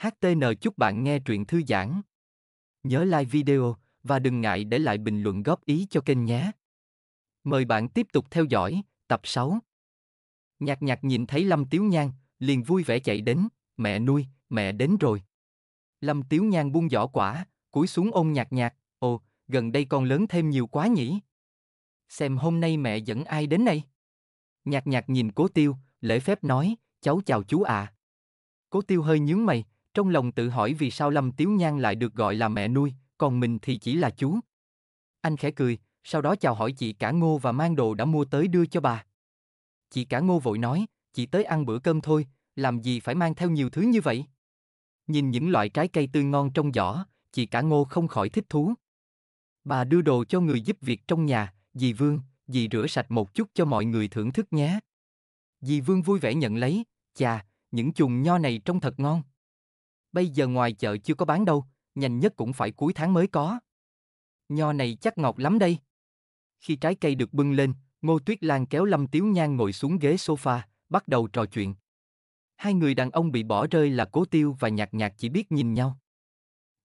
HTN chúc bạn nghe truyện thư giãn. Nhớ like video và đừng ngại để lại bình luận góp ý cho kênh nhé. Mời bạn tiếp tục theo dõi, tập 6. Nhạc nhạc nhìn thấy Lâm Tiếu Nhan, liền vui vẻ chạy đến, mẹ nuôi, mẹ đến rồi. Lâm Tiếu Nhan buông giỏ quả, cúi xuống ôm nhạc nhạc, ồ, gần đây con lớn thêm nhiều quá nhỉ. Xem hôm nay mẹ dẫn ai đến đây? Nhạc nhạc nhìn cố tiêu, lễ phép nói, cháu chào chú ạ. À. Cố tiêu hơi nhướng mày, trong lòng tự hỏi vì sao Lâm Tiếu Nhan lại được gọi là mẹ nuôi, còn mình thì chỉ là chú. Anh khẽ cười, sau đó chào hỏi chị cả ngô và mang đồ đã mua tới đưa cho bà. Chị cả ngô vội nói, chị tới ăn bữa cơm thôi, làm gì phải mang theo nhiều thứ như vậy? Nhìn những loại trái cây tươi ngon trong giỏ, chị cả ngô không khỏi thích thú. Bà đưa đồ cho người giúp việc trong nhà, dì Vương, dì rửa sạch một chút cho mọi người thưởng thức nhé. Dì Vương vui vẻ nhận lấy, chà, những chùm nho này trông thật ngon bây giờ ngoài chợ chưa có bán đâu, nhanh nhất cũng phải cuối tháng mới có. Nho này chắc ngọt lắm đây. Khi trái cây được bưng lên, Ngô Tuyết Lan kéo Lâm Tiếu Nhan ngồi xuống ghế sofa, bắt đầu trò chuyện. Hai người đàn ông bị bỏ rơi là Cố Tiêu và Nhạc Nhạc chỉ biết nhìn nhau.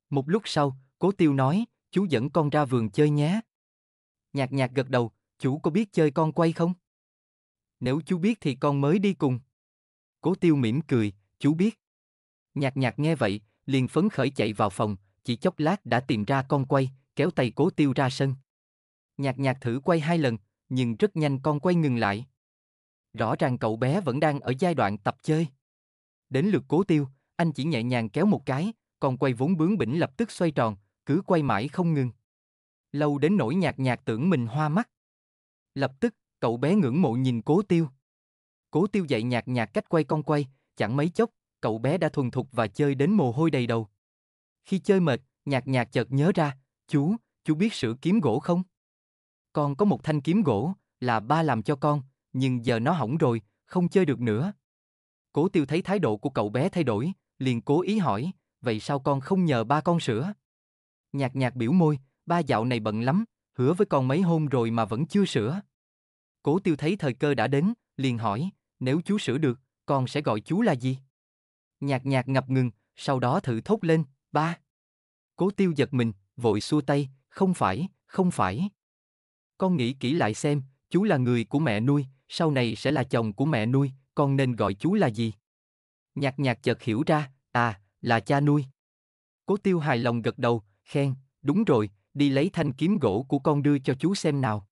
Một lúc sau, Cố Tiêu nói, chú dẫn con ra vườn chơi nhé. Nhạc Nhạc gật đầu, chú có biết chơi con quay không? Nếu chú biết thì con mới đi cùng. Cố Tiêu mỉm cười, chú biết. Nhạc nhạc nghe vậy, liền phấn khởi chạy vào phòng, chỉ chốc lát đã tìm ra con quay, kéo tay cố tiêu ra sân. Nhạc nhạc thử quay hai lần, nhưng rất nhanh con quay ngừng lại. Rõ ràng cậu bé vẫn đang ở giai đoạn tập chơi. Đến lượt cố tiêu, anh chỉ nhẹ nhàng kéo một cái, con quay vốn bướng bỉnh lập tức xoay tròn, cứ quay mãi không ngừng. Lâu đến nỗi nhạc nhạc tưởng mình hoa mắt. Lập tức, cậu bé ngưỡng mộ nhìn cố tiêu. Cố tiêu dạy nhạc nhạc cách quay con quay, chẳng mấy chốc, cậu bé đã thuần thục và chơi đến mồ hôi đầy đầu. Khi chơi mệt, nhạc nhạc chợt nhớ ra, chú, chú biết sửa kiếm gỗ không? Con có một thanh kiếm gỗ, là ba làm cho con, nhưng giờ nó hỏng rồi, không chơi được nữa. Cố tiêu thấy thái độ của cậu bé thay đổi, liền cố ý hỏi, vậy sao con không nhờ ba con sửa? Nhạc nhạc biểu môi, ba dạo này bận lắm, hứa với con mấy hôm rồi mà vẫn chưa sửa. Cố tiêu thấy thời cơ đã đến, liền hỏi, nếu chú sửa được, con sẽ gọi chú là gì? nhạt nhạt ngập ngừng, sau đó thử thốt lên, ba. Cố tiêu giật mình, vội xua tay, không phải, không phải. Con nghĩ kỹ lại xem, chú là người của mẹ nuôi, sau này sẽ là chồng của mẹ nuôi, con nên gọi chú là gì? nhạt nhạt chợt hiểu ra, à, là cha nuôi. Cố tiêu hài lòng gật đầu, khen, đúng rồi, đi lấy thanh kiếm gỗ của con đưa cho chú xem nào.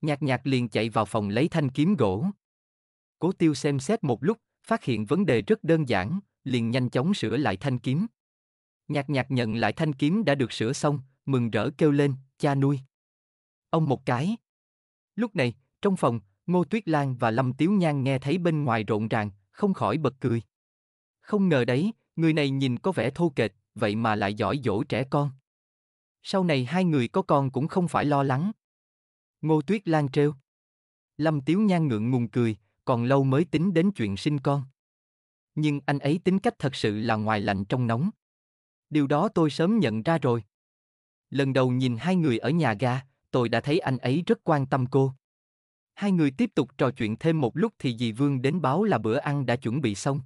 Nhạc nhạc liền chạy vào phòng lấy thanh kiếm gỗ. Cố tiêu xem xét một lúc, phát hiện vấn đề rất đơn giản, liền nhanh chóng sửa lại thanh kiếm. Nhạc nhạc nhận lại thanh kiếm đã được sửa xong, mừng rỡ kêu lên, cha nuôi. Ông một cái. Lúc này, trong phòng, Ngô Tuyết Lan và Lâm Tiếu Nhan nghe thấy bên ngoài rộn ràng, không khỏi bật cười. Không ngờ đấy, người này nhìn có vẻ thô kệch, vậy mà lại giỏi dỗ trẻ con. Sau này hai người có con cũng không phải lo lắng. Ngô Tuyết Lan trêu. Lâm Tiếu Nhan ngượng ngùng cười, còn lâu mới tính đến chuyện sinh con nhưng anh ấy tính cách thật sự là ngoài lạnh trong nóng. Điều đó tôi sớm nhận ra rồi. Lần đầu nhìn hai người ở nhà ga, tôi đã thấy anh ấy rất quan tâm cô. Hai người tiếp tục trò chuyện thêm một lúc thì dì Vương đến báo là bữa ăn đã chuẩn bị xong.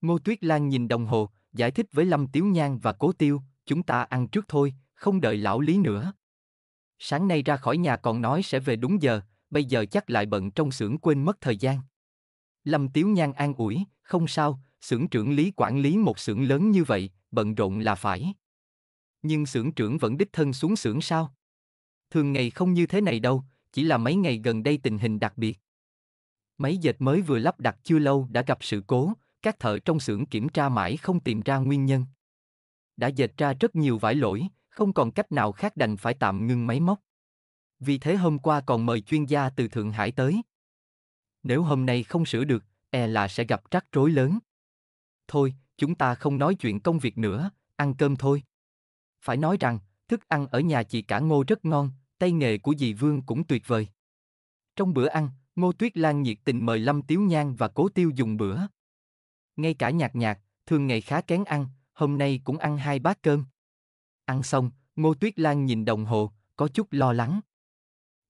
Ngô Tuyết Lan nhìn đồng hồ, giải thích với Lâm Tiếu Nhan và Cố Tiêu, chúng ta ăn trước thôi, không đợi lão lý nữa. Sáng nay ra khỏi nhà còn nói sẽ về đúng giờ, bây giờ chắc lại bận trong xưởng quên mất thời gian. Lâm Tiếu Nhan an ủi, không sao, xưởng trưởng lý quản lý một xưởng lớn như vậy, bận rộn là phải. Nhưng xưởng trưởng vẫn đích thân xuống xưởng sao? Thường ngày không như thế này đâu, chỉ là mấy ngày gần đây tình hình đặc biệt. Máy dệt mới vừa lắp đặt chưa lâu đã gặp sự cố, các thợ trong xưởng kiểm tra mãi không tìm ra nguyên nhân. Đã dệt ra rất nhiều vải lỗi, không còn cách nào khác đành phải tạm ngưng máy móc. Vì thế hôm qua còn mời chuyên gia từ Thượng Hải tới nếu hôm nay không sửa được, e là sẽ gặp rắc rối lớn. Thôi, chúng ta không nói chuyện công việc nữa, ăn cơm thôi. Phải nói rằng, thức ăn ở nhà chị cả ngô rất ngon, tay nghề của dì Vương cũng tuyệt vời. Trong bữa ăn, Ngô Tuyết Lan nhiệt tình mời Lâm Tiếu Nhan và Cố Tiêu dùng bữa. Ngay cả nhạc nhạc, thường ngày khá kén ăn, hôm nay cũng ăn hai bát cơm. Ăn xong, Ngô Tuyết Lan nhìn đồng hồ, có chút lo lắng.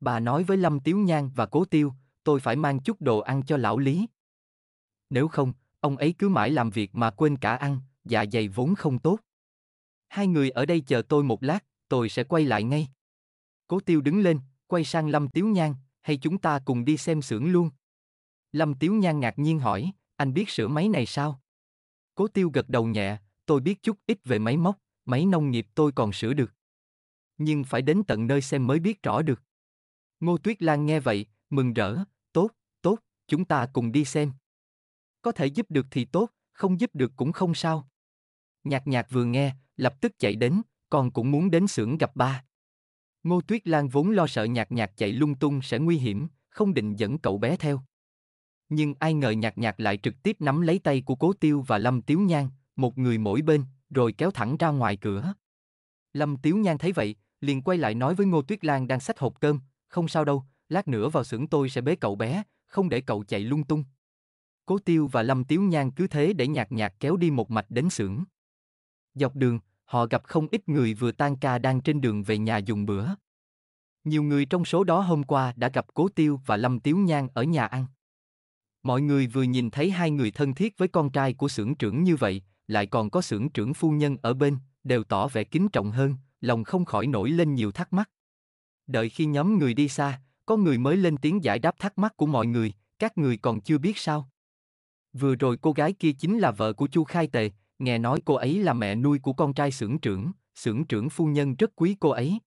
Bà nói với Lâm Tiếu Nhan và Cố Tiêu, tôi phải mang chút đồ ăn cho lão Lý. Nếu không, ông ấy cứ mãi làm việc mà quên cả ăn, dạ dày vốn không tốt. Hai người ở đây chờ tôi một lát, tôi sẽ quay lại ngay. Cố tiêu đứng lên, quay sang Lâm Tiếu Nhan, hay chúng ta cùng đi xem xưởng luôn. Lâm Tiếu Nhan ngạc nhiên hỏi, anh biết sửa máy này sao? Cố tiêu gật đầu nhẹ, tôi biết chút ít về máy móc, máy nông nghiệp tôi còn sửa được. Nhưng phải đến tận nơi xem mới biết rõ được. Ngô Tuyết Lan nghe vậy, mừng rỡ, chúng ta cùng đi xem. Có thể giúp được thì tốt, không giúp được cũng không sao. Nhạc nhạc vừa nghe, lập tức chạy đến, còn cũng muốn đến xưởng gặp ba. Ngô Tuyết Lan vốn lo sợ nhạc nhạc chạy lung tung sẽ nguy hiểm, không định dẫn cậu bé theo. Nhưng ai ngờ nhạc nhạc lại trực tiếp nắm lấy tay của Cố Tiêu và Lâm Tiếu Nhan, một người mỗi bên, rồi kéo thẳng ra ngoài cửa. Lâm Tiếu Nhan thấy vậy, liền quay lại nói với Ngô Tuyết Lan đang xách hộp cơm, không sao đâu, lát nữa vào xưởng tôi sẽ bế cậu bé, không để cậu chạy lung tung. Cố Tiêu và Lâm Tiếu Nhan cứ thế để nhạt nhạt kéo đi một mạch đến xưởng. Dọc đường, họ gặp không ít người vừa tan ca đang trên đường về nhà dùng bữa. Nhiều người trong số đó hôm qua đã gặp Cố Tiêu và Lâm Tiếu Nhan ở nhà ăn. Mọi người vừa nhìn thấy hai người thân thiết với con trai của xưởng trưởng như vậy, lại còn có xưởng trưởng phu nhân ở bên, đều tỏ vẻ kính trọng hơn, lòng không khỏi nổi lên nhiều thắc mắc. Đợi khi nhóm người đi xa, có người mới lên tiếng giải đáp thắc mắc của mọi người, các người còn chưa biết sao? Vừa rồi cô gái kia chính là vợ của Chu Khai Tề, nghe nói cô ấy là mẹ nuôi của con trai xưởng trưởng, xưởng trưởng phu nhân rất quý cô ấy.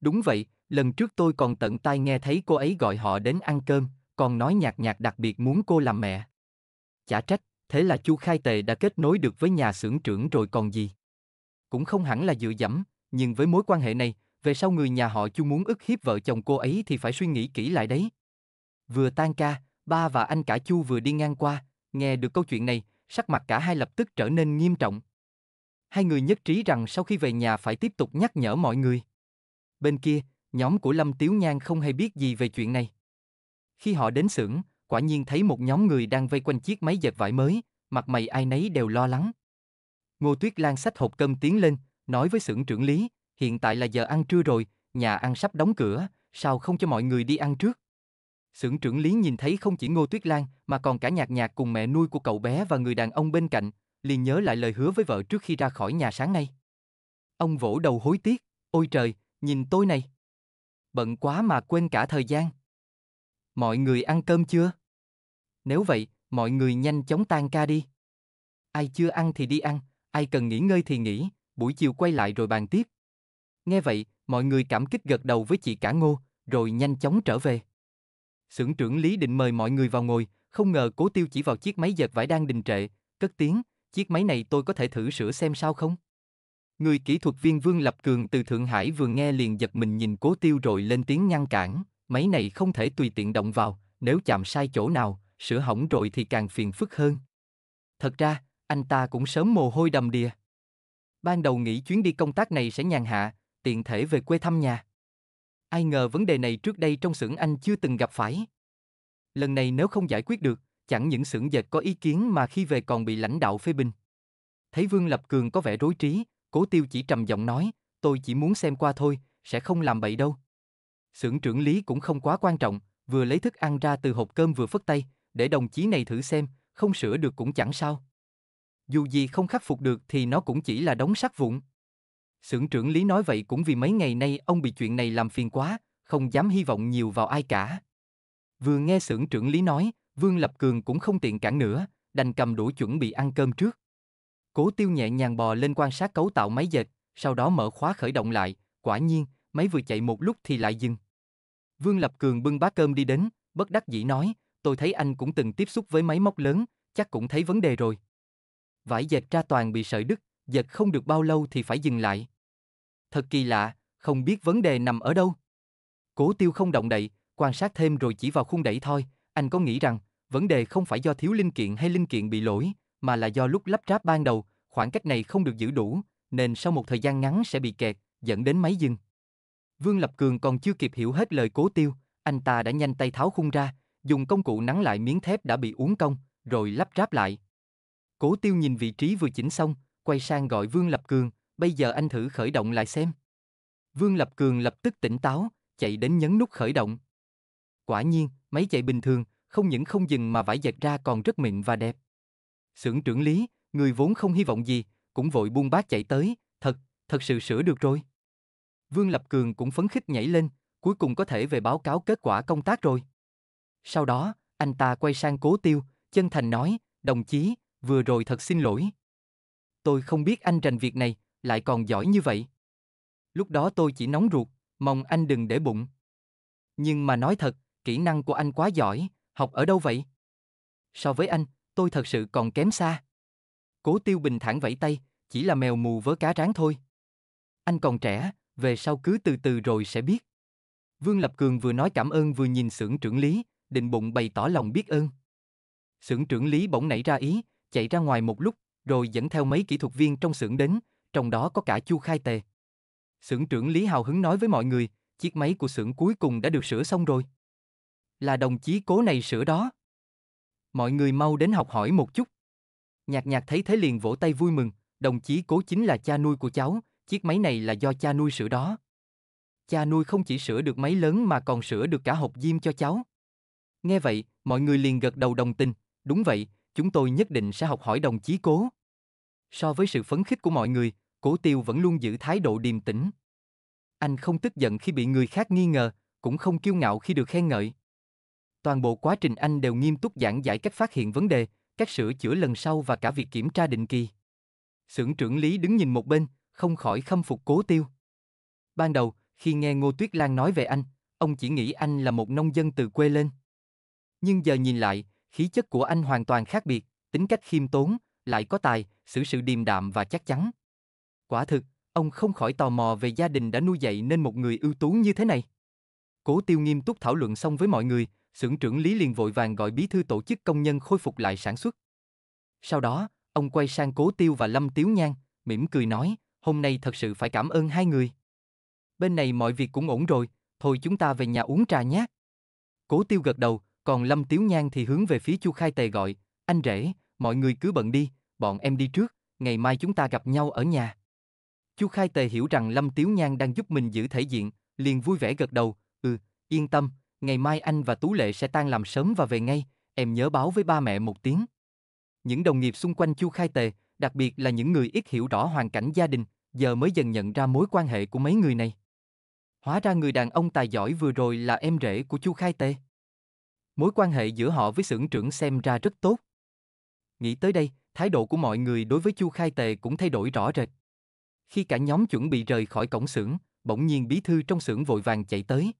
Đúng vậy, lần trước tôi còn tận tai nghe thấy cô ấy gọi họ đến ăn cơm, còn nói nhạt nhạt đặc biệt muốn cô làm mẹ. Chả trách, thế là Chu Khai Tề đã kết nối được với nhà xưởng trưởng rồi còn gì. Cũng không hẳn là dựa dẫm, nhưng với mối quan hệ này, về sau người nhà họ Chu muốn ức hiếp vợ chồng cô ấy thì phải suy nghĩ kỹ lại đấy. Vừa tan ca, ba và anh cả Chu vừa đi ngang qua, nghe được câu chuyện này, sắc mặt cả hai lập tức trở nên nghiêm trọng. Hai người nhất trí rằng sau khi về nhà phải tiếp tục nhắc nhở mọi người. Bên kia, nhóm của Lâm Tiếu Nhan không hề biết gì về chuyện này. Khi họ đến xưởng, quả nhiên thấy một nhóm người đang vây quanh chiếc máy dệt vải mới, mặt mày ai nấy đều lo lắng. Ngô Tuyết Lan xách hộp cơm tiến lên, nói với xưởng trưởng lý, hiện tại là giờ ăn trưa rồi, nhà ăn sắp đóng cửa, sao không cho mọi người đi ăn trước? Sưởng trưởng Lý nhìn thấy không chỉ Ngô Tuyết Lan mà còn cả nhạc nhạc cùng mẹ nuôi của cậu bé và người đàn ông bên cạnh, liền nhớ lại lời hứa với vợ trước khi ra khỏi nhà sáng nay. Ông vỗ đầu hối tiếc, ôi trời, nhìn tôi này. Bận quá mà quên cả thời gian. Mọi người ăn cơm chưa? Nếu vậy, mọi người nhanh chóng tan ca đi. Ai chưa ăn thì đi ăn, ai cần nghỉ ngơi thì nghỉ, buổi chiều quay lại rồi bàn tiếp, Nghe vậy, mọi người cảm kích gật đầu với chị cả ngô, rồi nhanh chóng trở về. sưởng trưởng Lý định mời mọi người vào ngồi, không ngờ cố tiêu chỉ vào chiếc máy dệt vải đang đình trệ, cất tiếng, chiếc máy này tôi có thể thử sửa xem sao không? Người kỹ thuật viên Vương Lập Cường từ Thượng Hải vừa nghe liền giật mình nhìn cố tiêu rồi lên tiếng ngăn cản, máy này không thể tùy tiện động vào, nếu chạm sai chỗ nào, sửa hỏng rồi thì càng phiền phức hơn. Thật ra, anh ta cũng sớm mồ hôi đầm đìa. Ban đầu nghĩ chuyến đi công tác này sẽ nhàn hạ, tiện thể về quê thăm nhà. Ai ngờ vấn đề này trước đây trong xưởng anh chưa từng gặp phải. Lần này nếu không giải quyết được, chẳng những xưởng dệt có ý kiến mà khi về còn bị lãnh đạo phê bình. Thấy Vương Lập Cường có vẻ rối trí, Cố Tiêu chỉ trầm giọng nói, tôi chỉ muốn xem qua thôi, sẽ không làm bậy đâu. Xưởng trưởng lý cũng không quá quan trọng, vừa lấy thức ăn ra từ hộp cơm vừa phất tay, để đồng chí này thử xem, không sửa được cũng chẳng sao. Dù gì không khắc phục được thì nó cũng chỉ là đống sắt vụn. Xưởng trưởng Lý nói vậy cũng vì mấy ngày nay ông bị chuyện này làm phiền quá, không dám hy vọng nhiều vào ai cả. Vừa nghe xưởng trưởng Lý nói, Vương Lập Cường cũng không tiện cản nữa, đành cầm đũa chuẩn bị ăn cơm trước. Cố tiêu nhẹ nhàng bò lên quan sát cấu tạo máy dệt, sau đó mở khóa khởi động lại, quả nhiên, máy vừa chạy một lúc thì lại dừng. Vương Lập Cường bưng bát cơm đi đến, bất đắc dĩ nói, tôi thấy anh cũng từng tiếp xúc với máy móc lớn, chắc cũng thấy vấn đề rồi. Vải dệt ra toàn bị sợi đứt, dệt không được bao lâu thì phải dừng lại thật kỳ lạ, không biết vấn đề nằm ở đâu. Cố tiêu không động đậy, quan sát thêm rồi chỉ vào khung đẩy thôi, anh có nghĩ rằng, vấn đề không phải do thiếu linh kiện hay linh kiện bị lỗi, mà là do lúc lắp ráp ban đầu, khoảng cách này không được giữ đủ, nên sau một thời gian ngắn sẽ bị kẹt, dẫn đến máy dừng. Vương Lập Cường còn chưa kịp hiểu hết lời cố tiêu, anh ta đã nhanh tay tháo khung ra, dùng công cụ nắn lại miếng thép đã bị uốn cong, rồi lắp ráp lại. Cố tiêu nhìn vị trí vừa chỉnh xong, quay sang gọi Vương Lập Cường, bây giờ anh thử khởi động lại xem. Vương Lập Cường lập tức tỉnh táo, chạy đến nhấn nút khởi động. Quả nhiên, máy chạy bình thường, không những không dừng mà vải dệt ra còn rất mịn và đẹp. Sưởng trưởng lý, người vốn không hy vọng gì, cũng vội buông bát chạy tới, thật, thật sự sửa được rồi. Vương Lập Cường cũng phấn khích nhảy lên, cuối cùng có thể về báo cáo kết quả công tác rồi. Sau đó, anh ta quay sang cố tiêu, chân thành nói, đồng chí, vừa rồi thật xin lỗi. Tôi không biết anh rành việc này, lại còn giỏi như vậy. Lúc đó tôi chỉ nóng ruột, mong anh đừng để bụng. Nhưng mà nói thật, kỹ năng của anh quá giỏi, học ở đâu vậy? So với anh, tôi thật sự còn kém xa. Cố Tiêu Bình thản vẫy tay, chỉ là mèo mù với cá rán thôi. Anh còn trẻ, về sau cứ từ từ rồi sẽ biết. Vương Lập Cường vừa nói cảm ơn vừa nhìn xưởng trưởng lý, định bụng bày tỏ lòng biết ơn. Xưởng trưởng lý bỗng nảy ra ý, chạy ra ngoài một lúc, rồi dẫn theo mấy kỹ thuật viên trong xưởng đến, trong đó có cả Chu Khai Tề. Xưởng trưởng Lý Hào hứng nói với mọi người, chiếc máy của xưởng cuối cùng đã được sửa xong rồi. Là đồng chí cố này sửa đó. Mọi người mau đến học hỏi một chút. Nhạc nhạc thấy thế liền vỗ tay vui mừng, đồng chí cố chính là cha nuôi của cháu, chiếc máy này là do cha nuôi sửa đó. Cha nuôi không chỉ sửa được máy lớn mà còn sửa được cả hộp diêm cho cháu. Nghe vậy, mọi người liền gật đầu đồng tình, đúng vậy, chúng tôi nhất định sẽ học hỏi đồng chí cố. So với sự phấn khích của mọi người, Cố tiêu vẫn luôn giữ thái độ điềm tĩnh. Anh không tức giận khi bị người khác nghi ngờ, cũng không kiêu ngạo khi được khen ngợi. Toàn bộ quá trình anh đều nghiêm túc giảng giải cách phát hiện vấn đề, cách sửa chữa lần sau và cả việc kiểm tra định kỳ. Sưởng trưởng Lý đứng nhìn một bên, không khỏi khâm phục cố tiêu. Ban đầu, khi nghe Ngô Tuyết Lan nói về anh, ông chỉ nghĩ anh là một nông dân từ quê lên. Nhưng giờ nhìn lại, khí chất của anh hoàn toàn khác biệt, tính cách khiêm tốn, lại có tài, xử sự điềm đạm và chắc chắn. Quả thực, ông không khỏi tò mò về gia đình đã nuôi dạy nên một người ưu tú như thế này. Cố Tiêu nghiêm túc thảo luận xong với mọi người, xưởng trưởng Lý liền vội vàng gọi bí thư tổ chức công nhân khôi phục lại sản xuất. Sau đó, ông quay sang Cố Tiêu và Lâm Tiếu Nhan, mỉm cười nói, hôm nay thật sự phải cảm ơn hai người. Bên này mọi việc cũng ổn rồi, thôi chúng ta về nhà uống trà nhé. Cố Tiêu gật đầu, còn Lâm Tiếu Nhan thì hướng về phía Chu Khai Tề gọi, anh rể, mọi người cứ bận đi, bọn em đi trước, ngày mai chúng ta gặp nhau ở nhà. Chu Khai Tề hiểu rằng Lâm Tiếu Nhan đang giúp mình giữ thể diện, liền vui vẻ gật đầu, ừ, yên tâm, ngày mai anh và Tú Lệ sẽ tan làm sớm và về ngay, em nhớ báo với ba mẹ một tiếng. Những đồng nghiệp xung quanh Chu Khai Tề, đặc biệt là những người ít hiểu rõ hoàn cảnh gia đình, giờ mới dần nhận ra mối quan hệ của mấy người này. Hóa ra người đàn ông tài giỏi vừa rồi là em rể của Chu Khai Tề. Mối quan hệ giữa họ với xưởng trưởng xem ra rất tốt. Nghĩ tới đây, thái độ của mọi người đối với Chu Khai Tề cũng thay đổi rõ rệt. Khi cả nhóm chuẩn bị rời khỏi cổng xưởng, bỗng nhiên bí thư trong xưởng vội vàng chạy tới.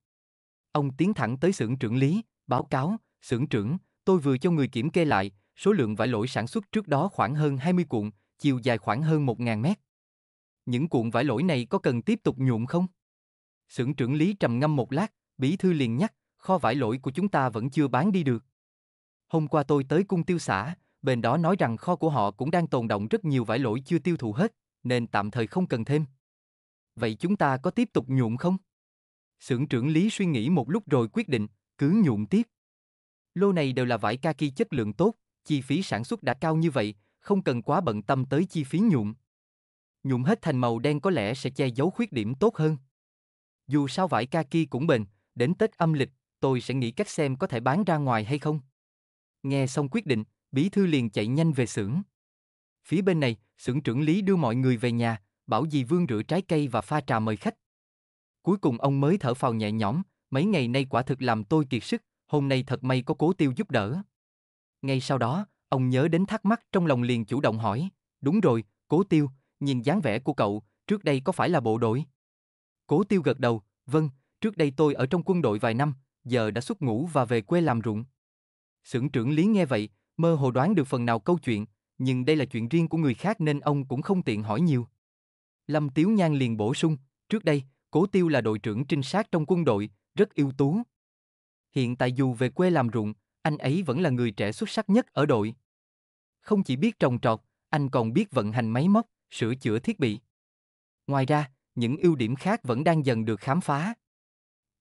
Ông tiến thẳng tới xưởng trưởng lý, báo cáo, xưởng trưởng, tôi vừa cho người kiểm kê lại, số lượng vải lỗi sản xuất trước đó khoảng hơn 20 cuộn, chiều dài khoảng hơn 1.000 mét. Những cuộn vải lỗi này có cần tiếp tục nhuộm không? Xưởng trưởng lý trầm ngâm một lát, bí thư liền nhắc, kho vải lỗi của chúng ta vẫn chưa bán đi được. Hôm qua tôi tới cung tiêu xã, bên đó nói rằng kho của họ cũng đang tồn động rất nhiều vải lỗi chưa tiêu thụ hết, nên tạm thời không cần thêm. Vậy chúng ta có tiếp tục nhuộm không? Sưởng trưởng Lý suy nghĩ một lúc rồi quyết định, cứ nhuộm tiếp. Lô này đều là vải kaki chất lượng tốt, chi phí sản xuất đã cao như vậy, không cần quá bận tâm tới chi phí nhuộm. Nhuộm hết thành màu đen có lẽ sẽ che giấu khuyết điểm tốt hơn. Dù sao vải kaki cũng bền, đến Tết âm lịch, tôi sẽ nghĩ cách xem có thể bán ra ngoài hay không. Nghe xong quyết định, bí thư liền chạy nhanh về xưởng. Phía bên này, xưởng trưởng Lý đưa mọi người về nhà, bảo dì Vương rửa trái cây và pha trà mời khách. Cuối cùng ông mới thở phào nhẹ nhõm, mấy ngày nay quả thực làm tôi kiệt sức, hôm nay thật may có cố tiêu giúp đỡ. Ngay sau đó, ông nhớ đến thắc mắc trong lòng liền chủ động hỏi, đúng rồi, cố tiêu, nhìn dáng vẻ của cậu, trước đây có phải là bộ đội? Cố tiêu gật đầu, vâng, trước đây tôi ở trong quân đội vài năm, giờ đã xuất ngũ và về quê làm ruộng. Sưởng trưởng Lý nghe vậy, mơ hồ đoán được phần nào câu chuyện, nhưng đây là chuyện riêng của người khác nên ông cũng không tiện hỏi nhiều. Lâm Tiếu Nhan liền bổ sung, trước đây, Cố Tiêu là đội trưởng trinh sát trong quân đội, rất ưu tú. Hiện tại dù về quê làm ruộng, anh ấy vẫn là người trẻ xuất sắc nhất ở đội. Không chỉ biết trồng trọt, anh còn biết vận hành máy móc, sửa chữa thiết bị. Ngoài ra, những ưu điểm khác vẫn đang dần được khám phá.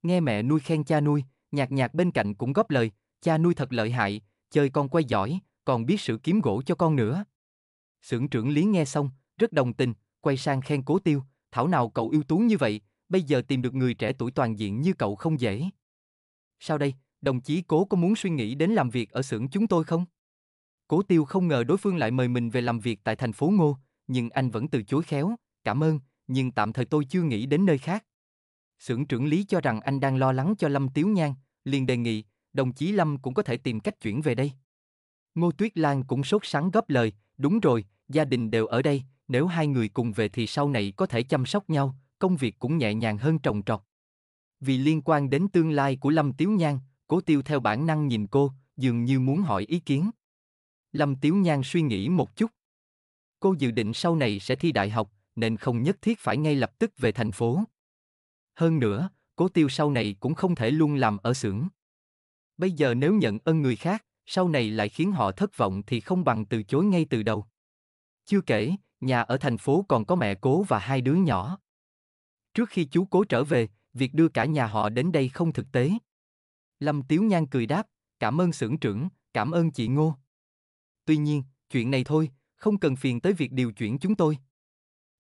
Nghe mẹ nuôi khen cha nuôi, nhạc nhạc bên cạnh cũng góp lời, cha nuôi thật lợi hại, chơi con quay giỏi, còn biết sự kiếm gỗ cho con nữa. Sưởng trưởng Lý nghe xong, rất đồng tình, quay sang khen cố tiêu, thảo nào cậu ưu tú như vậy, bây giờ tìm được người trẻ tuổi toàn diện như cậu không dễ. Sau đây, đồng chí cố có muốn suy nghĩ đến làm việc ở xưởng chúng tôi không? Cố tiêu không ngờ đối phương lại mời mình về làm việc tại thành phố Ngô, nhưng anh vẫn từ chối khéo, cảm ơn, nhưng tạm thời tôi chưa nghĩ đến nơi khác. Sưởng trưởng Lý cho rằng anh đang lo lắng cho Lâm Tiếu Nhan, liền đề nghị, đồng chí Lâm cũng có thể tìm cách chuyển về đây. Ngô Tuyết Lan cũng sốt sắng góp lời, đúng rồi, gia đình đều ở đây, nếu hai người cùng về thì sau này có thể chăm sóc nhau, công việc cũng nhẹ nhàng hơn trồng trọt. Vì liên quan đến tương lai của Lâm Tiếu Nhan, Cố Tiêu theo bản năng nhìn cô, dường như muốn hỏi ý kiến. Lâm Tiếu Nhan suy nghĩ một chút. Cô dự định sau này sẽ thi đại học, nên không nhất thiết phải ngay lập tức về thành phố. Hơn nữa, Cố Tiêu sau này cũng không thể luôn làm ở xưởng. Bây giờ nếu nhận ơn người khác, sau này lại khiến họ thất vọng thì không bằng từ chối ngay từ đầu. Chưa kể, nhà ở thành phố còn có mẹ cố và hai đứa nhỏ. Trước khi chú cố trở về, việc đưa cả nhà họ đến đây không thực tế. Lâm Tiếu Nhan cười đáp, cảm ơn xưởng trưởng, cảm ơn chị Ngô. Tuy nhiên, chuyện này thôi, không cần phiền tới việc điều chuyển chúng tôi.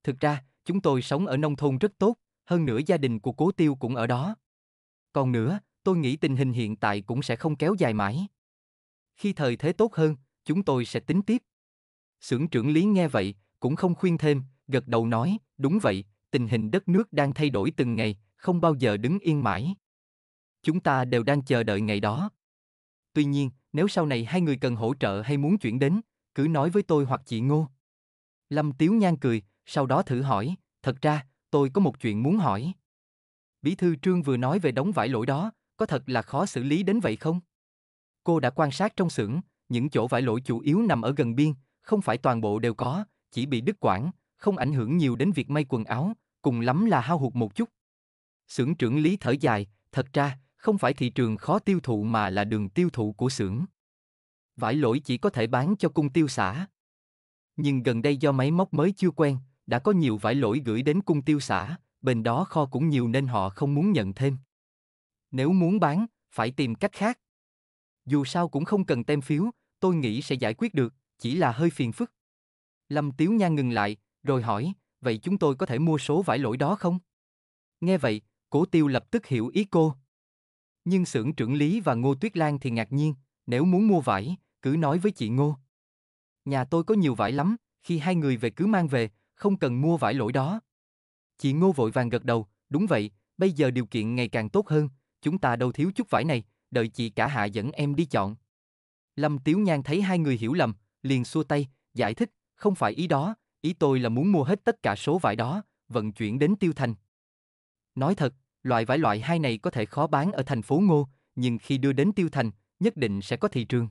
Thực ra, chúng tôi sống ở nông thôn rất tốt, hơn nữa gia đình của cố tiêu cũng ở đó. Còn nữa, tôi nghĩ tình hình hiện tại cũng sẽ không kéo dài mãi. Khi thời thế tốt hơn, chúng tôi sẽ tính tiếp. Sưởng trưởng Lý nghe vậy, cũng không khuyên thêm, gật đầu nói, đúng vậy, tình hình đất nước đang thay đổi từng ngày, không bao giờ đứng yên mãi. Chúng ta đều đang chờ đợi ngày đó. Tuy nhiên, nếu sau này hai người cần hỗ trợ hay muốn chuyển đến, cứ nói với tôi hoặc chị Ngô. Lâm Tiếu Nhan cười, sau đó thử hỏi, thật ra, tôi có một chuyện muốn hỏi. Bí thư Trương vừa nói về đóng vải lỗi đó, có thật là khó xử lý đến vậy không? Cô đã quan sát trong xưởng, những chỗ vải lỗi chủ yếu nằm ở gần biên, không phải toàn bộ đều có, chỉ bị đứt quãng, không ảnh hưởng nhiều đến việc may quần áo, cùng lắm là hao hụt một chút. Xưởng trưởng Lý thở dài, thật ra, không phải thị trường khó tiêu thụ mà là đường tiêu thụ của xưởng. Vải lỗi chỉ có thể bán cho cung tiêu xã. Nhưng gần đây do máy móc mới chưa quen, đã có nhiều vải lỗi gửi đến cung tiêu xã, bên đó kho cũng nhiều nên họ không muốn nhận thêm. Nếu muốn bán, phải tìm cách khác dù sao cũng không cần tem phiếu, tôi nghĩ sẽ giải quyết được, chỉ là hơi phiền phức. Lâm Tiếu Nha ngừng lại, rồi hỏi, vậy chúng tôi có thể mua số vải lỗi đó không? Nghe vậy, Cố Tiêu lập tức hiểu ý cô. Nhưng xưởng trưởng Lý và Ngô Tuyết Lan thì ngạc nhiên, nếu muốn mua vải, cứ nói với chị Ngô. Nhà tôi có nhiều vải lắm, khi hai người về cứ mang về, không cần mua vải lỗi đó. Chị Ngô vội vàng gật đầu, đúng vậy, bây giờ điều kiện ngày càng tốt hơn, chúng ta đâu thiếu chút vải này, đợi chị cả hạ dẫn em đi chọn. Lâm Tiếu Nhan thấy hai người hiểu lầm, liền xua tay, giải thích, không phải ý đó, ý tôi là muốn mua hết tất cả số vải đó, vận chuyển đến Tiêu Thành. Nói thật, loại vải loại hai này có thể khó bán ở thành phố Ngô, nhưng khi đưa đến Tiêu Thành, nhất định sẽ có thị trường.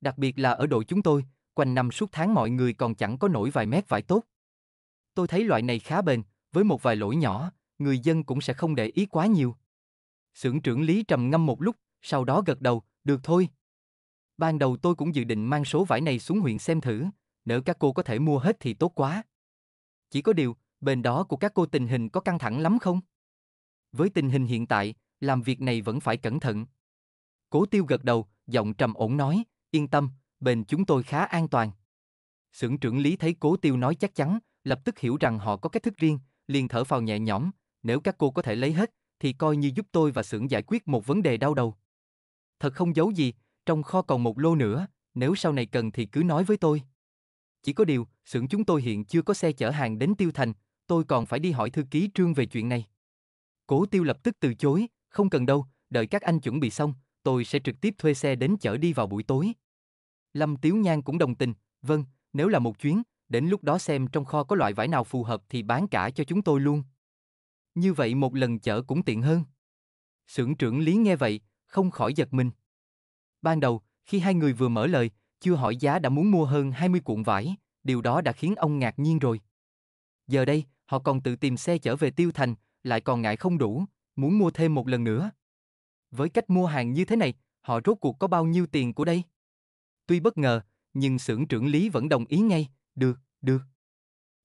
Đặc biệt là ở đội chúng tôi, quanh năm suốt tháng mọi người còn chẳng có nổi vài mét vải tốt. Tôi thấy loại này khá bền, với một vài lỗi nhỏ, người dân cũng sẽ không để ý quá nhiều. Sưởng trưởng Lý trầm ngâm một lúc, sau đó gật đầu, được thôi. Ban đầu tôi cũng dự định mang số vải này xuống huyện xem thử, nếu các cô có thể mua hết thì tốt quá. Chỉ có điều, bên đó của các cô tình hình có căng thẳng lắm không? Với tình hình hiện tại, làm việc này vẫn phải cẩn thận. Cố tiêu gật đầu, giọng trầm ổn nói, yên tâm, bên chúng tôi khá an toàn. Sưởng trưởng lý thấy cố tiêu nói chắc chắn, lập tức hiểu rằng họ có cách thức riêng, liền thở phào nhẹ nhõm, nếu các cô có thể lấy hết, thì coi như giúp tôi và sưởng giải quyết một vấn đề đau đầu thật không giấu gì, trong kho còn một lô nữa, nếu sau này cần thì cứ nói với tôi. Chỉ có điều, xưởng chúng tôi hiện chưa có xe chở hàng đến Tiêu Thành, tôi còn phải đi hỏi thư ký Trương về chuyện này. Cố Tiêu lập tức từ chối, không cần đâu, đợi các anh chuẩn bị xong, tôi sẽ trực tiếp thuê xe đến chở đi vào buổi tối. Lâm Tiếu Nhan cũng đồng tình, vâng, nếu là một chuyến, đến lúc đó xem trong kho có loại vải nào phù hợp thì bán cả cho chúng tôi luôn. Như vậy một lần chở cũng tiện hơn. Sưởng trưởng Lý nghe vậy, không khỏi giật mình. Ban đầu, khi hai người vừa mở lời, chưa hỏi giá đã muốn mua hơn 20 cuộn vải, điều đó đã khiến ông ngạc nhiên rồi. Giờ đây, họ còn tự tìm xe chở về Tiêu Thành, lại còn ngại không đủ, muốn mua thêm một lần nữa. Với cách mua hàng như thế này, họ rốt cuộc có bao nhiêu tiền của đây? Tuy bất ngờ, nhưng xưởng trưởng Lý vẫn đồng ý ngay, được, được.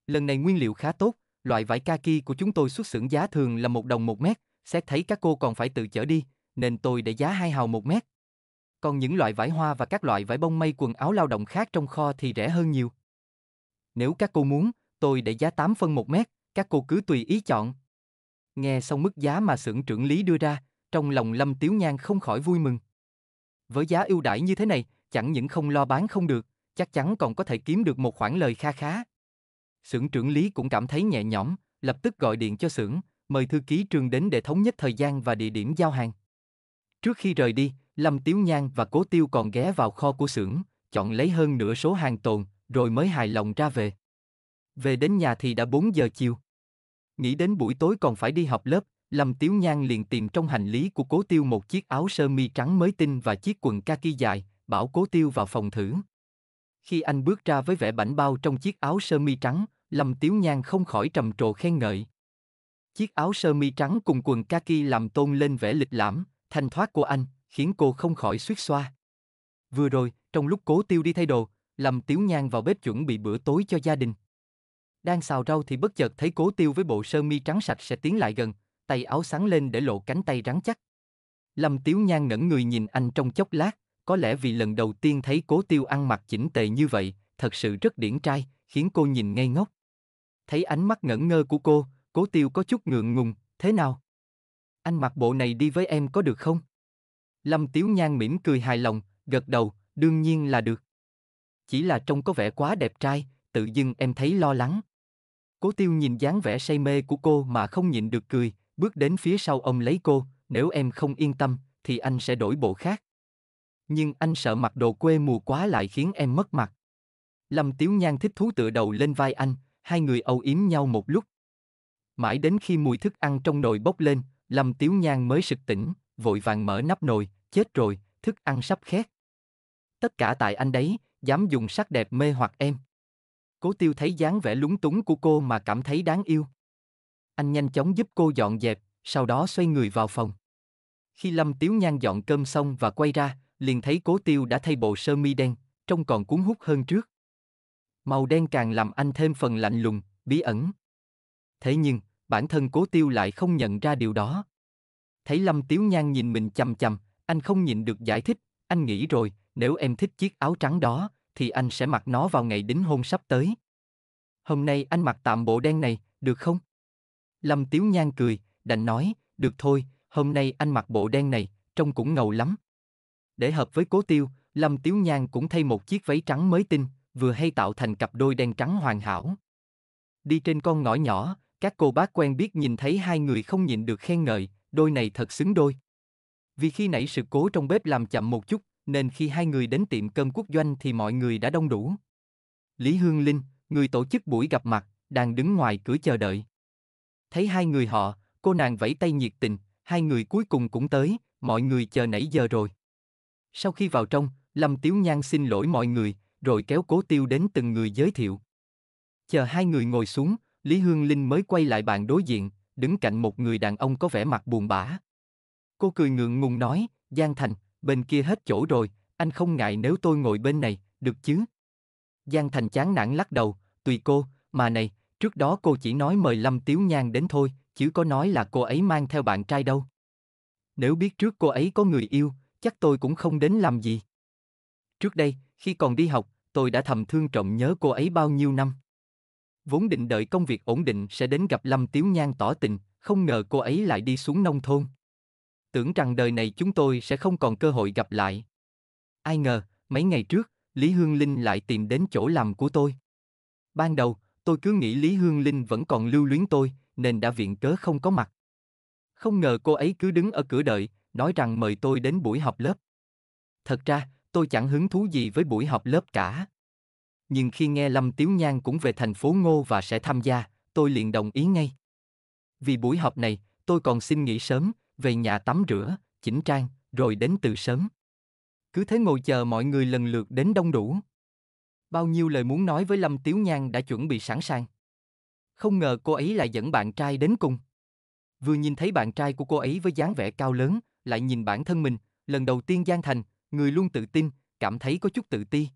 Lần này nguyên liệu khá tốt, loại vải kaki của chúng tôi xuất xưởng giá thường là một đồng một mét, xét thấy các cô còn phải tự chở đi, nên tôi để giá 2 hào một mét. Còn những loại vải hoa và các loại vải bông mây quần áo lao động khác trong kho thì rẻ hơn nhiều. Nếu các cô muốn, tôi để giá 8 phân một mét, các cô cứ tùy ý chọn. Nghe xong mức giá mà xưởng trưởng Lý đưa ra, trong lòng Lâm Tiếu Nhan không khỏi vui mừng. Với giá ưu đãi như thế này, chẳng những không lo bán không được, chắc chắn còn có thể kiếm được một khoản lời kha khá. Xưởng trưởng Lý cũng cảm thấy nhẹ nhõm, lập tức gọi điện cho xưởng, mời thư ký trường đến để thống nhất thời gian và địa điểm giao hàng. Trước khi rời đi, Lâm Tiếu Nhan và Cố Tiêu còn ghé vào kho của xưởng, chọn lấy hơn nửa số hàng tồn, rồi mới hài lòng ra về. Về đến nhà thì đã 4 giờ chiều. Nghĩ đến buổi tối còn phải đi học lớp, Lâm Tiếu Nhan liền tìm trong hành lý của Cố Tiêu một chiếc áo sơ mi trắng mới tinh và chiếc quần kaki dài, bảo Cố Tiêu vào phòng thử. Khi anh bước ra với vẻ bảnh bao trong chiếc áo sơ mi trắng, Lâm Tiếu Nhan không khỏi trầm trồ khen ngợi. Chiếc áo sơ mi trắng cùng quần kaki làm tôn lên vẻ lịch lãm, Thanh thoát của anh khiến cô không khỏi suýt xoa. Vừa rồi, trong lúc cố tiêu đi thay đồ, Lâm Tiếu Nhan vào bếp chuẩn bị bữa tối cho gia đình. Đang xào rau thì bất chợt thấy cố tiêu với bộ sơ mi trắng sạch sẽ tiến lại gần, tay áo sáng lên để lộ cánh tay rắn chắc. Lâm Tiếu Nhan ngẩn người nhìn anh trong chốc lát, có lẽ vì lần đầu tiên thấy cố tiêu ăn mặc chỉnh tề như vậy, thật sự rất điển trai, khiến cô nhìn ngây ngốc. Thấy ánh mắt ngẩn ngơ của cô, cố tiêu có chút ngượng ngùng, thế nào? anh mặc bộ này đi với em có được không? Lâm Tiếu Nhan mỉm cười hài lòng, gật đầu, đương nhiên là được. Chỉ là trông có vẻ quá đẹp trai, tự dưng em thấy lo lắng. Cố tiêu nhìn dáng vẻ say mê của cô mà không nhịn được cười, bước đến phía sau ông lấy cô, nếu em không yên tâm, thì anh sẽ đổi bộ khác. Nhưng anh sợ mặc đồ quê mùa quá lại khiến em mất mặt. Lâm Tiếu Nhan thích thú tựa đầu lên vai anh, hai người âu yếm nhau một lúc. Mãi đến khi mùi thức ăn trong nồi bốc lên, Lâm Tiếu Nhan mới sực tỉnh, vội vàng mở nắp nồi, chết rồi, thức ăn sắp khét. Tất cả tại anh đấy, dám dùng sắc đẹp mê hoặc em. Cố tiêu thấy dáng vẻ lúng túng của cô mà cảm thấy đáng yêu. Anh nhanh chóng giúp cô dọn dẹp, sau đó xoay người vào phòng. Khi Lâm Tiếu Nhan dọn cơm xong và quay ra, liền thấy cố tiêu đã thay bộ sơ mi đen, trông còn cuốn hút hơn trước. Màu đen càng làm anh thêm phần lạnh lùng, bí ẩn. Thế nhưng, bản thân cố tiêu lại không nhận ra điều đó. Thấy Lâm Tiếu Nhan nhìn mình chằm chằm, anh không nhịn được giải thích, anh nghĩ rồi, nếu em thích chiếc áo trắng đó, thì anh sẽ mặc nó vào ngày đính hôn sắp tới. Hôm nay anh mặc tạm bộ đen này, được không? Lâm Tiếu Nhan cười, đành nói, được thôi, hôm nay anh mặc bộ đen này, trông cũng ngầu lắm. Để hợp với cố tiêu, Lâm Tiếu Nhan cũng thay một chiếc váy trắng mới tinh, vừa hay tạo thành cặp đôi đen trắng hoàn hảo. Đi trên con ngõ nhỏ, các cô bác quen biết nhìn thấy hai người không nhịn được khen ngợi, đôi này thật xứng đôi. Vì khi nãy sự cố trong bếp làm chậm một chút, nên khi hai người đến tiệm cơm quốc doanh thì mọi người đã đông đủ. Lý Hương Linh, người tổ chức buổi gặp mặt, đang đứng ngoài cửa chờ đợi. Thấy hai người họ, cô nàng vẫy tay nhiệt tình, hai người cuối cùng cũng tới, mọi người chờ nãy giờ rồi. Sau khi vào trong, Lâm Tiếu Nhan xin lỗi mọi người, rồi kéo cố tiêu đến từng người giới thiệu. Chờ hai người ngồi xuống, Lý Hương Linh mới quay lại bàn đối diện, đứng cạnh một người đàn ông có vẻ mặt buồn bã. Cô cười ngượng ngùng nói, Giang Thành, bên kia hết chỗ rồi, anh không ngại nếu tôi ngồi bên này, được chứ? Giang Thành chán nản lắc đầu, tùy cô, mà này, trước đó cô chỉ nói mời Lâm Tiếu Nhan đến thôi, chứ có nói là cô ấy mang theo bạn trai đâu. Nếu biết trước cô ấy có người yêu, chắc tôi cũng không đến làm gì. Trước đây, khi còn đi học, tôi đã thầm thương trọng nhớ cô ấy bao nhiêu năm vốn định đợi công việc ổn định sẽ đến gặp Lâm Tiếu Nhan tỏ tình, không ngờ cô ấy lại đi xuống nông thôn. Tưởng rằng đời này chúng tôi sẽ không còn cơ hội gặp lại. Ai ngờ, mấy ngày trước, Lý Hương Linh lại tìm đến chỗ làm của tôi. Ban đầu, tôi cứ nghĩ Lý Hương Linh vẫn còn lưu luyến tôi, nên đã viện cớ không có mặt. Không ngờ cô ấy cứ đứng ở cửa đợi, nói rằng mời tôi đến buổi học lớp. Thật ra, tôi chẳng hứng thú gì với buổi học lớp cả nhưng khi nghe Lâm Tiếu Nhan cũng về thành phố Ngô và sẽ tham gia, tôi liền đồng ý ngay. Vì buổi họp này, tôi còn xin nghỉ sớm, về nhà tắm rửa, chỉnh trang, rồi đến từ sớm. Cứ thế ngồi chờ mọi người lần lượt đến đông đủ. Bao nhiêu lời muốn nói với Lâm Tiếu Nhan đã chuẩn bị sẵn sàng. Không ngờ cô ấy lại dẫn bạn trai đến cùng. Vừa nhìn thấy bạn trai của cô ấy với dáng vẻ cao lớn, lại nhìn bản thân mình, lần đầu tiên Giang Thành, người luôn tự tin, cảm thấy có chút tự ti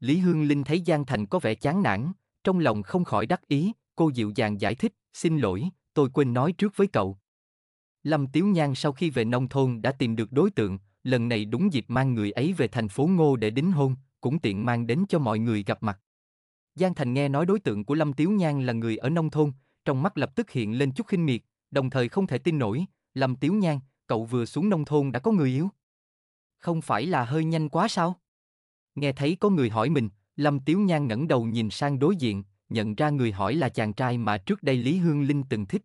Lý Hương Linh thấy Giang Thành có vẻ chán nản, trong lòng không khỏi đắc ý, cô dịu dàng giải thích, xin lỗi, tôi quên nói trước với cậu. Lâm Tiếu Nhan sau khi về nông thôn đã tìm được đối tượng, lần này đúng dịp mang người ấy về thành phố Ngô để đính hôn, cũng tiện mang đến cho mọi người gặp mặt. Giang Thành nghe nói đối tượng của Lâm Tiếu Nhan là người ở nông thôn, trong mắt lập tức hiện lên chút khinh miệt, đồng thời không thể tin nổi, Lâm Tiếu Nhan, cậu vừa xuống nông thôn đã có người yêu. Không phải là hơi nhanh quá sao? Nghe thấy có người hỏi mình, Lâm Tiếu Nhan ngẩng đầu nhìn sang đối diện, nhận ra người hỏi là chàng trai mà trước đây Lý Hương Linh từng thích.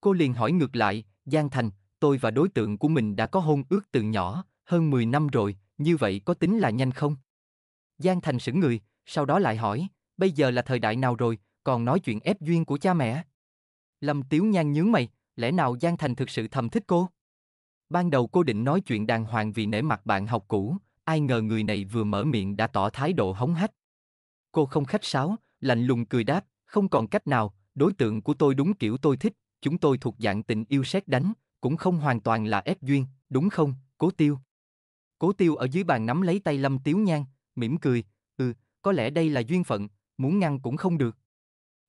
Cô liền hỏi ngược lại, Giang Thành, tôi và đối tượng của mình đã có hôn ước từ nhỏ, hơn 10 năm rồi, như vậy có tính là nhanh không? Giang Thành sững người, sau đó lại hỏi, bây giờ là thời đại nào rồi, còn nói chuyện ép duyên của cha mẹ? Lâm Tiếu Nhan nhướng mày, lẽ nào Giang Thành thực sự thầm thích cô? Ban đầu cô định nói chuyện đàng hoàng vì nể mặt bạn học cũ, ai ngờ người này vừa mở miệng đã tỏ thái độ hống hách. Cô không khách sáo, lạnh lùng cười đáp, không còn cách nào, đối tượng của tôi đúng kiểu tôi thích, chúng tôi thuộc dạng tình yêu xét đánh, cũng không hoàn toàn là ép duyên, đúng không, cố tiêu. Cố tiêu ở dưới bàn nắm lấy tay Lâm Tiếu Nhan, mỉm cười, ừ, có lẽ đây là duyên phận, muốn ngăn cũng không được.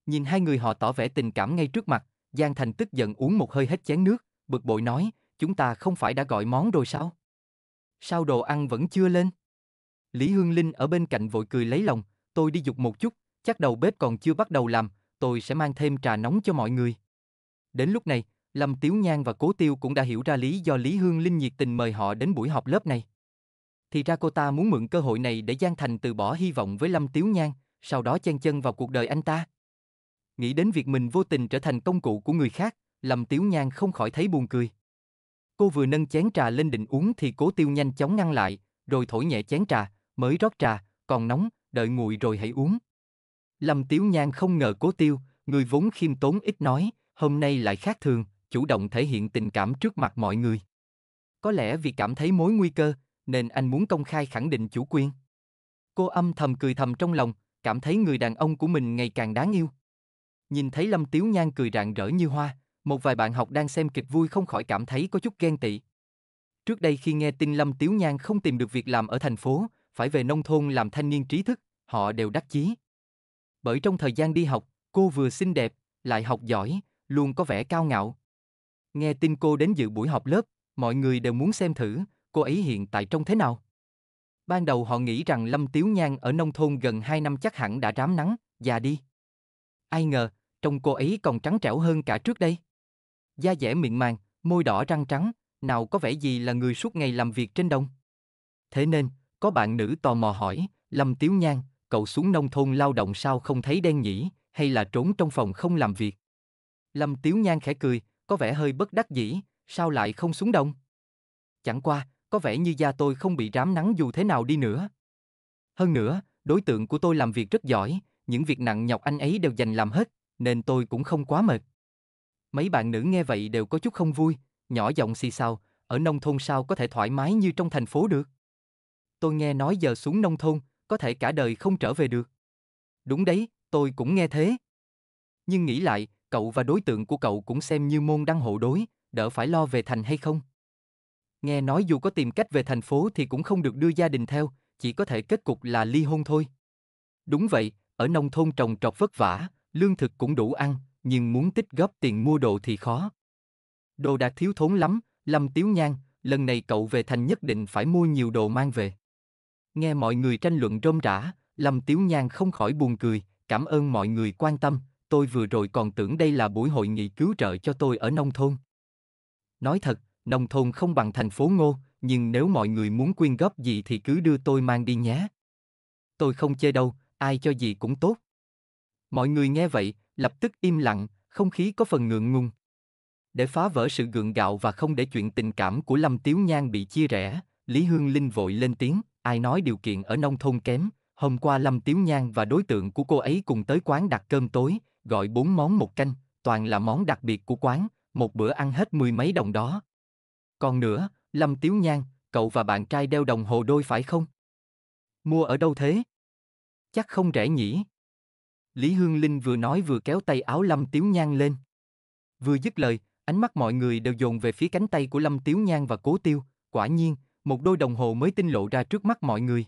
Nhìn hai người họ tỏ vẻ tình cảm ngay trước mặt, Giang Thành tức giận uống một hơi hết chén nước, bực bội nói, chúng ta không phải đã gọi món rồi sao? Sao đồ ăn vẫn chưa lên? Lý Hương Linh ở bên cạnh vội cười lấy lòng, tôi đi dục một chút, chắc đầu bếp còn chưa bắt đầu làm, tôi sẽ mang thêm trà nóng cho mọi người. Đến lúc này, Lâm Tiếu Nhan và Cố Tiêu cũng đã hiểu ra lý do Lý Hương Linh nhiệt tình mời họ đến buổi học lớp này. Thì ra cô ta muốn mượn cơ hội này để Giang Thành từ bỏ hy vọng với Lâm Tiếu Nhan, sau đó chen chân vào cuộc đời anh ta. Nghĩ đến việc mình vô tình trở thành công cụ của người khác, Lâm Tiếu Nhan không khỏi thấy buồn cười. Cô vừa nâng chén trà lên định uống thì cố tiêu nhanh chóng ngăn lại, rồi thổi nhẹ chén trà, mới rót trà, còn nóng, đợi nguội rồi hãy uống. Lâm Tiếu Nhan không ngờ cố tiêu, người vốn khiêm tốn ít nói, hôm nay lại khác thường, chủ động thể hiện tình cảm trước mặt mọi người. Có lẽ vì cảm thấy mối nguy cơ, nên anh muốn công khai khẳng định chủ quyền. Cô âm thầm cười thầm trong lòng, cảm thấy người đàn ông của mình ngày càng đáng yêu. Nhìn thấy Lâm Tiếu Nhan cười rạng rỡ như hoa, một vài bạn học đang xem kịch vui không khỏi cảm thấy có chút ghen tị. Trước đây khi nghe tin Lâm Tiếu Nhan không tìm được việc làm ở thành phố, phải về nông thôn làm thanh niên trí thức, họ đều đắc chí. Bởi trong thời gian đi học, cô vừa xinh đẹp, lại học giỏi, luôn có vẻ cao ngạo. Nghe tin cô đến dự buổi học lớp, mọi người đều muốn xem thử, cô ấy hiện tại trông thế nào. Ban đầu họ nghĩ rằng Lâm Tiếu Nhan ở nông thôn gần 2 năm chắc hẳn đã rám nắng, già đi. Ai ngờ, trông cô ấy còn trắng trẻo hơn cả trước đây da dẻ miệng màng, môi đỏ răng trắng, nào có vẻ gì là người suốt ngày làm việc trên đồng. Thế nên, có bạn nữ tò mò hỏi, Lâm Tiếu Nhan, cậu xuống nông thôn lao động sao không thấy đen nhỉ, hay là trốn trong phòng không làm việc? Lâm Tiếu Nhan khẽ cười, có vẻ hơi bất đắc dĩ, sao lại không xuống đông Chẳng qua, có vẻ như da tôi không bị rám nắng dù thế nào đi nữa. Hơn nữa, đối tượng của tôi làm việc rất giỏi, những việc nặng nhọc anh ấy đều dành làm hết, nên tôi cũng không quá mệt. Mấy bạn nữ nghe vậy đều có chút không vui, nhỏ giọng xì xào, ở nông thôn sao có thể thoải mái như trong thành phố được. Tôi nghe nói giờ xuống nông thôn, có thể cả đời không trở về được. Đúng đấy, tôi cũng nghe thế. Nhưng nghĩ lại, cậu và đối tượng của cậu cũng xem như môn đăng hộ đối, đỡ phải lo về thành hay không. Nghe nói dù có tìm cách về thành phố thì cũng không được đưa gia đình theo, chỉ có thể kết cục là ly hôn thôi. Đúng vậy, ở nông thôn trồng trọt vất vả, lương thực cũng đủ ăn, nhưng muốn tích góp tiền mua đồ thì khó. Đồ đã thiếu thốn lắm, Lâm Tiếu Nhan, lần này cậu về thành nhất định phải mua nhiều đồ mang về. Nghe mọi người tranh luận rôm rã, Lâm Tiếu Nhan không khỏi buồn cười, cảm ơn mọi người quan tâm, tôi vừa rồi còn tưởng đây là buổi hội nghị cứu trợ cho tôi ở nông thôn. Nói thật, nông thôn không bằng thành phố ngô, nhưng nếu mọi người muốn quyên góp gì thì cứ đưa tôi mang đi nhé. Tôi không chê đâu, ai cho gì cũng tốt. Mọi người nghe vậy, lập tức im lặng, không khí có phần ngượng ngùng. Để phá vỡ sự gượng gạo và không để chuyện tình cảm của Lâm Tiếu Nhan bị chia rẽ, Lý Hương Linh vội lên tiếng, ai nói điều kiện ở nông thôn kém, hôm qua Lâm Tiếu Nhan và đối tượng của cô ấy cùng tới quán đặt cơm tối, gọi bốn món một canh, toàn là món đặc biệt của quán, một bữa ăn hết mười mấy đồng đó. Còn nữa, Lâm Tiếu Nhan, cậu và bạn trai đeo đồng hồ đôi phải không? Mua ở đâu thế? Chắc không rẻ nhỉ, Lý Hương Linh vừa nói vừa kéo tay áo Lâm Tiếu Nhan lên. Vừa dứt lời, ánh mắt mọi người đều dồn về phía cánh tay của Lâm Tiếu Nhan và Cố Tiêu, quả nhiên, một đôi đồng hồ mới tinh lộ ra trước mắt mọi người.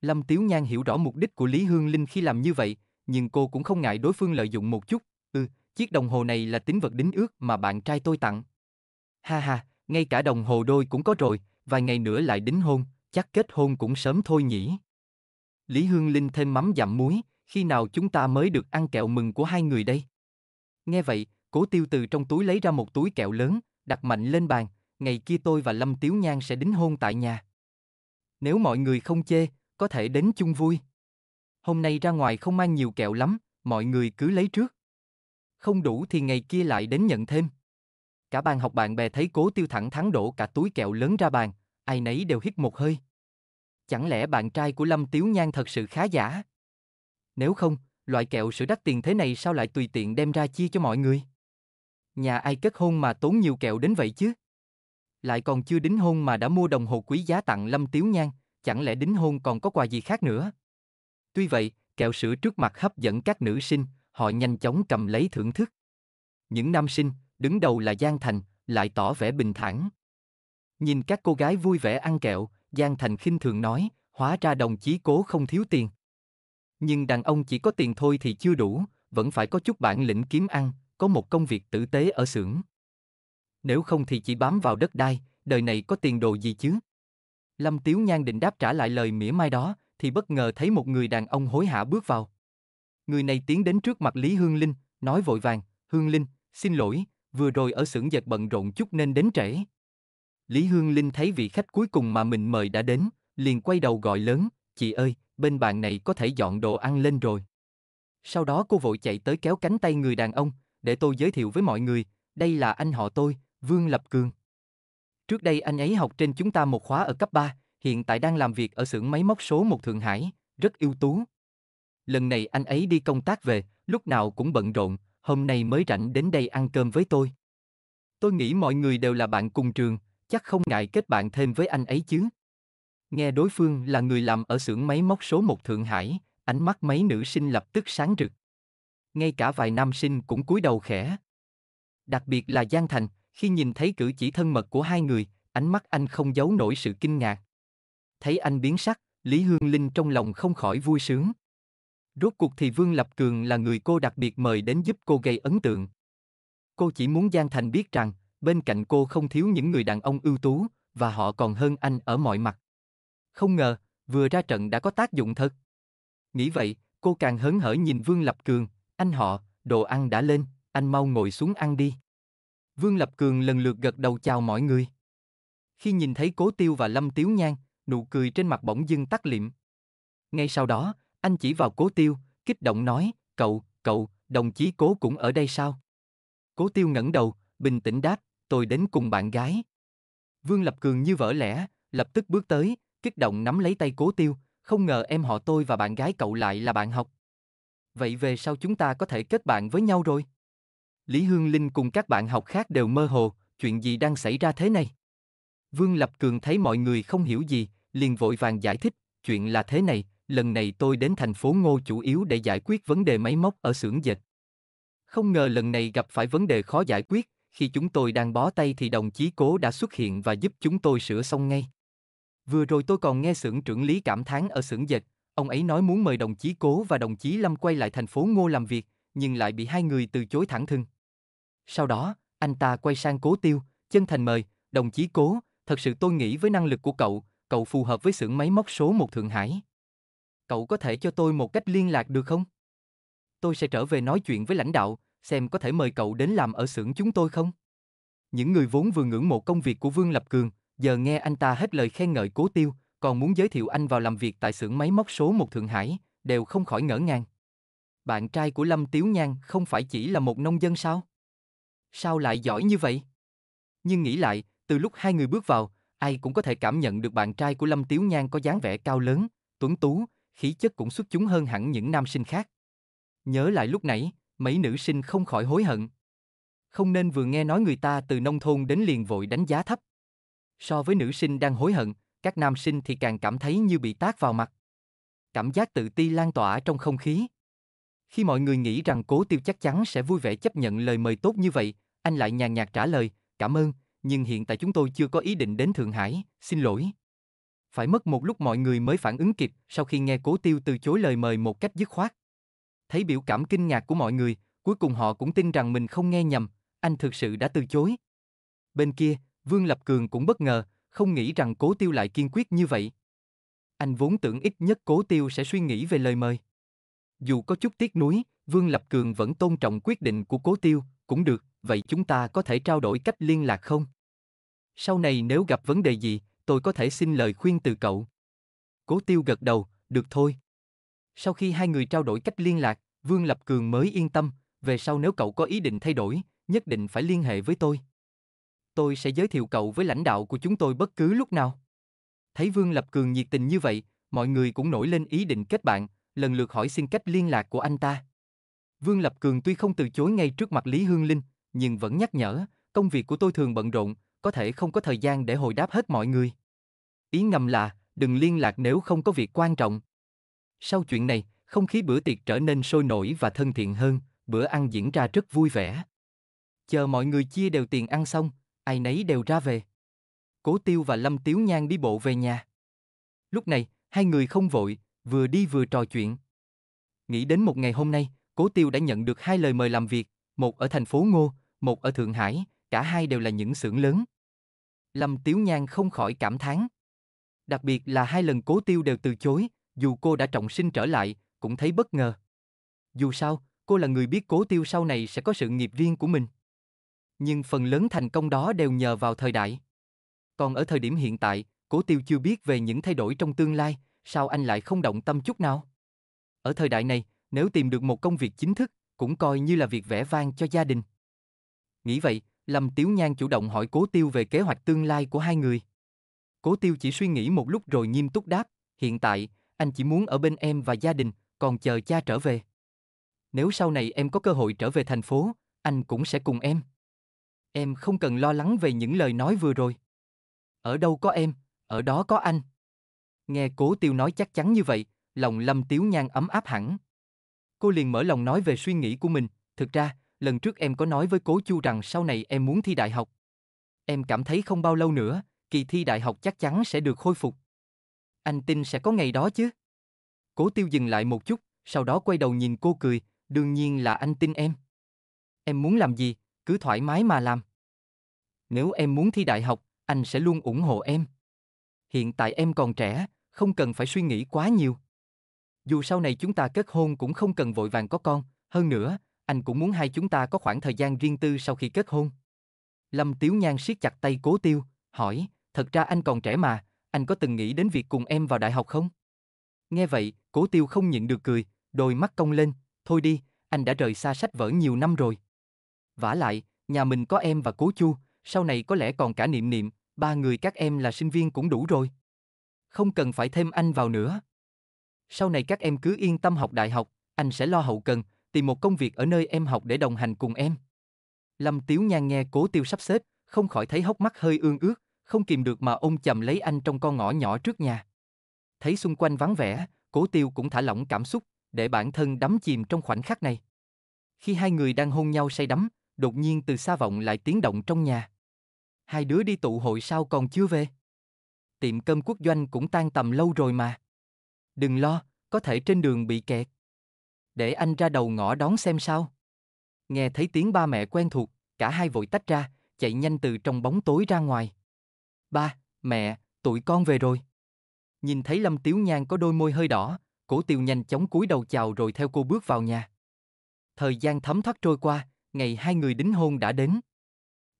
Lâm Tiếu Nhan hiểu rõ mục đích của Lý Hương Linh khi làm như vậy, nhưng cô cũng không ngại đối phương lợi dụng một chút. Ừ, chiếc đồng hồ này là tính vật đính ước mà bạn trai tôi tặng. Ha ha, ngay cả đồng hồ đôi cũng có rồi, vài ngày nữa lại đính hôn, chắc kết hôn cũng sớm thôi nhỉ. Lý Hương Linh thêm mắm dặm muối, khi nào chúng ta mới được ăn kẹo mừng của hai người đây? Nghe vậy, cố tiêu từ trong túi lấy ra một túi kẹo lớn, đặt mạnh lên bàn, ngày kia tôi và Lâm Tiếu Nhan sẽ đính hôn tại nhà. Nếu mọi người không chê, có thể đến chung vui. Hôm nay ra ngoài không mang nhiều kẹo lắm, mọi người cứ lấy trước. Không đủ thì ngày kia lại đến nhận thêm. Cả bàn học bạn bè thấy cố tiêu thẳng thắn đổ cả túi kẹo lớn ra bàn, ai nấy đều hít một hơi. Chẳng lẽ bạn trai của Lâm Tiếu Nhan thật sự khá giả? nếu không, loại kẹo sữa đắt tiền thế này sao lại tùy tiện đem ra chia cho mọi người? Nhà ai kết hôn mà tốn nhiều kẹo đến vậy chứ? Lại còn chưa đính hôn mà đã mua đồng hồ quý giá tặng Lâm Tiếu Nhan, chẳng lẽ đính hôn còn có quà gì khác nữa? Tuy vậy, kẹo sữa trước mặt hấp dẫn các nữ sinh, họ nhanh chóng cầm lấy thưởng thức. Những nam sinh, đứng đầu là Giang Thành, lại tỏ vẻ bình thản. Nhìn các cô gái vui vẻ ăn kẹo, Giang Thành khinh thường nói, hóa ra đồng chí cố không thiếu tiền. Nhưng đàn ông chỉ có tiền thôi thì chưa đủ, vẫn phải có chút bản lĩnh kiếm ăn, có một công việc tử tế ở xưởng. Nếu không thì chỉ bám vào đất đai, đời này có tiền đồ gì chứ? Lâm Tiếu Nhan định đáp trả lại lời mỉa mai đó, thì bất ngờ thấy một người đàn ông hối hả bước vào. Người này tiến đến trước mặt Lý Hương Linh, nói vội vàng, Hương Linh, xin lỗi, vừa rồi ở xưởng dệt bận rộn chút nên đến trễ. Lý Hương Linh thấy vị khách cuối cùng mà mình mời đã đến, liền quay đầu gọi lớn, chị ơi, bên bàn này có thể dọn đồ ăn lên rồi. Sau đó cô vội chạy tới kéo cánh tay người đàn ông, để tôi giới thiệu với mọi người, đây là anh họ tôi, Vương Lập Cường. Trước đây anh ấy học trên chúng ta một khóa ở cấp 3, hiện tại đang làm việc ở xưởng máy móc số 1 Thượng Hải, rất ưu tú. Lần này anh ấy đi công tác về, lúc nào cũng bận rộn, hôm nay mới rảnh đến đây ăn cơm với tôi. Tôi nghĩ mọi người đều là bạn cùng trường, chắc không ngại kết bạn thêm với anh ấy chứ. Nghe đối phương là người làm ở xưởng máy móc số một Thượng Hải, ánh mắt mấy nữ sinh lập tức sáng rực. Ngay cả vài nam sinh cũng cúi đầu khẽ. Đặc biệt là Giang Thành, khi nhìn thấy cử chỉ thân mật của hai người, ánh mắt anh không giấu nổi sự kinh ngạc. Thấy anh biến sắc, Lý Hương Linh trong lòng không khỏi vui sướng. Rốt cuộc thì Vương Lập Cường là người cô đặc biệt mời đến giúp cô gây ấn tượng. Cô chỉ muốn Giang Thành biết rằng, bên cạnh cô không thiếu những người đàn ông ưu tú, và họ còn hơn anh ở mọi mặt không ngờ, vừa ra trận đã có tác dụng thật. Nghĩ vậy, cô càng hớn hở nhìn Vương Lập Cường, anh họ, đồ ăn đã lên, anh mau ngồi xuống ăn đi. Vương Lập Cường lần lượt gật đầu chào mọi người. Khi nhìn thấy Cố Tiêu và Lâm Tiếu Nhan, nụ cười trên mặt bỗng dưng tắt liệm. Ngay sau đó, anh chỉ vào Cố Tiêu, kích động nói, cậu, cậu, đồng chí Cố cũng ở đây sao? Cố Tiêu ngẩng đầu, bình tĩnh đáp, tôi đến cùng bạn gái. Vương Lập Cường như vỡ lẽ, lập tức bước tới, kích động nắm lấy tay cố tiêu, không ngờ em họ tôi và bạn gái cậu lại là bạn học. Vậy về sau chúng ta có thể kết bạn với nhau rồi. Lý Hương Linh cùng các bạn học khác đều mơ hồ, chuyện gì đang xảy ra thế này? Vương Lập Cường thấy mọi người không hiểu gì, liền vội vàng giải thích, chuyện là thế này, lần này tôi đến thành phố Ngô chủ yếu để giải quyết vấn đề máy móc ở xưởng dệt. Không ngờ lần này gặp phải vấn đề khó giải quyết, khi chúng tôi đang bó tay thì đồng chí cố đã xuất hiện và giúp chúng tôi sửa xong ngay. Vừa rồi tôi còn nghe xưởng trưởng Lý cảm thán ở xưởng dệt, ông ấy nói muốn mời đồng chí Cố và đồng chí Lâm quay lại thành phố Ngô làm việc, nhưng lại bị hai người từ chối thẳng thừng. Sau đó, anh ta quay sang Cố Tiêu, chân thành mời, đồng chí Cố, thật sự tôi nghĩ với năng lực của cậu, cậu phù hợp với xưởng máy móc số một Thượng Hải. Cậu có thể cho tôi một cách liên lạc được không? Tôi sẽ trở về nói chuyện với lãnh đạo, xem có thể mời cậu đến làm ở xưởng chúng tôi không? Những người vốn vừa ngưỡng mộ công việc của Vương Lập Cường, giờ nghe anh ta hết lời khen ngợi Cố Tiêu, còn muốn giới thiệu anh vào làm việc tại xưởng máy móc số một Thượng Hải, đều không khỏi ngỡ ngàng. Bạn trai của Lâm Tiếu Nhan không phải chỉ là một nông dân sao? Sao lại giỏi như vậy? Nhưng nghĩ lại, từ lúc hai người bước vào, ai cũng có thể cảm nhận được bạn trai của Lâm Tiếu Nhan có dáng vẻ cao lớn, tuấn tú, khí chất cũng xuất chúng hơn hẳn những nam sinh khác. Nhớ lại lúc nãy, mấy nữ sinh không khỏi hối hận. Không nên vừa nghe nói người ta từ nông thôn đến liền vội đánh giá thấp. So với nữ sinh đang hối hận, các nam sinh thì càng cảm thấy như bị tát vào mặt. Cảm giác tự ti lan tỏa trong không khí. Khi mọi người nghĩ rằng cố tiêu chắc chắn sẽ vui vẻ chấp nhận lời mời tốt như vậy, anh lại nhàn nhạt trả lời, cảm ơn, nhưng hiện tại chúng tôi chưa có ý định đến Thượng Hải, xin lỗi. Phải mất một lúc mọi người mới phản ứng kịp sau khi nghe cố tiêu từ chối lời mời một cách dứt khoát. Thấy biểu cảm kinh ngạc của mọi người, cuối cùng họ cũng tin rằng mình không nghe nhầm, anh thực sự đã từ chối. Bên kia, Vương Lập Cường cũng bất ngờ, không nghĩ rằng Cố Tiêu lại kiên quyết như vậy. Anh vốn tưởng ít nhất Cố Tiêu sẽ suy nghĩ về lời mời. Dù có chút tiếc nuối, Vương Lập Cường vẫn tôn trọng quyết định của Cố Tiêu, cũng được, vậy chúng ta có thể trao đổi cách liên lạc không? Sau này nếu gặp vấn đề gì, tôi có thể xin lời khuyên từ cậu. Cố Tiêu gật đầu, được thôi. Sau khi hai người trao đổi cách liên lạc, Vương Lập Cường mới yên tâm, về sau nếu cậu có ý định thay đổi, nhất định phải liên hệ với tôi tôi sẽ giới thiệu cậu với lãnh đạo của chúng tôi bất cứ lúc nào. Thấy Vương Lập Cường nhiệt tình như vậy, mọi người cũng nổi lên ý định kết bạn, lần lượt hỏi xin cách liên lạc của anh ta. Vương Lập Cường tuy không từ chối ngay trước mặt Lý Hương Linh, nhưng vẫn nhắc nhở, công việc của tôi thường bận rộn, có thể không có thời gian để hồi đáp hết mọi người. Ý ngầm là, đừng liên lạc nếu không có việc quan trọng. Sau chuyện này, không khí bữa tiệc trở nên sôi nổi và thân thiện hơn, bữa ăn diễn ra rất vui vẻ. Chờ mọi người chia đều tiền ăn xong, ai nấy đều ra về. Cố Tiêu và Lâm Tiếu Nhan đi bộ về nhà. Lúc này, hai người không vội, vừa đi vừa trò chuyện. Nghĩ đến một ngày hôm nay, Cố Tiêu đã nhận được hai lời mời làm việc, một ở thành phố Ngô, một ở Thượng Hải, cả hai đều là những xưởng lớn. Lâm Tiếu Nhan không khỏi cảm thán. Đặc biệt là hai lần Cố Tiêu đều từ chối, dù cô đã trọng sinh trở lại, cũng thấy bất ngờ. Dù sao, cô là người biết Cố Tiêu sau này sẽ có sự nghiệp riêng của mình nhưng phần lớn thành công đó đều nhờ vào thời đại. Còn ở thời điểm hiện tại, Cố Tiêu chưa biết về những thay đổi trong tương lai, sao anh lại không động tâm chút nào? Ở thời đại này, nếu tìm được một công việc chính thức, cũng coi như là việc vẽ vang cho gia đình. Nghĩ vậy, Lâm Tiếu Nhan chủ động hỏi Cố Tiêu về kế hoạch tương lai của hai người. Cố Tiêu chỉ suy nghĩ một lúc rồi nghiêm túc đáp, hiện tại, anh chỉ muốn ở bên em và gia đình, còn chờ cha trở về. Nếu sau này em có cơ hội trở về thành phố, anh cũng sẽ cùng em. Em không cần lo lắng về những lời nói vừa rồi. Ở đâu có em, ở đó có anh. Nghe cố tiêu nói chắc chắn như vậy, lòng Lâm Tiếu Nhan ấm áp hẳn. Cô liền mở lòng nói về suy nghĩ của mình, thực ra, lần trước em có nói với cố chu rằng sau này em muốn thi đại học. Em cảm thấy không bao lâu nữa, kỳ thi đại học chắc chắn sẽ được khôi phục. Anh tin sẽ có ngày đó chứ? Cố tiêu dừng lại một chút, sau đó quay đầu nhìn cô cười, đương nhiên là anh tin em. Em muốn làm gì, cứ thoải mái mà làm. Nếu em muốn thi đại học, anh sẽ luôn ủng hộ em. Hiện tại em còn trẻ, không cần phải suy nghĩ quá nhiều. Dù sau này chúng ta kết hôn cũng không cần vội vàng có con, hơn nữa, anh cũng muốn hai chúng ta có khoảng thời gian riêng tư sau khi kết hôn. Lâm Tiếu Nhan siết chặt tay Cố Tiêu, hỏi, thật ra anh còn trẻ mà, anh có từng nghĩ đến việc cùng em vào đại học không? Nghe vậy, Cố Tiêu không nhịn được cười, đôi mắt cong lên, thôi đi, anh đã rời xa sách vở nhiều năm rồi vả lại, nhà mình có em và cố chu, sau này có lẽ còn cả niệm niệm, ba người các em là sinh viên cũng đủ rồi. Không cần phải thêm anh vào nữa. Sau này các em cứ yên tâm học đại học, anh sẽ lo hậu cần, tìm một công việc ở nơi em học để đồng hành cùng em. Lâm Tiếu Nhan nghe cố tiêu sắp xếp, không khỏi thấy hốc mắt hơi ương ước không kìm được mà ôm chầm lấy anh trong con ngõ nhỏ trước nhà. Thấy xung quanh vắng vẻ, cố tiêu cũng thả lỏng cảm xúc, để bản thân đắm chìm trong khoảnh khắc này. Khi hai người đang hôn nhau say đắm, đột nhiên từ xa vọng lại tiếng động trong nhà. Hai đứa đi tụ hội sao còn chưa về? Tiệm cơm quốc doanh cũng tan tầm lâu rồi mà. Đừng lo, có thể trên đường bị kẹt. Để anh ra đầu ngõ đón xem sao. Nghe thấy tiếng ba mẹ quen thuộc, cả hai vội tách ra, chạy nhanh từ trong bóng tối ra ngoài. Ba, mẹ, tụi con về rồi. Nhìn thấy Lâm Tiếu Nhan có đôi môi hơi đỏ, cổ tiêu nhanh chóng cúi đầu chào rồi theo cô bước vào nhà. Thời gian thấm thoát trôi qua, ngày hai người đính hôn đã đến.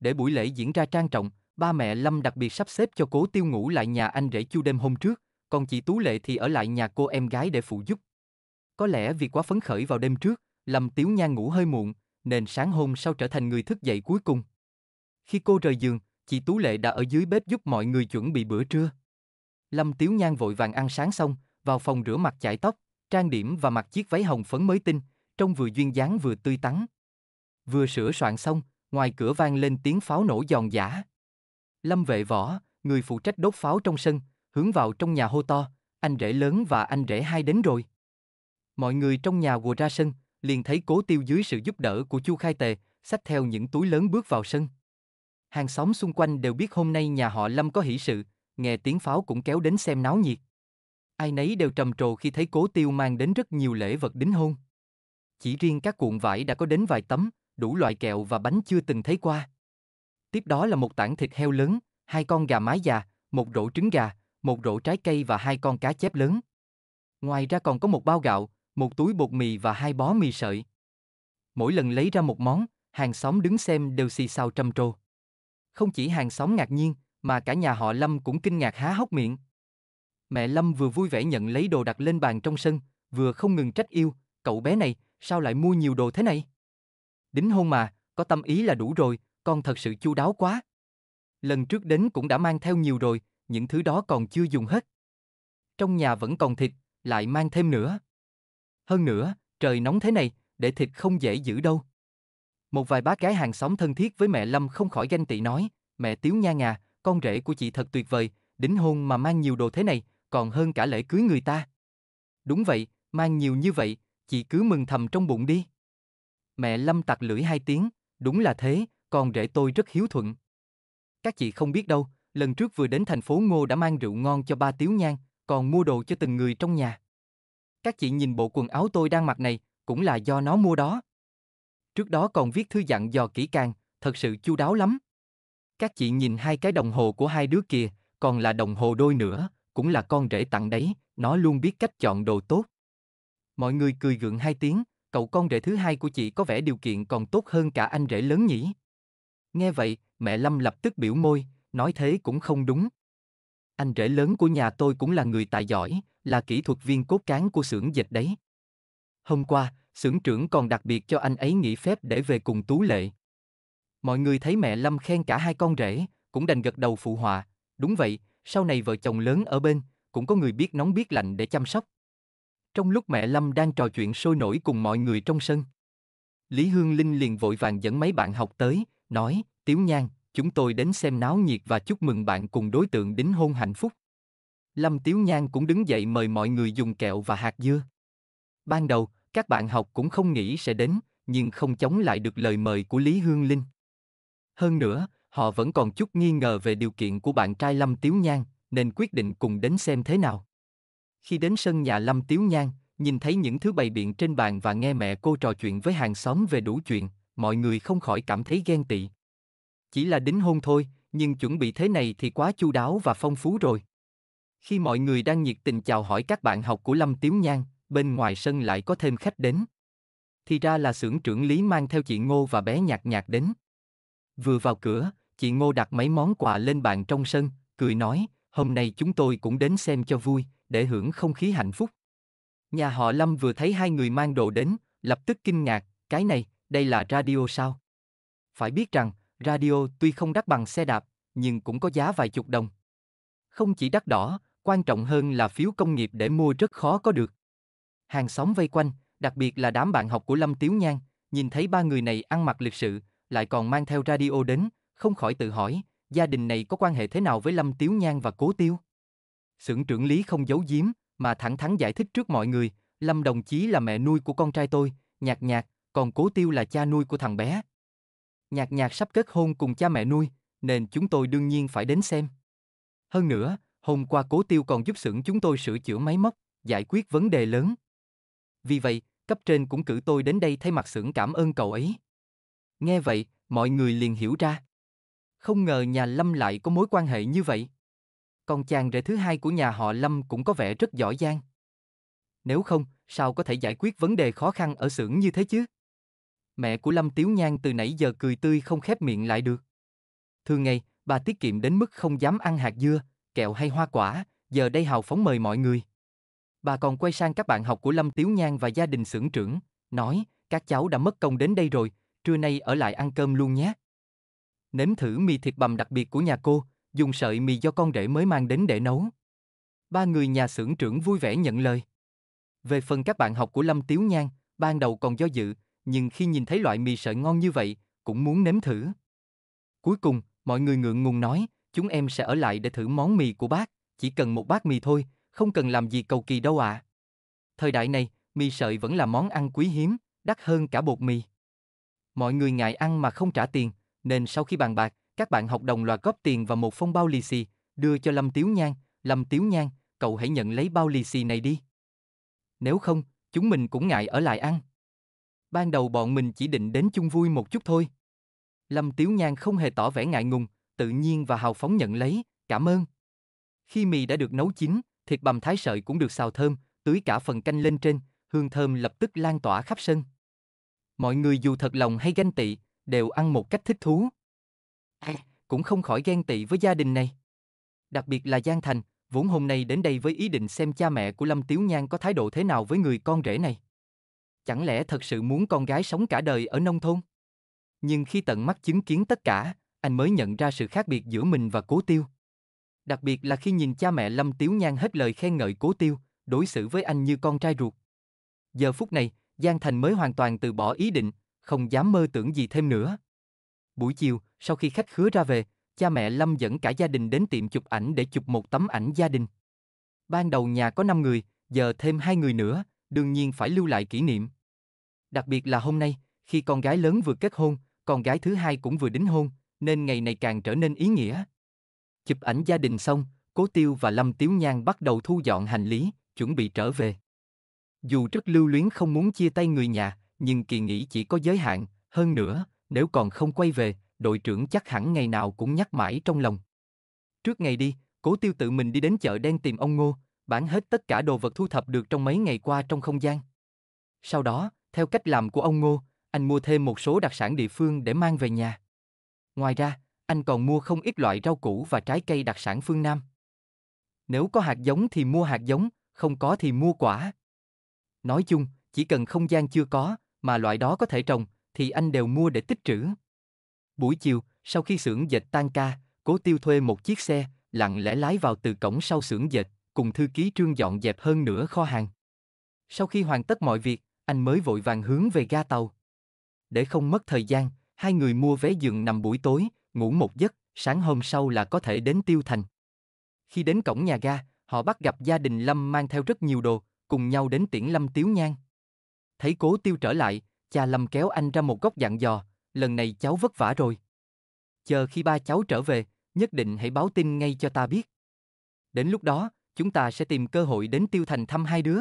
Để buổi lễ diễn ra trang trọng, ba mẹ Lâm đặc biệt sắp xếp cho cố tiêu ngủ lại nhà anh rể chu đêm hôm trước, còn chị Tú Lệ thì ở lại nhà cô em gái để phụ giúp. Có lẽ vì quá phấn khởi vào đêm trước, Lâm Tiếu Nhan ngủ hơi muộn, nên sáng hôm sau trở thành người thức dậy cuối cùng. Khi cô rời giường, chị Tú Lệ đã ở dưới bếp giúp mọi người chuẩn bị bữa trưa. Lâm Tiếu Nhan vội vàng ăn sáng xong, vào phòng rửa mặt chải tóc, trang điểm và mặc chiếc váy hồng phấn mới tinh, trông vừa duyên dáng vừa tươi tắn. Vừa sửa soạn xong, ngoài cửa vang lên tiếng pháo nổ giòn giả. Lâm vệ võ, người phụ trách đốt pháo trong sân, hướng vào trong nhà hô to, anh rể lớn và anh rể hai đến rồi. Mọi người trong nhà vừa ra sân, liền thấy cố tiêu dưới sự giúp đỡ của chu khai tề, xách theo những túi lớn bước vào sân. Hàng xóm xung quanh đều biết hôm nay nhà họ Lâm có hỷ sự, nghe tiếng pháo cũng kéo đến xem náo nhiệt. Ai nấy đều trầm trồ khi thấy cố tiêu mang đến rất nhiều lễ vật đính hôn. Chỉ riêng các cuộn vải đã có đến vài tấm, đủ loại kẹo và bánh chưa từng thấy qua. Tiếp đó là một tảng thịt heo lớn, hai con gà mái già, một rổ trứng gà, một rổ trái cây và hai con cá chép lớn. Ngoài ra còn có một bao gạo, một túi bột mì và hai bó mì sợi. Mỗi lần lấy ra một món, hàng xóm đứng xem đều xì xào trầm trồ. Không chỉ hàng xóm ngạc nhiên, mà cả nhà họ Lâm cũng kinh ngạc há hốc miệng. Mẹ Lâm vừa vui vẻ nhận lấy đồ đặt lên bàn trong sân, vừa không ngừng trách yêu, cậu bé này, sao lại mua nhiều đồ thế này? Đính hôn mà, có tâm ý là đủ rồi, con thật sự chu đáo quá. Lần trước đến cũng đã mang theo nhiều rồi, những thứ đó còn chưa dùng hết. Trong nhà vẫn còn thịt, lại mang thêm nữa. Hơn nữa, trời nóng thế này, để thịt không dễ giữ đâu. Một vài bác gái hàng xóm thân thiết với mẹ Lâm không khỏi ganh tị nói, mẹ Tiếu Nha Ngà, con rể của chị thật tuyệt vời, đính hôn mà mang nhiều đồ thế này, còn hơn cả lễ cưới người ta. Đúng vậy, mang nhiều như vậy, chị cứ mừng thầm trong bụng đi. Mẹ Lâm tặc lưỡi hai tiếng, đúng là thế, con rể tôi rất hiếu thuận. Các chị không biết đâu, lần trước vừa đến thành phố Ngô đã mang rượu ngon cho ba Tiếu Nhan, còn mua đồ cho từng người trong nhà. Các chị nhìn bộ quần áo tôi đang mặc này, cũng là do nó mua đó. Trước đó còn viết thư dặn dò kỹ càng, thật sự chu đáo lắm. Các chị nhìn hai cái đồng hồ của hai đứa kia, còn là đồng hồ đôi nữa, cũng là con rể tặng đấy, nó luôn biết cách chọn đồ tốt. Mọi người cười gượng hai tiếng, cậu con rể thứ hai của chị có vẻ điều kiện còn tốt hơn cả anh rể lớn nhỉ? Nghe vậy, mẹ Lâm lập tức biểu môi, nói thế cũng không đúng. Anh rể lớn của nhà tôi cũng là người tài giỏi, là kỹ thuật viên cốt cán của xưởng dịch đấy. Hôm qua, xưởng trưởng còn đặc biệt cho anh ấy nghỉ phép để về cùng Tú Lệ. Mọi người thấy mẹ Lâm khen cả hai con rể, cũng đành gật đầu phụ họa. Đúng vậy, sau này vợ chồng lớn ở bên, cũng có người biết nóng biết lạnh để chăm sóc, trong lúc mẹ Lâm đang trò chuyện sôi nổi cùng mọi người trong sân. Lý Hương Linh liền vội vàng dẫn mấy bạn học tới, nói, Tiếu Nhan, chúng tôi đến xem náo nhiệt và chúc mừng bạn cùng đối tượng đính hôn hạnh phúc. Lâm Tiếu Nhan cũng đứng dậy mời mọi người dùng kẹo và hạt dưa. Ban đầu, các bạn học cũng không nghĩ sẽ đến, nhưng không chống lại được lời mời của Lý Hương Linh. Hơn nữa, họ vẫn còn chút nghi ngờ về điều kiện của bạn trai Lâm Tiếu Nhan, nên quyết định cùng đến xem thế nào. Khi đến sân nhà Lâm Tiếu Nhan, nhìn thấy những thứ bày biện trên bàn và nghe mẹ cô trò chuyện với hàng xóm về đủ chuyện, mọi người không khỏi cảm thấy ghen tị. Chỉ là đính hôn thôi, nhưng chuẩn bị thế này thì quá chu đáo và phong phú rồi. Khi mọi người đang nhiệt tình chào hỏi các bạn học của Lâm Tiếu Nhan, bên ngoài sân lại có thêm khách đến. Thì ra là xưởng trưởng Lý mang theo chị Ngô và bé nhạc nhạc đến. Vừa vào cửa, chị Ngô đặt mấy món quà lên bàn trong sân, cười nói, hôm nay chúng tôi cũng đến xem cho vui, để hưởng không khí hạnh phúc. Nhà họ Lâm vừa thấy hai người mang đồ đến, lập tức kinh ngạc, cái này, đây là radio sao? Phải biết rằng, radio tuy không đắt bằng xe đạp, nhưng cũng có giá vài chục đồng. Không chỉ đắt đỏ, quan trọng hơn là phiếu công nghiệp để mua rất khó có được. Hàng xóm vây quanh, đặc biệt là đám bạn học của Lâm Tiếu Nhan, nhìn thấy ba người này ăn mặc lịch sự, lại còn mang theo radio đến, không khỏi tự hỏi, gia đình này có quan hệ thế nào với Lâm Tiếu Nhan và Cố Tiêu? Sưởng trưởng Lý không giấu giếm, mà thẳng thắn giải thích trước mọi người, Lâm đồng chí là mẹ nuôi của con trai tôi, nhạc nhạc, còn cố tiêu là cha nuôi của thằng bé. Nhạc nhạc sắp kết hôn cùng cha mẹ nuôi, nên chúng tôi đương nhiên phải đến xem. Hơn nữa, hôm qua cố tiêu còn giúp xưởng chúng tôi sửa chữa máy móc, giải quyết vấn đề lớn. Vì vậy, cấp trên cũng cử tôi đến đây thay mặt xưởng cảm ơn cậu ấy. Nghe vậy, mọi người liền hiểu ra. Không ngờ nhà Lâm lại có mối quan hệ như vậy con chàng rể thứ hai của nhà họ Lâm cũng có vẻ rất giỏi giang. Nếu không, sao có thể giải quyết vấn đề khó khăn ở xưởng như thế chứ? Mẹ của Lâm Tiếu Nhan từ nãy giờ cười tươi không khép miệng lại được. Thường ngày, bà tiết kiệm đến mức không dám ăn hạt dưa, kẹo hay hoa quả, giờ đây hào phóng mời mọi người. Bà còn quay sang các bạn học của Lâm Tiếu Nhan và gia đình xưởng trưởng, nói, các cháu đã mất công đến đây rồi, trưa nay ở lại ăn cơm luôn nhé. Nếm thử mì thịt bằm đặc biệt của nhà cô, dùng sợi mì do con rể mới mang đến để nấu. Ba người nhà xưởng trưởng vui vẻ nhận lời. Về phần các bạn học của Lâm Tiếu Nhan, ban đầu còn do dự, nhưng khi nhìn thấy loại mì sợi ngon như vậy, cũng muốn nếm thử. Cuối cùng, mọi người ngượng ngùng nói, chúng em sẽ ở lại để thử món mì của bác, chỉ cần một bát mì thôi, không cần làm gì cầu kỳ đâu ạ. À. Thời đại này, mì sợi vẫn là món ăn quý hiếm, đắt hơn cả bột mì. Mọi người ngại ăn mà không trả tiền, nên sau khi bàn bạc, các bạn học đồng loạt góp tiền vào một phong bao lì xì, đưa cho Lâm Tiếu Nhan, Lâm Tiếu Nhan, cậu hãy nhận lấy bao lì xì này đi. Nếu không, chúng mình cũng ngại ở lại ăn. Ban đầu bọn mình chỉ định đến chung vui một chút thôi. Lâm Tiếu Nhan không hề tỏ vẻ ngại ngùng, tự nhiên và hào phóng nhận lấy, cảm ơn. Khi mì đã được nấu chín, thịt bằm thái sợi cũng được xào thơm, tưới cả phần canh lên trên, hương thơm lập tức lan tỏa khắp sân. Mọi người dù thật lòng hay ganh tị, đều ăn một cách thích thú. À, cũng không khỏi ghen tị với gia đình này. Đặc biệt là Giang Thành, vốn hôm nay đến đây với ý định xem cha mẹ của Lâm Tiếu Nhan có thái độ thế nào với người con rể này. Chẳng lẽ thật sự muốn con gái sống cả đời ở nông thôn? Nhưng khi tận mắt chứng kiến tất cả, anh mới nhận ra sự khác biệt giữa mình và Cố Tiêu. Đặc biệt là khi nhìn cha mẹ Lâm Tiếu Nhan hết lời khen ngợi Cố Tiêu, đối xử với anh như con trai ruột. Giờ phút này, Giang Thành mới hoàn toàn từ bỏ ý định, không dám mơ tưởng gì thêm nữa. Buổi chiều, sau khi khách khứa ra về, cha mẹ Lâm dẫn cả gia đình đến tiệm chụp ảnh để chụp một tấm ảnh gia đình. Ban đầu nhà có 5 người, giờ thêm hai người nữa, đương nhiên phải lưu lại kỷ niệm. Đặc biệt là hôm nay, khi con gái lớn vừa kết hôn, con gái thứ hai cũng vừa đính hôn, nên ngày này càng trở nên ý nghĩa. Chụp ảnh gia đình xong, Cố Tiêu và Lâm Tiếu Nhan bắt đầu thu dọn hành lý, chuẩn bị trở về. Dù rất lưu luyến không muốn chia tay người nhà, nhưng kỳ nghỉ chỉ có giới hạn, hơn nữa, nếu còn không quay về, đội trưởng chắc hẳn ngày nào cũng nhắc mãi trong lòng. Trước ngày đi, cố tiêu tự mình đi đến chợ đen tìm ông Ngô, bán hết tất cả đồ vật thu thập được trong mấy ngày qua trong không gian. Sau đó, theo cách làm của ông Ngô, anh mua thêm một số đặc sản địa phương để mang về nhà. Ngoài ra, anh còn mua không ít loại rau củ và trái cây đặc sản phương Nam. Nếu có hạt giống thì mua hạt giống, không có thì mua quả. Nói chung, chỉ cần không gian chưa có, mà loại đó có thể trồng, thì anh đều mua để tích trữ. Buổi chiều, sau khi xưởng dệt tan ca, Cố Tiêu thuê một chiếc xe, lặng lẽ lái vào từ cổng sau xưởng dệt, cùng thư ký Trương dọn dẹp hơn nửa kho hàng. Sau khi hoàn tất mọi việc, anh mới vội vàng hướng về ga tàu. Để không mất thời gian, hai người mua vé giường nằm buổi tối, ngủ một giấc, sáng hôm sau là có thể đến Tiêu Thành. Khi đến cổng nhà ga, họ bắt gặp gia đình Lâm mang theo rất nhiều đồ, cùng nhau đến tiễn Lâm Tiếu Nhan. Thấy cố Tiêu trở lại, cha Lâm kéo anh ra một góc dặn dò, lần này cháu vất vả rồi. Chờ khi ba cháu trở về, nhất định hãy báo tin ngay cho ta biết. Đến lúc đó, chúng ta sẽ tìm cơ hội đến Tiêu Thành thăm hai đứa.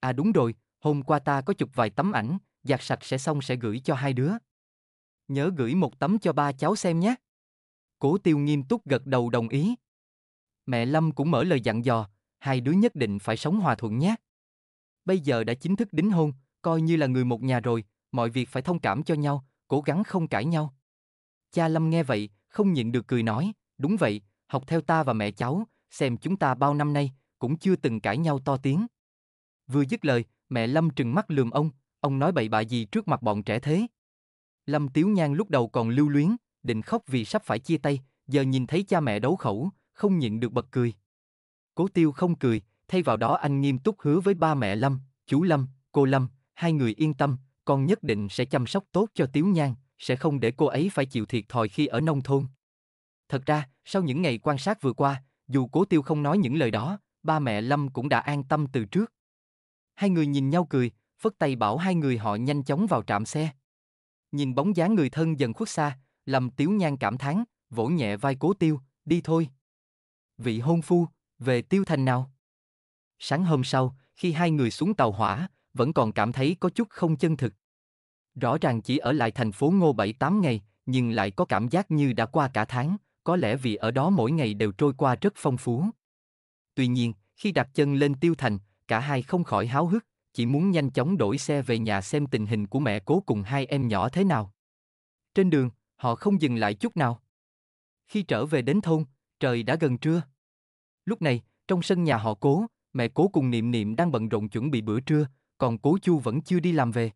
À đúng rồi, hôm qua ta có chụp vài tấm ảnh, giặt sạch sẽ xong sẽ gửi cho hai đứa. Nhớ gửi một tấm cho ba cháu xem nhé. Cố Tiêu nghiêm túc gật đầu đồng ý. Mẹ Lâm cũng mở lời dặn dò, hai đứa nhất định phải sống hòa thuận nhé. Bây giờ đã chính thức đính hôn, coi như là người một nhà rồi, mọi việc phải thông cảm cho nhau, cố gắng không cãi nhau. Cha Lâm nghe vậy, không nhịn được cười nói, đúng vậy, học theo ta và mẹ cháu, xem chúng ta bao năm nay, cũng chưa từng cãi nhau to tiếng. Vừa dứt lời, mẹ Lâm trừng mắt lườm ông, ông nói bậy bạ gì trước mặt bọn trẻ thế. Lâm Tiếu Nhan lúc đầu còn lưu luyến, định khóc vì sắp phải chia tay, giờ nhìn thấy cha mẹ đấu khẩu, không nhịn được bật cười. Cố Tiêu không cười, thay vào đó anh nghiêm túc hứa với ba mẹ Lâm, chú Lâm, cô Lâm, hai người yên tâm, con nhất định sẽ chăm sóc tốt cho Tiếu Nhan, sẽ không để cô ấy phải chịu thiệt thòi khi ở nông thôn. Thật ra, sau những ngày quan sát vừa qua, dù Cố Tiêu không nói những lời đó, ba mẹ Lâm cũng đã an tâm từ trước. Hai người nhìn nhau cười, phất tay bảo hai người họ nhanh chóng vào trạm xe. Nhìn bóng dáng người thân dần khuất xa, Lâm Tiếu Nhan cảm thán, vỗ nhẹ vai Cố Tiêu, đi thôi. Vị hôn phu, về Tiêu Thành nào? Sáng hôm sau, khi hai người xuống tàu hỏa, vẫn còn cảm thấy có chút không chân thực. Rõ ràng chỉ ở lại thành phố Ngô 7-8 ngày, nhưng lại có cảm giác như đã qua cả tháng, có lẽ vì ở đó mỗi ngày đều trôi qua rất phong phú. Tuy nhiên, khi đặt chân lên tiêu thành, cả hai không khỏi háo hức, chỉ muốn nhanh chóng đổi xe về nhà xem tình hình của mẹ cố cùng hai em nhỏ thế nào. Trên đường, họ không dừng lại chút nào. Khi trở về đến thôn, trời đã gần trưa. Lúc này, trong sân nhà họ cố, mẹ cố cùng niệm niệm đang bận rộn chuẩn bị bữa trưa, còn cố chu vẫn chưa đi làm về.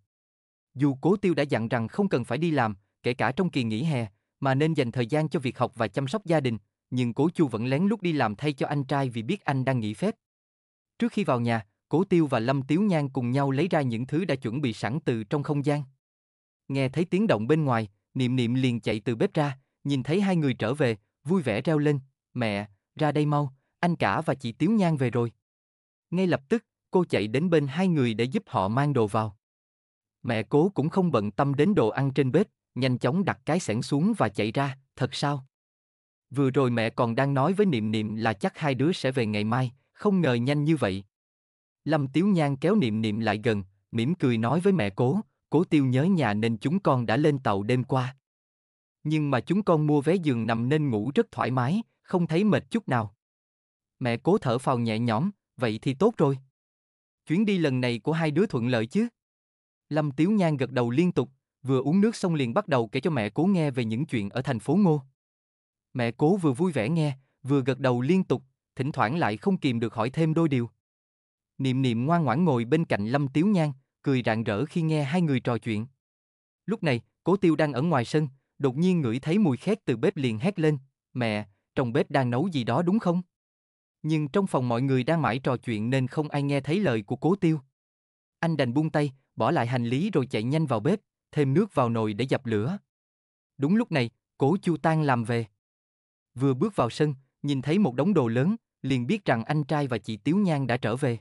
Dù cố tiêu đã dặn rằng không cần phải đi làm, kể cả trong kỳ nghỉ hè, mà nên dành thời gian cho việc học và chăm sóc gia đình, nhưng cố chu vẫn lén lút đi làm thay cho anh trai vì biết anh đang nghỉ phép. Trước khi vào nhà, cố tiêu và Lâm Tiếu Nhan cùng nhau lấy ra những thứ đã chuẩn bị sẵn từ trong không gian. Nghe thấy tiếng động bên ngoài, niệm niệm liền chạy từ bếp ra, nhìn thấy hai người trở về, vui vẻ reo lên, mẹ, ra đây mau, anh cả và chị Tiếu Nhan về rồi. Ngay lập tức, cô chạy đến bên hai người để giúp họ mang đồ vào. Mẹ cố cũng không bận tâm đến đồ ăn trên bếp, nhanh chóng đặt cái xẻng xuống và chạy ra, thật sao? Vừa rồi mẹ còn đang nói với Niệm Niệm là chắc hai đứa sẽ về ngày mai, không ngờ nhanh như vậy. Lâm Tiếu Nhan kéo Niệm Niệm lại gần, mỉm cười nói với mẹ cố, cố tiêu nhớ nhà nên chúng con đã lên tàu đêm qua. Nhưng mà chúng con mua vé giường nằm nên ngủ rất thoải mái, không thấy mệt chút nào. Mẹ cố thở phào nhẹ nhõm, vậy thì tốt rồi. Chuyến đi lần này của hai đứa thuận lợi chứ? Lâm Tiếu Nhan gật đầu liên tục, vừa uống nước xong liền bắt đầu kể cho mẹ cố nghe về những chuyện ở thành phố Ngô. Mẹ cố vừa vui vẻ nghe, vừa gật đầu liên tục, thỉnh thoảng lại không kìm được hỏi thêm đôi điều. Niệm niệm ngoan ngoãn ngồi bên cạnh Lâm Tiếu Nhan, cười rạng rỡ khi nghe hai người trò chuyện. Lúc này, cố tiêu đang ở ngoài sân, đột nhiên ngửi thấy mùi khét từ bếp liền hét lên, mẹ, trong bếp đang nấu gì đó đúng không? nhưng trong phòng mọi người đang mãi trò chuyện nên không ai nghe thấy lời của cố tiêu. Anh đành buông tay, bỏ lại hành lý rồi chạy nhanh vào bếp, thêm nước vào nồi để dập lửa. Đúng lúc này, cố Chu Tan làm về. Vừa bước vào sân, nhìn thấy một đống đồ lớn, liền biết rằng anh trai và chị Tiếu Nhan đã trở về.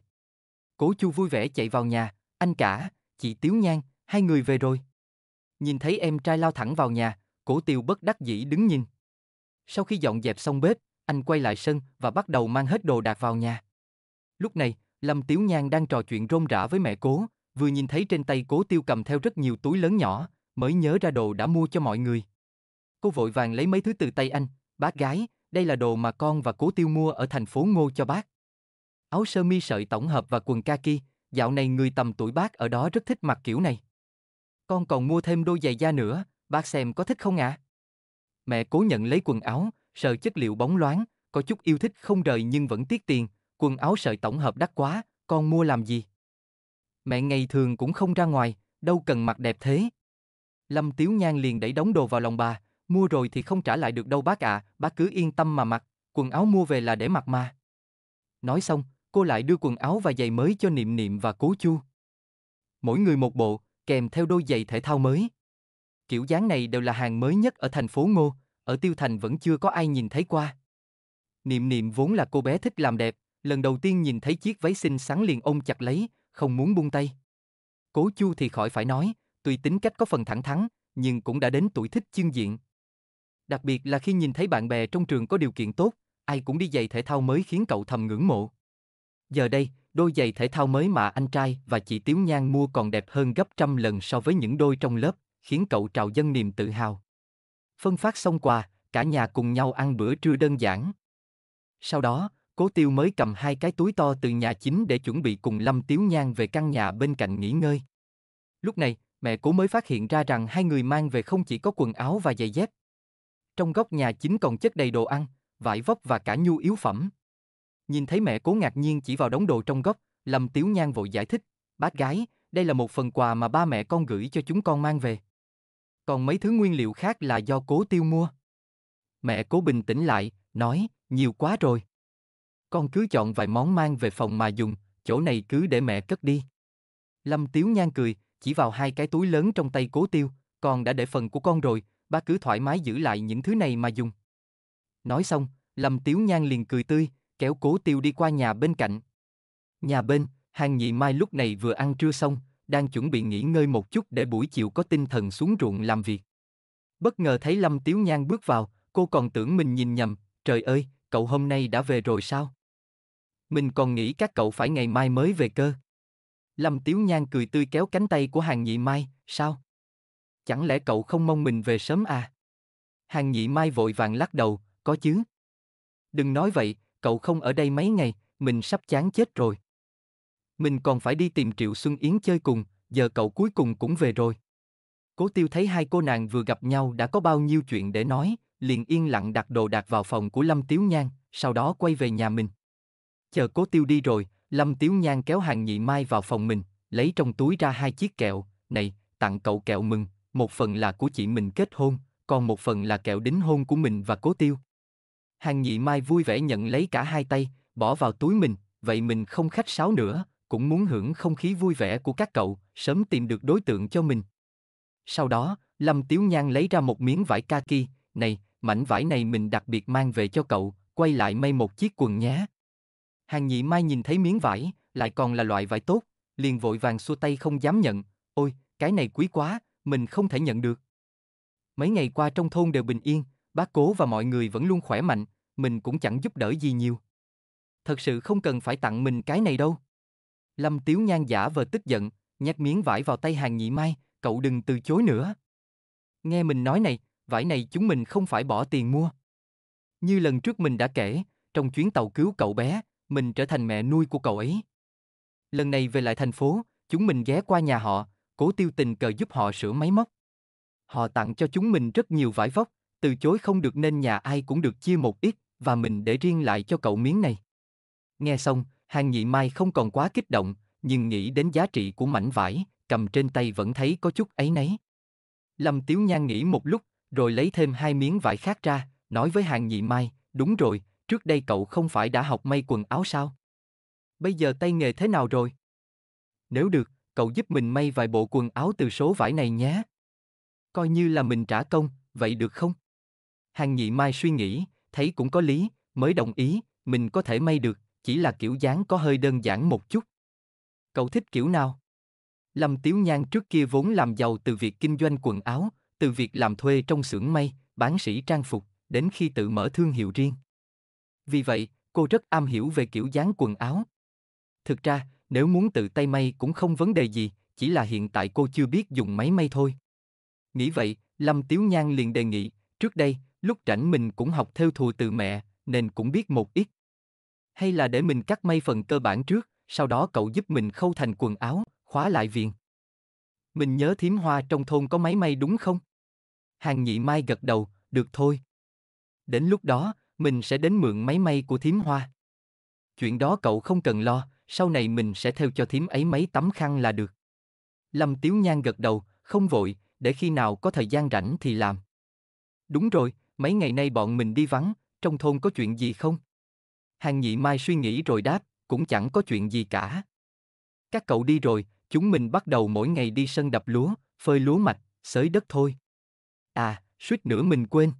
Cố Chu vui vẻ chạy vào nhà, anh cả, chị Tiếu Nhan, hai người về rồi. Nhìn thấy em trai lao thẳng vào nhà, cố tiêu bất đắc dĩ đứng nhìn. Sau khi dọn dẹp xong bếp, anh quay lại sân và bắt đầu mang hết đồ đạc vào nhà. Lúc này, Lâm Tiếu Nhan đang trò chuyện rôm rã với mẹ cố, vừa nhìn thấy trên tay cố tiêu cầm theo rất nhiều túi lớn nhỏ, mới nhớ ra đồ đã mua cho mọi người. Cô vội vàng lấy mấy thứ từ tay anh, bác gái, đây là đồ mà con và cố tiêu mua ở thành phố Ngô cho bác. Áo sơ mi sợi tổng hợp và quần kaki, dạo này người tầm tuổi bác ở đó rất thích mặc kiểu này. Con còn mua thêm đôi giày da nữa, bác xem có thích không ạ? À? Mẹ cố nhận lấy quần áo, sợ chất liệu bóng loáng, có chút yêu thích không rời nhưng vẫn tiếc tiền, quần áo sợi tổng hợp đắt quá, con mua làm gì? Mẹ ngày thường cũng không ra ngoài, đâu cần mặc đẹp thế. Lâm Tiếu Nhan liền đẩy đống đồ vào lòng bà, mua rồi thì không trả lại được đâu bác ạ, à, bác cứ yên tâm mà mặc, quần áo mua về là để mặc mà. Nói xong, cô lại đưa quần áo và giày mới cho Niệm Niệm và Cố Chu. Mỗi người một bộ, kèm theo đôi giày thể thao mới. Kiểu dáng này đều là hàng mới nhất ở thành phố Ngô, ở Tiêu Thành vẫn chưa có ai nhìn thấy qua. Niệm Niệm vốn là cô bé thích làm đẹp, lần đầu tiên nhìn thấy chiếc váy xinh xắn liền ôm chặt lấy, không muốn buông tay. Cố Chu thì khỏi phải nói, tuy tính cách có phần thẳng thắn, nhưng cũng đã đến tuổi thích chương diện. Đặc biệt là khi nhìn thấy bạn bè trong trường có điều kiện tốt, ai cũng đi giày thể thao mới khiến cậu thầm ngưỡng mộ. Giờ đây, đôi giày thể thao mới mà anh trai và chị Tiếu Nhan mua còn đẹp hơn gấp trăm lần so với những đôi trong lớp, khiến cậu trào dâng niềm tự hào. Phân phát xong quà, cả nhà cùng nhau ăn bữa trưa đơn giản. Sau đó, Cố Tiêu mới cầm hai cái túi to từ nhà chính để chuẩn bị cùng Lâm Tiếu Nhan về căn nhà bên cạnh nghỉ ngơi. Lúc này, mẹ Cố mới phát hiện ra rằng hai người mang về không chỉ có quần áo và giày dép. Trong góc nhà chính còn chất đầy đồ ăn, vải vóc và cả nhu yếu phẩm. Nhìn thấy mẹ Cố ngạc nhiên chỉ vào đống đồ trong góc, Lâm Tiếu Nhan vội giải thích, "Bác gái, đây là một phần quà mà ba mẹ con gửi cho chúng con mang về." còn mấy thứ nguyên liệu khác là do cố tiêu mua. Mẹ cố bình tĩnh lại, nói, nhiều quá rồi. Con cứ chọn vài món mang về phòng mà dùng, chỗ này cứ để mẹ cất đi. Lâm Tiếu Nhan cười, chỉ vào hai cái túi lớn trong tay cố tiêu, con đã để phần của con rồi, ba cứ thoải mái giữ lại những thứ này mà dùng. Nói xong, Lâm Tiếu Nhan liền cười tươi, kéo cố tiêu đi qua nhà bên cạnh. Nhà bên, hàng nhị mai lúc này vừa ăn trưa xong, đang chuẩn bị nghỉ ngơi một chút để buổi chiều có tinh thần xuống ruộng làm việc. Bất ngờ thấy Lâm Tiếu Nhan bước vào, cô còn tưởng mình nhìn nhầm, trời ơi, cậu hôm nay đã về rồi sao? Mình còn nghĩ các cậu phải ngày mai mới về cơ. Lâm Tiếu Nhan cười tươi kéo cánh tay của Hàng Nhị Mai, sao? Chẳng lẽ cậu không mong mình về sớm à? Hàng Nhị Mai vội vàng lắc đầu, có chứ. Đừng nói vậy, cậu không ở đây mấy ngày, mình sắp chán chết rồi mình còn phải đi tìm Triệu Xuân Yến chơi cùng, giờ cậu cuối cùng cũng về rồi. Cố tiêu thấy hai cô nàng vừa gặp nhau đã có bao nhiêu chuyện để nói, liền yên lặng đặt đồ đạc vào phòng của Lâm Tiếu Nhan, sau đó quay về nhà mình. Chờ cố tiêu đi rồi, Lâm Tiếu Nhan kéo hàng nhị mai vào phòng mình, lấy trong túi ra hai chiếc kẹo, này, tặng cậu kẹo mừng, một phần là của chị mình kết hôn, còn một phần là kẹo đính hôn của mình và cố tiêu. Hàng nhị mai vui vẻ nhận lấy cả hai tay, bỏ vào túi mình, vậy mình không khách sáo nữa, cũng muốn hưởng không khí vui vẻ của các cậu, sớm tìm được đối tượng cho mình. Sau đó, Lâm Tiếu Nhan lấy ra một miếng vải kaki, này, mảnh vải này mình đặc biệt mang về cho cậu, quay lại may một chiếc quần nhé. Hàng nhị mai nhìn thấy miếng vải, lại còn là loại vải tốt, liền vội vàng xua tay không dám nhận, ôi, cái này quý quá, mình không thể nhận được. Mấy ngày qua trong thôn đều bình yên, bác cố và mọi người vẫn luôn khỏe mạnh, mình cũng chẳng giúp đỡ gì nhiều. Thật sự không cần phải tặng mình cái này đâu. Lâm Tiếu Nhan giả vờ tức giận, nhét miếng vải vào tay Hàng Nhị Mai, cậu đừng từ chối nữa. Nghe mình nói này, vải này chúng mình không phải bỏ tiền mua. Như lần trước mình đã kể, trong chuyến tàu cứu cậu bé, mình trở thành mẹ nuôi của cậu ấy. Lần này về lại thành phố, chúng mình ghé qua nhà họ, cố tiêu tình cờ giúp họ sửa máy móc. Họ tặng cho chúng mình rất nhiều vải vóc, từ chối không được nên nhà ai cũng được chia một ít, và mình để riêng lại cho cậu miếng này. Nghe xong, hàng nhị mai không còn quá kích động, nhưng nghĩ đến giá trị của mảnh vải, cầm trên tay vẫn thấy có chút ấy nấy. Lâm Tiếu Nhan nghĩ một lúc, rồi lấy thêm hai miếng vải khác ra, nói với hàng nhị mai, đúng rồi, trước đây cậu không phải đã học may quần áo sao? Bây giờ tay nghề thế nào rồi? Nếu được, cậu giúp mình may vài bộ quần áo từ số vải này nhé. Coi như là mình trả công, vậy được không? Hàng nhị mai suy nghĩ, thấy cũng có lý, mới đồng ý, mình có thể may được, chỉ là kiểu dáng có hơi đơn giản một chút. Cậu thích kiểu nào? Lâm Tiếu Nhan trước kia vốn làm giàu từ việc kinh doanh quần áo, từ việc làm thuê trong xưởng may, bán sỉ trang phục, đến khi tự mở thương hiệu riêng. Vì vậy, cô rất am hiểu về kiểu dáng quần áo. Thực ra, nếu muốn tự tay may cũng không vấn đề gì, chỉ là hiện tại cô chưa biết dùng máy may thôi. Nghĩ vậy, Lâm Tiếu Nhan liền đề nghị, trước đây, lúc rảnh mình cũng học theo thùa từ mẹ, nên cũng biết một ít hay là để mình cắt may phần cơ bản trước, sau đó cậu giúp mình khâu thành quần áo, khóa lại viền. Mình nhớ thiếm hoa trong thôn có máy may đúng không? Hàng nhị mai gật đầu, được thôi. Đến lúc đó, mình sẽ đến mượn máy may của thiếm hoa. Chuyện đó cậu không cần lo, sau này mình sẽ theo cho thiếm ấy mấy tấm khăn là được. Lâm Tiếu Nhan gật đầu, không vội, để khi nào có thời gian rảnh thì làm. Đúng rồi, mấy ngày nay bọn mình đi vắng, trong thôn có chuyện gì không? Hàng nhị mai suy nghĩ rồi đáp, cũng chẳng có chuyện gì cả. Các cậu đi rồi, chúng mình bắt đầu mỗi ngày đi sân đập lúa, phơi lúa mạch, xới đất thôi. À, suýt nữa mình quên.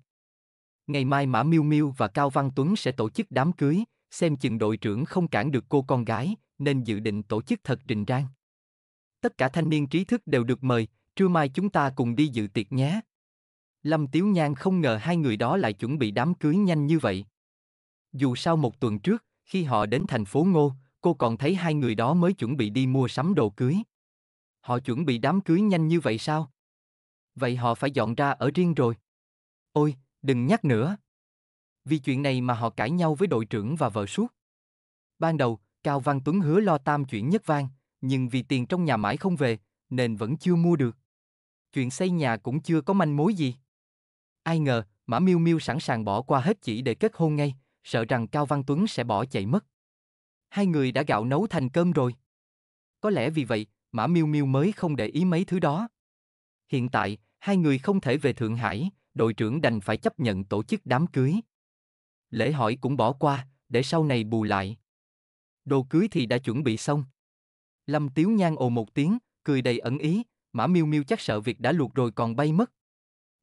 Ngày mai Mã Miêu Miêu và Cao Văn Tuấn sẽ tổ chức đám cưới, xem chừng đội trưởng không cản được cô con gái, nên dự định tổ chức thật trình trang. Tất cả thanh niên trí thức đều được mời, trưa mai chúng ta cùng đi dự tiệc nhé. Lâm Tiếu Nhan không ngờ hai người đó lại chuẩn bị đám cưới nhanh như vậy. Dù sao một tuần trước, khi họ đến thành phố Ngô, cô còn thấy hai người đó mới chuẩn bị đi mua sắm đồ cưới. Họ chuẩn bị đám cưới nhanh như vậy sao? Vậy họ phải dọn ra ở riêng rồi. Ôi, đừng nhắc nữa. Vì chuyện này mà họ cãi nhau với đội trưởng và vợ suốt. Ban đầu, Cao Văn Tuấn hứa lo tam chuyện nhất vang, nhưng vì tiền trong nhà mãi không về, nên vẫn chưa mua được. Chuyện xây nhà cũng chưa có manh mối gì. Ai ngờ, Mã Miêu Miêu sẵn sàng bỏ qua hết chỉ để kết hôn ngay, sợ rằng Cao Văn Tuấn sẽ bỏ chạy mất. Hai người đã gạo nấu thành cơm rồi. Có lẽ vì vậy, Mã Miêu Miêu mới không để ý mấy thứ đó. Hiện tại, hai người không thể về Thượng Hải, đội trưởng đành phải chấp nhận tổ chức đám cưới. Lễ hỏi cũng bỏ qua, để sau này bù lại. Đồ cưới thì đã chuẩn bị xong. Lâm Tiếu Nhan ồ một tiếng, cười đầy ẩn ý, Mã Miêu Miêu chắc sợ việc đã luộc rồi còn bay mất.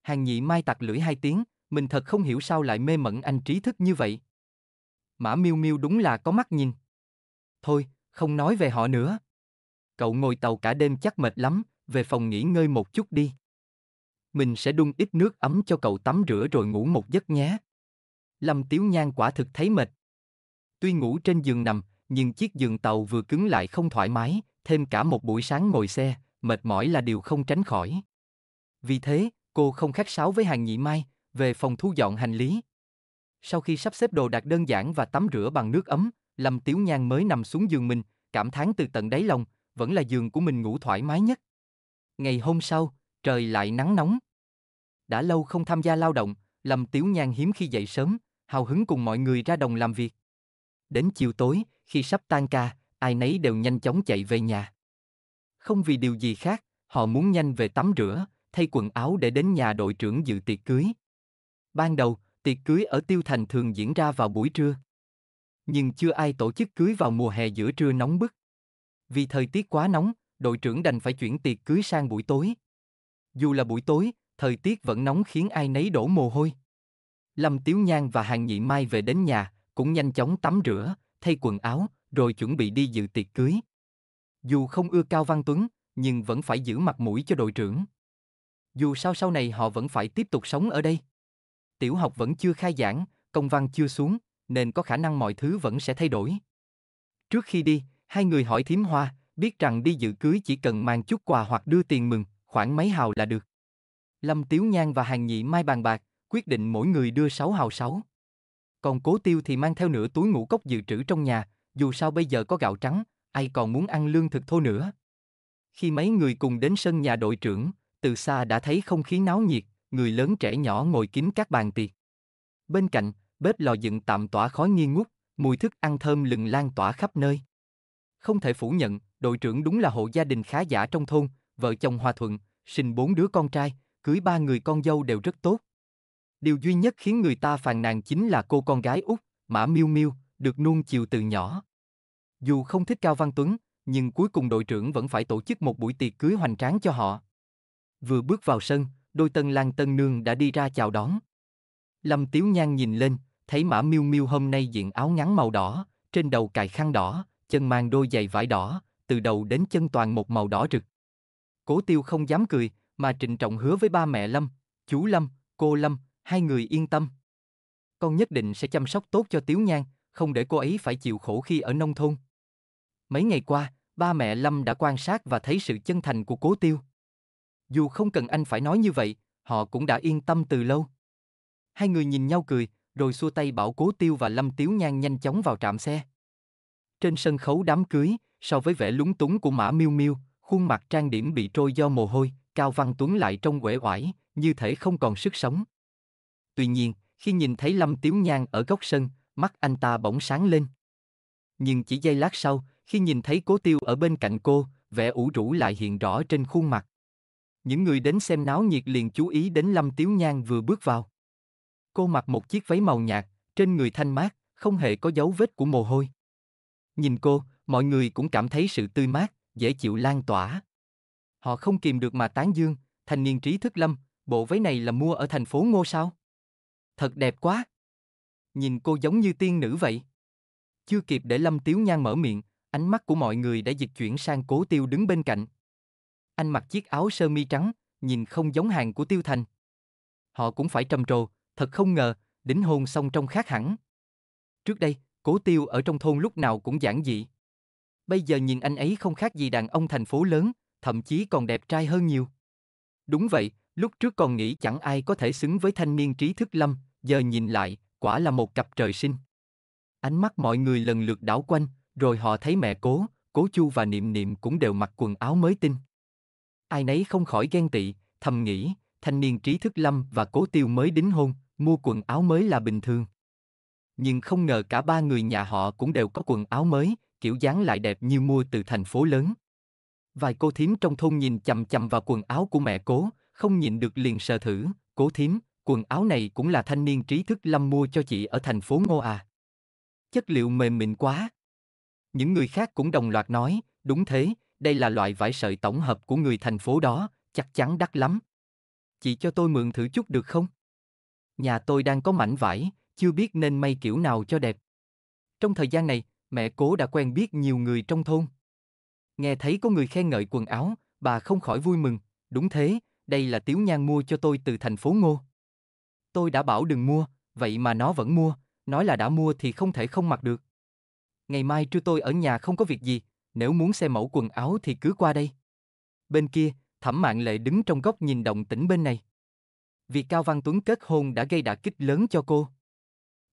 Hàng nhị mai tặc lưỡi hai tiếng, mình thật không hiểu sao lại mê mẩn anh trí thức như vậy. Mã Miêu Miêu đúng là có mắt nhìn. Thôi, không nói về họ nữa. Cậu ngồi tàu cả đêm chắc mệt lắm, về phòng nghỉ ngơi một chút đi. Mình sẽ đun ít nước ấm cho cậu tắm rửa rồi ngủ một giấc nhé. Lâm Tiếu Nhan quả thực thấy mệt. Tuy ngủ trên giường nằm, nhưng chiếc giường tàu vừa cứng lại không thoải mái, thêm cả một buổi sáng ngồi xe, mệt mỏi là điều không tránh khỏi. Vì thế, cô không khách sáo với hàng nhị mai, về phòng thu dọn hành lý, sau khi sắp xếp đồ đạc đơn giản và tắm rửa bằng nước ấm, Lâm Tiếu Nhan mới nằm xuống giường mình, cảm thán từ tận đáy lòng, vẫn là giường của mình ngủ thoải mái nhất. Ngày hôm sau, trời lại nắng nóng. Đã lâu không tham gia lao động, Lâm Tiếu Nhan hiếm khi dậy sớm, hào hứng cùng mọi người ra đồng làm việc. Đến chiều tối, khi sắp tan ca, ai nấy đều nhanh chóng chạy về nhà. Không vì điều gì khác, họ muốn nhanh về tắm rửa, thay quần áo để đến nhà đội trưởng dự tiệc cưới. Ban đầu, Tiệc cưới ở Tiêu Thành thường diễn ra vào buổi trưa. Nhưng chưa ai tổ chức cưới vào mùa hè giữa trưa nóng bức. Vì thời tiết quá nóng, đội trưởng đành phải chuyển tiệc cưới sang buổi tối. Dù là buổi tối, thời tiết vẫn nóng khiến ai nấy đổ mồ hôi. Lâm Tiếu Nhan và Hàng Nhị Mai về đến nhà, cũng nhanh chóng tắm rửa, thay quần áo, rồi chuẩn bị đi dự tiệc cưới. Dù không ưa Cao Văn Tuấn, nhưng vẫn phải giữ mặt mũi cho đội trưởng. Dù sao sau này họ vẫn phải tiếp tục sống ở đây tiểu học vẫn chưa khai giảng, công văn chưa xuống, nên có khả năng mọi thứ vẫn sẽ thay đổi. Trước khi đi, hai người hỏi Thiếm Hoa, biết rằng đi dự cưới chỉ cần mang chút quà hoặc đưa tiền mừng, khoảng mấy hào là được. Lâm Tiếu Nhan và Hàng Nhị Mai bàn bạc, quyết định mỗi người đưa 6 hào 6. Còn Cố Tiêu thì mang theo nửa túi ngũ cốc dự trữ trong nhà, dù sao bây giờ có gạo trắng, ai còn muốn ăn lương thực thô nữa. Khi mấy người cùng đến sân nhà đội trưởng, từ xa đã thấy không khí náo nhiệt, người lớn trẻ nhỏ ngồi kín các bàn tiệc. Bên cạnh, bếp lò dựng tạm tỏa khói nghi ngút, mùi thức ăn thơm lừng lan tỏa khắp nơi. Không thể phủ nhận, đội trưởng đúng là hộ gia đình khá giả trong thôn, vợ chồng hòa thuận, sinh bốn đứa con trai, cưới ba người con dâu đều rất tốt. Điều duy nhất khiến người ta phàn nàn chính là cô con gái út, Mã Miêu Miêu, được nuông chiều từ nhỏ. Dù không thích Cao Văn Tuấn, nhưng cuối cùng đội trưởng vẫn phải tổ chức một buổi tiệc cưới hoành tráng cho họ. Vừa bước vào sân, đôi tân lang tân nương đã đi ra chào đón. Lâm Tiếu Nhan nhìn lên, thấy Mã Miêu Miêu hôm nay diện áo ngắn màu đỏ, trên đầu cài khăn đỏ, chân mang đôi giày vải đỏ, từ đầu đến chân toàn một màu đỏ rực. Cố Tiêu không dám cười, mà trịnh trọng hứa với ba mẹ Lâm, chú Lâm, cô Lâm, hai người yên tâm. Con nhất định sẽ chăm sóc tốt cho Tiếu Nhan, không để cô ấy phải chịu khổ khi ở nông thôn. Mấy ngày qua, ba mẹ Lâm đã quan sát và thấy sự chân thành của Cố Tiêu. Dù không cần anh phải nói như vậy, họ cũng đã yên tâm từ lâu. Hai người nhìn nhau cười, rồi xua tay bảo Cố Tiêu và Lâm Tiếu Nhan nhanh chóng vào trạm xe. Trên sân khấu đám cưới, so với vẻ lúng túng của Mã Miêu Miêu, khuôn mặt trang điểm bị trôi do mồ hôi, Cao Văn Tuấn lại trông uể oải, như thể không còn sức sống. Tuy nhiên, khi nhìn thấy Lâm Tiếu Nhan ở góc sân, mắt anh ta bỗng sáng lên. Nhưng chỉ giây lát sau, khi nhìn thấy Cố Tiêu ở bên cạnh cô, vẻ ủ rũ lại hiện rõ trên khuôn mặt. Những người đến xem náo nhiệt liền chú ý đến Lâm Tiếu Nhan vừa bước vào. Cô mặc một chiếc váy màu nhạt, trên người thanh mát, không hề có dấu vết của mồ hôi. Nhìn cô, mọi người cũng cảm thấy sự tươi mát, dễ chịu lan tỏa. Họ không kìm được mà tán dương, thanh niên trí thức Lâm, bộ váy này là mua ở thành phố Ngô sao? Thật đẹp quá. Nhìn cô giống như tiên nữ vậy. Chưa kịp để Lâm Tiếu Nhan mở miệng, ánh mắt của mọi người đã dịch chuyển sang Cố Tiêu đứng bên cạnh, anh mặc chiếc áo sơ mi trắng, nhìn không giống hàng của Tiêu Thành. Họ cũng phải trầm trồ, thật không ngờ, đính hôn xong trông khác hẳn. Trước đây, cố tiêu ở trong thôn lúc nào cũng giản dị. Bây giờ nhìn anh ấy không khác gì đàn ông thành phố lớn, thậm chí còn đẹp trai hơn nhiều. Đúng vậy, lúc trước còn nghĩ chẳng ai có thể xứng với thanh niên trí thức lâm, giờ nhìn lại, quả là một cặp trời sinh. Ánh mắt mọi người lần lượt đảo quanh, rồi họ thấy mẹ cố, cố chu và niệm niệm cũng đều mặc quần áo mới tinh. Ai nấy không khỏi ghen tị, thầm nghĩ, thanh niên trí thức Lâm và Cố Tiêu mới đính hôn, mua quần áo mới là bình thường. Nhưng không ngờ cả ba người nhà họ cũng đều có quần áo mới, kiểu dáng lại đẹp như mua từ thành phố lớn. Vài cô thím trong thôn nhìn chầm chầm vào quần áo của mẹ cố, không nhìn được liền sờ thử, cố thím, quần áo này cũng là thanh niên trí thức Lâm mua cho chị ở thành phố Ngô à. Chất liệu mềm mịn quá. Những người khác cũng đồng loạt nói, đúng thế, đây là loại vải sợi tổng hợp của người thành phố đó, chắc chắn đắt lắm. Chị cho tôi mượn thử chút được không? Nhà tôi đang có mảnh vải, chưa biết nên may kiểu nào cho đẹp. Trong thời gian này, mẹ cố đã quen biết nhiều người trong thôn. Nghe thấy có người khen ngợi quần áo, bà không khỏi vui mừng, đúng thế, đây là Tiếu Nhan mua cho tôi từ thành phố Ngô. Tôi đã bảo đừng mua, vậy mà nó vẫn mua, nói là đã mua thì không thể không mặc được. Ngày mai trưa tôi ở nhà không có việc gì, nếu muốn xem mẫu quần áo thì cứ qua đây. Bên kia, Thẩm Mạn Lệ đứng trong góc nhìn động tĩnh bên này. Việc Cao Văn Tuấn kết hôn đã gây đả kích lớn cho cô.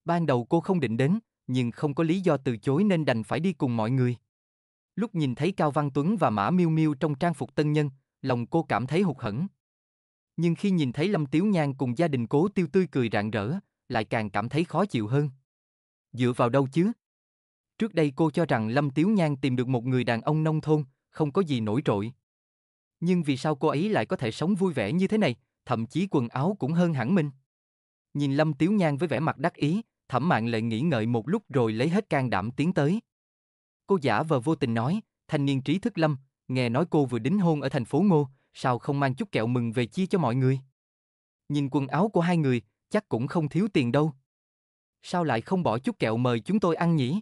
Ban đầu cô không định đến, nhưng không có lý do từ chối nên đành phải đi cùng mọi người. Lúc nhìn thấy Cao Văn Tuấn và Mã Miêu Miêu trong trang phục tân nhân, lòng cô cảm thấy hụt hẫng. Nhưng khi nhìn thấy Lâm Tiếu Nhan cùng gia đình Cố Tiêu tươi cười rạng rỡ, lại càng cảm thấy khó chịu hơn. Dựa vào đâu chứ? Trước đây cô cho rằng Lâm Tiếu Nhan tìm được một người đàn ông nông thôn, không có gì nổi trội. Nhưng vì sao cô ấy lại có thể sống vui vẻ như thế này, thậm chí quần áo cũng hơn hẳn mình. Nhìn Lâm Tiếu Nhan với vẻ mặt đắc ý, thẩm mạng lệ nghĩ ngợi một lúc rồi lấy hết can đảm tiến tới. Cô giả vờ vô tình nói, thanh niên trí thức Lâm, nghe nói cô vừa đính hôn ở thành phố Ngô, sao không mang chút kẹo mừng về chia cho mọi người. Nhìn quần áo của hai người, chắc cũng không thiếu tiền đâu. Sao lại không bỏ chút kẹo mời chúng tôi ăn nhỉ?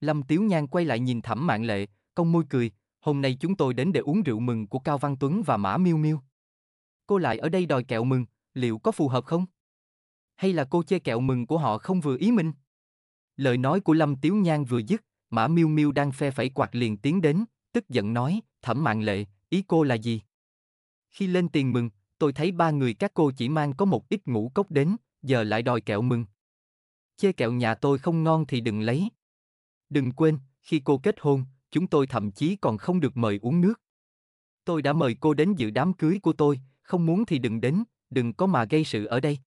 Lâm Tiếu Nhan quay lại nhìn thẩm Mạn lệ, cong môi cười, hôm nay chúng tôi đến để uống rượu mừng của Cao Văn Tuấn và Mã Miêu Miêu. Cô lại ở đây đòi kẹo mừng, liệu có phù hợp không? Hay là cô chê kẹo mừng của họ không vừa ý mình? Lời nói của Lâm Tiếu Nhan vừa dứt, Mã Miêu Miêu đang phe phẩy quạt liền tiến đến, tức giận nói, thẩm Mạn lệ, ý cô là gì? Khi lên tiền mừng, tôi thấy ba người các cô chỉ mang có một ít ngũ cốc đến, giờ lại đòi kẹo mừng. Chê kẹo nhà tôi không ngon thì đừng lấy, Đừng quên, khi cô kết hôn, chúng tôi thậm chí còn không được mời uống nước. Tôi đã mời cô đến dự đám cưới của tôi, không muốn thì đừng đến, đừng có mà gây sự ở đây.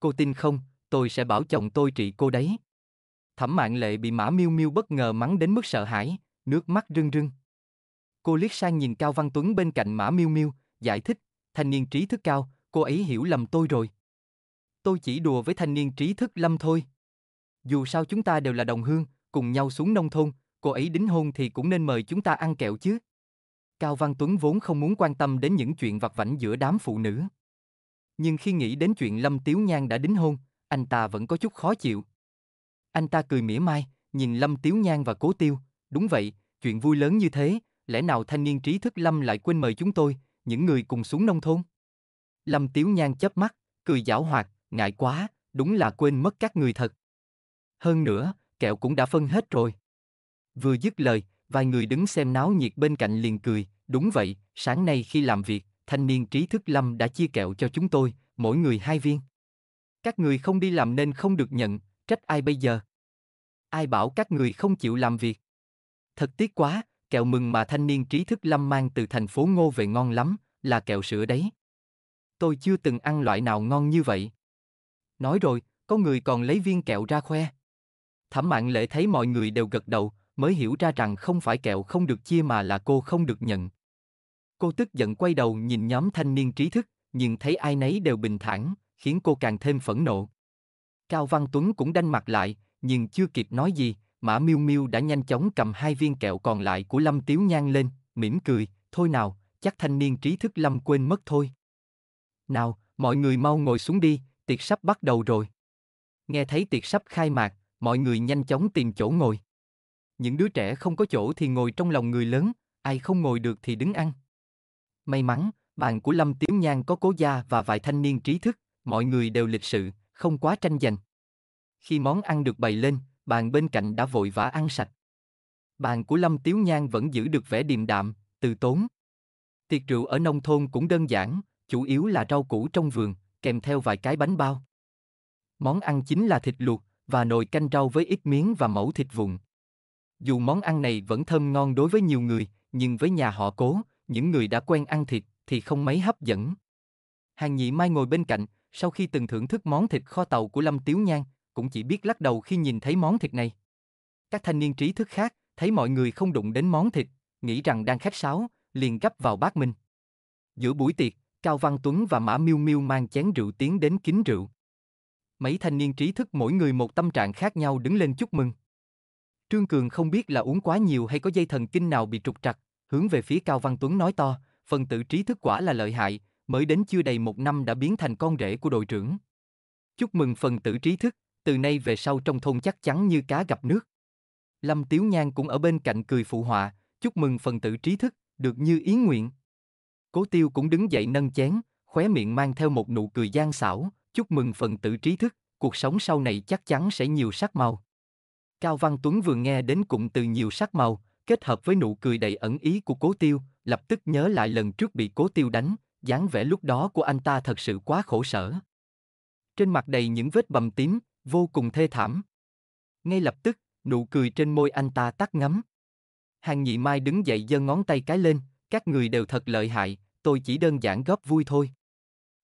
Cô tin không, tôi sẽ bảo chồng tôi trị cô đấy. Thẩm mạng lệ bị mã miêu miêu bất ngờ mắng đến mức sợ hãi, nước mắt rưng rưng. Cô liếc sang nhìn Cao Văn Tuấn bên cạnh mã miêu miêu, giải thích, thanh niên trí thức cao, cô ấy hiểu lầm tôi rồi. Tôi chỉ đùa với thanh niên trí thức lâm thôi. Dù sao chúng ta đều là đồng hương, cùng nhau xuống nông thôn, cô ấy đính hôn thì cũng nên mời chúng ta ăn kẹo chứ. Cao Văn Tuấn vốn không muốn quan tâm đến những chuyện vặt vảnh giữa đám phụ nữ. Nhưng khi nghĩ đến chuyện Lâm Tiếu Nhan đã đính hôn, anh ta vẫn có chút khó chịu. Anh ta cười mỉa mai, nhìn Lâm Tiếu Nhan và Cố Tiêu, đúng vậy, chuyện vui lớn như thế, lẽ nào thanh niên trí thức Lâm lại quên mời chúng tôi, những người cùng xuống nông thôn? Lâm Tiếu Nhan chớp mắt, cười giảo hoạt, ngại quá, đúng là quên mất các người thật. Hơn nữa, kẹo cũng đã phân hết rồi. Vừa dứt lời, vài người đứng xem náo nhiệt bên cạnh liền cười, đúng vậy, sáng nay khi làm việc, thanh niên trí thức Lâm đã chia kẹo cho chúng tôi, mỗi người hai viên. Các người không đi làm nên không được nhận, trách ai bây giờ? Ai bảo các người không chịu làm việc? Thật tiếc quá, kẹo mừng mà thanh niên trí thức Lâm mang từ thành phố Ngô về ngon lắm, là kẹo sữa đấy. Tôi chưa từng ăn loại nào ngon như vậy. Nói rồi, có người còn lấy viên kẹo ra khoe. Thẩm mạng lệ thấy mọi người đều gật đầu, mới hiểu ra rằng không phải kẹo không được chia mà là cô không được nhận. Cô tức giận quay đầu nhìn nhóm thanh niên trí thức, nhưng thấy ai nấy đều bình thản, khiến cô càng thêm phẫn nộ. Cao Văn Tuấn cũng đanh mặt lại, nhưng chưa kịp nói gì, Mã Miêu Miêu đã nhanh chóng cầm hai viên kẹo còn lại của Lâm Tiếu Nhan lên, mỉm cười, thôi nào, chắc thanh niên trí thức Lâm quên mất thôi. Nào, mọi người mau ngồi xuống đi, tiệc sắp bắt đầu rồi. Nghe thấy tiệc sắp khai mạc, mọi người nhanh chóng tìm chỗ ngồi. Những đứa trẻ không có chỗ thì ngồi trong lòng người lớn, ai không ngồi được thì đứng ăn. May mắn, bạn của Lâm Tiếu Nhan có cố gia và vài thanh niên trí thức, mọi người đều lịch sự, không quá tranh giành. Khi món ăn được bày lên, bàn bên cạnh đã vội vã ăn sạch. Bàn của Lâm Tiếu Nhan vẫn giữ được vẻ điềm đạm, từ tốn. Tiệc rượu ở nông thôn cũng đơn giản, chủ yếu là rau củ trong vườn, kèm theo vài cái bánh bao. Món ăn chính là thịt luộc, và nồi canh rau với ít miếng và mẫu thịt vụn. Dù món ăn này vẫn thơm ngon đối với nhiều người, nhưng với nhà họ cố, những người đã quen ăn thịt thì không mấy hấp dẫn. Hàng nhị mai ngồi bên cạnh, sau khi từng thưởng thức món thịt kho tàu của Lâm Tiếu Nhan, cũng chỉ biết lắc đầu khi nhìn thấy món thịt này. Các thanh niên trí thức khác thấy mọi người không đụng đến món thịt, nghĩ rằng đang khách sáo, liền gấp vào bát mình. Giữa buổi tiệc, Cao Văn Tuấn và Mã Miêu Miêu mang chén rượu tiến đến kính rượu mấy thanh niên trí thức mỗi người một tâm trạng khác nhau đứng lên chúc mừng. Trương Cường không biết là uống quá nhiều hay có dây thần kinh nào bị trục trặc, hướng về phía Cao Văn Tuấn nói to, phần tử trí thức quả là lợi hại, mới đến chưa đầy một năm đã biến thành con rể của đội trưởng. Chúc mừng phần tử trí thức, từ nay về sau trong thôn chắc chắn như cá gặp nước. Lâm Tiếu Nhan cũng ở bên cạnh cười phụ họa, chúc mừng phần tử trí thức, được như ý nguyện. Cố Tiêu cũng đứng dậy nâng chén, khóe miệng mang theo một nụ cười gian xảo, Chúc mừng phần tử trí thức, cuộc sống sau này chắc chắn sẽ nhiều sắc màu. Cao Văn Tuấn vừa nghe đến cụm từ nhiều sắc màu, kết hợp với nụ cười đầy ẩn ý của Cố Tiêu, lập tức nhớ lại lần trước bị Cố Tiêu đánh, dáng vẻ lúc đó của anh ta thật sự quá khổ sở. Trên mặt đầy những vết bầm tím, vô cùng thê thảm. Ngay lập tức, nụ cười trên môi anh ta tắt ngấm. Hàng nhị mai đứng dậy giơ ngón tay cái lên, các người đều thật lợi hại, tôi chỉ đơn giản góp vui thôi.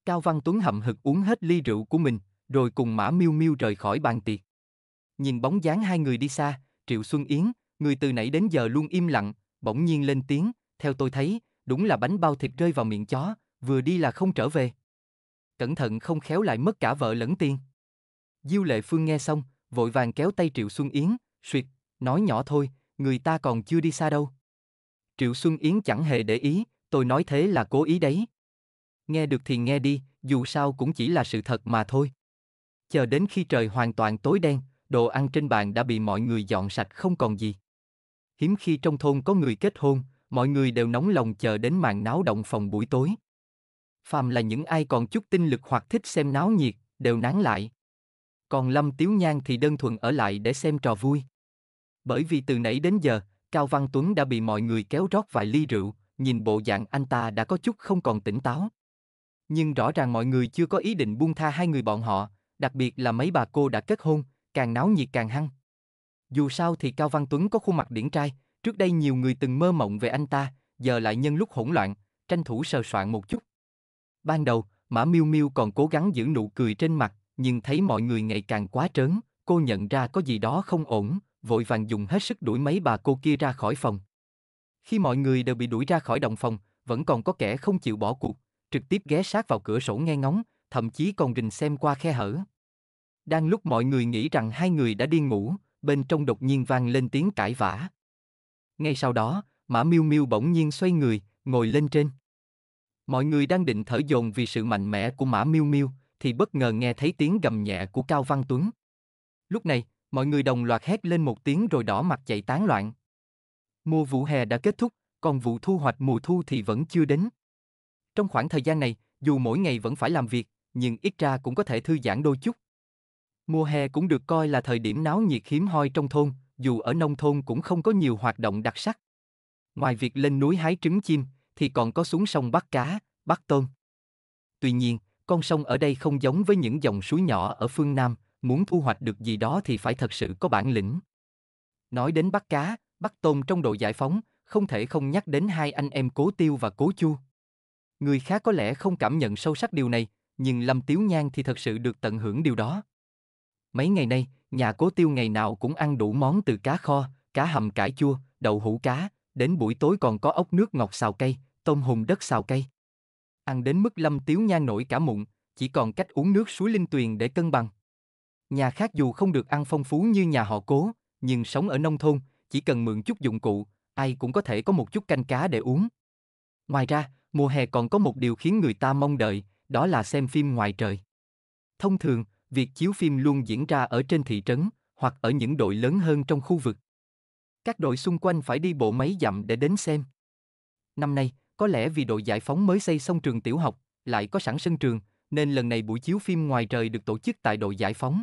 Cao Văn Tuấn hậm hực uống hết ly rượu của mình, rồi cùng Mã Miêu Miêu rời khỏi bàn tiệc. Nhìn bóng dáng hai người đi xa, Triệu Xuân Yến, người từ nãy đến giờ luôn im lặng, bỗng nhiên lên tiếng, theo tôi thấy, đúng là bánh bao thịt rơi vào miệng chó, vừa đi là không trở về. Cẩn thận không khéo lại mất cả vợ lẫn tiền. Diêu Lệ Phương nghe xong, vội vàng kéo tay Triệu Xuân Yến, suyệt, nói nhỏ thôi, người ta còn chưa đi xa đâu. Triệu Xuân Yến chẳng hề để ý, tôi nói thế là cố ý đấy nghe được thì nghe đi, dù sao cũng chỉ là sự thật mà thôi. Chờ đến khi trời hoàn toàn tối đen, đồ ăn trên bàn đã bị mọi người dọn sạch không còn gì. Hiếm khi trong thôn có người kết hôn, mọi người đều nóng lòng chờ đến màn náo động phòng buổi tối. Phàm là những ai còn chút tinh lực hoặc thích xem náo nhiệt, đều nán lại. Còn Lâm Tiếu Nhan thì đơn thuần ở lại để xem trò vui. Bởi vì từ nãy đến giờ, Cao Văn Tuấn đã bị mọi người kéo rót vài ly rượu, nhìn bộ dạng anh ta đã có chút không còn tỉnh táo nhưng rõ ràng mọi người chưa có ý định buông tha hai người bọn họ, đặc biệt là mấy bà cô đã kết hôn, càng náo nhiệt càng hăng. Dù sao thì Cao Văn Tuấn có khuôn mặt điển trai, trước đây nhiều người từng mơ mộng về anh ta, giờ lại nhân lúc hỗn loạn, tranh thủ sờ soạn một chút. Ban đầu, Mã Miêu Miêu còn cố gắng giữ nụ cười trên mặt, nhưng thấy mọi người ngày càng quá trớn, cô nhận ra có gì đó không ổn, vội vàng dùng hết sức đuổi mấy bà cô kia ra khỏi phòng. Khi mọi người đều bị đuổi ra khỏi động phòng, vẫn còn có kẻ không chịu bỏ cuộc, trực tiếp ghé sát vào cửa sổ nghe ngóng, thậm chí còn rình xem qua khe hở. Đang lúc mọi người nghĩ rằng hai người đã đi ngủ, bên trong đột nhiên vang lên tiếng cãi vã. Ngay sau đó, Mã Miêu Miêu bỗng nhiên xoay người, ngồi lên trên. Mọi người đang định thở dồn vì sự mạnh mẽ của Mã Miêu Miêu thì bất ngờ nghe thấy tiếng gầm nhẹ của Cao Văn Tuấn. Lúc này, mọi người đồng loạt hét lên một tiếng rồi đỏ mặt chạy tán loạn. Mùa vụ hè đã kết thúc, còn vụ thu hoạch mùa thu thì vẫn chưa đến. Trong khoảng thời gian này, dù mỗi ngày vẫn phải làm việc, nhưng ít ra cũng có thể thư giãn đôi chút. Mùa hè cũng được coi là thời điểm náo nhiệt hiếm hoi trong thôn, dù ở nông thôn cũng không có nhiều hoạt động đặc sắc. Ngoài việc lên núi hái trứng chim, thì còn có xuống sông bắt cá, bắt tôm. Tuy nhiên, con sông ở đây không giống với những dòng suối nhỏ ở phương Nam, muốn thu hoạch được gì đó thì phải thật sự có bản lĩnh. Nói đến bắt cá, bắt tôm trong độ giải phóng, không thể không nhắc đến hai anh em Cố Tiêu và Cố Chu. Người khác có lẽ không cảm nhận sâu sắc điều này, nhưng Lâm Tiếu Nhan thì thật sự được tận hưởng điều đó. Mấy ngày nay, nhà cố tiêu ngày nào cũng ăn đủ món từ cá kho, cá hầm cải chua, đậu hũ cá, đến buổi tối còn có ốc nước ngọt xào cây, tôm hùm đất xào cây. Ăn đến mức Lâm Tiếu Nhan nổi cả mụn, chỉ còn cách uống nước suối linh tuyền để cân bằng. Nhà khác dù không được ăn phong phú như nhà họ cố, nhưng sống ở nông thôn, chỉ cần mượn chút dụng cụ, ai cũng có thể có một chút canh cá để uống. Ngoài ra, mùa hè còn có một điều khiến người ta mong đợi, đó là xem phim ngoài trời. Thông thường, việc chiếu phim luôn diễn ra ở trên thị trấn hoặc ở những đội lớn hơn trong khu vực. Các đội xung quanh phải đi bộ mấy dặm để đến xem. Năm nay, có lẽ vì đội giải phóng mới xây xong trường tiểu học, lại có sẵn sân trường, nên lần này buổi chiếu phim ngoài trời được tổ chức tại đội giải phóng.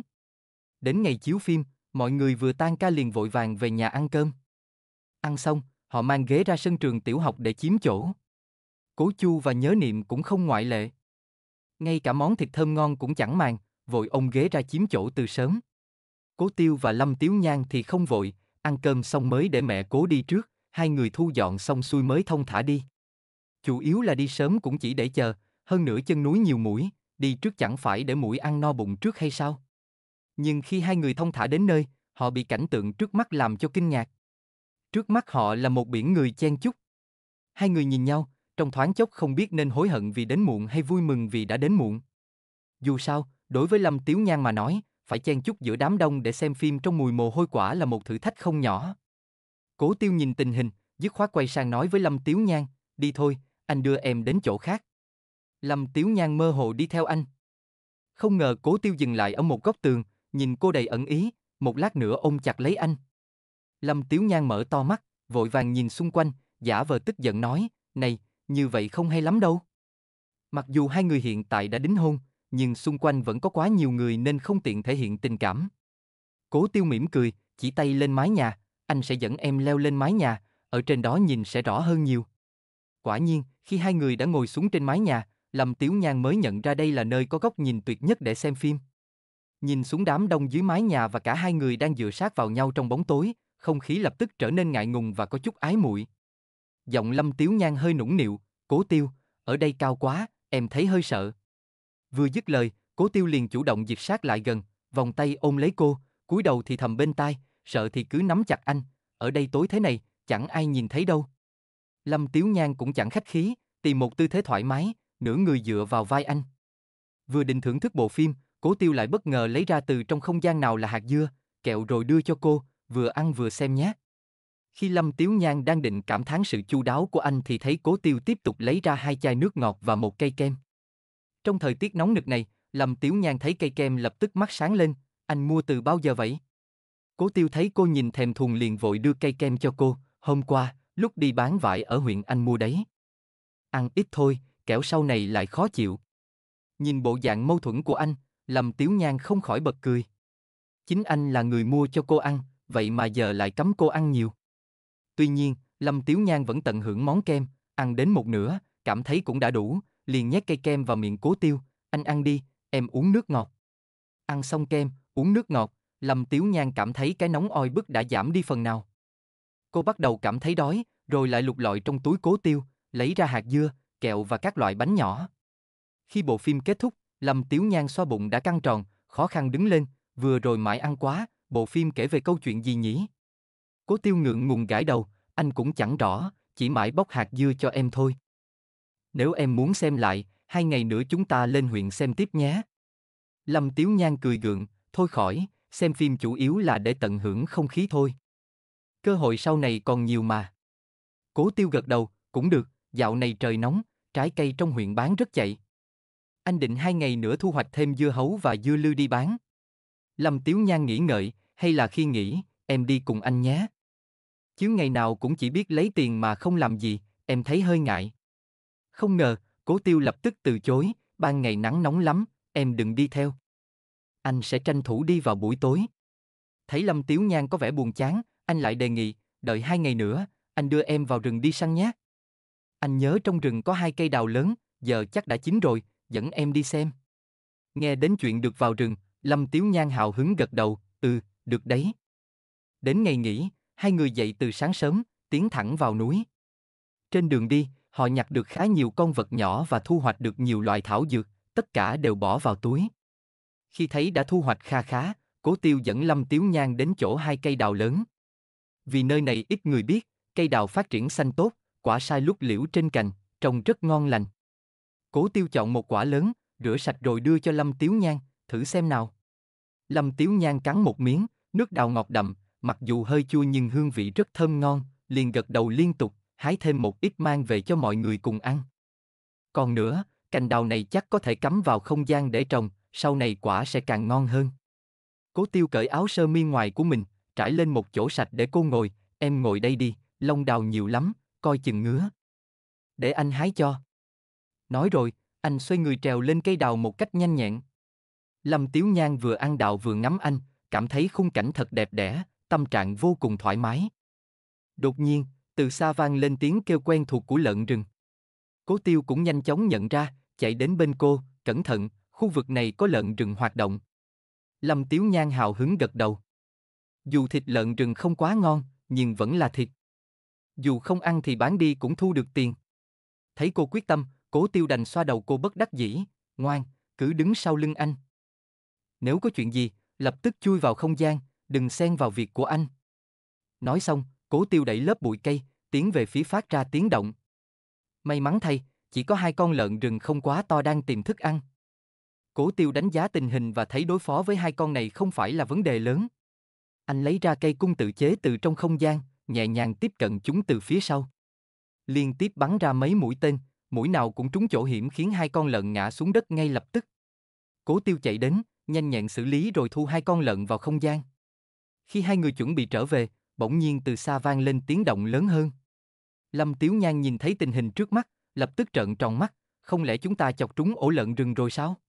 Đến ngày chiếu phim, mọi người vừa tan ca liền vội vàng về nhà ăn cơm. Ăn xong, họ mang ghế ra sân trường tiểu học để chiếm chỗ cố chu và nhớ niệm cũng không ngoại lệ. Ngay cả món thịt thơm ngon cũng chẳng màng, vội ông ghế ra chiếm chỗ từ sớm. Cố tiêu và lâm tiếu nhang thì không vội, ăn cơm xong mới để mẹ cố đi trước, hai người thu dọn xong xuôi mới thông thả đi. Chủ yếu là đi sớm cũng chỉ để chờ, hơn nữa chân núi nhiều mũi, đi trước chẳng phải để mũi ăn no bụng trước hay sao? Nhưng khi hai người thông thả đến nơi, họ bị cảnh tượng trước mắt làm cho kinh ngạc. Trước mắt họ là một biển người chen chúc. Hai người nhìn nhau, trong thoáng chốc không biết nên hối hận vì đến muộn hay vui mừng vì đã đến muộn. Dù sao, đối với Lâm Tiếu Nhan mà nói, phải chen chút giữa đám đông để xem phim trong mùi mồ hôi quả là một thử thách không nhỏ. Cố Tiêu nhìn tình hình, dứt khoát quay sang nói với Lâm Tiếu Nhan, đi thôi, anh đưa em đến chỗ khác. Lâm Tiếu Nhan mơ hồ đi theo anh. Không ngờ Cố Tiêu dừng lại ở một góc tường, nhìn cô đầy ẩn ý, một lát nữa ôm chặt lấy anh. Lâm Tiếu Nhan mở to mắt, vội vàng nhìn xung quanh, giả vờ tức giận nói, này, như vậy không hay lắm đâu. Mặc dù hai người hiện tại đã đính hôn, nhưng xung quanh vẫn có quá nhiều người nên không tiện thể hiện tình cảm. Cố tiêu mỉm cười, chỉ tay lên mái nhà, anh sẽ dẫn em leo lên mái nhà, ở trên đó nhìn sẽ rõ hơn nhiều. Quả nhiên, khi hai người đã ngồi xuống trên mái nhà, Lâm Tiếu Nhan mới nhận ra đây là nơi có góc nhìn tuyệt nhất để xem phim. Nhìn xuống đám đông dưới mái nhà và cả hai người đang dựa sát vào nhau trong bóng tối, không khí lập tức trở nên ngại ngùng và có chút ái muội. Giọng Lâm Tiếu Nhan hơi nũng nịu, cố tiêu, ở đây cao quá, em thấy hơi sợ. Vừa dứt lời, cố tiêu liền chủ động dịch sát lại gần, vòng tay ôm lấy cô, cúi đầu thì thầm bên tai, sợ thì cứ nắm chặt anh, ở đây tối thế này, chẳng ai nhìn thấy đâu. Lâm Tiếu Nhan cũng chẳng khách khí, tìm một tư thế thoải mái, nửa người dựa vào vai anh. Vừa định thưởng thức bộ phim, cố tiêu lại bất ngờ lấy ra từ trong không gian nào là hạt dưa, kẹo rồi đưa cho cô, vừa ăn vừa xem nhé. Khi Lâm Tiếu Nhan đang định cảm thán sự chu đáo của anh thì thấy Cố Tiêu tiếp tục lấy ra hai chai nước ngọt và một cây kem. Trong thời tiết nóng nực này, Lâm Tiếu Nhan thấy cây kem lập tức mắt sáng lên, anh mua từ bao giờ vậy? Cố Tiêu thấy cô nhìn thèm thuồng liền vội đưa cây kem cho cô, hôm qua, lúc đi bán vải ở huyện anh mua đấy. Ăn ít thôi, kẻo sau này lại khó chịu. Nhìn bộ dạng mâu thuẫn của anh, Lâm Tiếu Nhan không khỏi bật cười. Chính anh là người mua cho cô ăn, vậy mà giờ lại cấm cô ăn nhiều. Tuy nhiên, Lâm Tiếu Nhan vẫn tận hưởng món kem, ăn đến một nửa, cảm thấy cũng đã đủ, liền nhét cây kem vào miệng cố tiêu, anh ăn đi, em uống nước ngọt. Ăn xong kem, uống nước ngọt, Lâm Tiếu Nhan cảm thấy cái nóng oi bức đã giảm đi phần nào. Cô bắt đầu cảm thấy đói, rồi lại lục lọi trong túi cố tiêu, lấy ra hạt dưa, kẹo và các loại bánh nhỏ. Khi bộ phim kết thúc, Lâm Tiếu Nhan xoa bụng đã căng tròn, khó khăn đứng lên, vừa rồi mãi ăn quá, bộ phim kể về câu chuyện gì nhỉ? Cố tiêu ngượng ngùng gãi đầu, anh cũng chẳng rõ, chỉ mãi bóc hạt dưa cho em thôi. Nếu em muốn xem lại, hai ngày nữa chúng ta lên huyện xem tiếp nhé. Lâm Tiếu Nhan cười gượng, thôi khỏi, xem phim chủ yếu là để tận hưởng không khí thôi. Cơ hội sau này còn nhiều mà. Cố tiêu gật đầu, cũng được, dạo này trời nóng, trái cây trong huyện bán rất chạy. Anh định hai ngày nữa thu hoạch thêm dưa hấu và dưa lư đi bán. Lâm Tiếu Nhan nghĩ ngợi, hay là khi nghỉ, em đi cùng anh nhé chứ ngày nào cũng chỉ biết lấy tiền mà không làm gì, em thấy hơi ngại. Không ngờ, cố tiêu lập tức từ chối, ban ngày nắng nóng lắm, em đừng đi theo. Anh sẽ tranh thủ đi vào buổi tối. Thấy Lâm Tiếu Nhan có vẻ buồn chán, anh lại đề nghị, đợi hai ngày nữa, anh đưa em vào rừng đi săn nhé. Anh nhớ trong rừng có hai cây đào lớn, giờ chắc đã chín rồi, dẫn em đi xem. Nghe đến chuyện được vào rừng, Lâm Tiếu Nhan hào hứng gật đầu, ừ, được đấy. Đến ngày nghỉ, hai người dậy từ sáng sớm, tiến thẳng vào núi. Trên đường đi, họ nhặt được khá nhiều con vật nhỏ và thu hoạch được nhiều loại thảo dược, tất cả đều bỏ vào túi. Khi thấy đã thu hoạch kha khá, Cố Tiêu dẫn Lâm Tiếu Nhan đến chỗ hai cây đào lớn. Vì nơi này ít người biết, cây đào phát triển xanh tốt, quả sai lúc liễu trên cành, trông rất ngon lành. Cố Tiêu chọn một quả lớn, rửa sạch rồi đưa cho Lâm Tiếu Nhan, thử xem nào. Lâm Tiếu Nhan cắn một miếng, nước đào ngọt đậm, mặc dù hơi chua nhưng hương vị rất thơm ngon, liền gật đầu liên tục, hái thêm một ít mang về cho mọi người cùng ăn. Còn nữa, cành đào này chắc có thể cắm vào không gian để trồng, sau này quả sẽ càng ngon hơn. Cố tiêu cởi áo sơ mi ngoài của mình, trải lên một chỗ sạch để cô ngồi, em ngồi đây đi, lông đào nhiều lắm, coi chừng ngứa. Để anh hái cho. Nói rồi, anh xoay người trèo lên cây đào một cách nhanh nhẹn. Lâm Tiếu Nhan vừa ăn đào vừa ngắm anh, cảm thấy khung cảnh thật đẹp đẽ, tâm trạng vô cùng thoải mái. Đột nhiên, từ xa vang lên tiếng kêu quen thuộc của lợn rừng. Cố tiêu cũng nhanh chóng nhận ra, chạy đến bên cô, cẩn thận, khu vực này có lợn rừng hoạt động. Lâm Tiếu Nhan hào hứng gật đầu. Dù thịt lợn rừng không quá ngon, nhưng vẫn là thịt. Dù không ăn thì bán đi cũng thu được tiền. Thấy cô quyết tâm, cố tiêu đành xoa đầu cô bất đắc dĩ, ngoan, cứ đứng sau lưng anh. Nếu có chuyện gì, lập tức chui vào không gian, đừng xen vào việc của anh. Nói xong, cố tiêu đẩy lớp bụi cây, tiến về phía phát ra tiếng động. May mắn thay, chỉ có hai con lợn rừng không quá to đang tìm thức ăn. Cố tiêu đánh giá tình hình và thấy đối phó với hai con này không phải là vấn đề lớn. Anh lấy ra cây cung tự chế từ trong không gian, nhẹ nhàng tiếp cận chúng từ phía sau. Liên tiếp bắn ra mấy mũi tên, mũi nào cũng trúng chỗ hiểm khiến hai con lợn ngã xuống đất ngay lập tức. Cố tiêu chạy đến, nhanh nhẹn xử lý rồi thu hai con lợn vào không gian. Khi hai người chuẩn bị trở về, bỗng nhiên từ xa vang lên tiếng động lớn hơn. Lâm Tiếu Nhan nhìn thấy tình hình trước mắt, lập tức trợn tròn mắt, không lẽ chúng ta chọc trúng ổ lợn rừng rồi sao?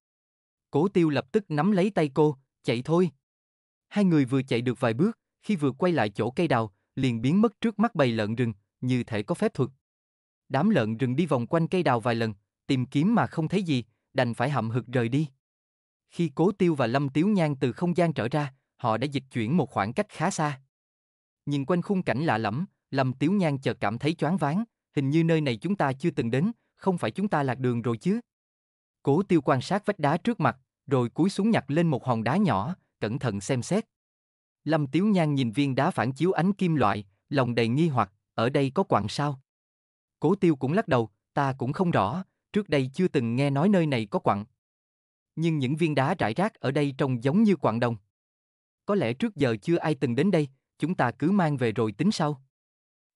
Cố tiêu lập tức nắm lấy tay cô, chạy thôi. Hai người vừa chạy được vài bước, khi vừa quay lại chỗ cây đào, liền biến mất trước mắt bầy lợn rừng, như thể có phép thuật. Đám lợn rừng đi vòng quanh cây đào vài lần, tìm kiếm mà không thấy gì, đành phải hậm hực rời đi. Khi cố tiêu và lâm tiếu nhan từ không gian trở ra, họ đã dịch chuyển một khoảng cách khá xa. Nhìn quanh khung cảnh lạ lẫm, Lâm Tiếu Nhan chợt cảm thấy choáng váng, hình như nơi này chúng ta chưa từng đến, không phải chúng ta lạc đường rồi chứ? Cố Tiêu quan sát vách đá trước mặt, rồi cúi xuống nhặt lên một hòn đá nhỏ, cẩn thận xem xét. Lâm Tiếu Nhan nhìn viên đá phản chiếu ánh kim loại, lòng đầy nghi hoặc, ở đây có quặng sao? Cố Tiêu cũng lắc đầu, ta cũng không rõ, trước đây chưa từng nghe nói nơi này có quặng. Nhưng những viên đá rải rác ở đây trông giống như quặng đồng có lẽ trước giờ chưa ai từng đến đây, chúng ta cứ mang về rồi tính sau.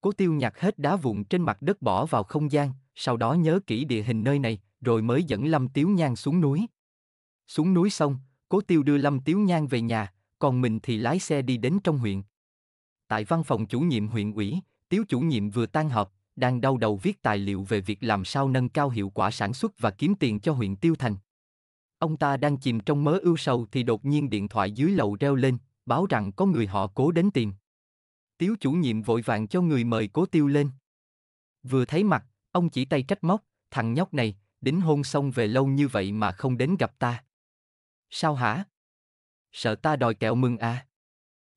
Cố tiêu nhặt hết đá vụn trên mặt đất bỏ vào không gian, sau đó nhớ kỹ địa hình nơi này, rồi mới dẫn Lâm Tiếu Nhan xuống núi. Xuống núi xong, cố tiêu đưa Lâm Tiếu Nhan về nhà, còn mình thì lái xe đi đến trong huyện. Tại văn phòng chủ nhiệm huyện ủy, Tiếu chủ nhiệm vừa tan họp, đang đau đầu viết tài liệu về việc làm sao nâng cao hiệu quả sản xuất và kiếm tiền cho huyện Tiêu Thành. Ông ta đang chìm trong mớ ưu sầu thì đột nhiên điện thoại dưới lầu reo lên, báo rằng có người họ cố đến tìm. Tiếu chủ nhiệm vội vàng cho người mời cố tiêu lên. Vừa thấy mặt, ông chỉ tay trách móc, thằng nhóc này, đính hôn xong về lâu như vậy mà không đến gặp ta. Sao hả? Sợ ta đòi kẹo mừng à?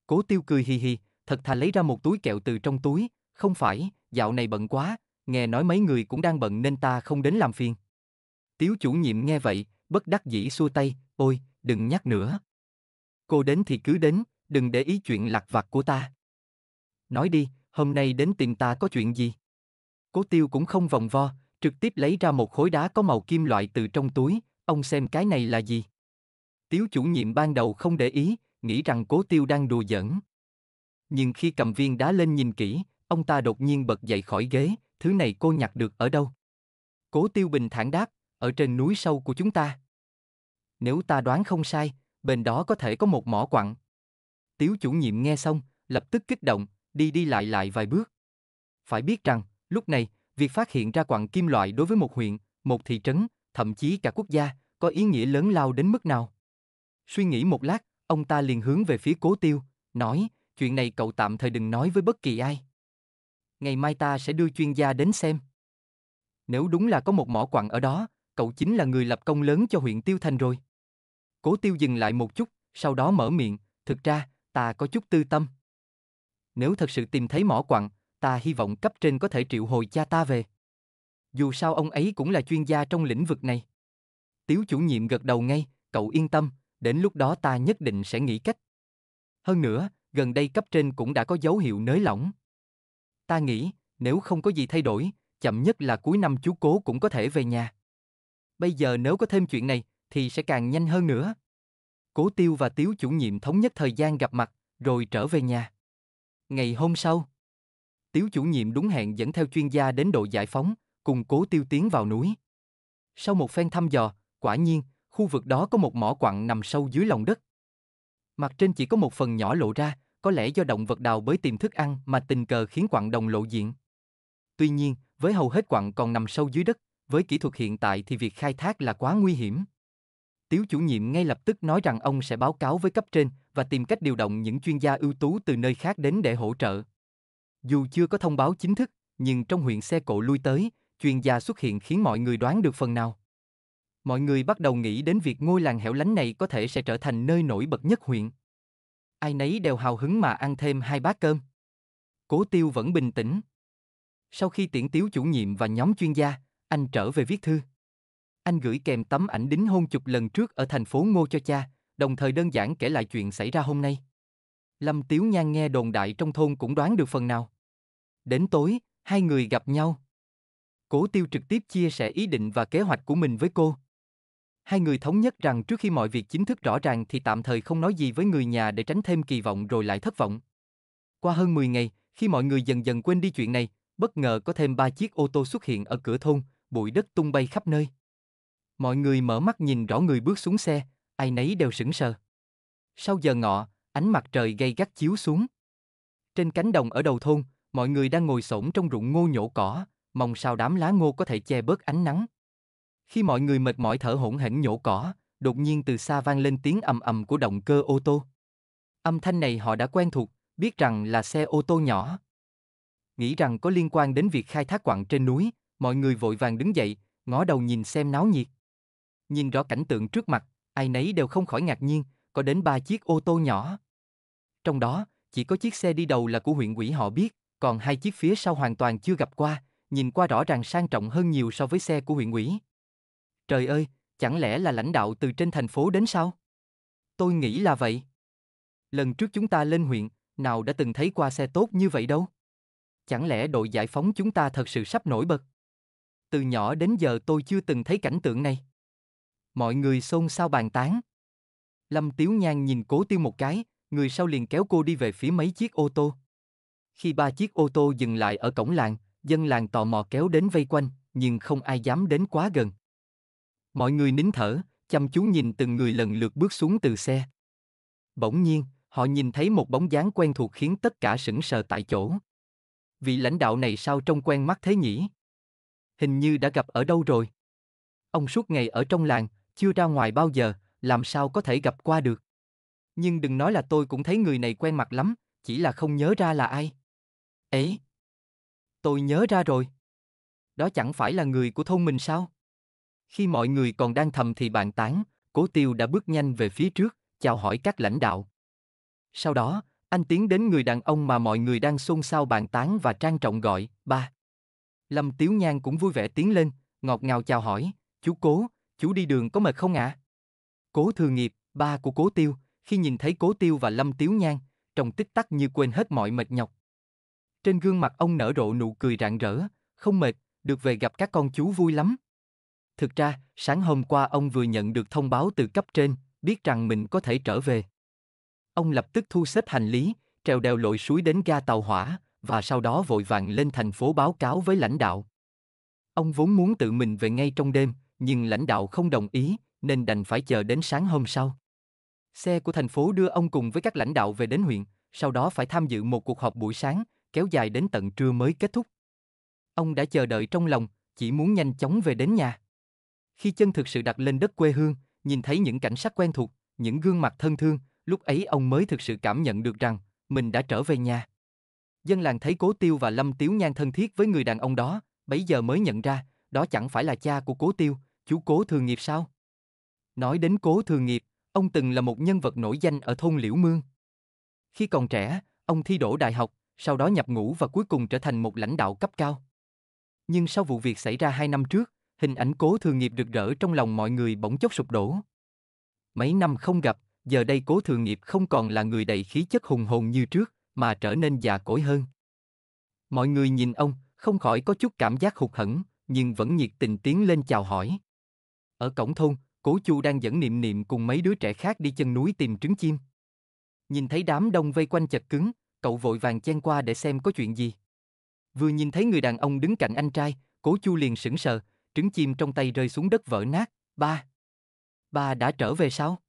Cố tiêu cười hi hi, thật thà lấy ra một túi kẹo từ trong túi, không phải, dạo này bận quá, nghe nói mấy người cũng đang bận nên ta không đến làm phiền. Tiếu chủ nhiệm nghe vậy, bất đắc dĩ xua tay, ôi, đừng nhắc nữa. Cô đến thì cứ đến, đừng để ý chuyện lặt vặt của ta. Nói đi, hôm nay đến tìm ta có chuyện gì? Cố tiêu cũng không vòng vo, trực tiếp lấy ra một khối đá có màu kim loại từ trong túi, ông xem cái này là gì? Tiếu chủ nhiệm ban đầu không để ý, nghĩ rằng cố tiêu đang đùa giỡn. Nhưng khi cầm viên đá lên nhìn kỹ, ông ta đột nhiên bật dậy khỏi ghế, thứ này cô nhặt được ở đâu? Cố tiêu bình thản đáp, ở trên núi sâu của chúng ta. Nếu ta đoán không sai, bên đó có thể có một mỏ quặng. Tiếu chủ nhiệm nghe xong, lập tức kích động, đi đi lại lại vài bước. Phải biết rằng, lúc này, việc phát hiện ra quặng kim loại đối với một huyện, một thị trấn, thậm chí cả quốc gia, có ý nghĩa lớn lao đến mức nào. Suy nghĩ một lát, ông ta liền hướng về phía cố tiêu, nói, chuyện này cậu tạm thời đừng nói với bất kỳ ai. Ngày mai ta sẽ đưa chuyên gia đến xem. Nếu đúng là có một mỏ quặng ở đó, cậu chính là người lập công lớn cho huyện Tiêu Thành rồi. Cố Tiêu dừng lại một chút, sau đó mở miệng, thực ra, ta có chút tư tâm. Nếu thật sự tìm thấy mỏ quặng, ta hy vọng cấp trên có thể triệu hồi cha ta về. Dù sao ông ấy cũng là chuyên gia trong lĩnh vực này. Tiếu chủ nhiệm gật đầu ngay, cậu yên tâm, đến lúc đó ta nhất định sẽ nghĩ cách. Hơn nữa, gần đây cấp trên cũng đã có dấu hiệu nới lỏng. Ta nghĩ, nếu không có gì thay đổi, chậm nhất là cuối năm chú cố cũng có thể về nhà bây giờ nếu có thêm chuyện này, thì sẽ càng nhanh hơn nữa. Cố Tiêu và Tiếu chủ nhiệm thống nhất thời gian gặp mặt, rồi trở về nhà. Ngày hôm sau, Tiếu chủ nhiệm đúng hẹn dẫn theo chuyên gia đến đội giải phóng, cùng Cố Tiêu tiến vào núi. Sau một phen thăm dò, quả nhiên, khu vực đó có một mỏ quặng nằm sâu dưới lòng đất. Mặt trên chỉ có một phần nhỏ lộ ra, có lẽ do động vật đào bới tìm thức ăn mà tình cờ khiến quặng đồng lộ diện. Tuy nhiên, với hầu hết quặng còn nằm sâu dưới đất, với kỹ thuật hiện tại thì việc khai thác là quá nguy hiểm. Tiếu chủ nhiệm ngay lập tức nói rằng ông sẽ báo cáo với cấp trên và tìm cách điều động những chuyên gia ưu tú từ nơi khác đến để hỗ trợ. Dù chưa có thông báo chính thức, nhưng trong huyện xe cộ lui tới, chuyên gia xuất hiện khiến mọi người đoán được phần nào. Mọi người bắt đầu nghĩ đến việc ngôi làng hẻo lánh này có thể sẽ trở thành nơi nổi bật nhất huyện. Ai nấy đều hào hứng mà ăn thêm hai bát cơm. Cố tiêu vẫn bình tĩnh. Sau khi tiễn tiếu chủ nhiệm và nhóm chuyên gia, anh trở về viết thư. Anh gửi kèm tấm ảnh đính hôn chụp lần trước ở thành phố Ngô cho cha, đồng thời đơn giản kể lại chuyện xảy ra hôm nay. Lâm Tiếu Nhan nghe đồn đại trong thôn cũng đoán được phần nào. Đến tối, hai người gặp nhau. Cố Tiêu trực tiếp chia sẻ ý định và kế hoạch của mình với cô. Hai người thống nhất rằng trước khi mọi việc chính thức rõ ràng thì tạm thời không nói gì với người nhà để tránh thêm kỳ vọng rồi lại thất vọng. Qua hơn 10 ngày, khi mọi người dần dần quên đi chuyện này, bất ngờ có thêm ba chiếc ô tô xuất hiện ở cửa thôn, bụi đất tung bay khắp nơi. Mọi người mở mắt nhìn rõ người bước xuống xe, ai nấy đều sững sờ. Sau giờ ngọ, ánh mặt trời gay gắt chiếu xuống. Trên cánh đồng ở đầu thôn, mọi người đang ngồi xổm trong ruộng ngô nhổ cỏ, mong sao đám lá ngô có thể che bớt ánh nắng. Khi mọi người mệt mỏi thở hổn hển nhổ cỏ, đột nhiên từ xa vang lên tiếng ầm ầm của động cơ ô tô. Âm thanh này họ đã quen thuộc, biết rằng là xe ô tô nhỏ. Nghĩ rằng có liên quan đến việc khai thác quặng trên núi, mọi người vội vàng đứng dậy, ngó đầu nhìn xem náo nhiệt. Nhìn rõ cảnh tượng trước mặt, ai nấy đều không khỏi ngạc nhiên, có đến ba chiếc ô tô nhỏ. Trong đó, chỉ có chiếc xe đi đầu là của huyện ủy họ biết, còn hai chiếc phía sau hoàn toàn chưa gặp qua, nhìn qua rõ ràng sang trọng hơn nhiều so với xe của huyện ủy. Trời ơi, chẳng lẽ là lãnh đạo từ trên thành phố đến sao? Tôi nghĩ là vậy. Lần trước chúng ta lên huyện, nào đã từng thấy qua xe tốt như vậy đâu. Chẳng lẽ đội giải phóng chúng ta thật sự sắp nổi bật? từ nhỏ đến giờ tôi chưa từng thấy cảnh tượng này. Mọi người xôn xao bàn tán. Lâm Tiếu Nhan nhìn cố tiêu một cái, người sau liền kéo cô đi về phía mấy chiếc ô tô. Khi ba chiếc ô tô dừng lại ở cổng làng, dân làng tò mò kéo đến vây quanh, nhưng không ai dám đến quá gần. Mọi người nín thở, chăm chú nhìn từng người lần lượt bước xuống từ xe. Bỗng nhiên, họ nhìn thấy một bóng dáng quen thuộc khiến tất cả sững sờ tại chỗ. Vị lãnh đạo này sao trông quen mắt thế nhỉ? hình như đã gặp ở đâu rồi. Ông suốt ngày ở trong làng, chưa ra ngoài bao giờ, làm sao có thể gặp qua được. Nhưng đừng nói là tôi cũng thấy người này quen mặt lắm, chỉ là không nhớ ra là ai. Ấy, tôi nhớ ra rồi. Đó chẳng phải là người của thôn mình sao? Khi mọi người còn đang thầm thì bàn tán, Cố Tiêu đã bước nhanh về phía trước, chào hỏi các lãnh đạo. Sau đó, anh tiến đến người đàn ông mà mọi người đang xôn xao bàn tán và trang trọng gọi, ba. Lâm Tiếu Nhan cũng vui vẻ tiến lên, ngọt ngào chào hỏi, chú cố, chú đi đường có mệt không ạ? À? Cố thừa nghiệp, ba của cố tiêu, khi nhìn thấy cố tiêu và Lâm Tiếu Nhan, trong tích tắc như quên hết mọi mệt nhọc. Trên gương mặt ông nở rộ nụ cười rạng rỡ, không mệt, được về gặp các con chú vui lắm. Thực ra, sáng hôm qua ông vừa nhận được thông báo từ cấp trên, biết rằng mình có thể trở về. Ông lập tức thu xếp hành lý, trèo đèo lội suối đến ga tàu hỏa, và sau đó vội vàng lên thành phố báo cáo với lãnh đạo. Ông vốn muốn tự mình về ngay trong đêm, nhưng lãnh đạo không đồng ý, nên đành phải chờ đến sáng hôm sau. Xe của thành phố đưa ông cùng với các lãnh đạo về đến huyện, sau đó phải tham dự một cuộc họp buổi sáng, kéo dài đến tận trưa mới kết thúc. Ông đã chờ đợi trong lòng, chỉ muốn nhanh chóng về đến nhà. Khi chân thực sự đặt lên đất quê hương, nhìn thấy những cảnh sắc quen thuộc, những gương mặt thân thương, lúc ấy ông mới thực sự cảm nhận được rằng mình đã trở về nhà. Dân làng thấy Cố Tiêu và Lâm Tiếu Nhan thân thiết với người đàn ông đó, bấy giờ mới nhận ra, đó chẳng phải là cha của Cố Tiêu, chú Cố Thường Nghiệp sao? Nói đến Cố Thường Nghiệp, ông từng là một nhân vật nổi danh ở thôn Liễu Mương. Khi còn trẻ, ông thi đỗ đại học, sau đó nhập ngũ và cuối cùng trở thành một lãnh đạo cấp cao. Nhưng sau vụ việc xảy ra hai năm trước, hình ảnh Cố Thường Nghiệp được rỡ trong lòng mọi người bỗng chốc sụp đổ. Mấy năm không gặp, giờ đây Cố Thường Nghiệp không còn là người đầy khí chất hùng hồn như trước, mà trở nên già cỗi hơn. Mọi người nhìn ông, không khỏi có chút cảm giác hụt hẫng, nhưng vẫn nhiệt tình tiến lên chào hỏi. Ở cổng thôn, Cố Chu đang dẫn Niệm Niệm cùng mấy đứa trẻ khác đi chân núi tìm trứng chim. Nhìn thấy đám đông vây quanh chật cứng, cậu vội vàng chen qua để xem có chuyện gì. Vừa nhìn thấy người đàn ông đứng cạnh anh trai, Cố Chu liền sững sờ, trứng chim trong tay rơi xuống đất vỡ nát. Ba. Ba đã trở về sao?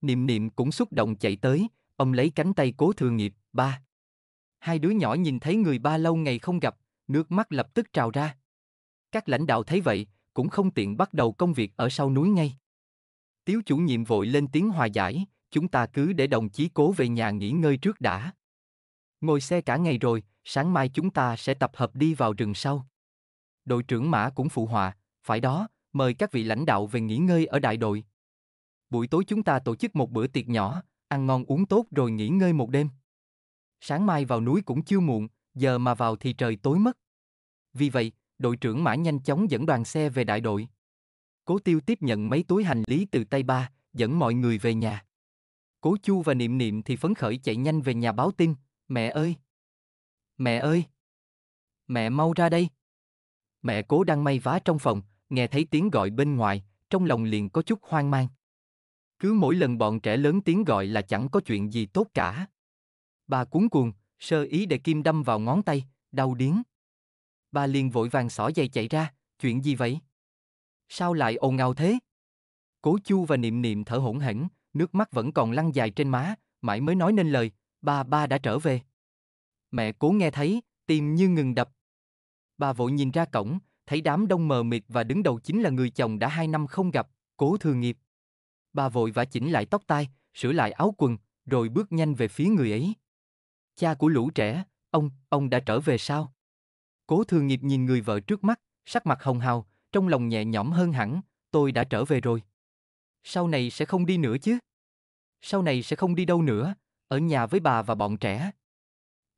Niệm Niệm cũng xúc động chạy tới, ông lấy cánh tay Cố Thừa Nghiệp ba. Hai đứa nhỏ nhìn thấy người ba lâu ngày không gặp, nước mắt lập tức trào ra. Các lãnh đạo thấy vậy, cũng không tiện bắt đầu công việc ở sau núi ngay. Tiếu chủ nhiệm vội lên tiếng hòa giải, chúng ta cứ để đồng chí cố về nhà nghỉ ngơi trước đã. Ngồi xe cả ngày rồi, sáng mai chúng ta sẽ tập hợp đi vào rừng sau. Đội trưởng Mã cũng phụ họa, phải đó, mời các vị lãnh đạo về nghỉ ngơi ở đại đội. Buổi tối chúng ta tổ chức một bữa tiệc nhỏ, ăn ngon uống tốt rồi nghỉ ngơi một đêm sáng mai vào núi cũng chưa muộn, giờ mà vào thì trời tối mất. Vì vậy, đội trưởng Mã nhanh chóng dẫn đoàn xe về đại đội. Cố Tiêu tiếp nhận mấy túi hành lý từ tay ba, dẫn mọi người về nhà. Cố Chu và Niệm Niệm thì phấn khởi chạy nhanh về nhà báo tin, mẹ ơi! Mẹ ơi! Mẹ mau ra đây! Mẹ cố đang may vá trong phòng, nghe thấy tiếng gọi bên ngoài, trong lòng liền có chút hoang mang. Cứ mỗi lần bọn trẻ lớn tiếng gọi là chẳng có chuyện gì tốt cả. Bà cuốn cuồng, sơ ý để kim đâm vào ngón tay, đau điếng. Bà liền vội vàng xỏ giày chạy ra, chuyện gì vậy? Sao lại ồn ào thế? Cố chu và niệm niệm thở hổn hển, nước mắt vẫn còn lăn dài trên má, mãi mới nói nên lời, ba ba đã trở về. Mẹ cố nghe thấy, tim như ngừng đập. Bà vội nhìn ra cổng, thấy đám đông mờ mịt và đứng đầu chính là người chồng đã hai năm không gặp, cố thừa nghiệp. Bà vội vã chỉnh lại tóc tai, sửa lại áo quần, rồi bước nhanh về phía người ấy. Cha của lũ trẻ, ông, ông đã trở về sao? Cố thường nghiệp nhìn người vợ trước mắt, sắc mặt hồng hào, trong lòng nhẹ nhõm hơn hẳn, tôi đã trở về rồi. Sau này sẽ không đi nữa chứ? Sau này sẽ không đi đâu nữa, ở nhà với bà và bọn trẻ.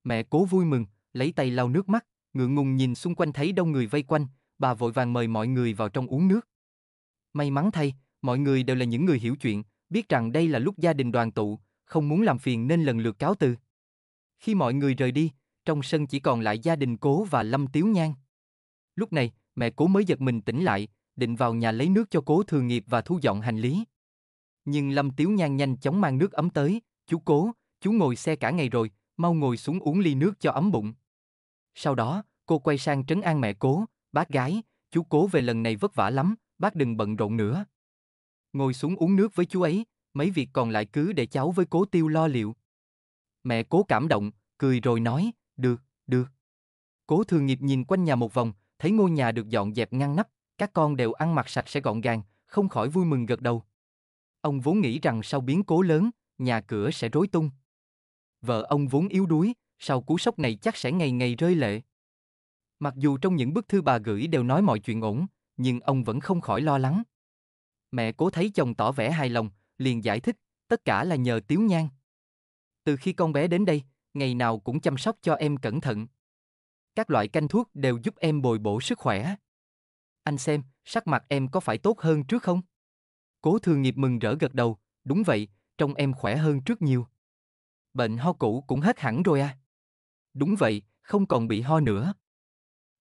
Mẹ cố vui mừng, lấy tay lau nước mắt, ngượng ngùng nhìn xung quanh thấy đông người vây quanh, bà vội vàng mời mọi người vào trong uống nước. May mắn thay, mọi người đều là những người hiểu chuyện, biết rằng đây là lúc gia đình đoàn tụ, không muốn làm phiền nên lần lượt cáo từ. Khi mọi người rời đi, trong sân chỉ còn lại gia đình cố và Lâm Tiếu Nhan. Lúc này, mẹ cố mới giật mình tỉnh lại, định vào nhà lấy nước cho cố thường nghiệp và thu dọn hành lý. Nhưng Lâm Tiếu Nhan nhanh chóng mang nước ấm tới, chú cố, chú ngồi xe cả ngày rồi, mau ngồi xuống uống ly nước cho ấm bụng. Sau đó, cô quay sang trấn an mẹ cố, bác gái, chú cố về lần này vất vả lắm, bác đừng bận rộn nữa. Ngồi xuống uống nước với chú ấy, mấy việc còn lại cứ để cháu với cố tiêu lo liệu. Mẹ cố cảm động, cười rồi nói, được, được. Cố thường nghiệp nhìn quanh nhà một vòng, thấy ngôi nhà được dọn dẹp ngăn nắp, các con đều ăn mặc sạch sẽ gọn gàng, không khỏi vui mừng gật đầu. Ông vốn nghĩ rằng sau biến cố lớn, nhà cửa sẽ rối tung. Vợ ông vốn yếu đuối, sau cú sốc này chắc sẽ ngày ngày rơi lệ. Mặc dù trong những bức thư bà gửi đều nói mọi chuyện ổn, nhưng ông vẫn không khỏi lo lắng. Mẹ cố thấy chồng tỏ vẻ hài lòng, liền giải thích, tất cả là nhờ Tiếu Nhan. Từ khi con bé đến đây, ngày nào cũng chăm sóc cho em cẩn thận. Các loại canh thuốc đều giúp em bồi bổ sức khỏe. Anh xem, sắc mặt em có phải tốt hơn trước không? Cố thường nghiệp mừng rỡ gật đầu, đúng vậy, trông em khỏe hơn trước nhiều. Bệnh ho cũ cũng hết hẳn rồi à? Đúng vậy, không còn bị ho nữa.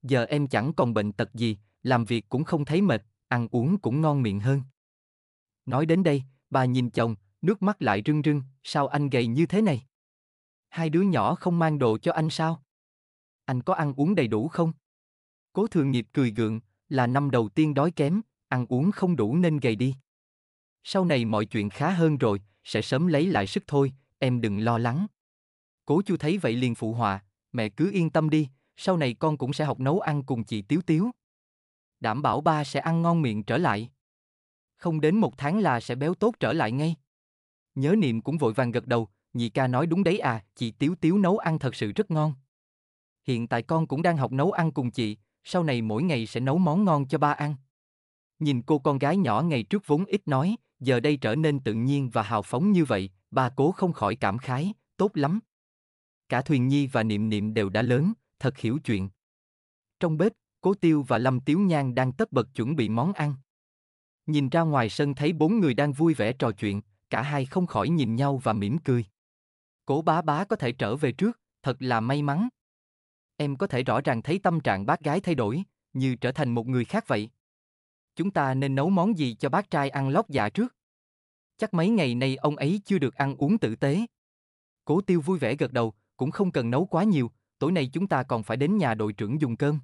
Giờ em chẳng còn bệnh tật gì, làm việc cũng không thấy mệt, ăn uống cũng ngon miệng hơn. Nói đến đây, bà nhìn chồng, nước mắt lại rưng rưng, sao anh gầy như thế này? Hai đứa nhỏ không mang đồ cho anh sao? Anh có ăn uống đầy đủ không? Cố thường nghiệp cười gượng, là năm đầu tiên đói kém, ăn uống không đủ nên gầy đi. Sau này mọi chuyện khá hơn rồi, sẽ sớm lấy lại sức thôi, em đừng lo lắng. Cố chu thấy vậy liền phụ họa, mẹ cứ yên tâm đi, sau này con cũng sẽ học nấu ăn cùng chị Tiếu Tiếu. Đảm bảo ba sẽ ăn ngon miệng trở lại. Không đến một tháng là sẽ béo tốt trở lại ngay. Nhớ niệm cũng vội vàng gật đầu, nhị ca nói đúng đấy à, chị Tiếu Tiếu nấu ăn thật sự rất ngon. Hiện tại con cũng đang học nấu ăn cùng chị, sau này mỗi ngày sẽ nấu món ngon cho ba ăn. Nhìn cô con gái nhỏ ngày trước vốn ít nói, giờ đây trở nên tự nhiên và hào phóng như vậy, bà cố không khỏi cảm khái, tốt lắm. Cả Thuyền Nhi và Niệm Niệm đều đã lớn, thật hiểu chuyện. Trong bếp, Cố Tiêu và Lâm Tiếu Nhan đang tất bật chuẩn bị món ăn. Nhìn ra ngoài sân thấy bốn người đang vui vẻ trò chuyện, cả hai không khỏi nhìn nhau và mỉm cười. Cố bá bá có thể trở về trước, thật là may mắn. Em có thể rõ ràng thấy tâm trạng bác gái thay đổi, như trở thành một người khác vậy. Chúng ta nên nấu món gì cho bác trai ăn lót dạ trước? Chắc mấy ngày nay ông ấy chưa được ăn uống tử tế. Cố tiêu vui vẻ gật đầu, cũng không cần nấu quá nhiều, tối nay chúng ta còn phải đến nhà đội trưởng dùng cơm.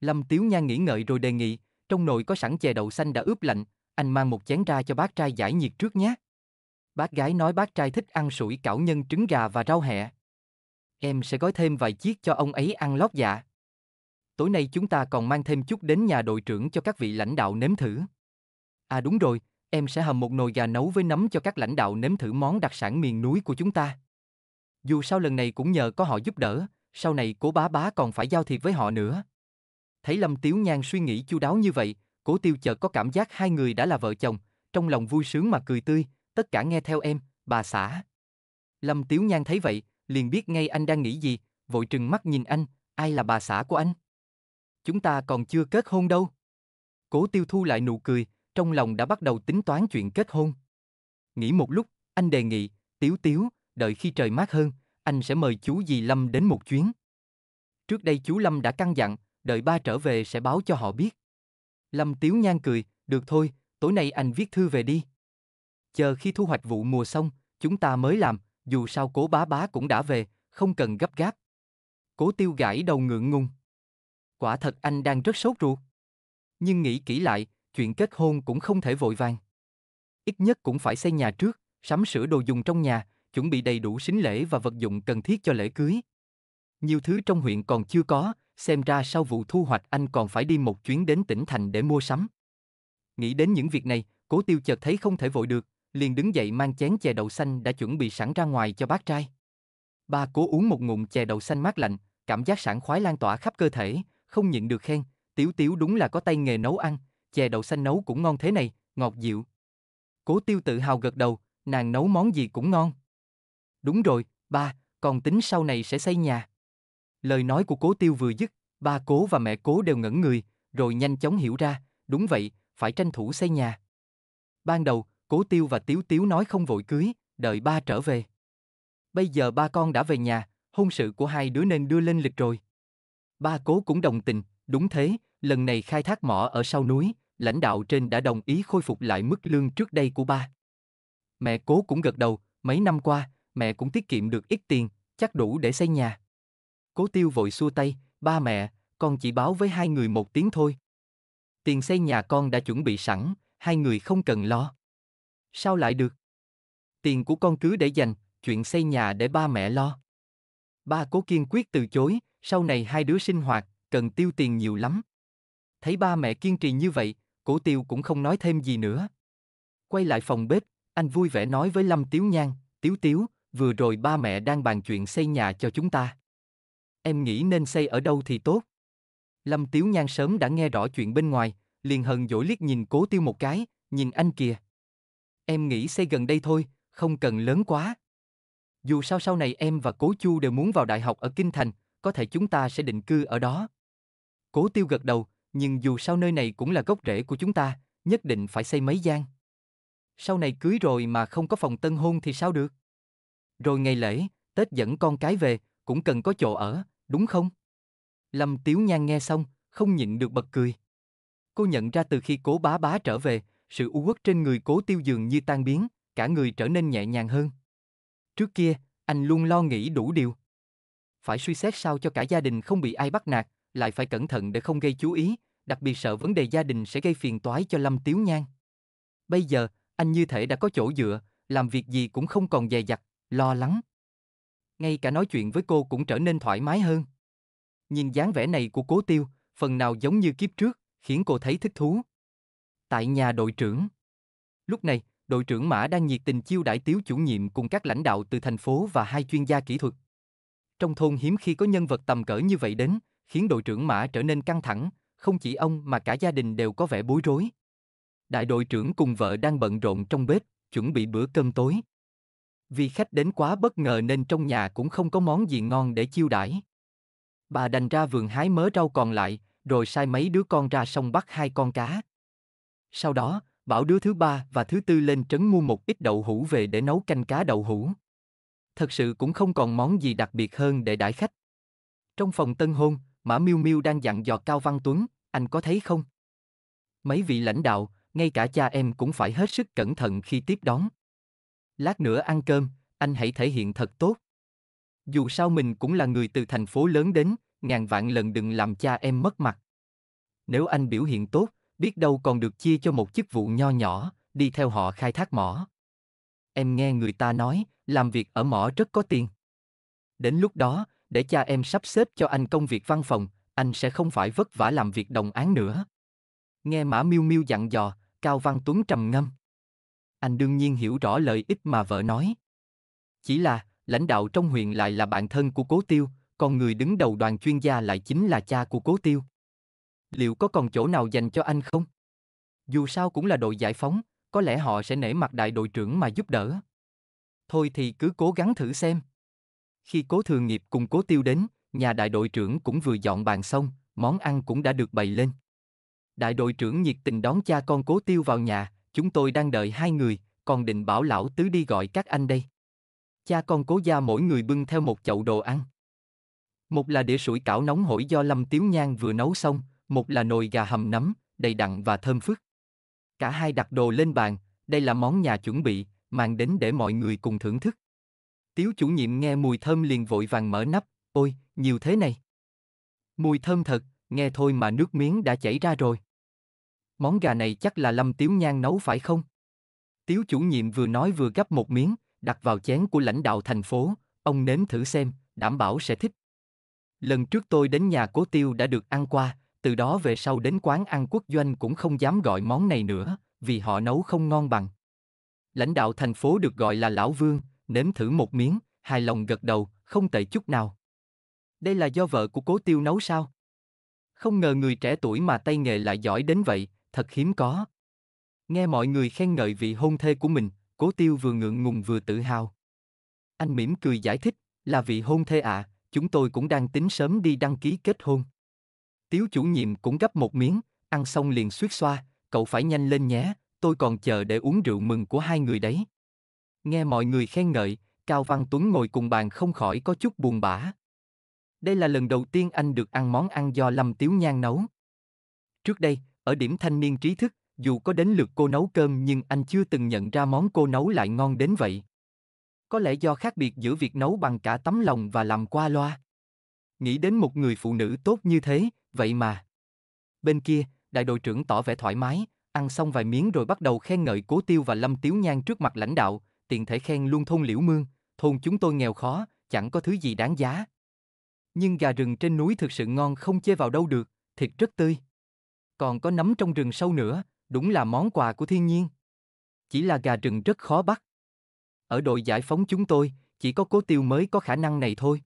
Lâm Tiếu Nha nghĩ ngợi rồi đề nghị, trong nồi có sẵn chè đậu xanh đã ướp lạnh, anh mang một chén ra cho bác trai giải nhiệt trước nhé. Bác gái nói bác trai thích ăn sủi cảo nhân trứng gà và rau hẹ. Em sẽ gói thêm vài chiếc cho ông ấy ăn lót dạ. Tối nay chúng ta còn mang thêm chút đến nhà đội trưởng cho các vị lãnh đạo nếm thử. À đúng rồi, em sẽ hầm một nồi gà nấu với nấm cho các lãnh đạo nếm thử món đặc sản miền núi của chúng ta. Dù sao lần này cũng nhờ có họ giúp đỡ, sau này cố bá bá còn phải giao thiệp với họ nữa. Thấy Lâm Tiếu Nhan suy nghĩ chu đáo như vậy, cố tiêu chợt có cảm giác hai người đã là vợ chồng, trong lòng vui sướng mà cười tươi, tất cả nghe theo em, bà xã. Lâm Tiếu Nhan thấy vậy, liền biết ngay anh đang nghĩ gì, vội trừng mắt nhìn anh, ai là bà xã của anh? Chúng ta còn chưa kết hôn đâu. Cố tiêu thu lại nụ cười, trong lòng đã bắt đầu tính toán chuyện kết hôn. Nghĩ một lúc, anh đề nghị, Tiếu Tiếu, đợi khi trời mát hơn, anh sẽ mời chú dì Lâm đến một chuyến. Trước đây chú Lâm đã căn dặn, đợi ba trở về sẽ báo cho họ biết. Lâm Tiếu Nhan cười, được thôi, tối nay anh viết thư về đi chờ khi thu hoạch vụ mùa xong, chúng ta mới làm, dù sao cố bá bá cũng đã về, không cần gấp gáp. Cố tiêu gãi đầu ngượng ngùng. Quả thật anh đang rất sốt ruột. Nhưng nghĩ kỹ lại, chuyện kết hôn cũng không thể vội vàng. Ít nhất cũng phải xây nhà trước, sắm sửa đồ dùng trong nhà, chuẩn bị đầy đủ sính lễ và vật dụng cần thiết cho lễ cưới. Nhiều thứ trong huyện còn chưa có, xem ra sau vụ thu hoạch anh còn phải đi một chuyến đến tỉnh thành để mua sắm. Nghĩ đến những việc này, cố tiêu chợt thấy không thể vội được, liền đứng dậy mang chén chè đậu xanh đã chuẩn bị sẵn ra ngoài cho bác trai. Ba cố uống một ngụm chè đậu xanh mát lạnh, cảm giác sảng khoái lan tỏa khắp cơ thể, không nhịn được khen, tiểu tiểu đúng là có tay nghề nấu ăn, chè đậu xanh nấu cũng ngon thế này, ngọt dịu. Cố tiêu tự hào gật đầu, nàng nấu món gì cũng ngon. Đúng rồi, ba, còn tính sau này sẽ xây nhà. Lời nói của cố tiêu vừa dứt, ba cố và mẹ cố đều ngẩn người, rồi nhanh chóng hiểu ra, đúng vậy, phải tranh thủ xây nhà. Ban đầu, Cố Tiêu và Tiếu Tiếu nói không vội cưới, đợi ba trở về. Bây giờ ba con đã về nhà, hôn sự của hai đứa nên đưa lên lịch rồi. Ba cố cũng đồng tình, đúng thế, lần này khai thác mỏ ở sau núi, lãnh đạo trên đã đồng ý khôi phục lại mức lương trước đây của ba. Mẹ cố cũng gật đầu, mấy năm qua, mẹ cũng tiết kiệm được ít tiền, chắc đủ để xây nhà. Cố tiêu vội xua tay, ba mẹ, con chỉ báo với hai người một tiếng thôi. Tiền xây nhà con đã chuẩn bị sẵn, hai người không cần lo. Sao lại được? Tiền của con cứ để dành, chuyện xây nhà để ba mẹ lo. Ba cố kiên quyết từ chối, sau này hai đứa sinh hoạt, cần tiêu tiền nhiều lắm. Thấy ba mẹ kiên trì như vậy, cổ tiêu cũng không nói thêm gì nữa. Quay lại phòng bếp, anh vui vẻ nói với Lâm Tiếu Nhan, Tiếu Tiếu, vừa rồi ba mẹ đang bàn chuyện xây nhà cho chúng ta. Em nghĩ nên xây ở đâu thì tốt. Lâm Tiếu Nhan sớm đã nghe rõ chuyện bên ngoài, liền hờn dỗi liếc nhìn cố tiêu một cái, nhìn anh kìa, Em nghĩ xây gần đây thôi, không cần lớn quá. Dù sao sau này em và Cố Chu đều muốn vào đại học ở Kinh Thành, có thể chúng ta sẽ định cư ở đó. Cố Tiêu gật đầu, nhưng dù sao nơi này cũng là gốc rễ của chúng ta, nhất định phải xây mấy gian. Sau này cưới rồi mà không có phòng tân hôn thì sao được? Rồi ngày lễ, Tết dẫn con cái về, cũng cần có chỗ ở, đúng không? Lâm Tiếu Nhan nghe xong, không nhịn được bật cười. Cô nhận ra từ khi cố bá bá trở về, sự u uất trên người cố tiêu dường như tan biến, cả người trở nên nhẹ nhàng hơn. Trước kia, anh luôn lo nghĩ đủ điều. Phải suy xét sao cho cả gia đình không bị ai bắt nạt, lại phải cẩn thận để không gây chú ý, đặc biệt sợ vấn đề gia đình sẽ gây phiền toái cho Lâm Tiếu Nhan. Bây giờ, anh như thể đã có chỗ dựa, làm việc gì cũng không còn dè dặt, lo lắng. Ngay cả nói chuyện với cô cũng trở nên thoải mái hơn. Nhìn dáng vẻ này của cố tiêu, phần nào giống như kiếp trước, khiến cô thấy thích thú tại nhà đội trưởng. Lúc này, đội trưởng Mã đang nhiệt tình chiêu đãi Tiếu chủ nhiệm cùng các lãnh đạo từ thành phố và hai chuyên gia kỹ thuật. Trong thôn hiếm khi có nhân vật tầm cỡ như vậy đến, khiến đội trưởng Mã trở nên căng thẳng, không chỉ ông mà cả gia đình đều có vẻ bối rối. Đại đội trưởng cùng vợ đang bận rộn trong bếp, chuẩn bị bữa cơm tối. Vì khách đến quá bất ngờ nên trong nhà cũng không có món gì ngon để chiêu đãi. Bà đành ra vườn hái mớ rau còn lại, rồi sai mấy đứa con ra sông bắt hai con cá. Sau đó, bảo đứa thứ ba và thứ tư lên trấn mua một ít đậu hũ về để nấu canh cá đậu hũ. Thật sự cũng không còn món gì đặc biệt hơn để đãi khách. Trong phòng tân hôn, Mã Miêu Miêu đang dặn dò Cao Văn Tuấn, anh có thấy không? Mấy vị lãnh đạo, ngay cả cha em cũng phải hết sức cẩn thận khi tiếp đón. Lát nữa ăn cơm, anh hãy thể hiện thật tốt. Dù sao mình cũng là người từ thành phố lớn đến, ngàn vạn lần đừng làm cha em mất mặt. Nếu anh biểu hiện tốt, biết đâu còn được chia cho một chức vụ nho nhỏ, đi theo họ khai thác mỏ. Em nghe người ta nói, làm việc ở mỏ rất có tiền. Đến lúc đó, để cha em sắp xếp cho anh công việc văn phòng, anh sẽ không phải vất vả làm việc đồng án nữa. Nghe Mã Miêu Miêu dặn dò, Cao Văn Tuấn trầm ngâm. Anh đương nhiên hiểu rõ lợi ích mà vợ nói. Chỉ là, lãnh đạo trong huyện lại là bạn thân của Cố Tiêu, còn người đứng đầu đoàn chuyên gia lại chính là cha của Cố Tiêu liệu có còn chỗ nào dành cho anh không? Dù sao cũng là đội giải phóng, có lẽ họ sẽ nể mặt đại đội trưởng mà giúp đỡ. Thôi thì cứ cố gắng thử xem. Khi cố thường nghiệp cùng cố tiêu đến, nhà đại đội trưởng cũng vừa dọn bàn xong, món ăn cũng đã được bày lên. Đại đội trưởng nhiệt tình đón cha con cố tiêu vào nhà, chúng tôi đang đợi hai người, còn định bảo lão tứ đi gọi các anh đây. Cha con cố gia mỗi người bưng theo một chậu đồ ăn. Một là đĩa sủi cảo nóng hổi do Lâm Tiếu Nhan vừa nấu xong, một là nồi gà hầm nấm, đầy đặn và thơm phức. Cả hai đặt đồ lên bàn, đây là món nhà chuẩn bị, mang đến để mọi người cùng thưởng thức. Tiếu chủ nhiệm nghe mùi thơm liền vội vàng mở nắp, ôi, nhiều thế này. Mùi thơm thật, nghe thôi mà nước miếng đã chảy ra rồi. Món gà này chắc là Lâm Tiếu Nhan nấu phải không? Tiếu chủ nhiệm vừa nói vừa gấp một miếng, đặt vào chén của lãnh đạo thành phố, ông nếm thử xem, đảm bảo sẽ thích. Lần trước tôi đến nhà cố tiêu đã được ăn qua, từ đó về sau đến quán ăn quốc doanh cũng không dám gọi món này nữa, vì họ nấu không ngon bằng. Lãnh đạo thành phố được gọi là Lão Vương, nếm thử một miếng, hài lòng gật đầu, không tệ chút nào. Đây là do vợ của cố tiêu nấu sao? Không ngờ người trẻ tuổi mà tay nghề lại giỏi đến vậy, thật hiếm có. Nghe mọi người khen ngợi vị hôn thê của mình, cố tiêu vừa ngượng ngùng vừa tự hào. Anh mỉm cười giải thích, là vị hôn thê ạ, à, chúng tôi cũng đang tính sớm đi đăng ký kết hôn. Tiếu chủ nhiệm cũng gấp một miếng, ăn xong liền suýt xoa, cậu phải nhanh lên nhé, tôi còn chờ để uống rượu mừng của hai người đấy. Nghe mọi người khen ngợi, Cao Văn Tuấn ngồi cùng bàn không khỏi có chút buồn bã. Đây là lần đầu tiên anh được ăn món ăn do Lâm Tiếu Nhan nấu. Trước đây, ở điểm thanh niên trí thức, dù có đến lượt cô nấu cơm nhưng anh chưa từng nhận ra món cô nấu lại ngon đến vậy. Có lẽ do khác biệt giữa việc nấu bằng cả tấm lòng và làm qua loa. Nghĩ đến một người phụ nữ tốt như thế, Vậy mà. Bên kia, đại đội trưởng tỏ vẻ thoải mái, ăn xong vài miếng rồi bắt đầu khen ngợi Cố Tiêu và Lâm Tiếu Nhan trước mặt lãnh đạo, tiện thể khen luôn thôn Liễu Mương, thôn chúng tôi nghèo khó, chẳng có thứ gì đáng giá. Nhưng gà rừng trên núi thực sự ngon không chê vào đâu được, thịt rất tươi. Còn có nấm trong rừng sâu nữa, đúng là món quà của thiên nhiên. Chỉ là gà rừng rất khó bắt. Ở đội giải phóng chúng tôi, chỉ có Cố Tiêu mới có khả năng này thôi.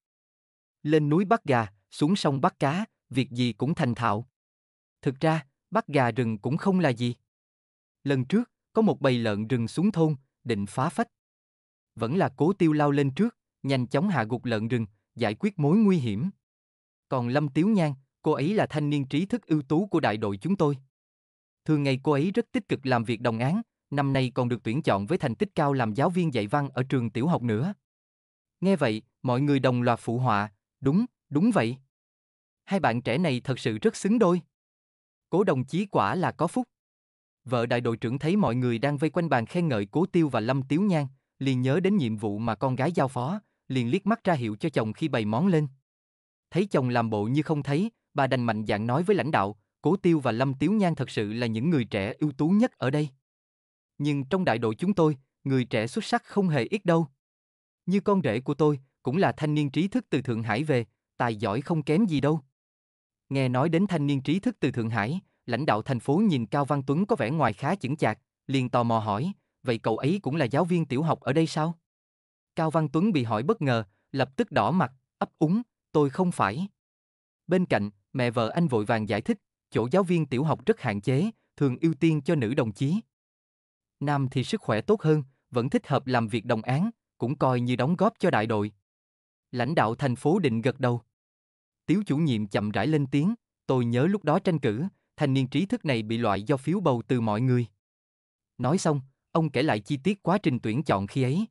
Lên núi bắt gà, xuống sông bắt cá, việc gì cũng thành thạo. Thực ra, bắt gà rừng cũng không là gì. Lần trước, có một bầy lợn rừng xuống thôn, định phá phách. Vẫn là cố tiêu lao lên trước, nhanh chóng hạ gục lợn rừng, giải quyết mối nguy hiểm. Còn Lâm Tiếu Nhan, cô ấy là thanh niên trí thức ưu tú của đại đội chúng tôi. Thường ngày cô ấy rất tích cực làm việc đồng án, năm nay còn được tuyển chọn với thành tích cao làm giáo viên dạy văn ở trường tiểu học nữa. Nghe vậy, mọi người đồng loạt phụ họa, đúng, đúng vậy hai bạn trẻ này thật sự rất xứng đôi. Cố đồng chí quả là có phúc. Vợ đại đội trưởng thấy mọi người đang vây quanh bàn khen ngợi Cố Tiêu và Lâm Tiếu Nhan, liền nhớ đến nhiệm vụ mà con gái giao phó, liền liếc mắt ra hiệu cho chồng khi bày món lên. Thấy chồng làm bộ như không thấy, bà đành mạnh dạn nói với lãnh đạo, Cố Tiêu và Lâm Tiếu Nhan thật sự là những người trẻ ưu tú nhất ở đây. Nhưng trong đại đội chúng tôi, người trẻ xuất sắc không hề ít đâu. Như con rể của tôi, cũng là thanh niên trí thức từ Thượng Hải về, tài giỏi không kém gì đâu. Nghe nói đến thanh niên trí thức từ Thượng Hải, lãnh đạo thành phố nhìn Cao Văn Tuấn có vẻ ngoài khá chững chạc, liền tò mò hỏi, vậy cậu ấy cũng là giáo viên tiểu học ở đây sao? Cao Văn Tuấn bị hỏi bất ngờ, lập tức đỏ mặt, ấp úng, tôi không phải. Bên cạnh, mẹ vợ anh vội vàng giải thích, chỗ giáo viên tiểu học rất hạn chế, thường ưu tiên cho nữ đồng chí. Nam thì sức khỏe tốt hơn, vẫn thích hợp làm việc đồng án, cũng coi như đóng góp cho đại đội. Lãnh đạo thành phố định gật đầu. Tiếu chủ nhiệm chậm rãi lên tiếng, tôi nhớ lúc đó tranh cử, thanh niên trí thức này bị loại do phiếu bầu từ mọi người. Nói xong, ông kể lại chi tiết quá trình tuyển chọn khi ấy.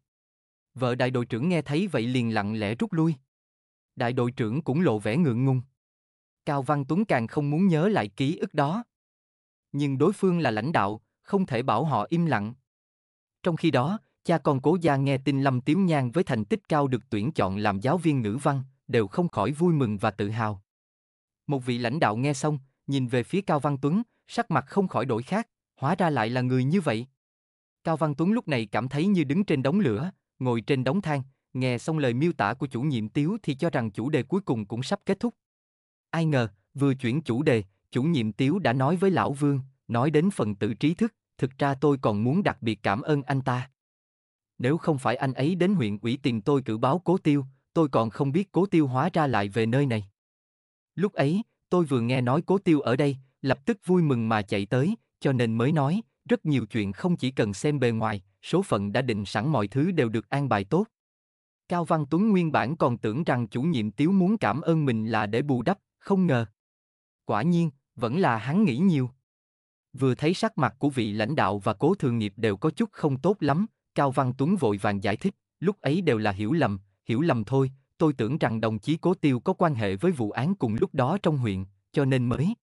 Vợ đại đội trưởng nghe thấy vậy liền lặng lẽ rút lui. Đại đội trưởng cũng lộ vẻ ngượng ngung. Cao Văn Tuấn càng không muốn nhớ lại ký ức đó. Nhưng đối phương là lãnh đạo, không thể bảo họ im lặng. Trong khi đó, cha con cố gia nghe tin Lâm Tiếu Nhan với thành tích cao được tuyển chọn làm giáo viên ngữ văn, đều không khỏi vui mừng và tự hào. Một vị lãnh đạo nghe xong, nhìn về phía Cao Văn Tuấn, sắc mặt không khỏi đổi khác, hóa ra lại là người như vậy. Cao Văn Tuấn lúc này cảm thấy như đứng trên đống lửa, ngồi trên đống than, nghe xong lời miêu tả của chủ nhiệm Tiếu thì cho rằng chủ đề cuối cùng cũng sắp kết thúc. Ai ngờ, vừa chuyển chủ đề, chủ nhiệm Tiếu đã nói với Lão Vương, nói đến phần tự trí thức, thực ra tôi còn muốn đặc biệt cảm ơn anh ta. Nếu không phải anh ấy đến huyện ủy tìm tôi cử báo cố tiêu, tôi còn không biết cố tiêu hóa ra lại về nơi này. Lúc ấy, tôi vừa nghe nói cố tiêu ở đây, lập tức vui mừng mà chạy tới, cho nên mới nói, rất nhiều chuyện không chỉ cần xem bề ngoài, số phận đã định sẵn mọi thứ đều được an bài tốt. Cao Văn Tuấn nguyên bản còn tưởng rằng chủ nhiệm Tiếu muốn cảm ơn mình là để bù đắp, không ngờ. Quả nhiên, vẫn là hắn nghĩ nhiều. Vừa thấy sắc mặt của vị lãnh đạo và cố thường nghiệp đều có chút không tốt lắm, Cao Văn Tuấn vội vàng giải thích, lúc ấy đều là hiểu lầm, hiểu lầm thôi, tôi tưởng rằng đồng chí Cố Tiêu có quan hệ với vụ án cùng lúc đó trong huyện, cho nên mới.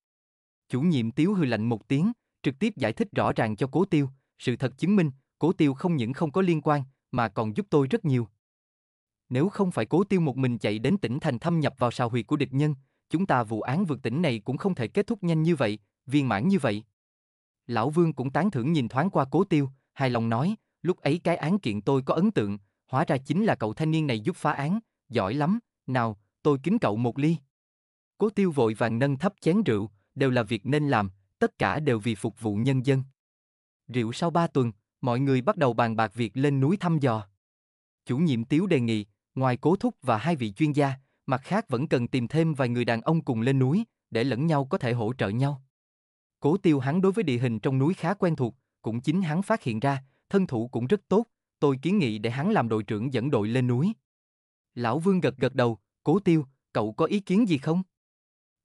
Chủ nhiệm Tiếu hư lạnh một tiếng, trực tiếp giải thích rõ ràng cho Cố Tiêu, sự thật chứng minh, Cố Tiêu không những không có liên quan, mà còn giúp tôi rất nhiều. Nếu không phải Cố Tiêu một mình chạy đến tỉnh thành thâm nhập vào sao huyệt của địch nhân, chúng ta vụ án vượt tỉnh này cũng không thể kết thúc nhanh như vậy, viên mãn như vậy. Lão Vương cũng tán thưởng nhìn thoáng qua Cố Tiêu, hài lòng nói, lúc ấy cái án kiện tôi có ấn tượng, hóa ra chính là cậu thanh niên này giúp phá án, giỏi lắm, nào, tôi kính cậu một ly. Cố tiêu vội vàng nâng thấp chén rượu, đều là việc nên làm, tất cả đều vì phục vụ nhân dân. Rượu sau ba tuần, mọi người bắt đầu bàn bạc việc lên núi thăm dò. Chủ nhiệm Tiếu đề nghị, ngoài cố thúc và hai vị chuyên gia, mặt khác vẫn cần tìm thêm vài người đàn ông cùng lên núi, để lẫn nhau có thể hỗ trợ nhau. Cố tiêu hắn đối với địa hình trong núi khá quen thuộc, cũng chính hắn phát hiện ra, thân thủ cũng rất tốt, tôi kiến nghị để hắn làm đội trưởng dẫn đội lên núi. Lão Vương gật gật đầu, cố tiêu, cậu có ý kiến gì không?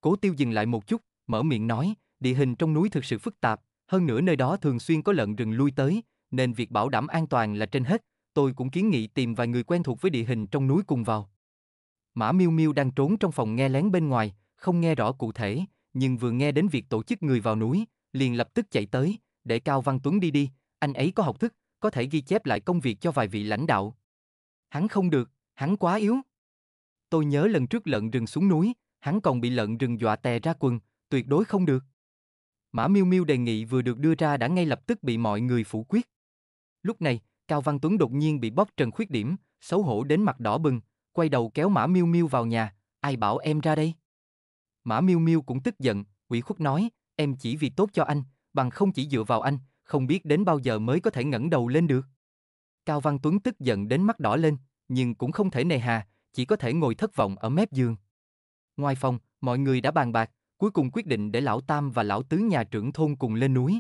Cố tiêu dừng lại một chút, mở miệng nói, địa hình trong núi thực sự phức tạp, hơn nữa nơi đó thường xuyên có lợn rừng lui tới, nên việc bảo đảm an toàn là trên hết, tôi cũng kiến nghị tìm vài người quen thuộc với địa hình trong núi cùng vào. Mã Miêu Miêu đang trốn trong phòng nghe lén bên ngoài, không nghe rõ cụ thể, nhưng vừa nghe đến việc tổ chức người vào núi, liền lập tức chạy tới, để Cao Văn Tuấn đi đi, anh ấy có học thức, có thể ghi chép lại công việc cho vài vị lãnh đạo. Hắn không được, hắn quá yếu. Tôi nhớ lần trước lợn rừng xuống núi, hắn còn bị lợn rừng dọa tè ra quần, tuyệt đối không được. Mã Miêu Miêu đề nghị vừa được đưa ra đã ngay lập tức bị mọi người phủ quyết. Lúc này, Cao Văn Tuấn đột nhiên bị bóc trần khuyết điểm, xấu hổ đến mặt đỏ bừng, quay đầu kéo Mã Miêu Miêu vào nhà, ai bảo em ra đây? Mã Miêu Miêu cũng tức giận, ủy khuất nói, em chỉ vì tốt cho anh, bằng không chỉ dựa vào anh, không biết đến bao giờ mới có thể ngẩng đầu lên được. Cao Văn Tuấn tức giận đến mắt đỏ lên, nhưng cũng không thể nề hà, chỉ có thể ngồi thất vọng ở mép giường. Ngoài phòng, mọi người đã bàn bạc, cuối cùng quyết định để lão Tam và lão Tứ nhà trưởng thôn cùng lên núi.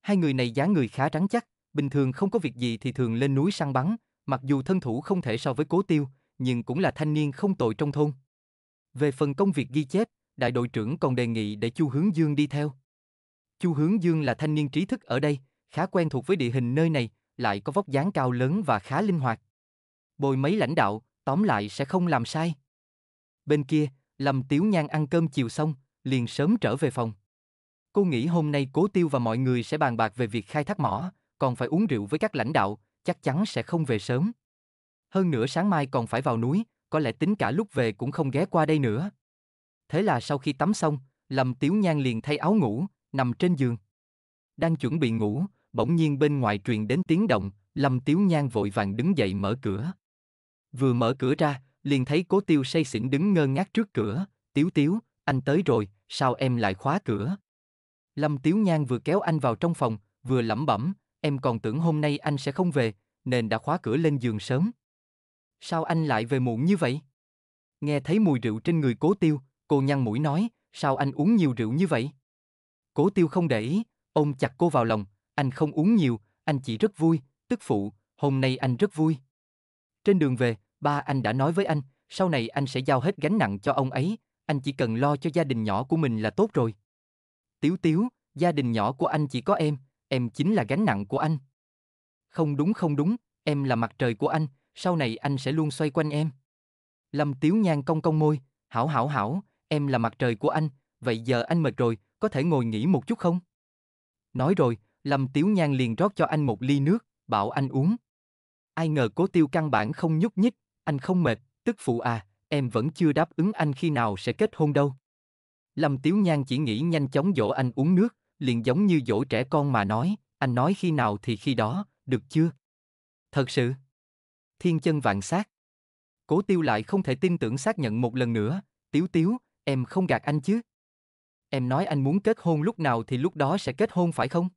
Hai người này dáng người khá trắng chắc, bình thường không có việc gì thì thường lên núi săn bắn, mặc dù thân thủ không thể so với Cố Tiêu, nhưng cũng là thanh niên không tội trong thôn. Về phần công việc ghi chép, đại đội trưởng còn đề nghị để Chu Hướng Dương đi theo. Chu Hướng Dương là thanh niên trí thức ở đây, khá quen thuộc với địa hình nơi này, lại có vóc dáng cao lớn và khá linh hoạt. Bồi mấy lãnh đạo, tóm lại sẽ không làm sai. Bên kia, Lâm Tiếu Nhan ăn cơm chiều xong, liền sớm trở về phòng. Cô nghĩ hôm nay Cố Tiêu và mọi người sẽ bàn bạc về việc khai thác mỏ, còn phải uống rượu với các lãnh đạo, chắc chắn sẽ không về sớm. Hơn nữa sáng mai còn phải vào núi, có lẽ tính cả lúc về cũng không ghé qua đây nữa. Thế là sau khi tắm xong, Lâm Tiếu Nhan liền thay áo ngủ, nằm trên giường. Đang chuẩn bị ngủ, bỗng nhiên bên ngoài truyền đến tiếng động, Lâm Tiếu Nhan vội vàng đứng dậy mở cửa. Vừa mở cửa ra, liền thấy cố tiêu say xỉn đứng ngơ ngác trước cửa, Tiếu Tiếu, anh tới rồi, sao em lại khóa cửa? Lâm Tiếu Nhan vừa kéo anh vào trong phòng, vừa lẩm bẩm, em còn tưởng hôm nay anh sẽ không về, nên đã khóa cửa lên giường sớm. Sao anh lại về muộn như vậy? Nghe thấy mùi rượu trên người cố tiêu, cô nhăn mũi nói, sao anh uống nhiều rượu như vậy? Cố tiêu không để ý, ôm chặt cô vào lòng, anh không uống nhiều, anh chỉ rất vui, tức phụ, hôm nay anh rất vui. Trên đường về, ba anh đã nói với anh, sau này anh sẽ giao hết gánh nặng cho ông ấy, anh chỉ cần lo cho gia đình nhỏ của mình là tốt rồi. Tiếu tiếu, gia đình nhỏ của anh chỉ có em, em chính là gánh nặng của anh. Không đúng không đúng, em là mặt trời của anh, sau này anh sẽ luôn xoay quanh em. Lâm Tiếu Nhan cong cong môi, hảo hảo hảo, em là mặt trời của anh, vậy giờ anh mệt rồi, có thể ngồi nghỉ một chút không? Nói rồi, Lâm Tiếu Nhan liền rót cho anh một ly nước, bảo anh uống. Ai ngờ cố tiêu căn bản không nhúc nhích, anh không mệt, tức phụ à, em vẫn chưa đáp ứng anh khi nào sẽ kết hôn đâu. Lâm Tiếu Nhan chỉ nghĩ nhanh chóng dỗ anh uống nước, liền giống như dỗ trẻ con mà nói, anh nói khi nào thì khi đó, được chưa? Thật sự. Thiên chân vạn sát. Cố tiêu lại không thể tin tưởng xác nhận một lần nữa, Tiếu Tiếu, em không gạt anh chứ? Em nói anh muốn kết hôn lúc nào thì lúc đó sẽ kết hôn phải không?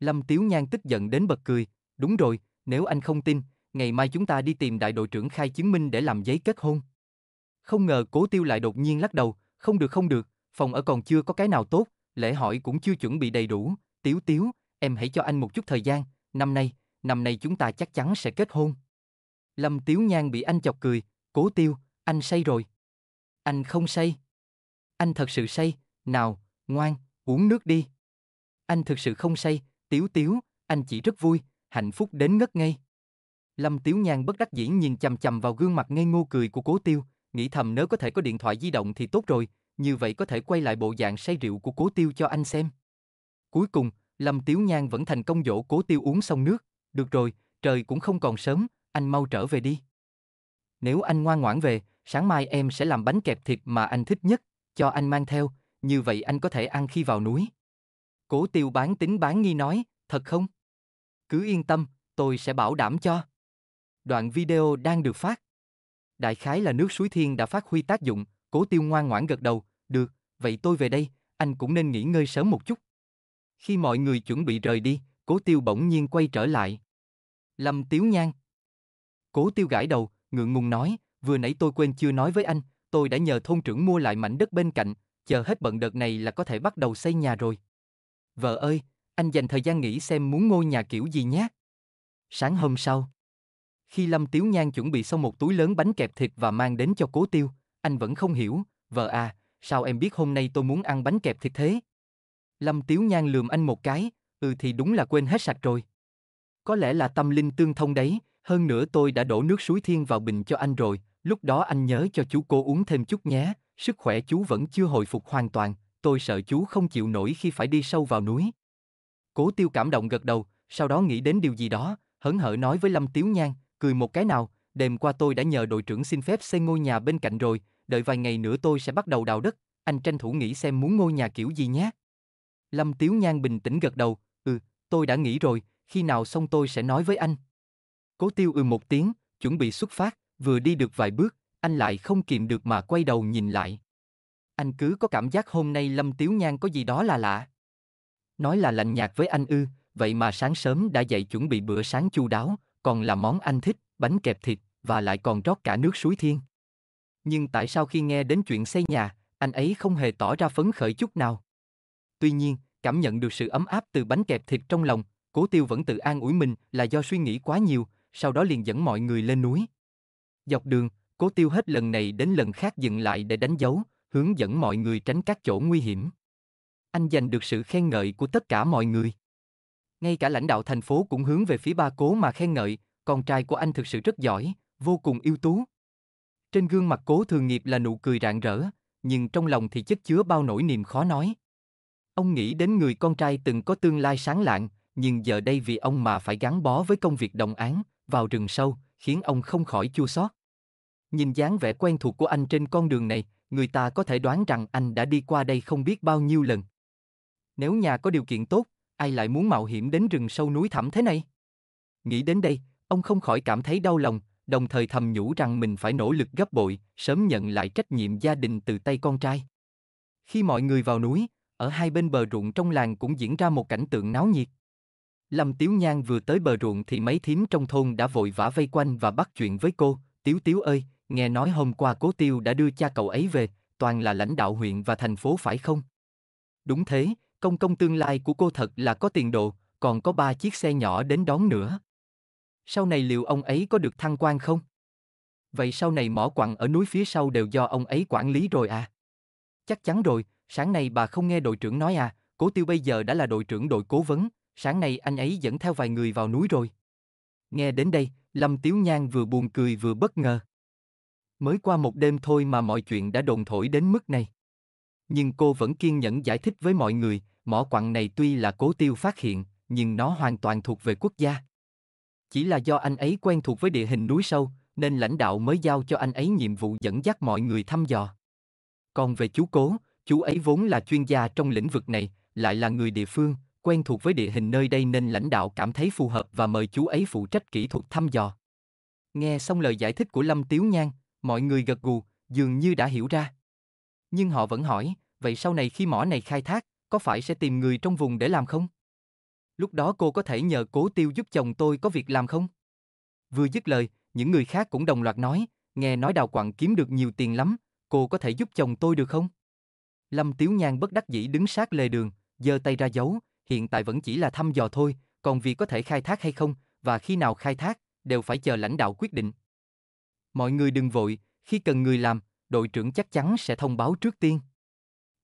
Lâm Tiếu Nhan tức giận đến bật cười, đúng rồi, nếu anh không tin, ngày mai chúng ta đi tìm đại đội trưởng khai chứng minh để làm giấy kết hôn. Không ngờ cố tiêu lại đột nhiên lắc đầu, không được không được, phòng ở còn chưa có cái nào tốt, lễ hỏi cũng chưa chuẩn bị đầy đủ, tiếu tiếu, em hãy cho anh một chút thời gian, năm nay, năm nay chúng ta chắc chắn sẽ kết hôn. Lâm Tiếu Nhan bị anh chọc cười, cố tiêu, anh say rồi. Anh không say. Anh thật sự say, nào, ngoan, uống nước đi. Anh thực sự không say, Tiếu Tiếu, anh chỉ rất vui, hạnh phúc đến ngất ngây. Lâm Tiếu Nhan bất đắc dĩ nhìn chằm chằm vào gương mặt ngây ngô cười của Cố Tiêu, nghĩ thầm nếu có thể có điện thoại di động thì tốt rồi, như vậy có thể quay lại bộ dạng say rượu của Cố Tiêu cho anh xem. Cuối cùng, Lâm Tiếu Nhan vẫn thành công dỗ Cố Tiêu uống xong nước, được rồi, trời cũng không còn sớm, anh mau trở về đi. Nếu anh ngoan ngoãn về, sáng mai em sẽ làm bánh kẹp thịt mà anh thích nhất, cho anh mang theo, như vậy anh có thể ăn khi vào núi. Cố tiêu bán tính bán nghi nói, thật không? Cứ yên tâm, tôi sẽ bảo đảm cho. Đoạn video đang được phát. Đại khái là nước suối thiên đã phát huy tác dụng, cố tiêu ngoan ngoãn gật đầu, được, vậy tôi về đây, anh cũng nên nghỉ ngơi sớm một chút. Khi mọi người chuẩn bị rời đi, cố tiêu bỗng nhiên quay trở lại. Lâm Tiếu Nhan. Cố tiêu gãi đầu, ngượng ngùng nói, vừa nãy tôi quên chưa nói với anh, tôi đã nhờ thôn trưởng mua lại mảnh đất bên cạnh, chờ hết bận đợt này là có thể bắt đầu xây nhà rồi. Vợ ơi, anh dành thời gian nghĩ xem muốn ngôi nhà kiểu gì nhé. Sáng hôm sau, khi Lâm Tiếu Nhan chuẩn bị xong một túi lớn bánh kẹp thịt và mang đến cho cố tiêu, anh vẫn không hiểu, vợ à, sao em biết hôm nay tôi muốn ăn bánh kẹp thịt thế? Lâm Tiếu Nhan lườm anh một cái, ừ thì đúng là quên hết sạch rồi. Có lẽ là tâm linh tương thông đấy, hơn nữa tôi đã đổ nước suối thiên vào bình cho anh rồi, lúc đó anh nhớ cho chú cô uống thêm chút nhé, Sức khỏe chú vẫn chưa hồi phục hoàn toàn, tôi sợ chú không chịu nổi khi phải đi sâu vào núi. Cố tiêu cảm động gật đầu, sau đó nghĩ đến điều gì đó, hớn hở nói với Lâm Tiếu Nhan, cười một cái nào, đêm qua tôi đã nhờ đội trưởng xin phép xây ngôi nhà bên cạnh rồi, đợi vài ngày nữa tôi sẽ bắt đầu đào đất, anh tranh thủ nghĩ xem muốn ngôi nhà kiểu gì nhé. Lâm Tiếu Nhan bình tĩnh gật đầu, ừ, tôi đã nghĩ rồi, khi nào xong tôi sẽ nói với anh. Cố tiêu ừ một tiếng, chuẩn bị xuất phát, vừa đi được vài bước, anh lại không kìm được mà quay đầu nhìn lại. Anh cứ có cảm giác hôm nay Lâm Tiếu Nhan có gì đó là lạ. Nói là lạnh nhạt với anh ư, vậy mà sáng sớm đã dậy chuẩn bị bữa sáng chu đáo, còn là món anh thích, bánh kẹp thịt, và lại còn rót cả nước suối thiên. Nhưng tại sao khi nghe đến chuyện xây nhà, anh ấy không hề tỏ ra phấn khởi chút nào? Tuy nhiên, cảm nhận được sự ấm áp từ bánh kẹp thịt trong lòng, Cố Tiêu vẫn tự an ủi mình là do suy nghĩ quá nhiều, sau đó liền dẫn mọi người lên núi. Dọc đường, Cố tiêu hết lần này đến lần khác dừng lại để đánh dấu, hướng dẫn mọi người tránh các chỗ nguy hiểm. Anh giành được sự khen ngợi của tất cả mọi người. Ngay cả lãnh đạo thành phố cũng hướng về phía ba cố mà khen ngợi, con trai của anh thực sự rất giỏi, vô cùng ưu tú. Trên gương mặt cố thường nghiệp là nụ cười rạng rỡ, nhưng trong lòng thì chất chứa bao nỗi niềm khó nói. Ông nghĩ đến người con trai từng có tương lai sáng lạng, nhưng giờ đây vì ông mà phải gắn bó với công việc đồng án, vào rừng sâu, khiến ông không khỏi chua xót. Nhìn dáng vẻ quen thuộc của anh trên con đường này, người ta có thể đoán rằng anh đã đi qua đây không biết bao nhiêu lần. Nếu nhà có điều kiện tốt, ai lại muốn mạo hiểm đến rừng sâu núi thẳm thế này? Nghĩ đến đây, ông không khỏi cảm thấy đau lòng, đồng thời thầm nhủ rằng mình phải nỗ lực gấp bội, sớm nhận lại trách nhiệm gia đình từ tay con trai. Khi mọi người vào núi, ở hai bên bờ ruộng trong làng cũng diễn ra một cảnh tượng náo nhiệt. Lâm Tiếu Nhan vừa tới bờ ruộng thì mấy thím trong thôn đã vội vã vây quanh và bắt chuyện với cô, Tiếu Tiếu ơi, Nghe nói hôm qua cố tiêu đã đưa cha cậu ấy về, toàn là lãnh đạo huyện và thành phố phải không? Đúng thế, công công tương lai của cô thật là có tiền đồ, còn có ba chiếc xe nhỏ đến đón nữa. Sau này liệu ông ấy có được thăng quan không? Vậy sau này mỏ quặng ở núi phía sau đều do ông ấy quản lý rồi à? Chắc chắn rồi, sáng nay bà không nghe đội trưởng nói à, cố tiêu bây giờ đã là đội trưởng đội cố vấn, sáng nay anh ấy dẫn theo vài người vào núi rồi. Nghe đến đây, Lâm Tiếu Nhan vừa buồn cười vừa bất ngờ. Mới qua một đêm thôi mà mọi chuyện đã đồn thổi đến mức này. Nhưng cô vẫn kiên nhẫn giải thích với mọi người, mỏ quặng này tuy là cố tiêu phát hiện, nhưng nó hoàn toàn thuộc về quốc gia. Chỉ là do anh ấy quen thuộc với địa hình núi sâu, nên lãnh đạo mới giao cho anh ấy nhiệm vụ dẫn dắt mọi người thăm dò. Còn về chú Cố, chú ấy vốn là chuyên gia trong lĩnh vực này, lại là người địa phương, quen thuộc với địa hình nơi đây nên lãnh đạo cảm thấy phù hợp và mời chú ấy phụ trách kỹ thuật thăm dò. Nghe xong lời giải thích của Lâm Tiếu Nhan, Mọi người gật gù, dường như đã hiểu ra. Nhưng họ vẫn hỏi, vậy sau này khi mỏ này khai thác, có phải sẽ tìm người trong vùng để làm không? Lúc đó cô có thể nhờ cố tiêu giúp chồng tôi có việc làm không? Vừa dứt lời, những người khác cũng đồng loạt nói, nghe nói đào quặng kiếm được nhiều tiền lắm, cô có thể giúp chồng tôi được không? Lâm Tiếu Nhan bất đắc dĩ đứng sát lề đường, giơ tay ra giấu, hiện tại vẫn chỉ là thăm dò thôi, còn việc có thể khai thác hay không, và khi nào khai thác, đều phải chờ lãnh đạo quyết định. Mọi người đừng vội, khi cần người làm, đội trưởng chắc chắn sẽ thông báo trước tiên.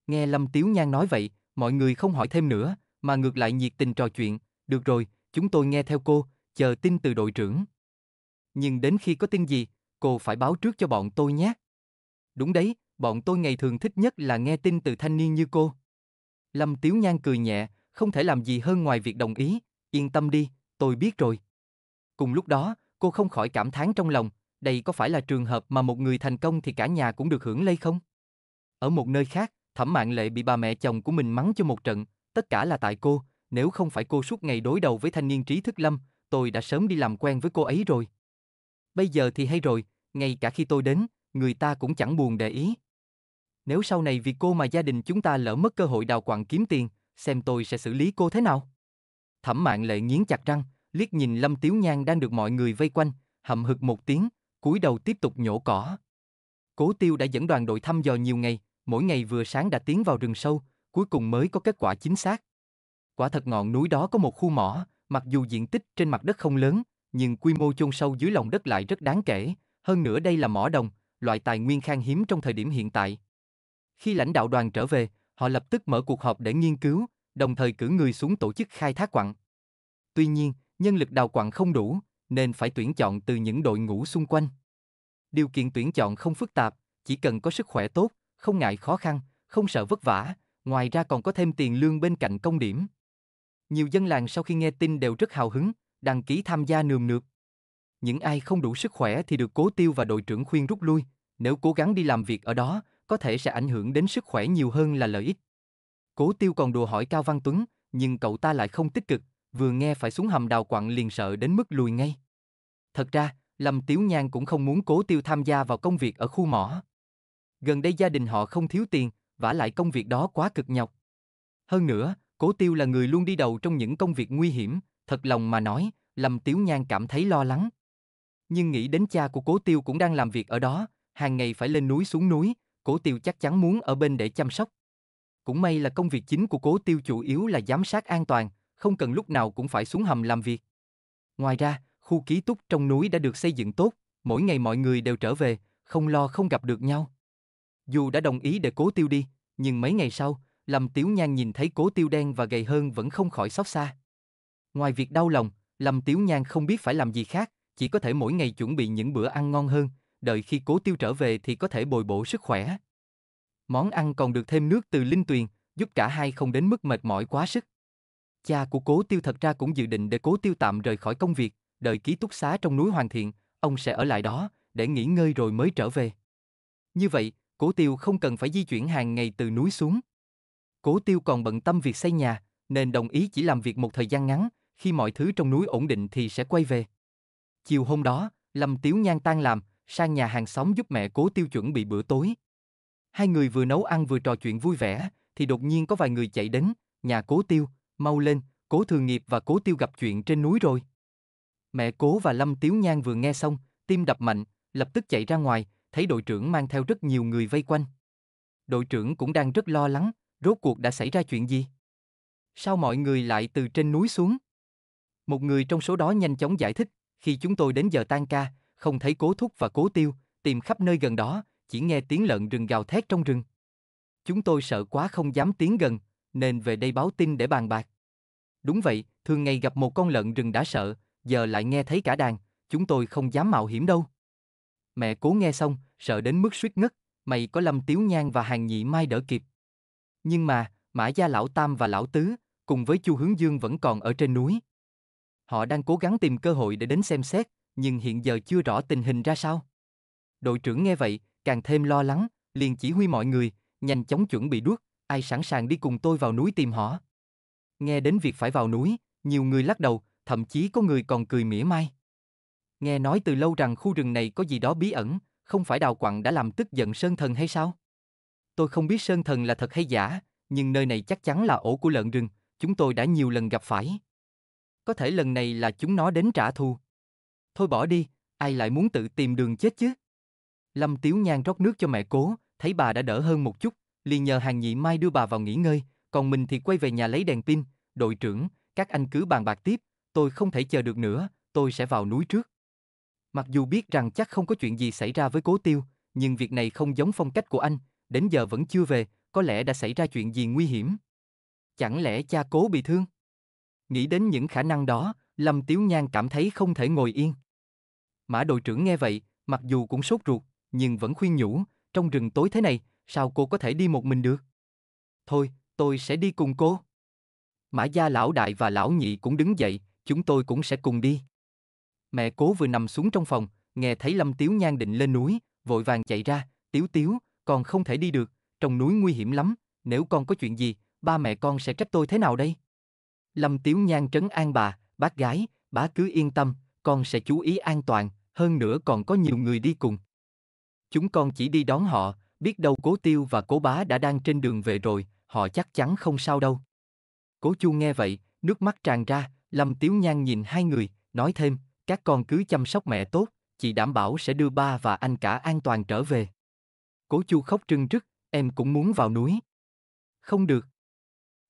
Nghe Lâm Tiếu Nhan nói vậy, mọi người không hỏi thêm nữa, mà ngược lại nhiệt tình trò chuyện, được rồi, chúng tôi nghe theo cô, chờ tin từ đội trưởng. Nhưng đến khi có tin gì, cô phải báo trước cho bọn tôi nhé. Đúng đấy, bọn tôi ngày thường thích nhất là nghe tin từ thanh niên như cô. Lâm Tiếu Nhan cười nhẹ, không thể làm gì hơn ngoài việc đồng ý, yên tâm đi, tôi biết rồi. Cùng lúc đó, cô không khỏi cảm thán trong lòng, đây có phải là trường hợp mà một người thành công thì cả nhà cũng được hưởng lây không? Ở một nơi khác, Thẩm mạng Lệ bị bà mẹ chồng của mình mắng cho một trận, tất cả là tại cô, nếu không phải cô suốt ngày đối đầu với thanh niên trí thức Lâm, tôi đã sớm đi làm quen với cô ấy rồi. Bây giờ thì hay rồi, ngay cả khi tôi đến, người ta cũng chẳng buồn để ý. Nếu sau này vì cô mà gia đình chúng ta lỡ mất cơ hội đào quặng kiếm tiền, xem tôi sẽ xử lý cô thế nào. Thẩm mạng Lệ nghiến chặt răng, liếc nhìn Lâm Tiếu Nhan đang được mọi người vây quanh, hậm hực một tiếng, cúi đầu tiếp tục nhổ cỏ. Cố Tiêu đã dẫn đoàn đội thăm dò nhiều ngày, mỗi ngày vừa sáng đã tiến vào rừng sâu, cuối cùng mới có kết quả chính xác. Quả thật ngọn núi đó có một khu mỏ, mặc dù diện tích trên mặt đất không lớn, nhưng quy mô chôn sâu dưới lòng đất lại rất đáng kể, hơn nữa đây là mỏ đồng, loại tài nguyên khan hiếm trong thời điểm hiện tại. Khi lãnh đạo đoàn trở về, họ lập tức mở cuộc họp để nghiên cứu, đồng thời cử người xuống tổ chức khai thác quặng. Tuy nhiên, nhân lực đào quặng không đủ, nên phải tuyển chọn từ những đội ngũ xung quanh. Điều kiện tuyển chọn không phức tạp, chỉ cần có sức khỏe tốt, không ngại khó khăn, không sợ vất vả, ngoài ra còn có thêm tiền lương bên cạnh công điểm. Nhiều dân làng sau khi nghe tin đều rất hào hứng, đăng ký tham gia nườm nượp. Những ai không đủ sức khỏe thì được cố tiêu và đội trưởng khuyên rút lui, nếu cố gắng đi làm việc ở đó, có thể sẽ ảnh hưởng đến sức khỏe nhiều hơn là lợi ích. Cố tiêu còn đùa hỏi Cao Văn Tuấn, nhưng cậu ta lại không tích cực, vừa nghe phải xuống hầm đào quặng liền sợ đến mức lùi ngay. Thật ra, Lâm Tiếu Nhan cũng không muốn cố tiêu tham gia vào công việc ở khu mỏ. Gần đây gia đình họ không thiếu tiền, vả lại công việc đó quá cực nhọc. Hơn nữa, cố tiêu là người luôn đi đầu trong những công việc nguy hiểm, thật lòng mà nói, Lâm Tiếu Nhan cảm thấy lo lắng. Nhưng nghĩ đến cha của cố tiêu cũng đang làm việc ở đó, hàng ngày phải lên núi xuống núi, cố tiêu chắc chắn muốn ở bên để chăm sóc. Cũng may là công việc chính của cố tiêu chủ yếu là giám sát an toàn, không cần lúc nào cũng phải xuống hầm làm việc. Ngoài ra, khu ký túc trong núi đã được xây dựng tốt, mỗi ngày mọi người đều trở về, không lo không gặp được nhau. Dù đã đồng ý để cố tiêu đi, nhưng mấy ngày sau, Lâm Tiếu Nhan nhìn thấy cố tiêu đen và gầy hơn vẫn không khỏi xót xa. Ngoài việc đau lòng, Lâm Tiếu Nhan không biết phải làm gì khác, chỉ có thể mỗi ngày chuẩn bị những bữa ăn ngon hơn, đợi khi cố tiêu trở về thì có thể bồi bổ sức khỏe. Món ăn còn được thêm nước từ linh tuyền, giúp cả hai không đến mức mệt mỏi quá sức. Cha của Cố Tiêu thật ra cũng dự định để Cố Tiêu tạm rời khỏi công việc, đợi ký túc xá trong núi hoàn thiện, ông sẽ ở lại đó, để nghỉ ngơi rồi mới trở về. Như vậy, Cố Tiêu không cần phải di chuyển hàng ngày từ núi xuống. Cố Tiêu còn bận tâm việc xây nhà, nên đồng ý chỉ làm việc một thời gian ngắn, khi mọi thứ trong núi ổn định thì sẽ quay về. Chiều hôm đó, Lâm Tiếu Nhan tan làm, sang nhà hàng xóm giúp mẹ Cố Tiêu chuẩn bị bữa tối. Hai người vừa nấu ăn vừa trò chuyện vui vẻ, thì đột nhiên có vài người chạy đến, nhà Cố Tiêu, mau lên, cố thường nghiệp và cố tiêu gặp chuyện trên núi rồi. Mẹ cố và Lâm Tiếu Nhan vừa nghe xong, tim đập mạnh, lập tức chạy ra ngoài, thấy đội trưởng mang theo rất nhiều người vây quanh. Đội trưởng cũng đang rất lo lắng, rốt cuộc đã xảy ra chuyện gì? Sao mọi người lại từ trên núi xuống? Một người trong số đó nhanh chóng giải thích, khi chúng tôi đến giờ tan ca, không thấy cố thúc và cố tiêu, tìm khắp nơi gần đó, chỉ nghe tiếng lợn rừng gào thét trong rừng. Chúng tôi sợ quá không dám tiến gần, nên về đây báo tin để bàn bạc. Đúng vậy, thường ngày gặp một con lợn rừng đã sợ, giờ lại nghe thấy cả đàn, chúng tôi không dám mạo hiểm đâu. Mẹ cố nghe xong, sợ đến mức suýt ngất, mày có Lâm Tiếu Nhan và Hàng Nhị Mai đỡ kịp. Nhưng mà, Mã Gia Lão Tam và Lão Tứ, cùng với Chu Hướng Dương vẫn còn ở trên núi. Họ đang cố gắng tìm cơ hội để đến xem xét, nhưng hiện giờ chưa rõ tình hình ra sao. Đội trưởng nghe vậy, càng thêm lo lắng, liền chỉ huy mọi người, nhanh chóng chuẩn bị đuốc, ai sẵn sàng đi cùng tôi vào núi tìm họ? Nghe đến việc phải vào núi, nhiều người lắc đầu, thậm chí có người còn cười mỉa mai. Nghe nói từ lâu rằng khu rừng này có gì đó bí ẩn, không phải đào quặng đã làm tức giận Sơn Thần hay sao? Tôi không biết Sơn Thần là thật hay giả, nhưng nơi này chắc chắn là ổ của lợn rừng, chúng tôi đã nhiều lần gặp phải. Có thể lần này là chúng nó đến trả thù. Thôi bỏ đi, ai lại muốn tự tìm đường chết chứ? Lâm Tiếu Nhan rót nước cho mẹ cố, thấy bà đã đỡ hơn một chút, liền nhờ hàng nhị mai đưa bà vào nghỉ ngơi, còn mình thì quay về nhà lấy đèn pin, đội trưởng, các anh cứ bàn bạc tiếp, tôi không thể chờ được nữa, tôi sẽ vào núi trước. Mặc dù biết rằng chắc không có chuyện gì xảy ra với cố tiêu, nhưng việc này không giống phong cách của anh, đến giờ vẫn chưa về, có lẽ đã xảy ra chuyện gì nguy hiểm. Chẳng lẽ cha cố bị thương? Nghĩ đến những khả năng đó, Lâm Tiếu Nhan cảm thấy không thể ngồi yên. Mã đội trưởng nghe vậy, mặc dù cũng sốt ruột, nhưng vẫn khuyên nhủ, trong rừng tối thế này, sao cô có thể đi một mình được? Thôi, tôi sẽ đi cùng cô. Mã gia lão đại và lão nhị cũng đứng dậy, chúng tôi cũng sẽ cùng đi. Mẹ cố vừa nằm xuống trong phòng, nghe thấy Lâm Tiếu Nhan định lên núi, vội vàng chạy ra, Tiếu Tiếu, con không thể đi được, trong núi nguy hiểm lắm, nếu con có chuyện gì, ba mẹ con sẽ trách tôi thế nào đây? Lâm Tiếu Nhan trấn an bà, bác gái, bá cứ yên tâm, con sẽ chú ý an toàn, hơn nữa còn có nhiều người đi cùng. Chúng con chỉ đi đón họ, biết đâu cố tiêu và cố bá đã đang trên đường về rồi, họ chắc chắn không sao đâu. Cố chu nghe vậy, nước mắt tràn ra, Lâm Tiếu Nhan nhìn hai người, nói thêm, các con cứ chăm sóc mẹ tốt, chị đảm bảo sẽ đưa ba và anh cả an toàn trở về. Cố chu khóc trưng rứt, em cũng muốn vào núi. Không được.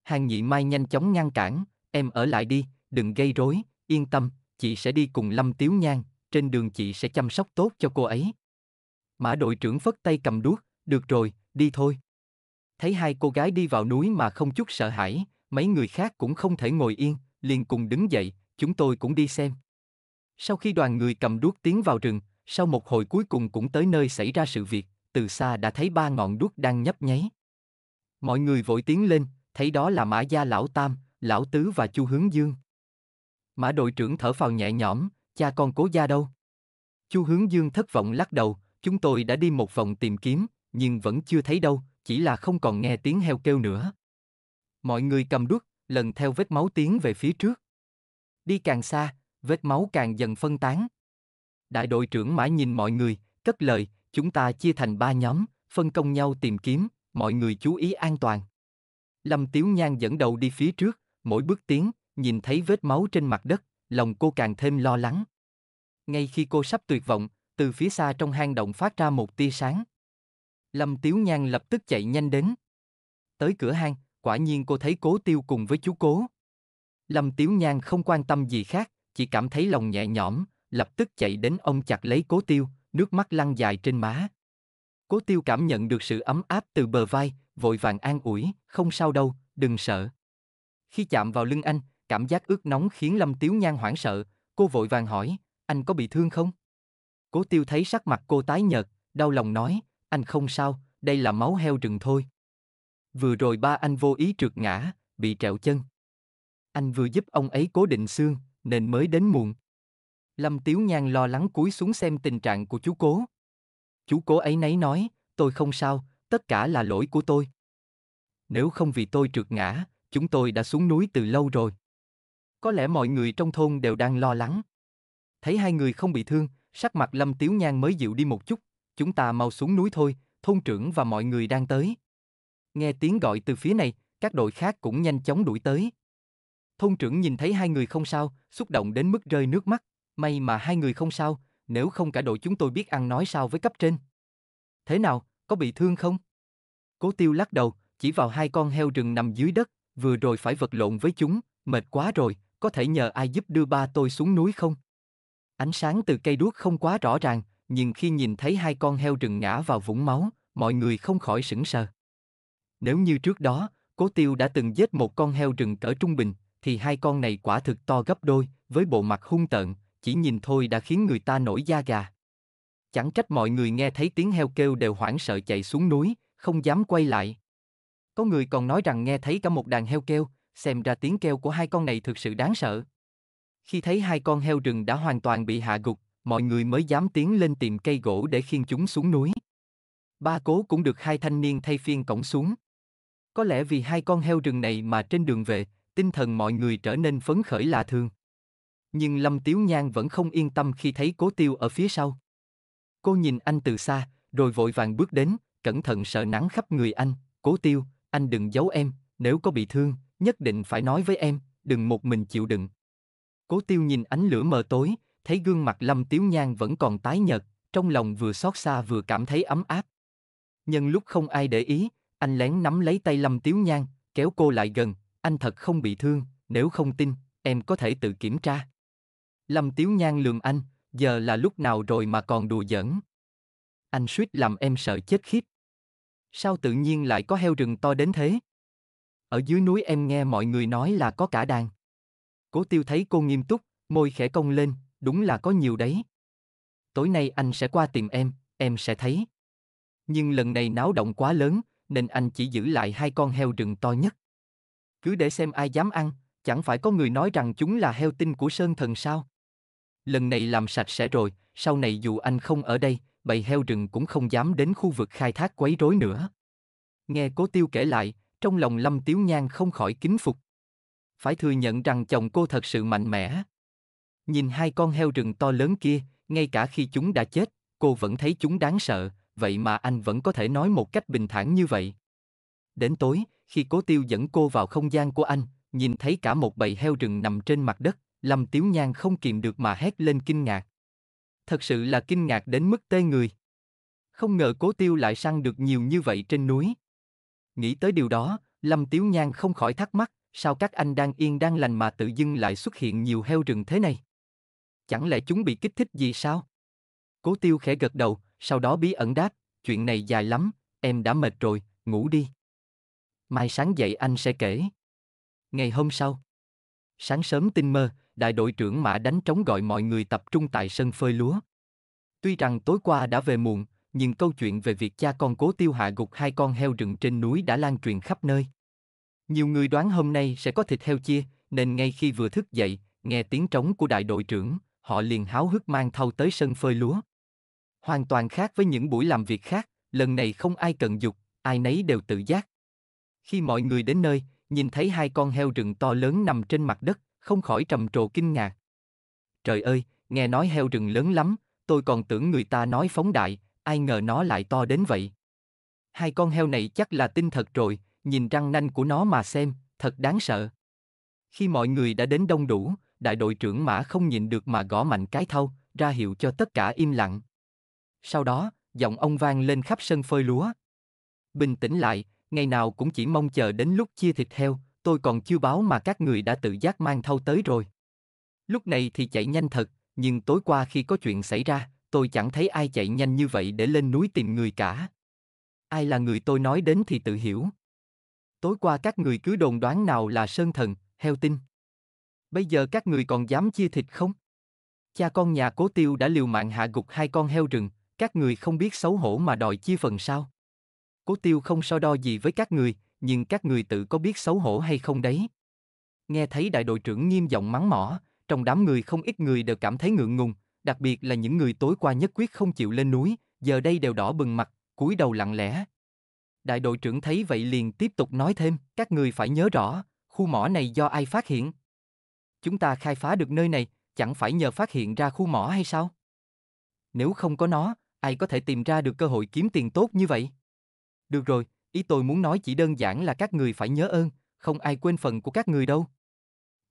Hàng nhị mai nhanh chóng ngăn cản, em ở lại đi, đừng gây rối, yên tâm, chị sẽ đi cùng Lâm Tiếu Nhan, trên đường chị sẽ chăm sóc tốt cho cô ấy. Mã đội trưởng phất tay cầm đuốc, được rồi, đi thôi. Thấy hai cô gái đi vào núi mà không chút sợ hãi, mấy người khác cũng không thể ngồi yên, liền cùng đứng dậy, chúng tôi cũng đi xem. Sau khi đoàn người cầm đuốc tiến vào rừng, sau một hồi cuối cùng cũng tới nơi xảy ra sự việc, từ xa đã thấy ba ngọn đuốc đang nhấp nháy. Mọi người vội tiến lên, thấy đó là Mã Gia Lão Tam, Lão Tứ và Chu Hướng Dương. Mã đội trưởng thở phào nhẹ nhõm, cha con cố gia đâu? Chu Hướng Dương thất vọng lắc đầu, chúng tôi đã đi một vòng tìm kiếm, nhưng vẫn chưa thấy đâu, chỉ là không còn nghe tiếng heo kêu nữa. Mọi người cầm đuốc, lần theo vết máu tiến về phía trước. Đi càng xa, vết máu càng dần phân tán. Đại đội trưởng mãi nhìn mọi người, cất lời, chúng ta chia thành ba nhóm, phân công nhau tìm kiếm, mọi người chú ý an toàn. Lâm Tiếu Nhan dẫn đầu đi phía trước, mỗi bước tiến, nhìn thấy vết máu trên mặt đất, lòng cô càng thêm lo lắng. Ngay khi cô sắp tuyệt vọng, từ phía xa trong hang động phát ra một tia sáng. Lâm Tiếu Nhan lập tức chạy nhanh đến. Tới cửa hang, quả nhiên cô thấy cố tiêu cùng với chú cố. Lâm Tiếu Nhan không quan tâm gì khác, chỉ cảm thấy lòng nhẹ nhõm, lập tức chạy đến ông chặt lấy cố tiêu, nước mắt lăn dài trên má. Cố tiêu cảm nhận được sự ấm áp từ bờ vai, vội vàng an ủi, không sao đâu, đừng sợ. Khi chạm vào lưng anh, cảm giác ướt nóng khiến Lâm Tiếu Nhan hoảng sợ, cô vội vàng hỏi, anh có bị thương không? Cố tiêu thấy sắc mặt cô tái nhợt, đau lòng nói, anh không sao, đây là máu heo rừng thôi. Vừa rồi ba anh vô ý trượt ngã, bị trẹo chân. Anh vừa giúp ông ấy cố định xương, nên mới đến muộn. Lâm Tiếu Nhan lo lắng cúi xuống xem tình trạng của chú cố. Chú cố ấy nấy nói, tôi không sao, tất cả là lỗi của tôi. Nếu không vì tôi trượt ngã, chúng tôi đã xuống núi từ lâu rồi. Có lẽ mọi người trong thôn đều đang lo lắng. Thấy hai người không bị thương, sắc mặt Lâm Tiếu Nhan mới dịu đi một chút, chúng ta mau xuống núi thôi, thôn trưởng và mọi người đang tới. Nghe tiếng gọi từ phía này, các đội khác cũng nhanh chóng đuổi tới. Thôn trưởng nhìn thấy hai người không sao, xúc động đến mức rơi nước mắt. May mà hai người không sao, nếu không cả đội chúng tôi biết ăn nói sao với cấp trên. Thế nào, có bị thương không? Cố tiêu lắc đầu, chỉ vào hai con heo rừng nằm dưới đất, vừa rồi phải vật lộn với chúng, mệt quá rồi, có thể nhờ ai giúp đưa ba tôi xuống núi không? Ánh sáng từ cây đuốc không quá rõ ràng, nhưng khi nhìn thấy hai con heo rừng ngã vào vũng máu, mọi người không khỏi sững sờ. Nếu như trước đó, Cố Tiêu đã từng giết một con heo rừng cỡ trung bình, thì hai con này quả thực to gấp đôi, với bộ mặt hung tợn, chỉ nhìn thôi đã khiến người ta nổi da gà. Chẳng trách mọi người nghe thấy tiếng heo kêu đều hoảng sợ chạy xuống núi, không dám quay lại. Có người còn nói rằng nghe thấy cả một đàn heo kêu, xem ra tiếng kêu của hai con này thực sự đáng sợ. Khi thấy hai con heo rừng đã hoàn toàn bị hạ gục, mọi người mới dám tiến lên tìm cây gỗ để khiêng chúng xuống núi. Ba cố cũng được hai thanh niên thay phiên cổng xuống. Có lẽ vì hai con heo rừng này mà trên đường về, tinh thần mọi người trở nên phấn khởi lạ thường. Nhưng Lâm Tiếu Nhan vẫn không yên tâm khi thấy cố tiêu ở phía sau. Cô nhìn anh từ xa, rồi vội vàng bước đến, cẩn thận sợ nắng khắp người anh. Cố tiêu, anh đừng giấu em, nếu có bị thương, nhất định phải nói với em, đừng một mình chịu đựng. Cố tiêu nhìn ánh lửa mờ tối, thấy gương mặt Lâm Tiếu Nhan vẫn còn tái nhợt, trong lòng vừa xót xa vừa cảm thấy ấm áp. Nhân lúc không ai để ý, anh lén nắm lấy tay Lâm Tiếu Nhan, kéo cô lại gần, anh thật không bị thương, nếu không tin, em có thể tự kiểm tra. Lâm Tiếu Nhan lườm anh, giờ là lúc nào rồi mà còn đùa giỡn. Anh suýt làm em sợ chết khiếp. Sao tự nhiên lại có heo rừng to đến thế? Ở dưới núi em nghe mọi người nói là có cả đàn. Cố tiêu thấy cô nghiêm túc, môi khẽ cong lên, đúng là có nhiều đấy. Tối nay anh sẽ qua tìm em, em sẽ thấy. Nhưng lần này náo động quá lớn, nên anh chỉ giữ lại hai con heo rừng to nhất. Cứ để xem ai dám ăn, chẳng phải có người nói rằng chúng là heo tinh của Sơn Thần sao? Lần này làm sạch sẽ rồi, sau này dù anh không ở đây, bầy heo rừng cũng không dám đến khu vực khai thác quấy rối nữa. Nghe cố tiêu kể lại, trong lòng Lâm Tiếu Nhan không khỏi kính phục. Phải thừa nhận rằng chồng cô thật sự mạnh mẽ. Nhìn hai con heo rừng to lớn kia, ngay cả khi chúng đã chết, cô vẫn thấy chúng đáng sợ, vậy mà anh vẫn có thể nói một cách bình thản như vậy. Đến tối, khi cố tiêu dẫn cô vào không gian của anh, nhìn thấy cả một bầy heo rừng nằm trên mặt đất, Lâm Tiếu Nhan không kìm được mà hét lên kinh ngạc. Thật sự là kinh ngạc đến mức tê người. Không ngờ cố tiêu lại săn được nhiều như vậy trên núi. Nghĩ tới điều đó, Lâm Tiếu Nhan không khỏi thắc mắc, sao các anh đang yên đang lành mà tự dưng lại xuất hiện nhiều heo rừng thế này? chẳng lẽ chúng bị kích thích gì sao? Cố tiêu khẽ gật đầu, sau đó bí ẩn đáp, chuyện này dài lắm, em đã mệt rồi, ngủ đi. Mai sáng dậy anh sẽ kể. Ngày hôm sau, sáng sớm tinh mơ, đại đội trưởng Mã đánh trống gọi mọi người tập trung tại sân phơi lúa. Tuy rằng tối qua đã về muộn, nhưng câu chuyện về việc cha con cố tiêu hạ gục hai con heo rừng trên núi đã lan truyền khắp nơi. Nhiều người đoán hôm nay sẽ có thịt heo chia, nên ngay khi vừa thức dậy, nghe tiếng trống của đại đội trưởng, họ liền háo hức mang thau tới sân phơi lúa. Hoàn toàn khác với những buổi làm việc khác, lần này không ai cần dục, ai nấy đều tự giác. Khi mọi người đến nơi, nhìn thấy hai con heo rừng to lớn nằm trên mặt đất, không khỏi trầm trồ kinh ngạc. Trời ơi, nghe nói heo rừng lớn lắm, tôi còn tưởng người ta nói phóng đại, ai ngờ nó lại to đến vậy. Hai con heo này chắc là tin thật rồi, nhìn răng nanh của nó mà xem, thật đáng sợ. Khi mọi người đã đến đông đủ, đại đội trưởng mã không nhìn được mà gõ mạnh cái thâu, ra hiệu cho tất cả im lặng. Sau đó, giọng ông vang lên khắp sân phơi lúa. Bình tĩnh lại, ngày nào cũng chỉ mong chờ đến lúc chia thịt heo, tôi còn chưa báo mà các người đã tự giác mang thâu tới rồi. Lúc này thì chạy nhanh thật, nhưng tối qua khi có chuyện xảy ra, tôi chẳng thấy ai chạy nhanh như vậy để lên núi tìm người cả. Ai là người tôi nói đến thì tự hiểu. Tối qua các người cứ đồn đoán nào là sơn thần, heo tinh bây giờ các người còn dám chia thịt không? Cha con nhà cố tiêu đã liều mạng hạ gục hai con heo rừng, các người không biết xấu hổ mà đòi chia phần sao? Cố tiêu không so đo gì với các người, nhưng các người tự có biết xấu hổ hay không đấy? Nghe thấy đại đội trưởng nghiêm giọng mắng mỏ, trong đám người không ít người đều cảm thấy ngượng ngùng, đặc biệt là những người tối qua nhất quyết không chịu lên núi, giờ đây đều đỏ bừng mặt, cúi đầu lặng lẽ. Đại đội trưởng thấy vậy liền tiếp tục nói thêm, các người phải nhớ rõ, khu mỏ này do ai phát hiện, chúng ta khai phá được nơi này, chẳng phải nhờ phát hiện ra khu mỏ hay sao? Nếu không có nó, ai có thể tìm ra được cơ hội kiếm tiền tốt như vậy? Được rồi, ý tôi muốn nói chỉ đơn giản là các người phải nhớ ơn, không ai quên phần của các người đâu.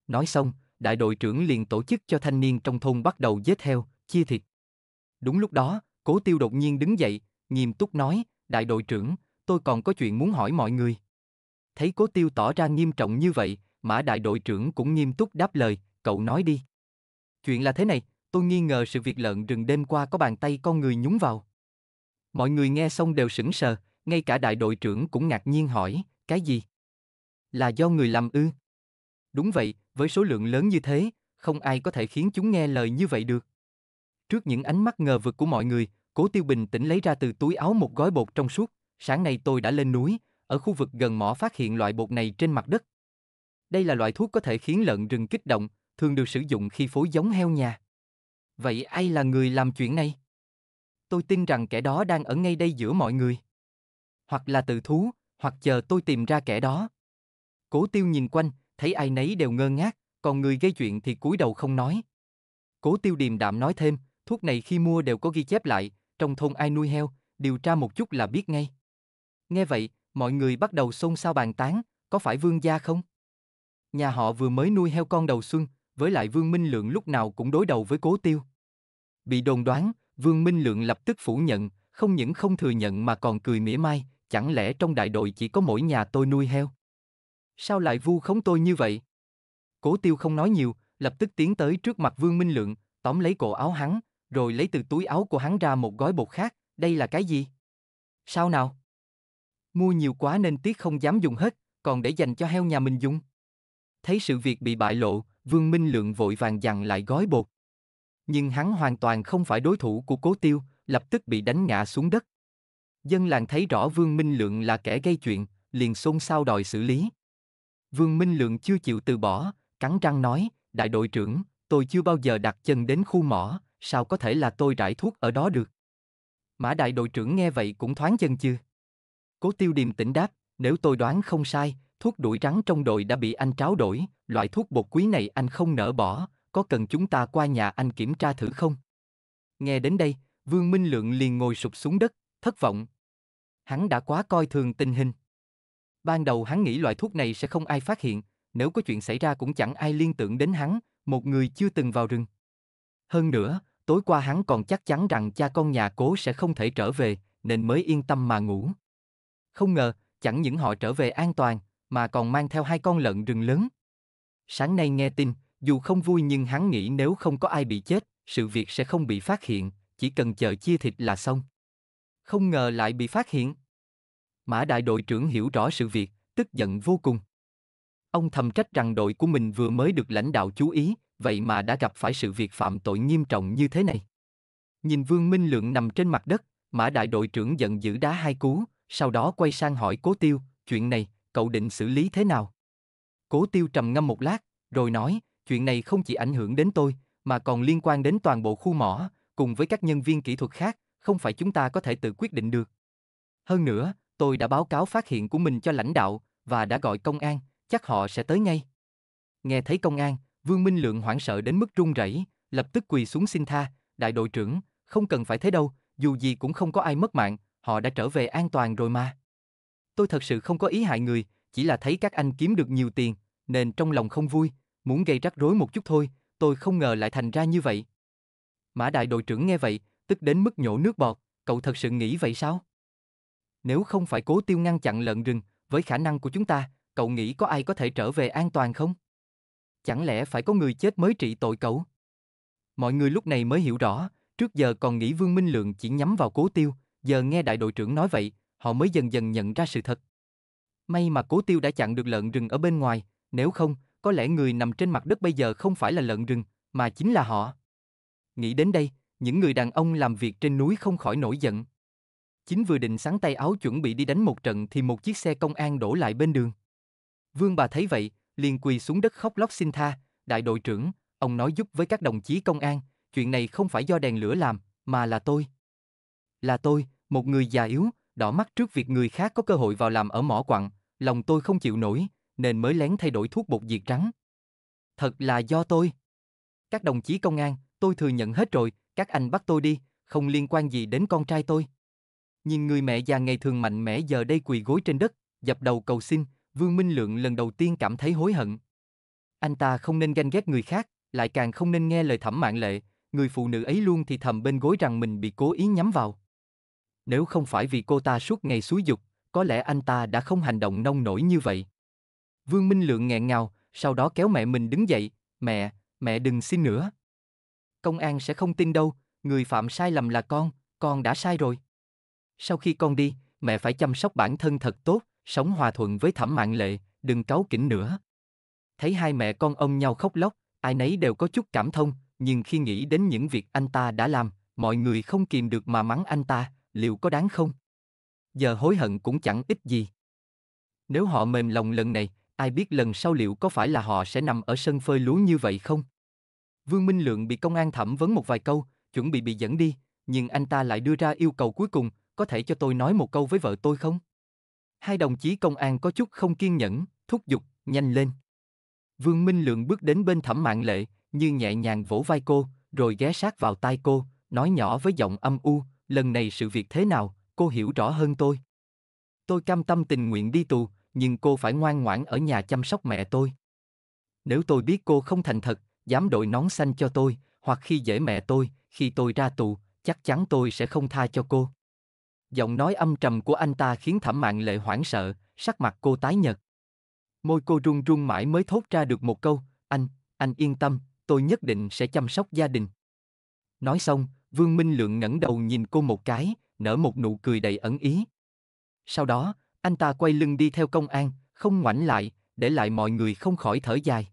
Nói xong, đại đội trưởng liền tổ chức cho thanh niên trong thôn bắt đầu giết heo, chia thịt. Đúng lúc đó, Cố Tiêu đột nhiên đứng dậy, nghiêm túc nói, đại đội trưởng, tôi còn có chuyện muốn hỏi mọi người. Thấy Cố Tiêu tỏ ra nghiêm trọng như vậy, Mã đại đội trưởng cũng nghiêm túc đáp lời, cậu nói đi. Chuyện là thế này, tôi nghi ngờ sự việc lợn rừng đêm qua có bàn tay con người nhúng vào. Mọi người nghe xong đều sững sờ, ngay cả đại đội trưởng cũng ngạc nhiên hỏi, cái gì? Là do người làm ư? Đúng vậy, với số lượng lớn như thế, không ai có thể khiến chúng nghe lời như vậy được. Trước những ánh mắt ngờ vực của mọi người, Cố Tiêu Bình tĩnh lấy ra từ túi áo một gói bột trong suốt, sáng nay tôi đã lên núi, ở khu vực gần mỏ phát hiện loại bột này trên mặt đất, đây là loại thuốc có thể khiến lợn rừng kích động, thường được sử dụng khi phối giống heo nhà. Vậy ai là người làm chuyện này? Tôi tin rằng kẻ đó đang ở ngay đây giữa mọi người. Hoặc là tự thú, hoặc chờ tôi tìm ra kẻ đó. Cố tiêu nhìn quanh, thấy ai nấy đều ngơ ngác, còn người gây chuyện thì cúi đầu không nói. Cố tiêu điềm đạm nói thêm, thuốc này khi mua đều có ghi chép lại, trong thôn ai nuôi heo, điều tra một chút là biết ngay. Nghe vậy, mọi người bắt đầu xôn xao bàn tán, có phải vương gia không? Nhà họ vừa mới nuôi heo con đầu xuân, với lại Vương Minh Lượng lúc nào cũng đối đầu với Cố Tiêu. Bị đồn đoán, Vương Minh Lượng lập tức phủ nhận, không những không thừa nhận mà còn cười mỉa mai, chẳng lẽ trong đại đội chỉ có mỗi nhà tôi nuôi heo? Sao lại vu khống tôi như vậy? Cố Tiêu không nói nhiều, lập tức tiến tới trước mặt Vương Minh Lượng, tóm lấy cổ áo hắn, rồi lấy từ túi áo của hắn ra một gói bột khác, đây là cái gì? Sao nào? Mua nhiều quá nên tiếc không dám dùng hết, còn để dành cho heo nhà mình dùng. Thấy sự việc bị bại lộ, Vương Minh Lượng vội vàng dặn lại gói bột. Nhưng hắn hoàn toàn không phải đối thủ của Cố Tiêu, lập tức bị đánh ngã xuống đất. Dân làng thấy rõ Vương Minh Lượng là kẻ gây chuyện, liền xôn xao đòi xử lý. Vương Minh Lượng chưa chịu từ bỏ, cắn răng nói, đại đội trưởng, tôi chưa bao giờ đặt chân đến khu mỏ, sao có thể là tôi rải thuốc ở đó được? Mã đại đội trưởng nghe vậy cũng thoáng chân chưa? Cố tiêu điềm tĩnh đáp, nếu tôi đoán không sai, thuốc đuổi rắn trong đội đã bị anh tráo đổi, loại thuốc bột quý này anh không nỡ bỏ, có cần chúng ta qua nhà anh kiểm tra thử không? Nghe đến đây, Vương Minh Lượng liền ngồi sụp xuống đất, thất vọng. Hắn đã quá coi thường tình hình. Ban đầu hắn nghĩ loại thuốc này sẽ không ai phát hiện, nếu có chuyện xảy ra cũng chẳng ai liên tưởng đến hắn, một người chưa từng vào rừng. Hơn nữa, tối qua hắn còn chắc chắn rằng cha con nhà cố sẽ không thể trở về, nên mới yên tâm mà ngủ. Không ngờ, chẳng những họ trở về an toàn, mà còn mang theo hai con lợn rừng lớn. Sáng nay nghe tin, dù không vui nhưng hắn nghĩ nếu không có ai bị chết, sự việc sẽ không bị phát hiện, chỉ cần chờ chia thịt là xong. Không ngờ lại bị phát hiện. Mã đại đội trưởng hiểu rõ sự việc, tức giận vô cùng. Ông thầm trách rằng đội của mình vừa mới được lãnh đạo chú ý, vậy mà đã gặp phải sự việc phạm tội nghiêm trọng như thế này. Nhìn Vương Minh Lượng nằm trên mặt đất, Mã đại đội trưởng giận dữ đá hai cú, sau đó quay sang hỏi Cố Tiêu, chuyện này, cậu định xử lý thế nào? Cố tiêu trầm ngâm một lát, rồi nói, chuyện này không chỉ ảnh hưởng đến tôi, mà còn liên quan đến toàn bộ khu mỏ, cùng với các nhân viên kỹ thuật khác, không phải chúng ta có thể tự quyết định được. Hơn nữa, tôi đã báo cáo phát hiện của mình cho lãnh đạo, và đã gọi công an, chắc họ sẽ tới ngay. Nghe thấy công an, Vương Minh Lượng hoảng sợ đến mức run rẩy, lập tức quỳ xuống xin tha, đại đội trưởng, không cần phải thế đâu, dù gì cũng không có ai mất mạng, họ đã trở về an toàn rồi mà tôi thật sự không có ý hại người, chỉ là thấy các anh kiếm được nhiều tiền, nên trong lòng không vui, muốn gây rắc rối một chút thôi, tôi không ngờ lại thành ra như vậy. Mã đại đội trưởng nghe vậy, tức đến mức nhổ nước bọt, cậu thật sự nghĩ vậy sao? Nếu không phải cố tiêu ngăn chặn lợn rừng, với khả năng của chúng ta, cậu nghĩ có ai có thể trở về an toàn không? Chẳng lẽ phải có người chết mới trị tội cậu? Mọi người lúc này mới hiểu rõ, trước giờ còn nghĩ Vương Minh Lượng chỉ nhắm vào cố tiêu, giờ nghe đại đội trưởng nói vậy, họ mới dần dần nhận ra sự thật. May mà cố tiêu đã chặn được lợn rừng ở bên ngoài, nếu không, có lẽ người nằm trên mặt đất bây giờ không phải là lợn rừng, mà chính là họ. Nghĩ đến đây, những người đàn ông làm việc trên núi không khỏi nổi giận. Chính vừa định sáng tay áo chuẩn bị đi đánh một trận thì một chiếc xe công an đổ lại bên đường. Vương bà thấy vậy, liền quỳ xuống đất khóc lóc xin tha, đại đội trưởng, ông nói giúp với các đồng chí công an, chuyện này không phải do đèn lửa làm, mà là tôi. Là tôi, một người già yếu, đỏ mắt trước việc người khác có cơ hội vào làm ở mỏ quặng, lòng tôi không chịu nổi, nên mới lén thay đổi thuốc bột diệt rắn. Thật là do tôi. Các đồng chí công an, tôi thừa nhận hết rồi, các anh bắt tôi đi, không liên quan gì đến con trai tôi. Nhìn người mẹ già ngày thường mạnh mẽ giờ đây quỳ gối trên đất, dập đầu cầu xin, Vương Minh Lượng lần đầu tiên cảm thấy hối hận. Anh ta không nên ganh ghét người khác, lại càng không nên nghe lời thẩm mạng lệ, người phụ nữ ấy luôn thì thầm bên gối rằng mình bị cố ý nhắm vào nếu không phải vì cô ta suốt ngày xúi dục, có lẽ anh ta đã không hành động nông nổi như vậy. Vương Minh Lượng nghẹn ngào, sau đó kéo mẹ mình đứng dậy, mẹ, mẹ đừng xin nữa. Công an sẽ không tin đâu, người phạm sai lầm là con, con đã sai rồi. Sau khi con đi, mẹ phải chăm sóc bản thân thật tốt, sống hòa thuận với thẩm mạng lệ, đừng cáu kỉnh nữa. Thấy hai mẹ con ôm nhau khóc lóc, ai nấy đều có chút cảm thông, nhưng khi nghĩ đến những việc anh ta đã làm, mọi người không kìm được mà mắng anh ta, liệu có đáng không? Giờ hối hận cũng chẳng ít gì. Nếu họ mềm lòng lần này, ai biết lần sau liệu có phải là họ sẽ nằm ở sân phơi lúa như vậy không? Vương Minh Lượng bị công an thẩm vấn một vài câu, chuẩn bị bị dẫn đi, nhưng anh ta lại đưa ra yêu cầu cuối cùng, có thể cho tôi nói một câu với vợ tôi không? Hai đồng chí công an có chút không kiên nhẫn, thúc giục, nhanh lên. Vương Minh Lượng bước đến bên thẩm mạng lệ, như nhẹ nhàng vỗ vai cô, rồi ghé sát vào tai cô, nói nhỏ với giọng âm u, lần này sự việc thế nào, cô hiểu rõ hơn tôi. Tôi cam tâm tình nguyện đi tù, nhưng cô phải ngoan ngoãn ở nhà chăm sóc mẹ tôi. Nếu tôi biết cô không thành thật, dám đội nón xanh cho tôi, hoặc khi dễ mẹ tôi, khi tôi ra tù, chắc chắn tôi sẽ không tha cho cô. Giọng nói âm trầm của anh ta khiến thẩm mạng lệ hoảng sợ, sắc mặt cô tái nhợt. Môi cô run run mãi mới thốt ra được một câu, anh, anh yên tâm, tôi nhất định sẽ chăm sóc gia đình. Nói xong, Vương Minh Lượng ngẩng đầu nhìn cô một cái, nở một nụ cười đầy ẩn ý. Sau đó, anh ta quay lưng đi theo công an, không ngoảnh lại, để lại mọi người không khỏi thở dài.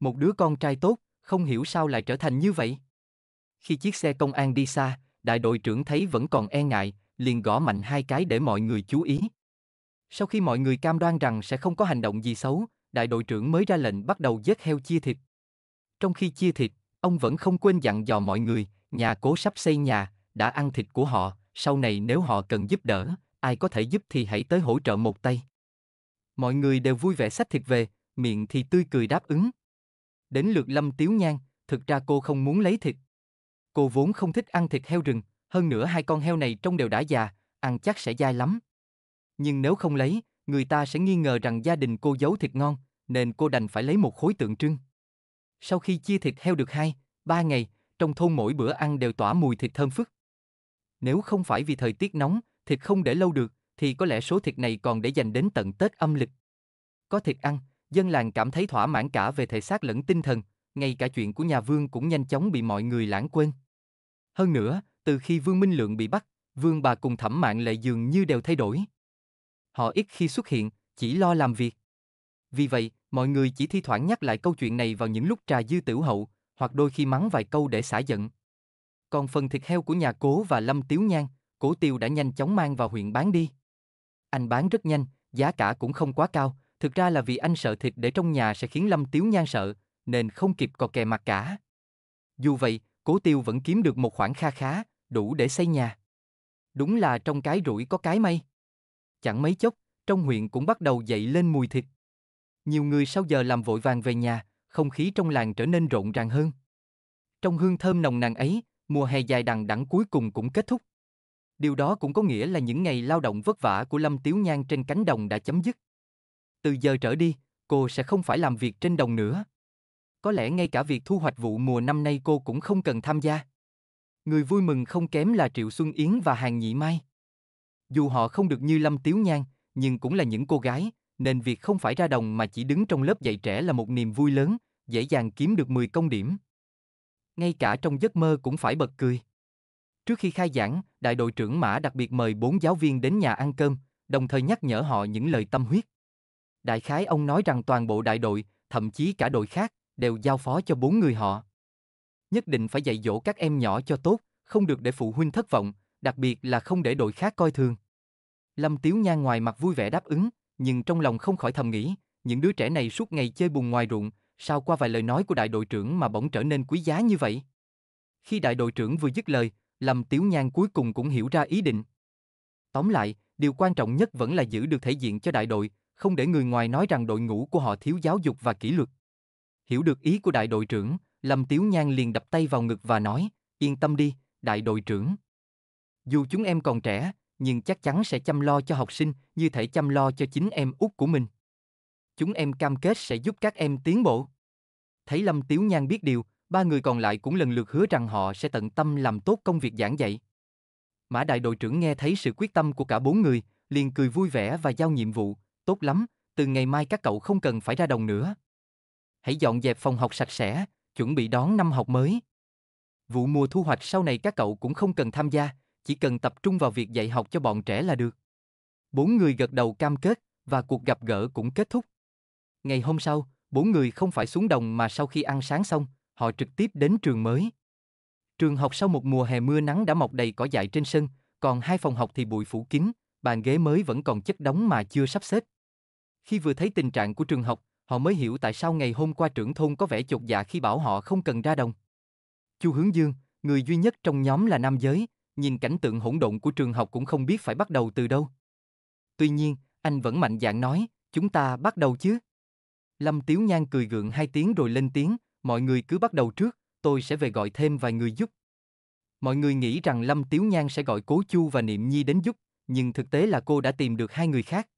Một đứa con trai tốt, không hiểu sao lại trở thành như vậy. Khi chiếc xe công an đi xa, đại đội trưởng thấy vẫn còn e ngại, liền gõ mạnh hai cái để mọi người chú ý. Sau khi mọi người cam đoan rằng sẽ không có hành động gì xấu, đại đội trưởng mới ra lệnh bắt đầu giết heo chia thịt. Trong khi chia thịt, ông vẫn không quên dặn dò mọi người, nhà cố sắp xây nhà, đã ăn thịt của họ, sau này nếu họ cần giúp đỡ, ai có thể giúp thì hãy tới hỗ trợ một tay. Mọi người đều vui vẻ xách thịt về, miệng thì tươi cười đáp ứng. Đến lượt Lâm Tiếu Nhan, thực ra cô không muốn lấy thịt. Cô vốn không thích ăn thịt heo rừng, hơn nữa hai con heo này trông đều đã già, ăn chắc sẽ dai lắm. Nhưng nếu không lấy, người ta sẽ nghi ngờ rằng gia đình cô giấu thịt ngon, nên cô đành phải lấy một khối tượng trưng. Sau khi chia thịt heo được hai, ba ngày, trong thôn mỗi bữa ăn đều tỏa mùi thịt thơm phức. Nếu không phải vì thời tiết nóng, thịt không để lâu được, thì có lẽ số thịt này còn để dành đến tận Tết âm lịch. Có thịt ăn, dân làng cảm thấy thỏa mãn cả về thể xác lẫn tinh thần, ngay cả chuyện của nhà Vương cũng nhanh chóng bị mọi người lãng quên. Hơn nữa, từ khi Vương Minh Lượng bị bắt, Vương bà cùng Thẩm Mạng Lệ dường như đều thay đổi. Họ ít khi xuất hiện, chỉ lo làm việc. Vì vậy, mọi người chỉ thi thoảng nhắc lại câu chuyện này vào những lúc trà dư tử hậu, hoặc đôi khi mắng vài câu để xả giận. Còn phần thịt heo của nhà cố và Lâm Tiếu Nhan, cố tiêu đã nhanh chóng mang vào huyện bán đi. Anh bán rất nhanh, giá cả cũng không quá cao, thực ra là vì anh sợ thịt để trong nhà sẽ khiến Lâm Tiếu Nhan sợ, nên không kịp cò kè mặt cả. Dù vậy, cố tiêu vẫn kiếm được một khoản kha khá, đủ để xây nhà. Đúng là trong cái rủi có cái may. Chẳng mấy chốc, trong huyện cũng bắt đầu dậy lên mùi thịt. Nhiều người sau giờ làm vội vàng về nhà, không khí trong làng trở nên rộn ràng hơn. Trong hương thơm nồng nàn ấy, mùa hè dài đằng đẵng cuối cùng cũng kết thúc. Điều đó cũng có nghĩa là những ngày lao động vất vả của Lâm Tiếu Nhan trên cánh đồng đã chấm dứt. Từ giờ trở đi, cô sẽ không phải làm việc trên đồng nữa. Có lẽ ngay cả việc thu hoạch vụ mùa năm nay cô cũng không cần tham gia. Người vui mừng không kém là Triệu Xuân Yến và Hàng Nhị Mai. Dù họ không được như Lâm Tiếu Nhan, nhưng cũng là những cô gái, nên việc không phải ra đồng mà chỉ đứng trong lớp dạy trẻ là một niềm vui lớn, dễ dàng kiếm được 10 công điểm. Ngay cả trong giấc mơ cũng phải bật cười. Trước khi khai giảng, đại đội trưởng Mã đặc biệt mời bốn giáo viên đến nhà ăn cơm, đồng thời nhắc nhở họ những lời tâm huyết. Đại khái ông nói rằng toàn bộ đại đội, thậm chí cả đội khác, đều giao phó cho bốn người họ. Nhất định phải dạy dỗ các em nhỏ cho tốt, không được để phụ huynh thất vọng, đặc biệt là không để đội khác coi thường. Lâm Tiếu Nhan ngoài mặt vui vẻ đáp ứng, nhưng trong lòng không khỏi thầm nghĩ, những đứa trẻ này suốt ngày chơi bùn ngoài ruộng, sao qua vài lời nói của đại đội trưởng mà bỗng trở nên quý giá như vậy? Khi đại đội trưởng vừa dứt lời, Lâm Tiếu Nhan cuối cùng cũng hiểu ra ý định. Tóm lại, điều quan trọng nhất vẫn là giữ được thể diện cho đại đội, không để người ngoài nói rằng đội ngũ của họ thiếu giáo dục và kỷ luật. Hiểu được ý của đại đội trưởng, Lâm Tiếu Nhan liền đập tay vào ngực và nói, yên tâm đi, đại đội trưởng. Dù chúng em còn trẻ, nhưng chắc chắn sẽ chăm lo cho học sinh như thể chăm lo cho chính em út của mình. Chúng em cam kết sẽ giúp các em tiến bộ. Thấy Lâm Tiếu Nhan biết điều, ba người còn lại cũng lần lượt hứa rằng họ sẽ tận tâm làm tốt công việc giảng dạy. Mã đại đội trưởng nghe thấy sự quyết tâm của cả bốn người, liền cười vui vẻ và giao nhiệm vụ, tốt lắm, từ ngày mai các cậu không cần phải ra đồng nữa. Hãy dọn dẹp phòng học sạch sẽ, chuẩn bị đón năm học mới. Vụ mùa thu hoạch sau này các cậu cũng không cần tham gia, chỉ cần tập trung vào việc dạy học cho bọn trẻ là được. Bốn người gật đầu cam kết và cuộc gặp gỡ cũng kết thúc. Ngày hôm sau, bốn người không phải xuống đồng mà sau khi ăn sáng xong, họ trực tiếp đến trường mới. Trường học sau một mùa hè mưa nắng đã mọc đầy cỏ dại trên sân, còn hai phòng học thì bụi phủ kín, bàn ghế mới vẫn còn chất đống mà chưa sắp xếp. Khi vừa thấy tình trạng của trường học, họ mới hiểu tại sao ngày hôm qua trưởng thôn có vẻ chột dạ khi bảo họ không cần ra đồng. Chu Hướng Dương, người duy nhất trong nhóm là nam giới, nhìn cảnh tượng hỗn độn của trường học cũng không biết phải bắt đầu từ đâu. Tuy nhiên, anh vẫn mạnh dạn nói, chúng ta bắt đầu chứ. Lâm Tiếu Nhan cười gượng hai tiếng rồi lên tiếng, mọi người cứ bắt đầu trước, tôi sẽ về gọi thêm vài người giúp. Mọi người nghĩ rằng Lâm Tiếu Nhan sẽ gọi Cố Chu và Niệm Nhi đến giúp, nhưng thực tế là cô đã tìm được hai người khác.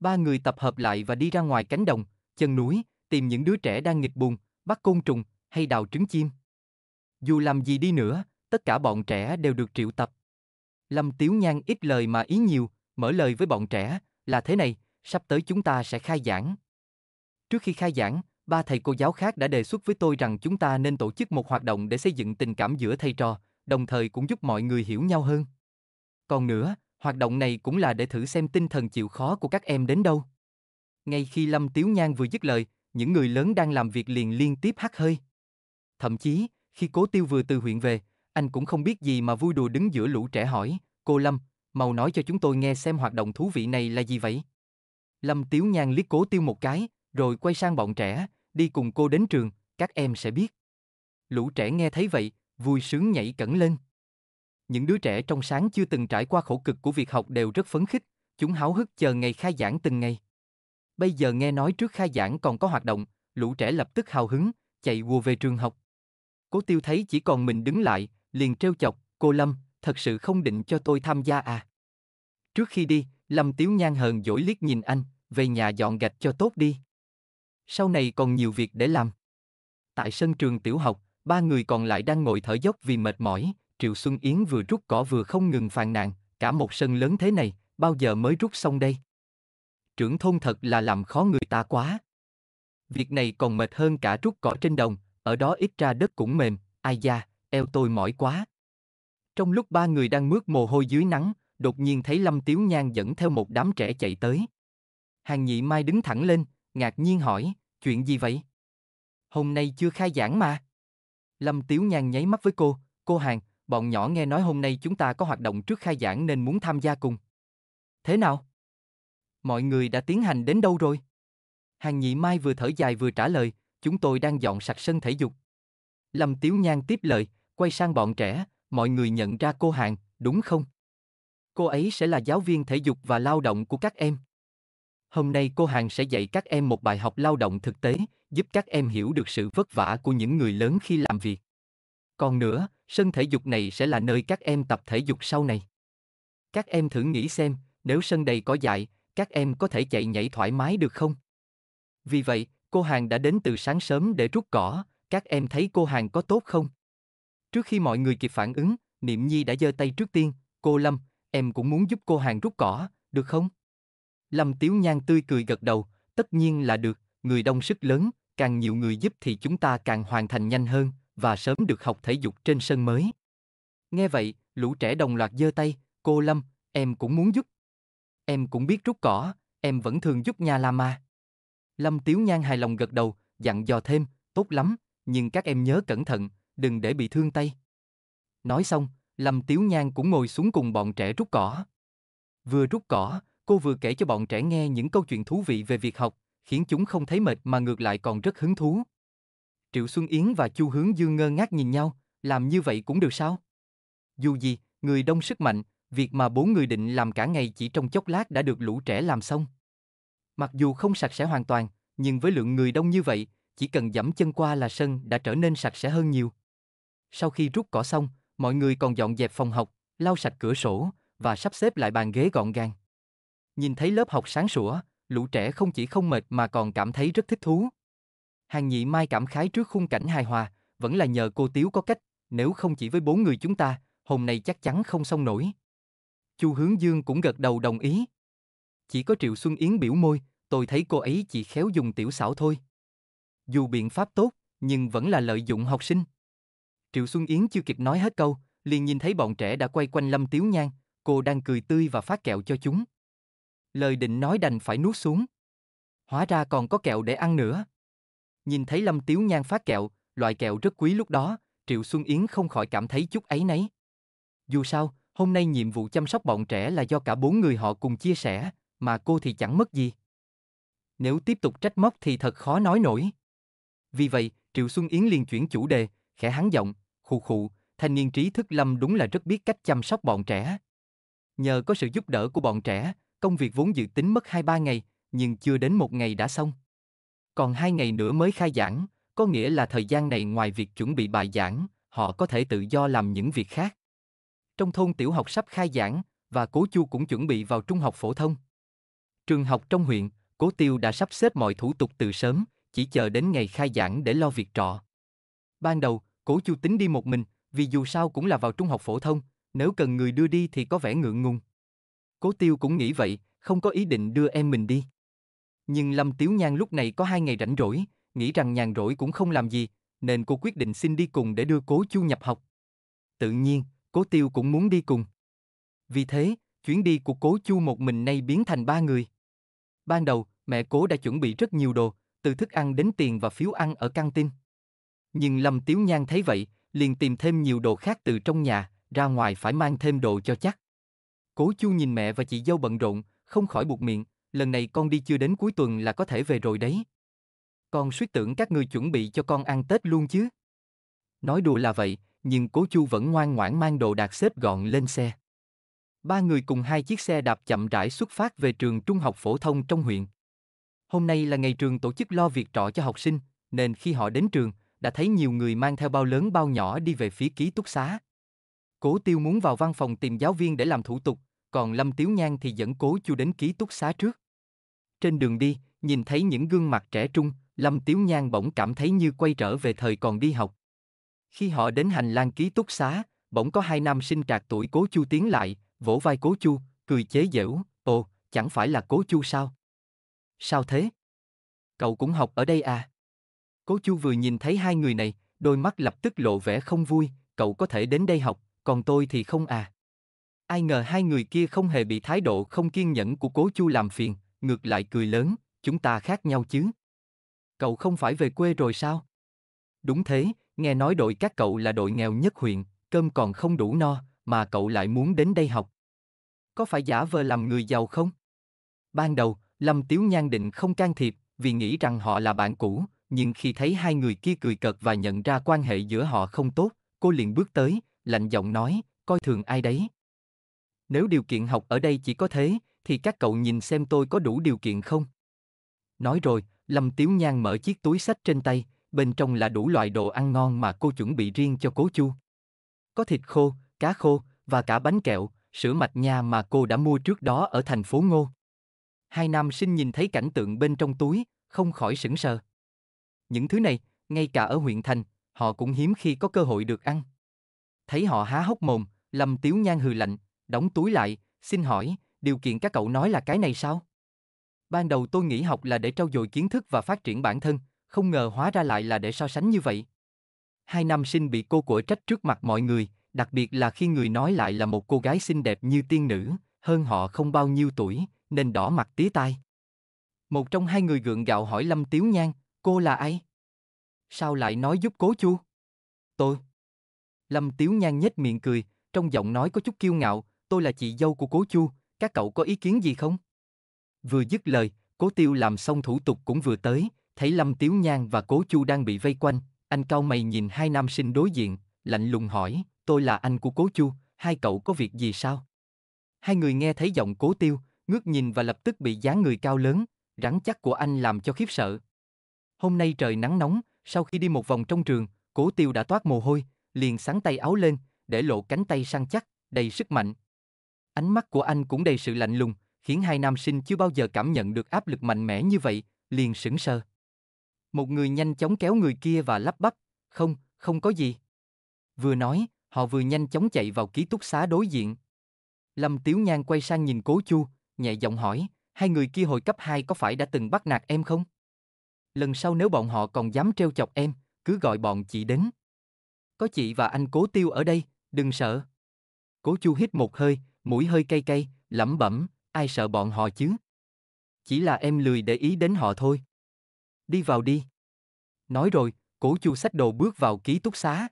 Ba người tập hợp lại và đi ra ngoài cánh đồng, chân núi, tìm những đứa trẻ đang nghịch buồn, bắt côn trùng hay đào trứng chim. Dù làm gì đi nữa, tất cả bọn trẻ đều được triệu tập. Lâm Tiếu Nhan ít lời mà ý nhiều, mở lời với bọn trẻ, là thế này, sắp tới chúng ta sẽ khai giảng. Trước khi khai giảng, ba thầy cô giáo khác đã đề xuất với tôi rằng chúng ta nên tổ chức một hoạt động để xây dựng tình cảm giữa thầy trò, đồng thời cũng giúp mọi người hiểu nhau hơn. Còn nữa, hoạt động này cũng là để thử xem tinh thần chịu khó của các em đến đâu. Ngay khi Lâm Tiếu Nhan vừa dứt lời, những người lớn đang làm việc liền liên tiếp hắt hơi. Thậm chí, khi Cố Tiêu vừa từ huyện về, anh cũng không biết gì mà vui đùa đứng giữa lũ trẻ hỏi, cô Lâm, màu nói cho chúng tôi nghe xem hoạt động thú vị này là gì vậy? Lâm Tiếu Nhan liếc cố tiêu một cái, rồi quay sang bọn trẻ, đi cùng cô đến trường, các em sẽ biết. Lũ trẻ nghe thấy vậy, vui sướng nhảy cẩn lên. Những đứa trẻ trong sáng chưa từng trải qua khổ cực của việc học đều rất phấn khích, chúng háo hức chờ ngày khai giảng từng ngày. Bây giờ nghe nói trước khai giảng còn có hoạt động, lũ trẻ lập tức hào hứng, chạy vùa về trường học. Cố tiêu thấy chỉ còn mình đứng lại, liền trêu chọc, cô Lâm, thật sự không định cho tôi tham gia à. Trước khi đi, Lâm Tiếu Nhan hờn dỗi liếc nhìn anh, về nhà dọn gạch cho tốt đi. Sau này còn nhiều việc để làm. Tại sân trường tiểu học, ba người còn lại đang ngồi thở dốc vì mệt mỏi, Triệu Xuân Yến vừa rút cỏ vừa không ngừng phàn nàn, cả một sân lớn thế này, bao giờ mới rút xong đây? Trưởng thôn thật là làm khó người ta quá. Việc này còn mệt hơn cả rút cỏ trên đồng, ở đó ít ra đất cũng mềm, ai da, eo tôi mỏi quá. Trong lúc ba người đang mướt mồ hôi dưới nắng, đột nhiên thấy Lâm Tiếu Nhan dẫn theo một đám trẻ chạy tới. Hàng nhị mai đứng thẳng lên, ngạc nhiên hỏi, chuyện gì vậy? Hôm nay chưa khai giảng mà. Lâm Tiếu Nhan nháy mắt với cô, cô Hàng, bọn nhỏ nghe nói hôm nay chúng ta có hoạt động trước khai giảng nên muốn tham gia cùng. Thế nào? Mọi người đã tiến hành đến đâu rồi? Hàng nhị mai vừa thở dài vừa trả lời, chúng tôi đang dọn sạch sân thể dục. Lâm Tiếu Nhan tiếp lời, quay sang bọn trẻ, mọi người nhận ra cô Hàng, đúng không? Cô ấy sẽ là giáo viên thể dục và lao động của các em. Hôm nay cô Hàng sẽ dạy các em một bài học lao động thực tế, giúp các em hiểu được sự vất vả của những người lớn khi làm việc. Còn nữa, sân thể dục này sẽ là nơi các em tập thể dục sau này. Các em thử nghĩ xem, nếu sân đầy có dại, các em có thể chạy nhảy thoải mái được không? Vì vậy, cô Hàng đã đến từ sáng sớm để rút cỏ, các em thấy cô Hàng có tốt không? Trước khi mọi người kịp phản ứng, Niệm Nhi đã giơ tay trước tiên, cô Lâm, em cũng muốn giúp cô hàng rút cỏ, được không? Lâm Tiếu Nhan tươi cười gật đầu, tất nhiên là được, người đông sức lớn, càng nhiều người giúp thì chúng ta càng hoàn thành nhanh hơn và sớm được học thể dục trên sân mới. Nghe vậy, lũ trẻ đồng loạt giơ tay, cô Lâm, em cũng muốn giúp. Em cũng biết rút cỏ, em vẫn thường giúp nhà la ma. Lâm Tiếu Nhan hài lòng gật đầu, dặn dò thêm, tốt lắm, nhưng các em nhớ cẩn thận, đừng để bị thương tay. Nói xong, Lâm Tiếu Nhan cũng ngồi xuống cùng bọn trẻ rút cỏ. Vừa rút cỏ, cô vừa kể cho bọn trẻ nghe những câu chuyện thú vị về việc học, khiến chúng không thấy mệt mà ngược lại còn rất hứng thú. Triệu Xuân Yến và Chu Hướng Dương ngơ ngác nhìn nhau, làm như vậy cũng được sao? Dù gì, người đông sức mạnh, việc mà bốn người định làm cả ngày chỉ trong chốc lát đã được lũ trẻ làm xong. Mặc dù không sạch sẽ hoàn toàn, nhưng với lượng người đông như vậy, chỉ cần dẫm chân qua là sân đã trở nên sạch sẽ hơn nhiều. Sau khi rút cỏ xong, mọi người còn dọn dẹp phòng học, lau sạch cửa sổ và sắp xếp lại bàn ghế gọn gàng. Nhìn thấy lớp học sáng sủa, lũ trẻ không chỉ không mệt mà còn cảm thấy rất thích thú. Hàng nhị mai cảm khái trước khung cảnh hài hòa, vẫn là nhờ cô Tiếu có cách, nếu không chỉ với bốn người chúng ta, hôm nay chắc chắn không xong nổi. Chu Hướng Dương cũng gật đầu đồng ý. Chỉ có Triệu Xuân Yến biểu môi, tôi thấy cô ấy chỉ khéo dùng tiểu xảo thôi. Dù biện pháp tốt, nhưng vẫn là lợi dụng học sinh. Triệu Xuân Yến chưa kịp nói hết câu, liền nhìn thấy bọn trẻ đã quay quanh Lâm Tiếu Nhan, cô đang cười tươi và phát kẹo cho chúng. Lời định nói đành phải nuốt xuống. Hóa ra còn có kẹo để ăn nữa. Nhìn thấy Lâm Tiếu Nhan phát kẹo, loại kẹo rất quý lúc đó, Triệu Xuân Yến không khỏi cảm thấy chút ấy nấy. Dù sao, hôm nay nhiệm vụ chăm sóc bọn trẻ là do cả bốn người họ cùng chia sẻ, mà cô thì chẳng mất gì. Nếu tiếp tục trách móc thì thật khó nói nổi. Vì vậy, Triệu Xuân Yến liền chuyển chủ đề, khẽ hắn giọng, khụ khụ, thanh niên trí thức Lâm đúng là rất biết cách chăm sóc bọn trẻ. Nhờ có sự giúp đỡ của bọn trẻ, công việc vốn dự tính mất 2-3 ngày, nhưng chưa đến một ngày đã xong. Còn hai ngày nữa mới khai giảng, có nghĩa là thời gian này ngoài việc chuẩn bị bài giảng, họ có thể tự do làm những việc khác. Trong thôn tiểu học sắp khai giảng, và cố chu cũng chuẩn bị vào trung học phổ thông. Trường học trong huyện, cố tiêu đã sắp xếp mọi thủ tục từ sớm, chỉ chờ đến ngày khai giảng để lo việc trọ. Ban đầu, Cố Chu tính đi một mình, vì dù sao cũng là vào trung học phổ thông, nếu cần người đưa đi thì có vẻ ngượng ngùng. Cố Tiêu cũng nghĩ vậy, không có ý định đưa em mình đi. Nhưng Lâm Tiếu Nhan lúc này có hai ngày rảnh rỗi, nghĩ rằng nhàn rỗi cũng không làm gì, nên cô quyết định xin đi cùng để đưa Cố Chu nhập học. Tự nhiên, Cố Tiêu cũng muốn đi cùng. Vì thế, chuyến đi của Cố Chu một mình nay biến thành ba người. Ban đầu, mẹ Cố đã chuẩn bị rất nhiều đồ, từ thức ăn đến tiền và phiếu ăn ở căng tin. Nhưng Lâm Tiếu Nhan thấy vậy, liền tìm thêm nhiều đồ khác từ trong nhà, ra ngoài phải mang thêm đồ cho chắc. Cố Chu nhìn mẹ và chị dâu bận rộn, không khỏi buộc miệng, lần này con đi chưa đến cuối tuần là có thể về rồi đấy. Con suýt tưởng các người chuẩn bị cho con ăn Tết luôn chứ. Nói đùa là vậy, nhưng cố Chu vẫn ngoan ngoãn mang đồ đạc xếp gọn lên xe. Ba người cùng hai chiếc xe đạp chậm rãi xuất phát về trường trung học phổ thông trong huyện. Hôm nay là ngày trường tổ chức lo việc trọ cho học sinh, nên khi họ đến trường, đã thấy nhiều người mang theo bao lớn bao nhỏ đi về phía ký túc xá. Cố Tiêu muốn vào văn phòng tìm giáo viên để làm thủ tục, còn Lâm Tiếu Nhan thì dẫn Cố Chu đến ký túc xá trước. Trên đường đi, nhìn thấy những gương mặt trẻ trung, Lâm Tiếu Nhan bỗng cảm thấy như quay trở về thời còn đi học. Khi họ đến hành lang ký túc xá, bỗng có hai nam sinh trạc tuổi Cố Chu tiến lại, vỗ vai Cố Chu, cười chế giễu, "Ồ, chẳng phải là Cố Chu sao? Sao thế? Cậu cũng học ở đây à?" Cố Chu vừa nhìn thấy hai người này, đôi mắt lập tức lộ vẻ không vui, cậu có thể đến đây học, còn tôi thì không à. Ai ngờ hai người kia không hề bị thái độ không kiên nhẫn của Cố Chu làm phiền, ngược lại cười lớn, chúng ta khác nhau chứ. Cậu không phải về quê rồi sao? Đúng thế, nghe nói đội các cậu là đội nghèo nhất huyện, cơm còn không đủ no, mà cậu lại muốn đến đây học. Có phải giả vờ làm người giàu không? Ban đầu, Lâm Tiếu Nhan định không can thiệp, vì nghĩ rằng họ là bạn cũ, nhưng khi thấy hai người kia cười cợt và nhận ra quan hệ giữa họ không tốt, cô liền bước tới, lạnh giọng nói, coi thường ai đấy. Nếu điều kiện học ở đây chỉ có thế, thì các cậu nhìn xem tôi có đủ điều kiện không? Nói rồi, Lâm Tiếu Nhan mở chiếc túi sách trên tay, bên trong là đủ loại đồ ăn ngon mà cô chuẩn bị riêng cho cố chu. Có thịt khô, cá khô, và cả bánh kẹo, sữa mạch nha mà cô đã mua trước đó ở thành phố Ngô. Hai nam sinh nhìn thấy cảnh tượng bên trong túi, không khỏi sững sờ. Những thứ này, ngay cả ở huyện thành, họ cũng hiếm khi có cơ hội được ăn. Thấy họ há hốc mồm, Lâm Tiếu Nhan hừ lạnh, đóng túi lại, xin hỏi, điều kiện các cậu nói là cái này sao? Ban đầu tôi nghĩ học là để trau dồi kiến thức và phát triển bản thân, không ngờ hóa ra lại là để so sánh như vậy. Hai nam sinh bị cô của trách trước mặt mọi người, đặc biệt là khi người nói lại là một cô gái xinh đẹp như tiên nữ, hơn họ không bao nhiêu tuổi, nên đỏ mặt tía tai. Một trong hai người gượng gạo hỏi Lâm Tiếu Nhan, Cô là ai? Sao lại nói giúp cố chu? Tôi. Lâm Tiếu Nhan nhếch miệng cười, trong giọng nói có chút kiêu ngạo, tôi là chị dâu của cố chu, các cậu có ý kiến gì không? Vừa dứt lời, cố tiêu làm xong thủ tục cũng vừa tới, thấy Lâm Tiếu Nhan và cố chu đang bị vây quanh, anh cao mày nhìn hai nam sinh đối diện, lạnh lùng hỏi, tôi là anh của cố chu, hai cậu có việc gì sao? Hai người nghe thấy giọng cố tiêu, ngước nhìn và lập tức bị dáng người cao lớn, rắn chắc của anh làm cho khiếp sợ. Hôm nay trời nắng nóng, sau khi đi một vòng trong trường, cố tiêu đã toát mồ hôi, liền sáng tay áo lên, để lộ cánh tay săn chắc, đầy sức mạnh. Ánh mắt của anh cũng đầy sự lạnh lùng, khiến hai nam sinh chưa bao giờ cảm nhận được áp lực mạnh mẽ như vậy, liền sững sờ. Một người nhanh chóng kéo người kia và lắp bắp, không, không có gì. Vừa nói, họ vừa nhanh chóng chạy vào ký túc xá đối diện. Lâm Tiếu Nhan quay sang nhìn Cố Chu, nhẹ giọng hỏi, hai người kia hồi cấp 2 có phải đã từng bắt nạt em không? lần sau nếu bọn họ còn dám trêu chọc em, cứ gọi bọn chị đến. Có chị và anh cố tiêu ở đây, đừng sợ. Cố chu hít một hơi, mũi hơi cay cay, lẩm bẩm, ai sợ bọn họ chứ? Chỉ là em lười để ý đến họ thôi. Đi vào đi. Nói rồi, cố chu xách đồ bước vào ký túc xá.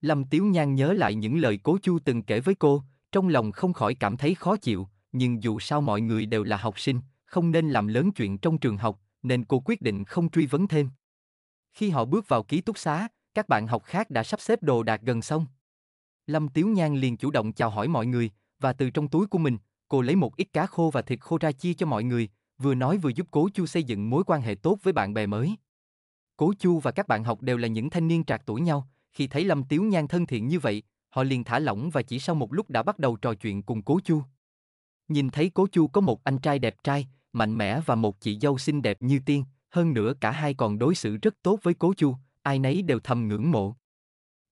Lâm Tiếu Nhan nhớ lại những lời cố chu từng kể với cô, trong lòng không khỏi cảm thấy khó chịu, nhưng dù sao mọi người đều là học sinh, không nên làm lớn chuyện trong trường học, nên cô quyết định không truy vấn thêm. Khi họ bước vào ký túc xá, các bạn học khác đã sắp xếp đồ đạc gần xong. Lâm Tiếu Nhan liền chủ động chào hỏi mọi người, và từ trong túi của mình, cô lấy một ít cá khô và thịt khô ra chia cho mọi người, vừa nói vừa giúp Cố Chu xây dựng mối quan hệ tốt với bạn bè mới. Cố Chu và các bạn học đều là những thanh niên trạc tuổi nhau, khi thấy Lâm Tiếu Nhan thân thiện như vậy, họ liền thả lỏng và chỉ sau một lúc đã bắt đầu trò chuyện cùng Cố Chu. Nhìn thấy Cố Chu có một anh trai đẹp trai, mạnh mẽ và một chị dâu xinh đẹp như tiên, hơn nữa cả hai còn đối xử rất tốt với cố chu, ai nấy đều thầm ngưỡng mộ.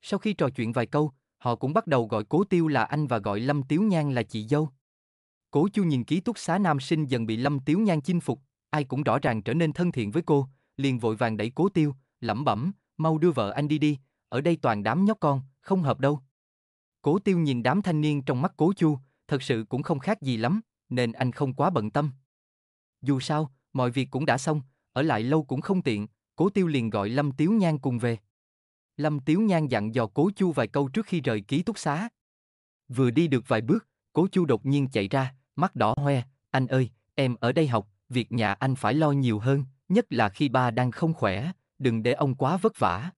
Sau khi trò chuyện vài câu, họ cũng bắt đầu gọi cố tiêu là anh và gọi Lâm Tiếu Nhan là chị dâu. Cố chu nhìn ký túc xá nam sinh dần bị Lâm Tiếu Nhan chinh phục, ai cũng rõ ràng trở nên thân thiện với cô, liền vội vàng đẩy cố tiêu, lẩm bẩm, mau đưa vợ anh đi đi, ở đây toàn đám nhóc con, không hợp đâu. Cố tiêu nhìn đám thanh niên trong mắt cố chu, thật sự cũng không khác gì lắm, nên anh không quá bận tâm. Dù sao, mọi việc cũng đã xong, ở lại lâu cũng không tiện, Cố Tiêu liền gọi Lâm Tiếu Nhan cùng về. Lâm Tiếu Nhan dặn dò Cố Chu vài câu trước khi rời ký túc xá. Vừa đi được vài bước, Cố Chu đột nhiên chạy ra, mắt đỏ hoe, anh ơi, em ở đây học, việc nhà anh phải lo nhiều hơn, nhất là khi ba đang không khỏe, đừng để ông quá vất vả.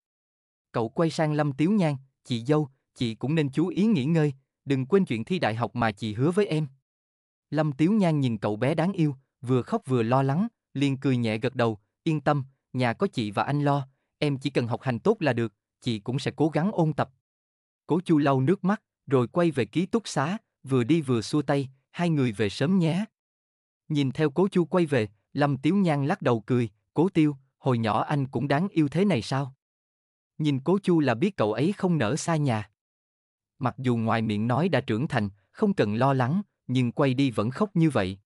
Cậu quay sang Lâm Tiếu Nhan, chị dâu, chị cũng nên chú ý nghỉ ngơi, đừng quên chuyện thi đại học mà chị hứa với em. Lâm Tiếu Nhan nhìn cậu bé đáng yêu, vừa khóc vừa lo lắng, liền cười nhẹ gật đầu, yên tâm, nhà có chị và anh lo, em chỉ cần học hành tốt là được, chị cũng sẽ cố gắng ôn tập. Cố Chu lau nước mắt, rồi quay về ký túc xá, vừa đi vừa xua tay, hai người về sớm nhé. Nhìn theo Cố Chu quay về, Lâm Tiếu Nhan lắc đầu cười, Cố Tiêu, hồi nhỏ anh cũng đáng yêu thế này sao? Nhìn Cố Chu là biết cậu ấy không nỡ xa nhà. Mặc dù ngoài miệng nói đã trưởng thành, không cần lo lắng, nhưng quay đi vẫn khóc như vậy.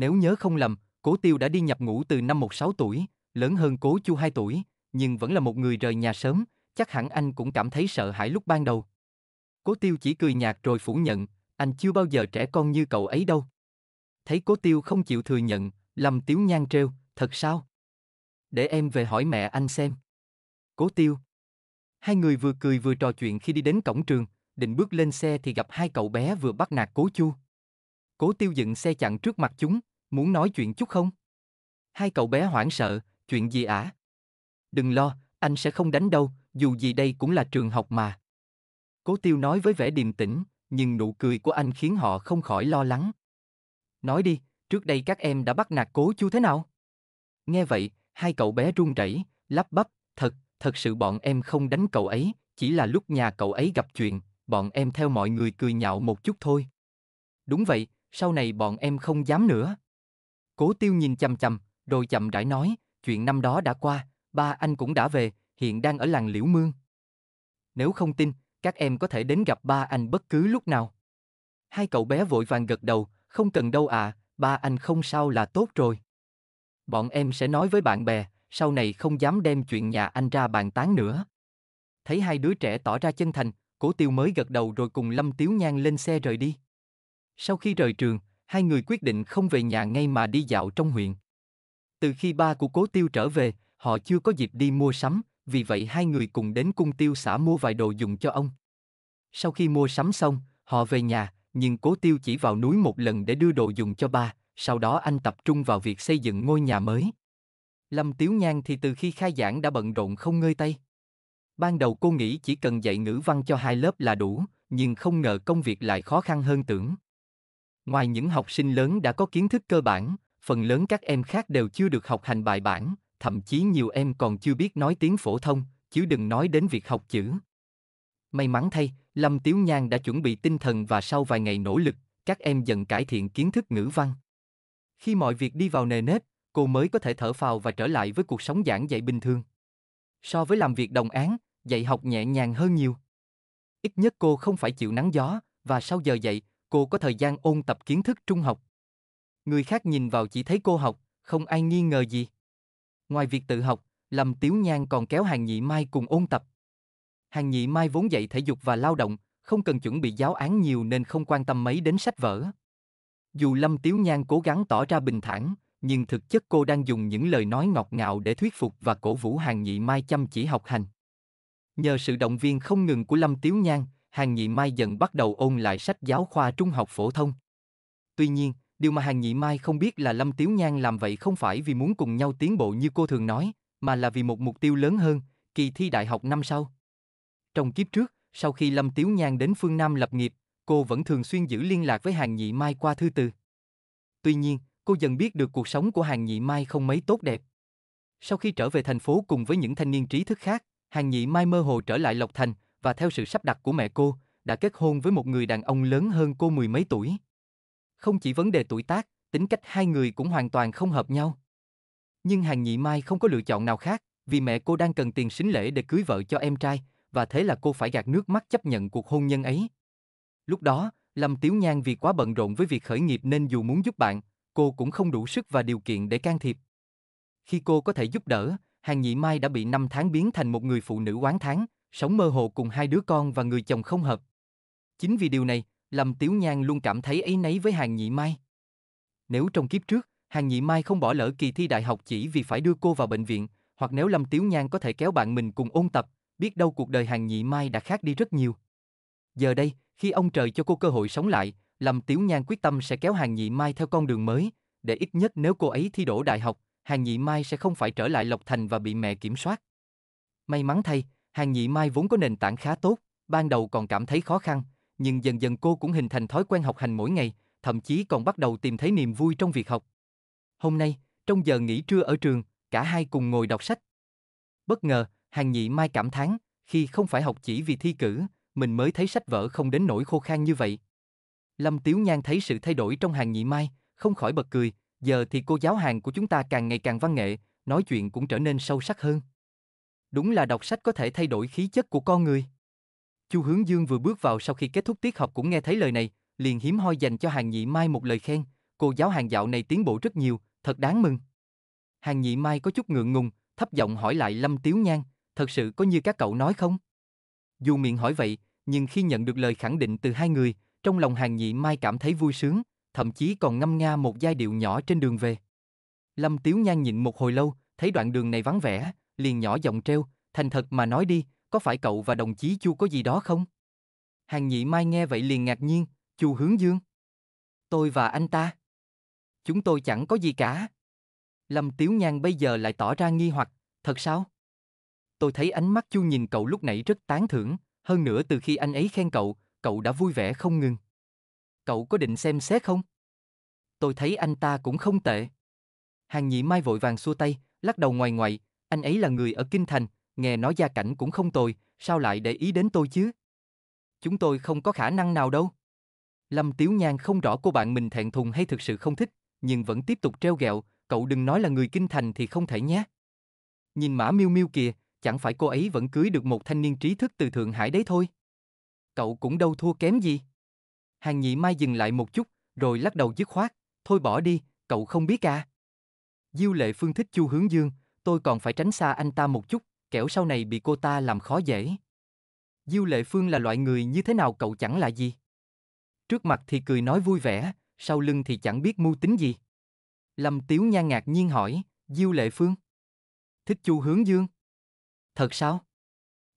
Nếu nhớ không lầm, Cố Tiêu đã đi nhập ngũ từ năm 16 tuổi, lớn hơn Cố Chu 2 tuổi, nhưng vẫn là một người rời nhà sớm, chắc hẳn anh cũng cảm thấy sợ hãi lúc ban đầu. Cố Tiêu chỉ cười nhạt rồi phủ nhận, anh chưa bao giờ trẻ con như cậu ấy đâu. Thấy Cố Tiêu không chịu thừa nhận, Lâm Tiếu Nhan trêu, thật sao? Để em về hỏi mẹ anh xem. Cố Tiêu. Hai người vừa cười vừa trò chuyện khi đi đến cổng trường, định bước lên xe thì gặp hai cậu bé vừa bắt nạt Cố Chu. Cố Tiêu dựng xe chặn trước mặt chúng, Muốn nói chuyện chút không? Hai cậu bé hoảng sợ, chuyện gì ả? Đừng lo, anh sẽ không đánh đâu, dù gì đây cũng là trường học mà. Cố tiêu nói với vẻ điềm tĩnh, nhưng nụ cười của anh khiến họ không khỏi lo lắng. Nói đi, trước đây các em đã bắt nạt cố chú thế nào? Nghe vậy, hai cậu bé run rẩy, lắp bắp, thật, thật sự bọn em không đánh cậu ấy, chỉ là lúc nhà cậu ấy gặp chuyện, bọn em theo mọi người cười nhạo một chút thôi. Đúng vậy, sau này bọn em không dám nữa. Cố tiêu nhìn chầm chầm, rồi chậm rãi nói, chuyện năm đó đã qua, ba anh cũng đã về, hiện đang ở làng Liễu Mương. Nếu không tin, các em có thể đến gặp ba anh bất cứ lúc nào. Hai cậu bé vội vàng gật đầu, không cần đâu à, ba anh không sao là tốt rồi. Bọn em sẽ nói với bạn bè, sau này không dám đem chuyện nhà anh ra bàn tán nữa. Thấy hai đứa trẻ tỏ ra chân thành, Cố Tiêu mới gật đầu rồi cùng Lâm Tiếu Nhan lên xe rời đi. Sau khi rời trường, hai người quyết định không về nhà ngay mà đi dạo trong huyện. Từ khi ba của Cố Tiêu trở về, họ chưa có dịp đi mua sắm, vì vậy hai người cùng đến cung tiêu xã mua vài đồ dùng cho ông. Sau khi mua sắm xong, họ về nhà, nhưng Cố Tiêu chỉ vào núi một lần để đưa đồ dùng cho ba, sau đó anh tập trung vào việc xây dựng ngôi nhà mới. Lâm Tiếu Nhan thì từ khi khai giảng đã bận rộn không ngơi tay. Ban đầu cô nghĩ chỉ cần dạy ngữ văn cho hai lớp là đủ, nhưng không ngờ công việc lại khó khăn hơn tưởng. Ngoài những học sinh lớn đã có kiến thức cơ bản, phần lớn các em khác đều chưa được học hành bài bản, thậm chí nhiều em còn chưa biết nói tiếng phổ thông, chứ đừng nói đến việc học chữ. May mắn thay, Lâm Tiếu Nhan đã chuẩn bị tinh thần và sau vài ngày nỗ lực, các em dần cải thiện kiến thức ngữ văn. Khi mọi việc đi vào nề nếp, cô mới có thể thở phào và trở lại với cuộc sống giảng dạy bình thường. So với làm việc đồng án, dạy học nhẹ nhàng hơn nhiều. Ít nhất cô không phải chịu nắng gió, và sau giờ dạy, cô có thời gian ôn tập kiến thức trung học. Người khác nhìn vào chỉ thấy cô học, không ai nghi ngờ gì. Ngoài việc tự học, Lâm Tiếu Nhan còn kéo Hàng Nhị Mai cùng ôn tập. Hàng Nhị Mai vốn dạy thể dục và lao động, không cần chuẩn bị giáo án nhiều nên không quan tâm mấy đến sách vở. Dù Lâm Tiếu Nhan cố gắng tỏ ra bình thản, nhưng thực chất cô đang dùng những lời nói ngọt ngào để thuyết phục và cổ vũ Hàng Nhị Mai chăm chỉ học hành. Nhờ sự động viên không ngừng của Lâm Tiếu Nhan, Hàng Nhị Mai dần bắt đầu ôn lại sách giáo khoa trung học phổ thông. Tuy nhiên, điều mà Hàng Nhị Mai không biết là Lâm Tiếu Nhan làm vậy không phải vì muốn cùng nhau tiến bộ như cô thường nói, mà là vì một mục tiêu lớn hơn, kỳ thi đại học năm sau. Trong kiếp trước, sau khi Lâm Tiếu Nhan đến phương Nam lập nghiệp, cô vẫn thường xuyên giữ liên lạc với Hàng Nhị Mai qua thư từ. Tuy nhiên, cô dần biết được cuộc sống của Hàng Nhị Mai không mấy tốt đẹp. Sau khi trở về thành phố cùng với những thanh niên trí thức khác, Hàng Nhị Mai mơ hồ trở lại Lộc Thành, và theo sự sắp đặt của mẹ cô, đã kết hôn với một người đàn ông lớn hơn cô mười mấy tuổi. Không chỉ vấn đề tuổi tác, tính cách hai người cũng hoàn toàn không hợp nhau. Nhưng Hàng Nhị Mai không có lựa chọn nào khác, vì mẹ cô đang cần tiền sính lễ để cưới vợ cho em trai, và thế là cô phải gạt nước mắt chấp nhận cuộc hôn nhân ấy. Lúc đó, Lâm Tiếu Nhan vì quá bận rộn với việc khởi nghiệp nên dù muốn giúp bạn, cô cũng không đủ sức và điều kiện để can thiệp. Khi cô có thể giúp đỡ, Hàng Nhị Mai đã bị năm tháng biến thành một người phụ nữ oán tháng, sống mơ hồ cùng hai đứa con và người chồng không hợp. Chính vì điều này, Lâm Tiếu Nhan luôn cảm thấy ấy nấy với Hàng Nhị Mai. Nếu trong kiếp trước, Hàng Nhị Mai không bỏ lỡ kỳ thi đại học chỉ vì phải đưa cô vào bệnh viện, hoặc nếu Lâm Tiếu Nhan có thể kéo bạn mình cùng ôn tập, biết đâu cuộc đời Hàng Nhị Mai đã khác đi rất nhiều. Giờ đây, khi ông trời cho cô cơ hội sống lại, Lâm Tiếu Nhan quyết tâm sẽ kéo Hàng Nhị Mai theo con đường mới, để ít nhất nếu cô ấy thi đỗ đại học, Hàng Nhị Mai sẽ không phải trở lại Lộc Thành và bị mẹ kiểm soát. May mắn thay, Hàng Nhị Mai vốn có nền tảng khá tốt, ban đầu còn cảm thấy khó khăn, nhưng dần dần cô cũng hình thành thói quen học hành mỗi ngày, thậm chí còn bắt đầu tìm thấy niềm vui trong việc học. Hôm nay, trong giờ nghỉ trưa ở trường, cả hai cùng ngồi đọc sách. Bất ngờ, Hàng Nhị Mai cảm thán, khi không phải học chỉ vì thi cử, mình mới thấy sách vở không đến nỗi khô khan như vậy. Lâm Tiếu Nhan thấy sự thay đổi trong Hàng Nhị Mai, không khỏi bật cười, giờ thì cô giáo hàng của chúng ta càng ngày càng văn nghệ, nói chuyện cũng trở nên sâu sắc hơn. Đúng là đọc sách có thể thay đổi khí chất của con người. Chu Hướng Dương vừa bước vào sau khi kết thúc tiết học cũng nghe thấy lời này, liền hiếm hoi dành cho Hàn Nhị Mai một lời khen, cô giáo hàng dạo này tiến bộ rất nhiều, thật đáng mừng. Hàn Nhị Mai có chút ngượng ngùng, thấp giọng hỏi lại Lâm Tiếu Nhan, thật sự có như các cậu nói không? Dù miệng hỏi vậy, nhưng khi nhận được lời khẳng định từ hai người, trong lòng Hàn Nhị Mai cảm thấy vui sướng, thậm chí còn ngâm nga một giai điệu nhỏ trên đường về. Lâm Tiếu Nhan nhịn một hồi lâu, thấy đoạn đường này vắng vẻ, liền nhỏ giọng treo, thành thật mà nói đi, có phải cậu và đồng chí Chu có gì đó không? Hàng nhị mai nghe vậy liền ngạc nhiên, Chu hướng dương. Tôi và anh ta. Chúng tôi chẳng có gì cả. Lâm Tiếu Nhan bây giờ lại tỏ ra nghi hoặc, thật sao? Tôi thấy ánh mắt Chu nhìn cậu lúc nãy rất tán thưởng, hơn nữa từ khi anh ấy khen cậu, cậu đã vui vẻ không ngừng. Cậu có định xem xét không? Tôi thấy anh ta cũng không tệ. Hàng nhị mai vội vàng xua tay, lắc đầu ngoài ngoại, anh ấy là người ở Kinh Thành, nghe nói gia cảnh cũng không tồi, sao lại để ý đến tôi chứ? Chúng tôi không có khả năng nào đâu. Lâm Tiếu Nhan không rõ cô bạn mình thẹn thùng hay thực sự không thích, nhưng vẫn tiếp tục treo gẹo, cậu đừng nói là người kinh thành thì không thể nhé. Nhìn mã miêu miêu kìa, chẳng phải cô ấy vẫn cưới được một thanh niên trí thức từ Thượng Hải đấy thôi. Cậu cũng đâu thua kém gì. Hàng nhị mai dừng lại một chút, rồi lắc đầu dứt khoát, thôi bỏ đi, cậu không biết à. Diêu lệ phương thích chu hướng dương, tôi còn phải tránh xa anh ta một chút, kẻo sau này bị cô ta làm khó dễ. Diêu Lệ Phương là loại người như thế nào cậu chẳng là gì. Trước mặt thì cười nói vui vẻ, sau lưng thì chẳng biết mưu tính gì. Lâm Tiếu nha ngạc nhiên hỏi, Diêu Lệ Phương. Thích Chu Hướng Dương. Thật sao?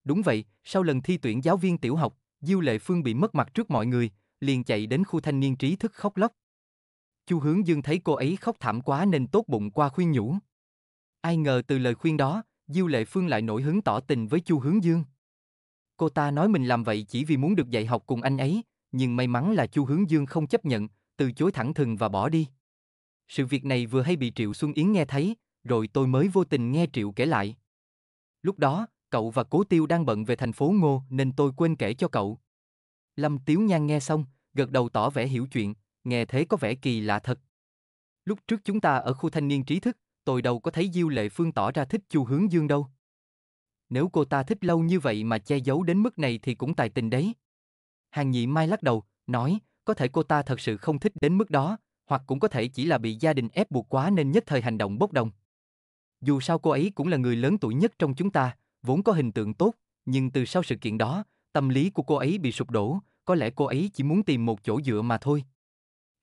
Đúng vậy, sau lần thi tuyển giáo viên tiểu học, Diêu Lệ Phương bị mất mặt trước mọi người, liền chạy đến khu thanh niên trí thức khóc lóc. Chu Hướng Dương thấy cô ấy khóc thảm quá nên tốt bụng qua khuyên nhủ. Ai ngờ từ lời khuyên đó, Diêu Lệ Phương lại nổi hứng tỏ tình với Chu Hướng Dương. Cô ta nói mình làm vậy chỉ vì muốn được dạy học cùng anh ấy, nhưng may mắn là Chu Hướng Dương không chấp nhận, từ chối thẳng thừng và bỏ đi. Sự việc này vừa hay bị Triệu Xuân Yến nghe thấy, rồi tôi mới vô tình nghe Triệu kể lại. Lúc đó, cậu và Cố Tiêu đang bận về thành phố Ngô nên tôi quên kể cho cậu. Lâm Tiếu Nhan nghe xong, gật đầu tỏ vẻ hiểu chuyện, nghe thế có vẻ kỳ lạ thật. Lúc trước chúng ta ở khu thanh niên trí thức, tôi đâu có thấy Diêu Lệ Phương tỏ ra thích Chu Hướng Dương đâu. Nếu cô ta thích lâu như vậy mà che giấu đến mức này thì cũng tài tình đấy. Hàng nhị mai lắc đầu, nói, có thể cô ta thật sự không thích đến mức đó, hoặc cũng có thể chỉ là bị gia đình ép buộc quá nên nhất thời hành động bốc đồng. Dù sao cô ấy cũng là người lớn tuổi nhất trong chúng ta, vốn có hình tượng tốt, nhưng từ sau sự kiện đó, tâm lý của cô ấy bị sụp đổ, có lẽ cô ấy chỉ muốn tìm một chỗ dựa mà thôi.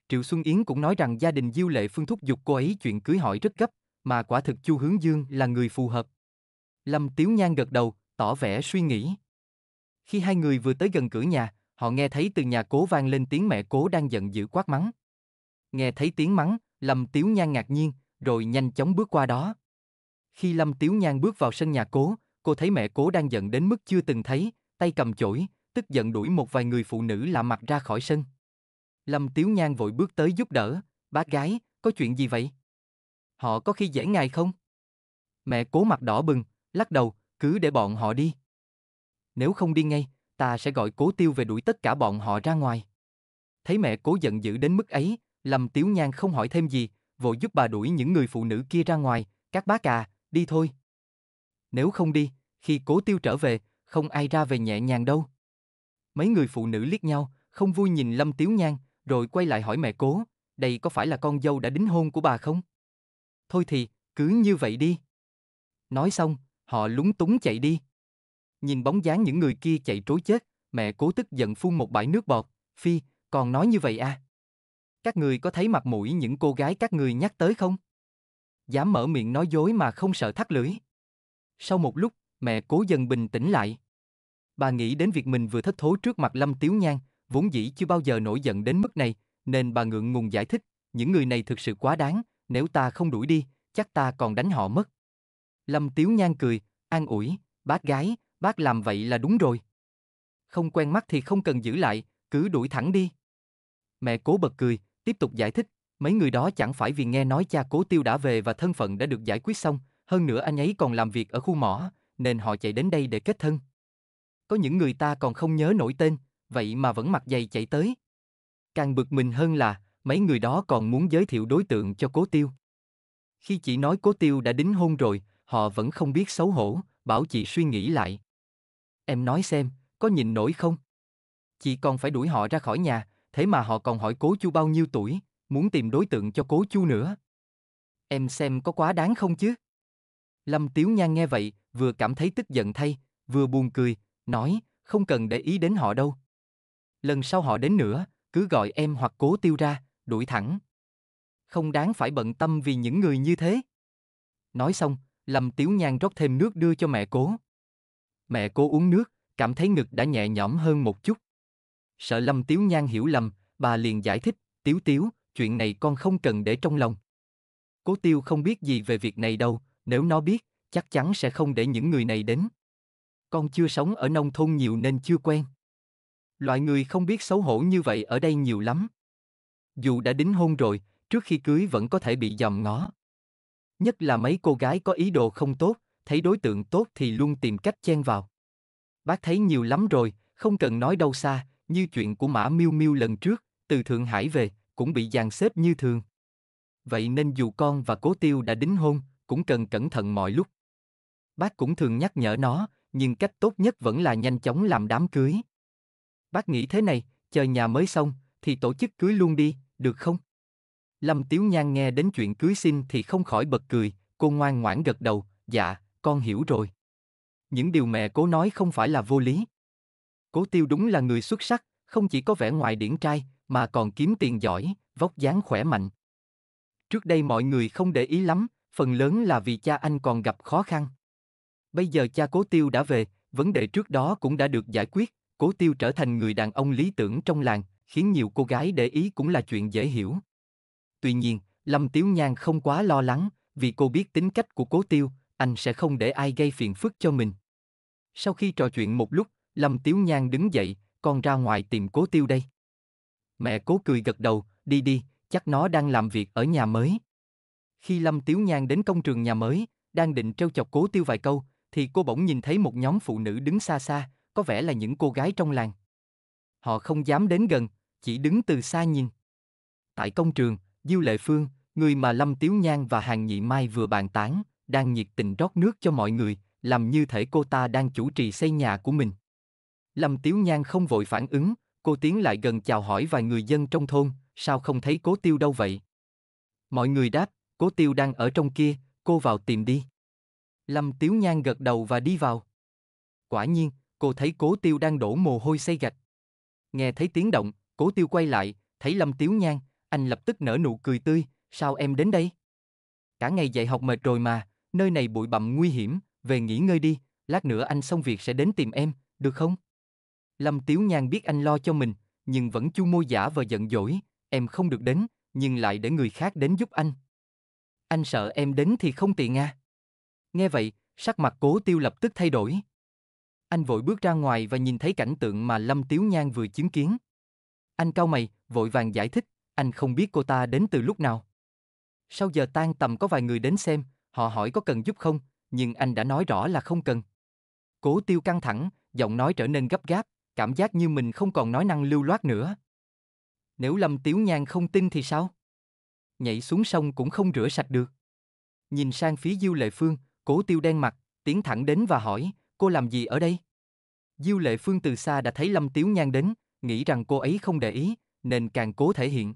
Triệu Xuân Yến cũng nói rằng gia đình Diêu Lệ Phương thúc giục cô ấy chuyện cưới hỏi rất gấp, mà quả thực Chu Hướng Dương là người phù hợp. Lâm Tiếu Nhan gật đầu, tỏ vẻ suy nghĩ. Khi hai người vừa tới gần cửa nhà, họ nghe thấy từ nhà cố vang lên tiếng mẹ cố đang giận dữ quát mắng. Nghe thấy tiếng mắng, Lâm Tiếu Nhan ngạc nhiên, rồi nhanh chóng bước qua đó. Khi Lâm Tiếu Nhan bước vào sân nhà cố, cô thấy mẹ cố đang giận đến mức chưa từng thấy, tay cầm chổi, tức giận đuổi một vài người phụ nữ lạ mặt ra khỏi sân. Lâm Tiếu Nhan vội bước tới giúp đỡ, bác gái, có chuyện gì vậy? Họ có khi dễ ngài không? Mẹ cố mặt đỏ bừng, lắc đầu, cứ để bọn họ đi. Nếu không đi ngay, ta sẽ gọi cố tiêu về đuổi tất cả bọn họ ra ngoài. Thấy mẹ cố giận dữ đến mức ấy, Lâm Tiếu Nhan không hỏi thêm gì, vội giúp bà đuổi những người phụ nữ kia ra ngoài, các bác à, đi thôi. Nếu không đi, khi cố tiêu trở về, không ai ra về nhẹ nhàng đâu. Mấy người phụ nữ liếc nhau, không vui nhìn Lâm Tiếu Nhan, rồi quay lại hỏi mẹ cố, đây có phải là con dâu đã đính hôn của bà không? thôi thì, cứ như vậy đi. Nói xong, họ lúng túng chạy đi. Nhìn bóng dáng những người kia chạy trối chết, mẹ cố tức giận phun một bãi nước bọt, phi, còn nói như vậy à? Các người có thấy mặt mũi những cô gái các người nhắc tới không? Dám mở miệng nói dối mà không sợ thắt lưỡi. Sau một lúc, mẹ cố dần bình tĩnh lại. Bà nghĩ đến việc mình vừa thất thố trước mặt Lâm Tiếu Nhan, vốn dĩ chưa bao giờ nổi giận đến mức này, nên bà ngượng ngùng giải thích, những người này thực sự quá đáng, nếu ta không đuổi đi, chắc ta còn đánh họ mất. Lâm Tiếu Nhan cười, an ủi, bác gái, bác làm vậy là đúng rồi. Không quen mắt thì không cần giữ lại, cứ đuổi thẳng đi. Mẹ cố bật cười, tiếp tục giải thích, mấy người đó chẳng phải vì nghe nói cha cố tiêu đã về và thân phận đã được giải quyết xong, hơn nữa anh ấy còn làm việc ở khu mỏ, nên họ chạy đến đây để kết thân. Có những người ta còn không nhớ nổi tên, vậy mà vẫn mặt dày chạy tới. Càng bực mình hơn là, mấy người đó còn muốn giới thiệu đối tượng cho Cố Tiêu. Khi chị nói Cố Tiêu đã đính hôn rồi, họ vẫn không biết xấu hổ, bảo chị suy nghĩ lại. Em nói xem, có nhìn nổi không? Chị còn phải đuổi họ ra khỏi nhà, thế mà họ còn hỏi Cố Chu bao nhiêu tuổi, muốn tìm đối tượng cho Cố Chu nữa. Em xem có quá đáng không chứ? Lâm Tiếu Nhan nghe vậy, vừa cảm thấy tức giận thay, vừa buồn cười, nói, không cần để ý đến họ đâu. Lần sau họ đến nữa, cứ gọi em hoặc cố tiêu ra, đuổi thẳng. Không đáng phải bận tâm vì những người như thế. Nói xong, Lâm Tiếu Nhan rót thêm nước đưa cho mẹ cố. Mẹ cố uống nước, cảm thấy ngực đã nhẹ nhõm hơn một chút. Sợ Lâm Tiếu Nhan hiểu lầm, bà liền giải thích, Tiếu Tiếu, chuyện này con không cần để trong lòng. Cố Tiêu không biết gì về việc này đâu, nếu nó biết, chắc chắn sẽ không để những người này đến. Con chưa sống ở nông thôn nhiều nên chưa quen. Loại người không biết xấu hổ như vậy ở đây nhiều lắm. Dù đã đính hôn rồi, trước khi cưới vẫn có thể bị dòm ngó. Nhất là mấy cô gái có ý đồ không tốt, thấy đối tượng tốt thì luôn tìm cách chen vào. Bác thấy nhiều lắm rồi, không cần nói đâu xa, như chuyện của Mã Miêu Miêu lần trước, từ Thượng Hải về, cũng bị dàn xếp như thường. Vậy nên dù con và Cố Tiêu đã đính hôn, cũng cần cẩn thận mọi lúc. Bác cũng thường nhắc nhở nó, nhưng cách tốt nhất vẫn là nhanh chóng làm đám cưới. Bác nghĩ thế này, chờ nhà mới xong, thì tổ chức cưới luôn đi, được không? Lâm Tiếu Nhan nghe đến chuyện cưới xin thì không khỏi bật cười, cô ngoan ngoãn gật đầu, dạ, con hiểu rồi. Những điều mẹ cố nói không phải là vô lý. Cố tiêu đúng là người xuất sắc, không chỉ có vẻ ngoài điển trai, mà còn kiếm tiền giỏi, vóc dáng khỏe mạnh. Trước đây mọi người không để ý lắm, phần lớn là vì cha anh còn gặp khó khăn. Bây giờ cha cố tiêu đã về, vấn đề trước đó cũng đã được giải quyết, cố tiêu trở thành người đàn ông lý tưởng trong làng, khiến nhiều cô gái để ý cũng là chuyện dễ hiểu. Tuy nhiên, Lâm Tiếu Nhan không quá lo lắng, vì cô biết tính cách của Cố Tiêu, anh sẽ không để ai gây phiền phức cho mình. Sau khi trò chuyện một lúc, Lâm Tiếu Nhan đứng dậy, con ra ngoài tìm Cố Tiêu đây. Mẹ Cố cười gật đầu, đi đi, chắc nó đang làm việc ở nhà mới. Khi Lâm Tiếu Nhan đến công trường nhà mới, đang định trêu chọc Cố Tiêu vài câu, thì cô bỗng nhìn thấy một nhóm phụ nữ đứng xa xa, có vẻ là những cô gái trong làng. Họ không dám đến gần, chỉ đứng từ xa nhìn. Tại công trường, Diêu Lệ Phương, người mà Lâm Tiếu Nhan và Hàng Nhị Mai vừa bàn tán, đang nhiệt tình rót nước cho mọi người, làm như thể cô ta đang chủ trì xây nhà của mình. Lâm Tiếu Nhan không vội phản ứng, cô tiến lại gần chào hỏi vài người dân trong thôn, sao không thấy cố tiêu đâu vậy? Mọi người đáp, cố tiêu đang ở trong kia, cô vào tìm đi. Lâm Tiếu Nhan gật đầu và đi vào. Quả nhiên, cô thấy cố tiêu đang đổ mồ hôi xây gạch. Nghe thấy tiếng động, Cố tiêu quay lại, thấy Lâm Tiếu Nhan, anh lập tức nở nụ cười tươi, sao em đến đây? Cả ngày dạy học mệt rồi mà, nơi này bụi bặm nguy hiểm, về nghỉ ngơi đi, lát nữa anh xong việc sẽ đến tìm em, được không? Lâm Tiếu Nhan biết anh lo cho mình, nhưng vẫn chu môi giả và giận dỗi, em không được đến, nhưng lại để người khác đến giúp anh. Anh sợ em đến thì không tiện à? Nghe vậy, sắc mặt cố tiêu lập tức thay đổi. Anh vội bước ra ngoài và nhìn thấy cảnh tượng mà Lâm Tiếu Nhan vừa chứng kiến. Anh cao mày, vội vàng giải thích, anh không biết cô ta đến từ lúc nào. Sau giờ tan tầm có vài người đến xem, họ hỏi có cần giúp không, nhưng anh đã nói rõ là không cần. Cố tiêu căng thẳng, giọng nói trở nên gấp gáp, cảm giác như mình không còn nói năng lưu loát nữa. Nếu Lâm Tiếu Nhan không tin thì sao? Nhảy xuống sông cũng không rửa sạch được. Nhìn sang phía Diêu Lệ Phương, cố tiêu đen mặt, tiến thẳng đến và hỏi, cô làm gì ở đây? Diêu Lệ Phương từ xa đã thấy Lâm Tiếu Nhan đến, nghĩ rằng cô ấy không để ý, nên càng cố thể hiện.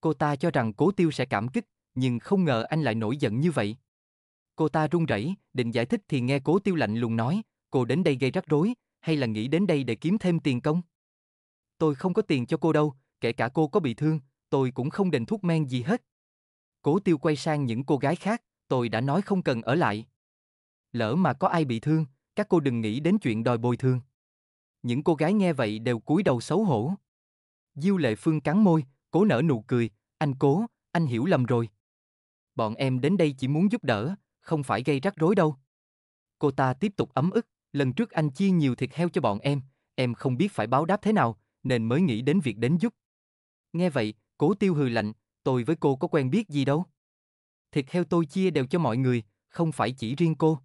Cô ta cho rằng cố tiêu sẽ cảm kích, nhưng không ngờ anh lại nổi giận như vậy. Cô ta run rẩy, định giải thích thì nghe cố tiêu lạnh lùng nói, cô đến đây gây rắc rối, hay là nghĩ đến đây để kiếm thêm tiền công? Tôi không có tiền cho cô đâu, kể cả cô có bị thương, tôi cũng không đền thuốc men gì hết. Cố tiêu quay sang những cô gái khác, tôi đã nói không cần ở lại. Lỡ mà có ai bị thương, các cô đừng nghĩ đến chuyện đòi bồi thường những cô gái nghe vậy đều cúi đầu xấu hổ. Diêu Lệ Phương cắn môi, cố nở nụ cười, anh cố, anh hiểu lầm rồi. Bọn em đến đây chỉ muốn giúp đỡ, không phải gây rắc rối đâu. Cô ta tiếp tục ấm ức, lần trước anh chia nhiều thịt heo cho bọn em, em không biết phải báo đáp thế nào, nên mới nghĩ đến việc đến giúp. Nghe vậy, cố tiêu hừ lạnh, tôi với cô có quen biết gì đâu. Thịt heo tôi chia đều cho mọi người, không phải chỉ riêng cô.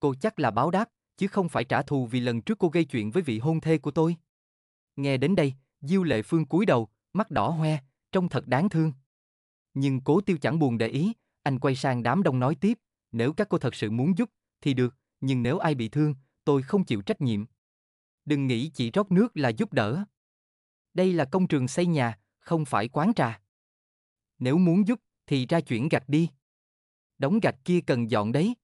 Cô chắc là báo đáp, chứ không phải trả thù vì lần trước cô gây chuyện với vị hôn thê của tôi. Nghe đến đây, Diêu Lệ Phương cúi đầu, mắt đỏ hoe, trông thật đáng thương. Nhưng Cố Tiêu chẳng buồn để ý, anh quay sang đám đông nói tiếp, nếu các cô thật sự muốn giúp thì được, nhưng nếu ai bị thương, tôi không chịu trách nhiệm. Đừng nghĩ chỉ rót nước là giúp đỡ. Đây là công trường xây nhà, không phải quán trà. Nếu muốn giúp thì ra chuyển gạch đi. Đóng gạch kia cần dọn đấy.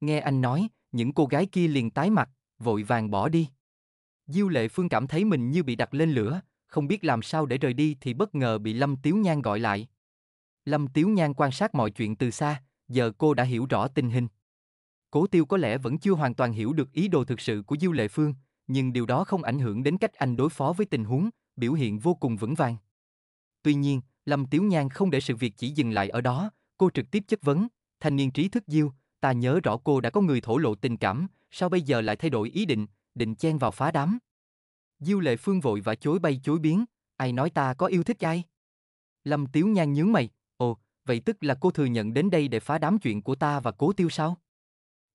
Nghe anh nói, những cô gái kia liền tái mặt, vội vàng bỏ đi. Diêu Lệ Phương cảm thấy mình như bị đặt lên lửa, không biết làm sao để rời đi thì bất ngờ bị Lâm Tiếu Nhan gọi lại. Lâm Tiếu Nhan quan sát mọi chuyện từ xa, giờ cô đã hiểu rõ tình hình. Cố Tiêu có lẽ vẫn chưa hoàn toàn hiểu được ý đồ thực sự của Diêu Lệ Phương, nhưng điều đó không ảnh hưởng đến cách anh đối phó với tình huống, biểu hiện vô cùng vững vàng. Tuy nhiên, Lâm Tiếu Nhan không để sự việc chỉ dừng lại ở đó, cô trực tiếp chất vấn, thanh niên trí thức Diêu, ta nhớ rõ cô đã có người thổ lộ tình cảm, sao bây giờ lại thay đổi ý định, định chen vào phá đám. Diêu Lệ Phương vội và chối bay chối biến, ai nói ta có yêu thích ai? Lâm Tiếu Nhan nhướng mày, ồ, vậy tức là cô thừa nhận đến đây để phá đám chuyện của ta và cố tiêu sao?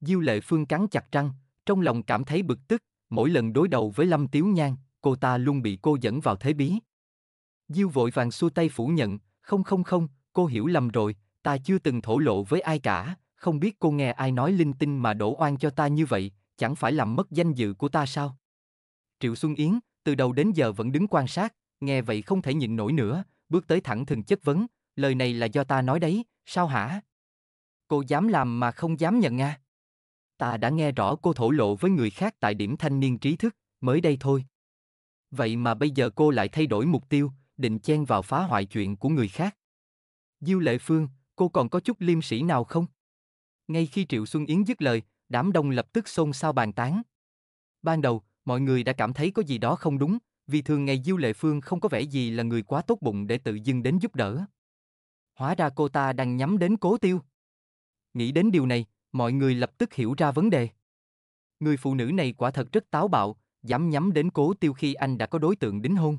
Diêu Lệ Phương cắn chặt răng, trong lòng cảm thấy bực tức, mỗi lần đối đầu với Lâm Tiếu Nhan, cô ta luôn bị cô dẫn vào thế bí. Diêu vội vàng xua tay phủ nhận, không không không, cô hiểu lầm rồi, ta chưa từng thổ lộ với ai cả, không biết cô nghe ai nói linh tinh mà đổ oan cho ta như vậy, chẳng phải làm mất danh dự của ta sao? Triệu Xuân Yến, từ đầu đến giờ vẫn đứng quan sát, nghe vậy không thể nhịn nổi nữa, bước tới thẳng thừng chất vấn, lời này là do ta nói đấy, sao hả? Cô dám làm mà không dám nhận à? Ta đã nghe rõ cô thổ lộ với người khác tại điểm thanh niên trí thức, mới đây thôi. Vậy mà bây giờ cô lại thay đổi mục tiêu, định chen vào phá hoại chuyện của người khác. Diêu Lệ Phương, cô còn có chút liêm sĩ nào không? Ngay khi Triệu Xuân Yến dứt lời, đám đông lập tức xôn xao bàn tán. Ban đầu, mọi người đã cảm thấy có gì đó không đúng, vì thường ngày Diêu Lệ Phương không có vẻ gì là người quá tốt bụng để tự dưng đến giúp đỡ. Hóa ra cô ta đang nhắm đến cố tiêu. Nghĩ đến điều này, mọi người lập tức hiểu ra vấn đề. Người phụ nữ này quả thật rất táo bạo, dám nhắm đến cố tiêu khi anh đã có đối tượng đính hôn.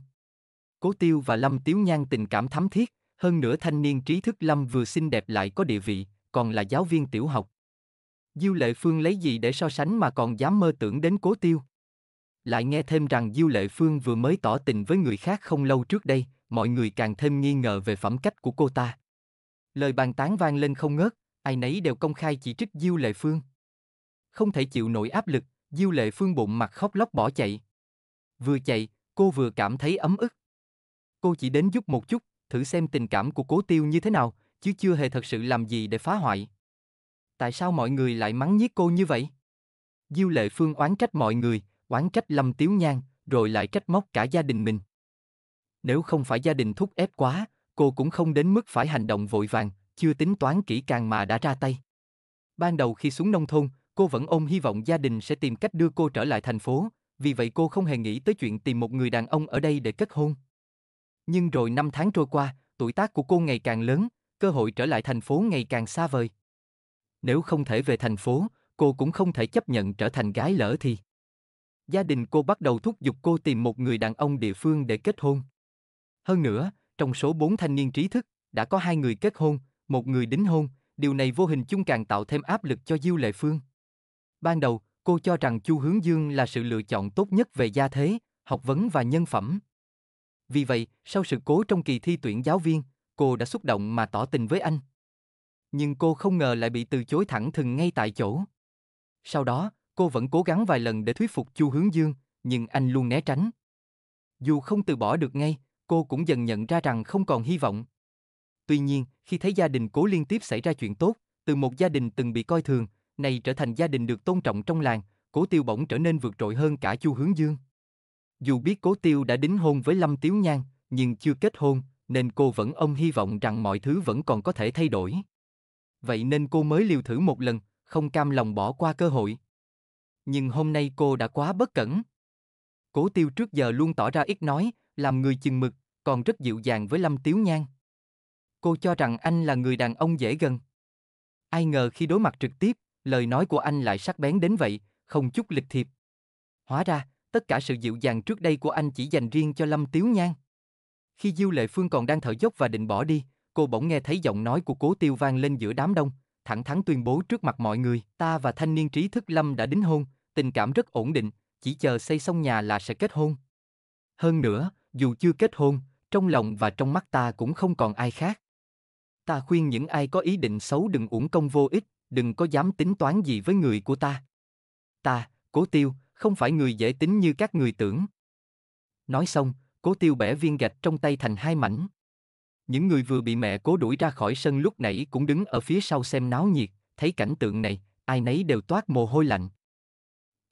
Cố tiêu và Lâm Tiếu Nhan tình cảm thắm thiết, hơn nữa thanh niên trí thức Lâm vừa xinh đẹp lại có địa vị, còn là giáo viên tiểu học. Diêu Lệ Phương lấy gì để so sánh mà còn dám mơ tưởng đến cố tiêu? Lại nghe thêm rằng Diêu Lệ Phương vừa mới tỏ tình với người khác không lâu trước đây, mọi người càng thêm nghi ngờ về phẩm cách của cô ta. Lời bàn tán vang lên không ngớt, ai nấy đều công khai chỉ trích Diêu Lệ Phương. Không thể chịu nổi áp lực, Diêu Lệ Phương bụng mặt khóc lóc bỏ chạy. Vừa chạy, cô vừa cảm thấy ấm ức. Cô chỉ đến giúp một chút, thử xem tình cảm của cố tiêu như thế nào, chứ chưa hề thật sự làm gì để phá hoại. Tại sao mọi người lại mắng nhiếc cô như vậy? Diêu Lệ Phương oán trách mọi người, oán trách Lâm Tiếu Nhan, rồi lại trách móc cả gia đình mình. Nếu không phải gia đình thúc ép quá, cô cũng không đến mức phải hành động vội vàng, chưa tính toán kỹ càng mà đã ra tay. Ban đầu khi xuống nông thôn, cô vẫn ôm hy vọng gia đình sẽ tìm cách đưa cô trở lại thành phố, vì vậy cô không hề nghĩ tới chuyện tìm một người đàn ông ở đây để kết hôn. Nhưng rồi năm tháng trôi qua, tuổi tác của cô ngày càng lớn, cơ hội trở lại thành phố ngày càng xa vời. Nếu không thể về thành phố, cô cũng không thể chấp nhận trở thành gái lỡ thì. Gia đình cô bắt đầu thúc giục cô tìm một người đàn ông địa phương để kết hôn. Hơn nữa, trong số bốn thanh niên trí thức, đã có hai người kết hôn, một người đính hôn, điều này vô hình chung càng tạo thêm áp lực cho Diêu Lệ Phương. Ban đầu, cô cho rằng Chu Hướng Dương là sự lựa chọn tốt nhất về gia thế, học vấn và nhân phẩm. Vì vậy, sau sự cố trong kỳ thi tuyển giáo viên, cô đã xúc động mà tỏ tình với anh. Nhưng cô không ngờ lại bị từ chối thẳng thừng ngay tại chỗ. Sau đó, cô vẫn cố gắng vài lần để thuyết phục Chu Hướng Dương, nhưng anh luôn né tránh. Dù không từ bỏ được ngay, cô cũng dần nhận ra rằng không còn hy vọng. Tuy nhiên, khi thấy gia đình cố liên tiếp xảy ra chuyện tốt, từ một gia đình từng bị coi thường, này trở thành gia đình được tôn trọng trong làng, cố tiêu bỗng trở nên vượt trội hơn cả Chu Hướng Dương. Dù biết cố tiêu đã đính hôn với Lâm Tiếu Nhan, nhưng chưa kết hôn, nên cô vẫn ông hy vọng rằng mọi thứ vẫn còn có thể thay đổi. Vậy nên cô mới liều thử một lần, không cam lòng bỏ qua cơ hội. Nhưng hôm nay cô đã quá bất cẩn. Cố tiêu trước giờ luôn tỏ ra ít nói, làm người chừng mực, còn rất dịu dàng với Lâm Tiếu Nhan. Cô cho rằng anh là người đàn ông dễ gần. Ai ngờ khi đối mặt trực tiếp, lời nói của anh lại sắc bén đến vậy, không chút lịch thiệp. Hóa ra, tất cả sự dịu dàng trước đây của anh chỉ dành riêng cho Lâm Tiếu Nhan. Khi Diêu Lệ Phương còn đang thở dốc và định bỏ đi, cô bỗng nghe thấy giọng nói của Cố Tiêu vang lên giữa đám đông, thẳng thắn tuyên bố trước mặt mọi người, ta và thanh niên trí thức Lâm đã đính hôn, tình cảm rất ổn định, chỉ chờ xây xong nhà là sẽ kết hôn. Hơn nữa, dù chưa kết hôn, trong lòng và trong mắt ta cũng không còn ai khác. Ta khuyên những ai có ý định xấu đừng uổng công vô ích, đừng có dám tính toán gì với người của ta. Ta, Cố Tiêu, không phải người dễ tính như các người tưởng. Nói xong, cố tiêu bẻ viên gạch trong tay thành hai mảnh. Những người vừa bị mẹ cố đuổi ra khỏi sân lúc nãy cũng đứng ở phía sau xem náo nhiệt, thấy cảnh tượng này, ai nấy đều toát mồ hôi lạnh.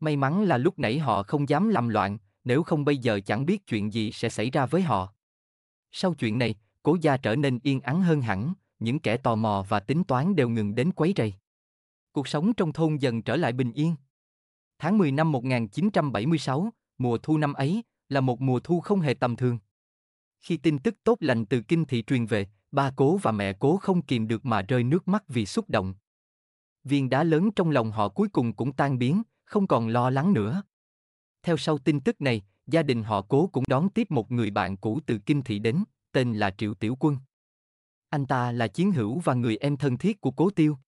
May mắn là lúc nãy họ không dám làm loạn, nếu không bây giờ chẳng biết chuyện gì sẽ xảy ra với họ. Sau chuyện này, cố gia trở nên yên ắng hơn hẳn, những kẻ tò mò và tính toán đều ngừng đến quấy rầy. Cuộc sống trong thôn dần trở lại bình yên. Tháng 10 năm 1976, mùa thu năm ấy, là một mùa thu không hề tầm thường. Khi tin tức tốt lành từ kinh thị truyền về, ba cố và mẹ cố không kìm được mà rơi nước mắt vì xúc động. Viên đá lớn trong lòng họ cuối cùng cũng tan biến, không còn lo lắng nữa. Theo sau tin tức này, gia đình họ cố cũng đón tiếp một người bạn cũ từ kinh thị đến, tên là Triệu Tiểu Quân. Anh ta là chiến hữu và người em thân thiết của Cố Tiêu.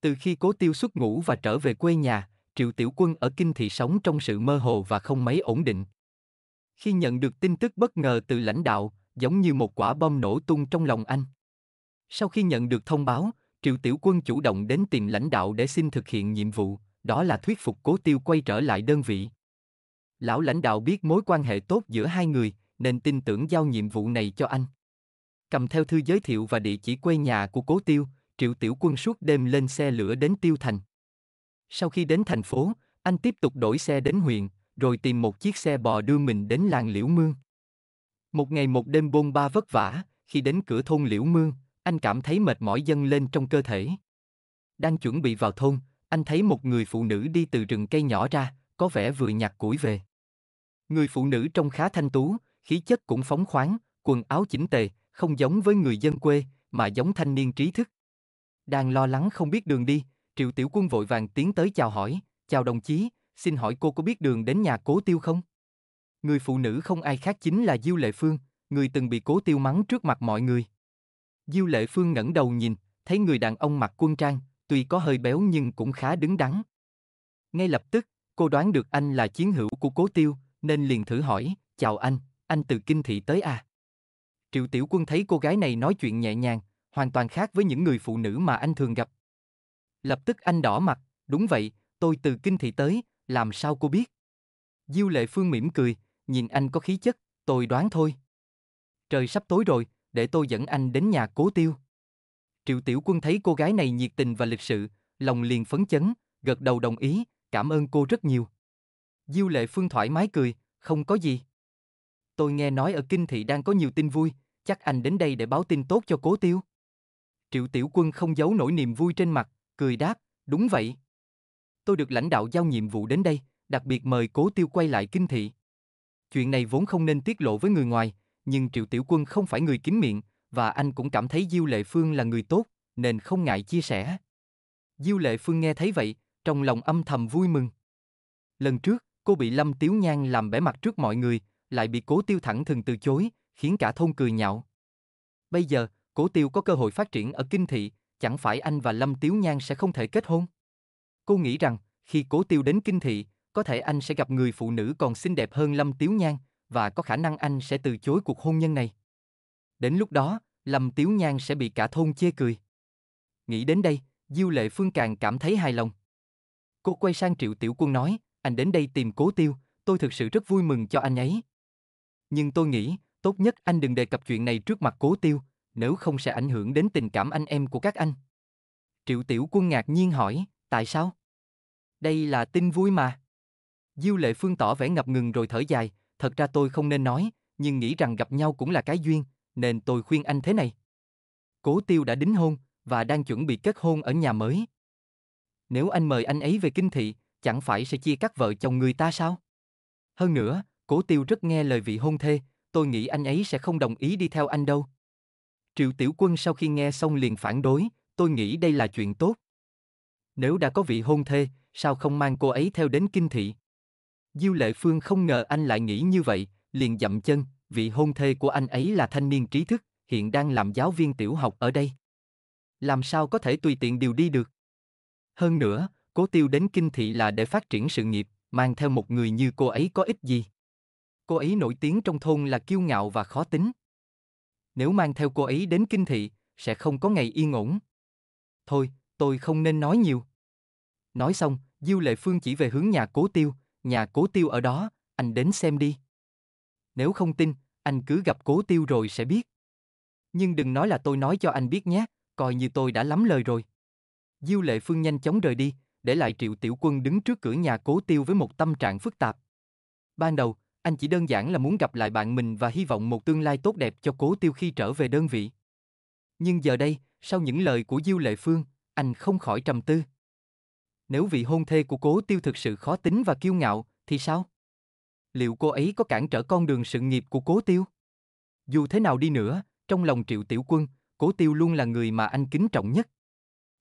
Từ khi Cố Tiêu xuất ngũ và trở về quê nhà, Triệu Tiểu Quân ở kinh thị sống trong sự mơ hồ và không mấy ổn định, khi nhận được tin tức bất ngờ từ lãnh đạo, giống như một quả bom nổ tung trong lòng anh. Sau khi nhận được thông báo, Triệu Tiểu Quân chủ động đến tìm lãnh đạo để xin thực hiện nhiệm vụ, đó là thuyết phục Cố Tiêu quay trở lại đơn vị. Lão lãnh đạo biết mối quan hệ tốt giữa hai người, nên tin tưởng giao nhiệm vụ này cho anh. Cầm theo thư giới thiệu và địa chỉ quê nhà của Cố Tiêu, Triệu Tiểu Quân suốt đêm lên xe lửa đến Tiêu Thành. Sau khi đến thành phố, anh tiếp tục đổi xe đến huyện, rồi tìm một chiếc xe bò đưa mình đến làng Liễu Mương. Một ngày một đêm bôn ba vất vả, khi đến cửa thôn Liễu Mương, anh cảm thấy mệt mỏi dâng lên trong cơ thể. Đang chuẩn bị vào thôn, anh thấy một người phụ nữ đi từ rừng cây nhỏ ra, có vẻ vừa nhặt củi về. Người phụ nữ trông khá thanh tú, khí chất cũng phóng khoáng, quần áo chỉnh tề, không giống với người dân quê, mà giống thanh niên trí thức. Đang lo lắng không biết đường đi, Triệu Tiểu Quân vội vàng tiến tới chào hỏi, chào đồng chí, xin hỏi cô có biết đường đến nhà cố tiêu không? Người phụ nữ không ai khác chính là Diêu Lệ Phương, người từng bị cố tiêu mắng trước mặt mọi người. Diêu Lệ Phương ngẩng đầu nhìn, thấy người đàn ông mặc quân trang, tuy có hơi béo nhưng cũng khá đứng đắn. Ngay lập tức, cô đoán được anh là chiến hữu của cố tiêu, nên liền thử hỏi, chào anh, anh từ kinh thị tới à? Triệu Tiểu Quân thấy cô gái này nói chuyện nhẹ nhàng, hoàn toàn khác với những người phụ nữ mà anh thường gặp. Lập tức anh đỏ mặt, đúng vậy, tôi từ kinh thị tới, làm sao cô biết? Diêu Lệ Phương mỉm cười, nhìn anh có khí chất, tôi đoán thôi. Trời sắp tối rồi, để tôi dẫn anh đến nhà cố tiêu. Triệu Tiểu Quân thấy cô gái này nhiệt tình và lịch sự, lòng liền phấn chấn, gật đầu đồng ý, cảm ơn cô rất nhiều. Diêu Lệ Phương thoải mái cười, không có gì. Tôi nghe nói ở Kinh Thị đang có nhiều tin vui, chắc anh đến đây để báo tin tốt cho cố tiêu. Triệu Tiểu Quân không giấu nổi niềm vui trên mặt, cười đáp, đúng vậy tôi được lãnh đạo giao nhiệm vụ đến đây, đặc biệt mời cố tiêu quay lại kinh thị. Chuyện này vốn không nên tiết lộ với người ngoài, nhưng Triệu Tiểu Quân không phải người kín miệng, và anh cũng cảm thấy Diêu Lệ Phương là người tốt, nên không ngại chia sẻ. Diêu Lệ Phương nghe thấy vậy, trong lòng âm thầm vui mừng. Lần trước, cô bị Lâm Tiếu Nhan làm bẻ mặt trước mọi người, lại bị cố tiêu thẳng thừng từ chối, khiến cả thôn cười nhạo. Bây giờ, cố tiêu có cơ hội phát triển ở kinh thị, chẳng phải anh và Lâm Tiếu Nhan sẽ không thể kết hôn? Cô nghĩ rằng, khi cố tiêu đến kinh thị, có thể anh sẽ gặp người phụ nữ còn xinh đẹp hơn Lâm Tiếu Nhan, và có khả năng anh sẽ từ chối cuộc hôn nhân này. Đến lúc đó, Lâm Tiếu Nhan sẽ bị cả thôn chê cười. Nghĩ đến đây, Diêu Lệ Phương càng cảm thấy hài lòng. Cô quay sang Triệu Tiểu Quân nói, anh đến đây tìm cố tiêu, tôi thực sự rất vui mừng cho anh ấy. Nhưng tôi nghĩ, tốt nhất anh đừng đề cập chuyện này trước mặt cố tiêu, nếu không sẽ ảnh hưởng đến tình cảm anh em của các anh. Triệu Tiểu Quân ngạc nhiên hỏi. Tại sao? Đây là tin vui mà. Diêu Lệ Phương tỏ vẻ ngập ngừng rồi thở dài, thật ra tôi không nên nói, nhưng nghĩ rằng gặp nhau cũng là cái duyên, nên tôi khuyên anh thế này. Cố Tiêu đã đính hôn và đang chuẩn bị kết hôn ở nhà mới. Nếu anh mời anh ấy về kinh thị, chẳng phải sẽ chia cắt vợ chồng người ta sao? Hơn nữa, Cố Tiêu rất nghe lời vị hôn thê, tôi nghĩ anh ấy sẽ không đồng ý đi theo anh đâu. Triệu Tiểu Quân sau khi nghe xong liền phản đối, tôi nghĩ đây là chuyện tốt nếu đã có vị hôn thê, sao không mang cô ấy theo đến kinh thị? Diêu Lệ Phương không ngờ anh lại nghĩ như vậy, liền dậm chân, vị hôn thê của anh ấy là thanh niên trí thức, hiện đang làm giáo viên tiểu học ở đây. Làm sao có thể tùy tiện điều đi được? Hơn nữa, cố tiêu đến kinh thị là để phát triển sự nghiệp, mang theo một người như cô ấy có ích gì? Cô ấy nổi tiếng trong thôn là kiêu ngạo và khó tính. Nếu mang theo cô ấy đến kinh thị, sẽ không có ngày yên ổn. Thôi, tôi không nên nói nhiều. Nói xong, Diêu Lệ Phương chỉ về hướng nhà cố tiêu, nhà cố tiêu ở đó, anh đến xem đi. Nếu không tin, anh cứ gặp cố tiêu rồi sẽ biết. Nhưng đừng nói là tôi nói cho anh biết nhé, coi như tôi đã lắm lời rồi. Diêu Lệ Phương nhanh chóng rời đi, để lại Triệu Tiểu Quân đứng trước cửa nhà cố tiêu với một tâm trạng phức tạp. Ban đầu, anh chỉ đơn giản là muốn gặp lại bạn mình và hy vọng một tương lai tốt đẹp cho cố tiêu khi trở về đơn vị. Nhưng giờ đây, sau những lời của Diêu Lệ Phương, anh không khỏi trầm tư. Nếu vị hôn thê của cố tiêu thực sự khó tính và kiêu ngạo, thì sao? Liệu cô ấy có cản trở con đường sự nghiệp của cố tiêu? Dù thế nào đi nữa, trong lòng triệu tiểu quân, cố tiêu luôn là người mà anh kính trọng nhất.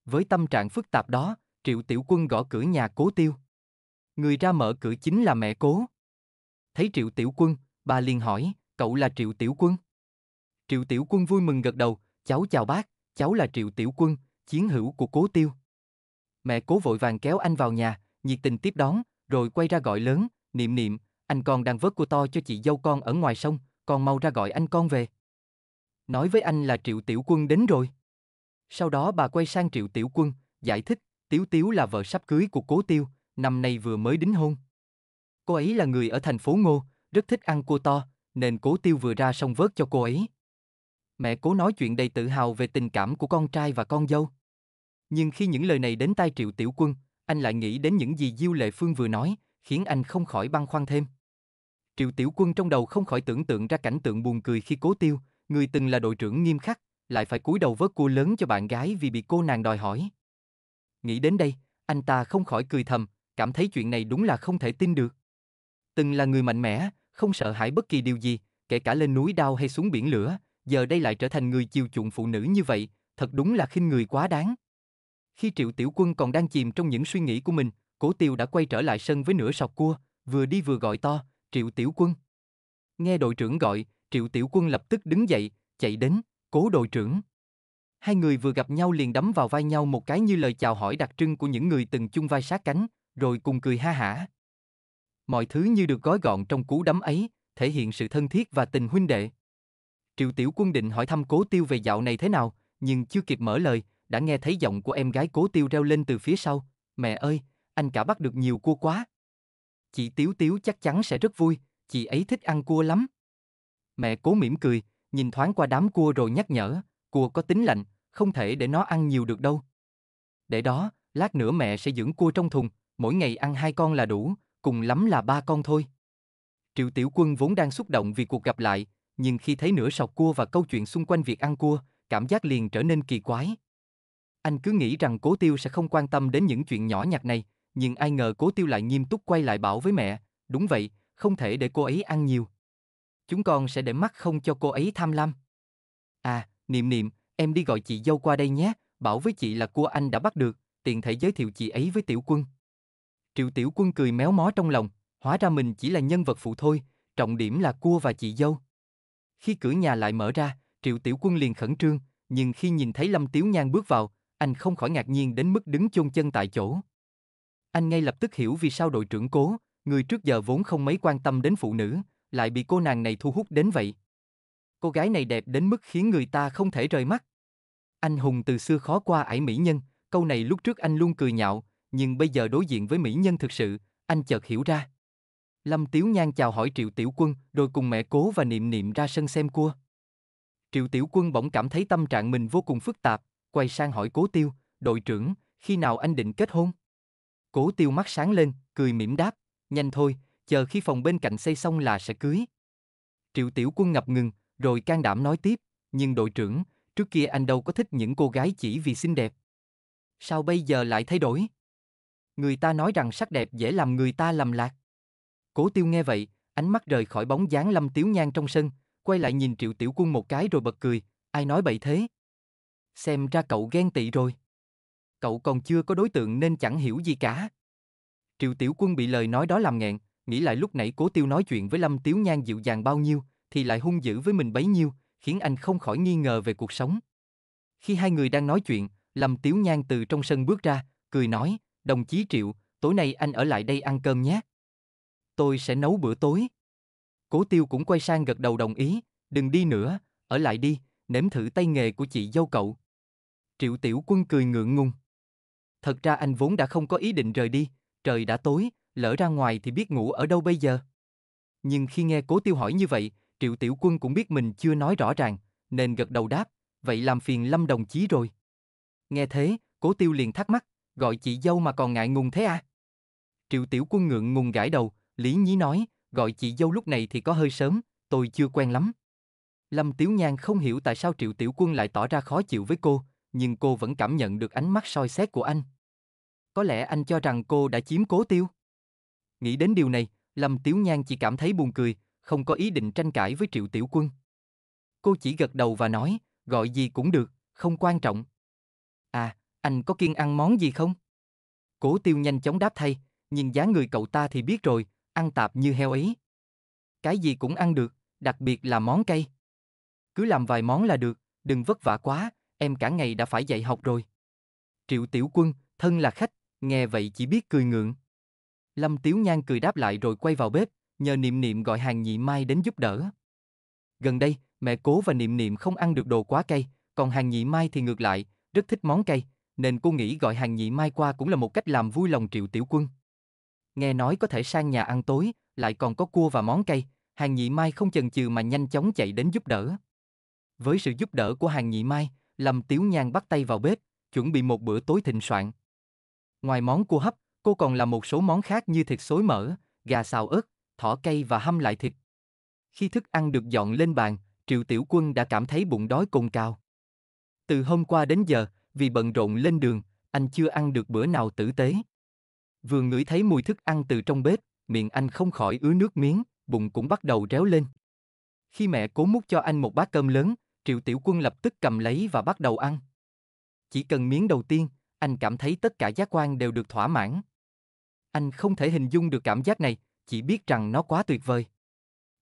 Với tâm trạng phức tạp đó, triệu tiểu quân gõ cửa nhà cố tiêu. Người ra mở cửa chính là mẹ cố. Thấy triệu tiểu quân, bà liền hỏi, cậu là triệu tiểu quân? Triệu tiểu quân vui mừng gật đầu, cháu chào bác, cháu là triệu tiểu quân, chiến hữu của cố tiêu. Mẹ cố vội vàng kéo anh vào nhà, nhiệt tình tiếp đón, rồi quay ra gọi lớn, niệm niệm, anh con đang vớt cua to cho chị dâu con ở ngoài sông, con mau ra gọi anh con về. Nói với anh là Triệu Tiểu Quân đến rồi. Sau đó bà quay sang Triệu Tiểu Quân, giải thích, Tiếu Tiếu là vợ sắp cưới của cố tiêu, năm nay vừa mới đính hôn. Cô ấy là người ở thành phố Ngô, rất thích ăn cua to, nên cố tiêu vừa ra sông vớt cho cô ấy. Mẹ cố nói chuyện đầy tự hào về tình cảm của con trai và con dâu. Nhưng khi những lời này đến tai Triệu Tiểu Quân, anh lại nghĩ đến những gì Diêu Lệ Phương vừa nói, khiến anh không khỏi băn khoăn thêm. Triệu Tiểu Quân trong đầu không khỏi tưởng tượng ra cảnh tượng buồn cười khi Cố Tiêu, người từng là đội trưởng nghiêm khắc, lại phải cúi đầu vớt cua lớn cho bạn gái vì bị cô nàng đòi hỏi. Nghĩ đến đây, anh ta không khỏi cười thầm, cảm thấy chuyện này đúng là không thể tin được. Từng là người mạnh mẽ, không sợ hãi bất kỳ điều gì, kể cả lên núi đao hay xuống biển lửa, giờ đây lại trở thành người chiều chuộng phụ nữ như vậy, thật đúng là khinh người quá đáng. Khi Triệu Tiểu Quân còn đang chìm trong những suy nghĩ của mình, cố Tiêu đã quay trở lại sân với nửa sọc cua, vừa đi vừa gọi to, Triệu Tiểu Quân. Nghe đội trưởng gọi, Triệu Tiểu Quân lập tức đứng dậy, chạy đến, cố đội trưởng. Hai người vừa gặp nhau liền đấm vào vai nhau một cái như lời chào hỏi đặc trưng của những người từng chung vai sát cánh, rồi cùng cười ha hả. Mọi thứ như được gói gọn trong cú đấm ấy, thể hiện sự thân thiết và tình huynh đệ. Triệu Tiểu Quân định hỏi thăm Cố Tiêu về dạo này thế nào, nhưng chưa kịp mở lời, đã nghe thấy giọng của em gái cố tiêu reo lên từ phía sau, mẹ ơi, anh cả bắt được nhiều cua quá. Chị Tiếu Tiếu chắc chắn sẽ rất vui, chị ấy thích ăn cua lắm. Mẹ cố mỉm cười, nhìn thoáng qua đám cua rồi nhắc nhở, cua có tính lạnh, không thể để nó ăn nhiều được đâu. Để đó, lát nữa mẹ sẽ dưỡng cua trong thùng, mỗi ngày ăn hai con là đủ, cùng lắm là ba con thôi. Triệu Tiểu Quân vốn đang xúc động vì cuộc gặp lại, nhưng khi thấy nửa sọc cua và câu chuyện xung quanh việc ăn cua, cảm giác liền trở nên kỳ quái. Anh cứ nghĩ rằng cố tiêu sẽ không quan tâm đến những chuyện nhỏ nhặt này, nhưng ai ngờ cố tiêu lại nghiêm túc quay lại bảo với mẹ, đúng vậy, không thể để cô ấy ăn nhiều. Chúng con sẽ để mắt không cho cô ấy tham lam. À, niệm niệm, em đi gọi chị dâu qua đây nhé, bảo với chị là cua anh đã bắt được, tiện thể giới thiệu chị ấy với tiểu quân. Triệu tiểu quân cười méo mó trong lòng, hóa ra mình chỉ là nhân vật phụ thôi, trọng điểm là cua và chị dâu. Khi cửa nhà lại mở ra, triệu tiểu quân liền khẩn trương, nhưng khi nhìn thấy Lâm Tiếu Nhan bước vào, anh không khỏi ngạc nhiên đến mức đứng chôn chân tại chỗ. Anh ngay lập tức hiểu vì sao đội trưởng cố, người trước giờ vốn không mấy quan tâm đến phụ nữ, lại bị cô nàng này thu hút đến vậy. Cô gái này đẹp đến mức khiến người ta không thể rời mắt. Anh hùng từ xưa khó qua ải mỹ nhân, câu này lúc trước anh luôn cười nhạo, nhưng bây giờ đối diện với mỹ nhân thực sự, anh chợt hiểu ra. Lâm Tiếu Nhan chào hỏi Triệu Tiểu Quân, rồi cùng mẹ cố và niệm niệm ra sân xem cua. Triệu Tiểu Quân bỗng cảm thấy tâm trạng mình vô cùng phức tạp, quay sang hỏi cố tiêu, đội trưởng, khi nào anh định kết hôn? Cố tiêu mắt sáng lên, cười mỉm đáp, nhanh thôi, chờ khi phòng bên cạnh xây xong là sẽ cưới. Triệu tiểu quân ngập ngừng, rồi can đảm nói tiếp, nhưng đội trưởng, trước kia anh đâu có thích những cô gái chỉ vì xinh đẹp. Sao bây giờ lại thay đổi? Người ta nói rằng sắc đẹp dễ làm người ta lầm lạc. Cố tiêu nghe vậy, ánh mắt rời khỏi bóng dáng lâm tiếu nhan trong sân, quay lại nhìn triệu tiểu quân một cái rồi bật cười, ai nói bậy thế? xem ra cậu ghen tị rồi. Cậu còn chưa có đối tượng nên chẳng hiểu gì cả. Triệu Tiểu Quân bị lời nói đó làm nghẹn, nghĩ lại lúc nãy Cố Tiêu nói chuyện với Lâm Tiếu Nhan dịu dàng bao nhiêu, thì lại hung dữ với mình bấy nhiêu, khiến anh không khỏi nghi ngờ về cuộc sống. Khi hai người đang nói chuyện, Lâm Tiếu Nhan từ trong sân bước ra, cười nói, đồng chí Triệu, tối nay anh ở lại đây ăn cơm nhé. Tôi sẽ nấu bữa tối. Cố Tiêu cũng quay sang gật đầu đồng ý, đừng đi nữa, ở lại đi, nếm thử tay nghề của chị dâu cậu. Triệu Tiểu Quân cười ngượng ngùng. Thật ra anh vốn đã không có ý định rời đi, trời đã tối, lỡ ra ngoài thì biết ngủ ở đâu bây giờ. Nhưng khi nghe Cố Tiêu hỏi như vậy, Triệu Tiểu Quân cũng biết mình chưa nói rõ ràng, nên gật đầu đáp, vậy làm phiền Lâm đồng chí rồi. Nghe thế, Cố Tiêu liền thắc mắc, gọi chị dâu mà còn ngại ngùng thế à? Triệu Tiểu Quân ngượng ngùng gãi đầu, Lý Nhí nói, gọi chị dâu lúc này thì có hơi sớm, tôi chưa quen lắm. Lâm Tiếu Nhan không hiểu tại sao Triệu Tiểu Quân lại tỏ ra khó chịu với cô, nhưng cô vẫn cảm nhận được ánh mắt soi xét của anh. Có lẽ anh cho rằng cô đã chiếm cố tiêu. Nghĩ đến điều này, Lâm Tiếu Nhan chỉ cảm thấy buồn cười, không có ý định tranh cãi với Triệu Tiểu Quân. Cô chỉ gật đầu và nói, gọi gì cũng được, không quan trọng. À, anh có kiên ăn món gì không? Cố tiêu nhanh chóng đáp thay, nhìn dáng người cậu ta thì biết rồi, ăn tạp như heo ấy. Cái gì cũng ăn được, đặc biệt là món cây. Cứ làm vài món là được, đừng vất vả quá, em cả ngày đã phải dạy học rồi. Triệu Tiểu Quân, thân là khách, nghe vậy chỉ biết cười ngượng. Lâm Tiếu Nhan cười đáp lại rồi quay vào bếp, nhờ Niệm Niệm gọi hàng nhị mai đến giúp đỡ. Gần đây, mẹ cố và Niệm Niệm không ăn được đồ quá cay, còn hàng nhị mai thì ngược lại, rất thích món cay, nên cô nghĩ gọi hàng nhị mai qua cũng là một cách làm vui lòng Triệu Tiểu Quân. Nghe nói có thể sang nhà ăn tối, lại còn có cua và món cay, hàng nhị mai không chần chừ mà nhanh chóng chạy đến giúp đỡ. Với sự giúp đỡ của hàng nhị mai, Lâm Tiếu Nhan bắt tay vào bếp, chuẩn bị một bữa tối thịnh soạn. Ngoài món cua hấp, cô còn làm một số món khác như thịt xối mỡ, gà xào ớt, thỏ cây và hâm lại thịt. Khi thức ăn được dọn lên bàn, Triệu Tiểu Quân đã cảm thấy bụng đói cồn cao. Từ hôm qua đến giờ, vì bận rộn lên đường, anh chưa ăn được bữa nào tử tế. Vừa ngửi thấy mùi thức ăn từ trong bếp, miệng anh không khỏi ứa nước miếng, bụng cũng bắt đầu réo lên. Khi mẹ cố múc cho anh một bát cơm lớn, Triệu Tiểu Quân lập tức cầm lấy và bắt đầu ăn. Chỉ cần miếng đầu tiên, anh cảm thấy tất cả giác quan đều được thỏa mãn. Anh không thể hình dung được cảm giác này, chỉ biết rằng nó quá tuyệt vời.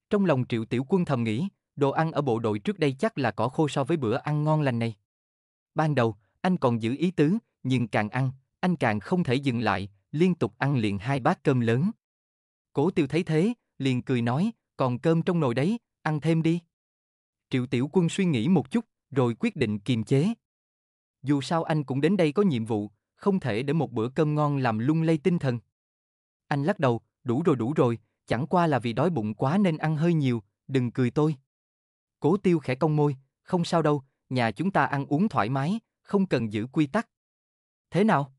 Trong lòng Triệu Tiểu Quân thầm nghĩ, đồ ăn ở bộ đội trước đây chắc là cỏ khô so với bữa ăn ngon lành này. Ban đầu, anh còn giữ ý tứ, nhưng càng ăn, anh càng không thể dừng lại, liên tục ăn liền hai bát cơm lớn. Cố tiêu thấy thế, liền cười nói, còn cơm trong nồi đấy, ăn thêm đi. Triệu Tiểu Quân suy nghĩ một chút, rồi quyết định kiềm chế. Dù sao anh cũng đến đây có nhiệm vụ, không thể để một bữa cơm ngon làm lung lay tinh thần. Anh lắc đầu, đủ rồi đủ rồi, chẳng qua là vì đói bụng quá nên ăn hơi nhiều, đừng cười tôi. Cố tiêu khẽ cong môi, không sao đâu, nhà chúng ta ăn uống thoải mái, không cần giữ quy tắc. Thế nào?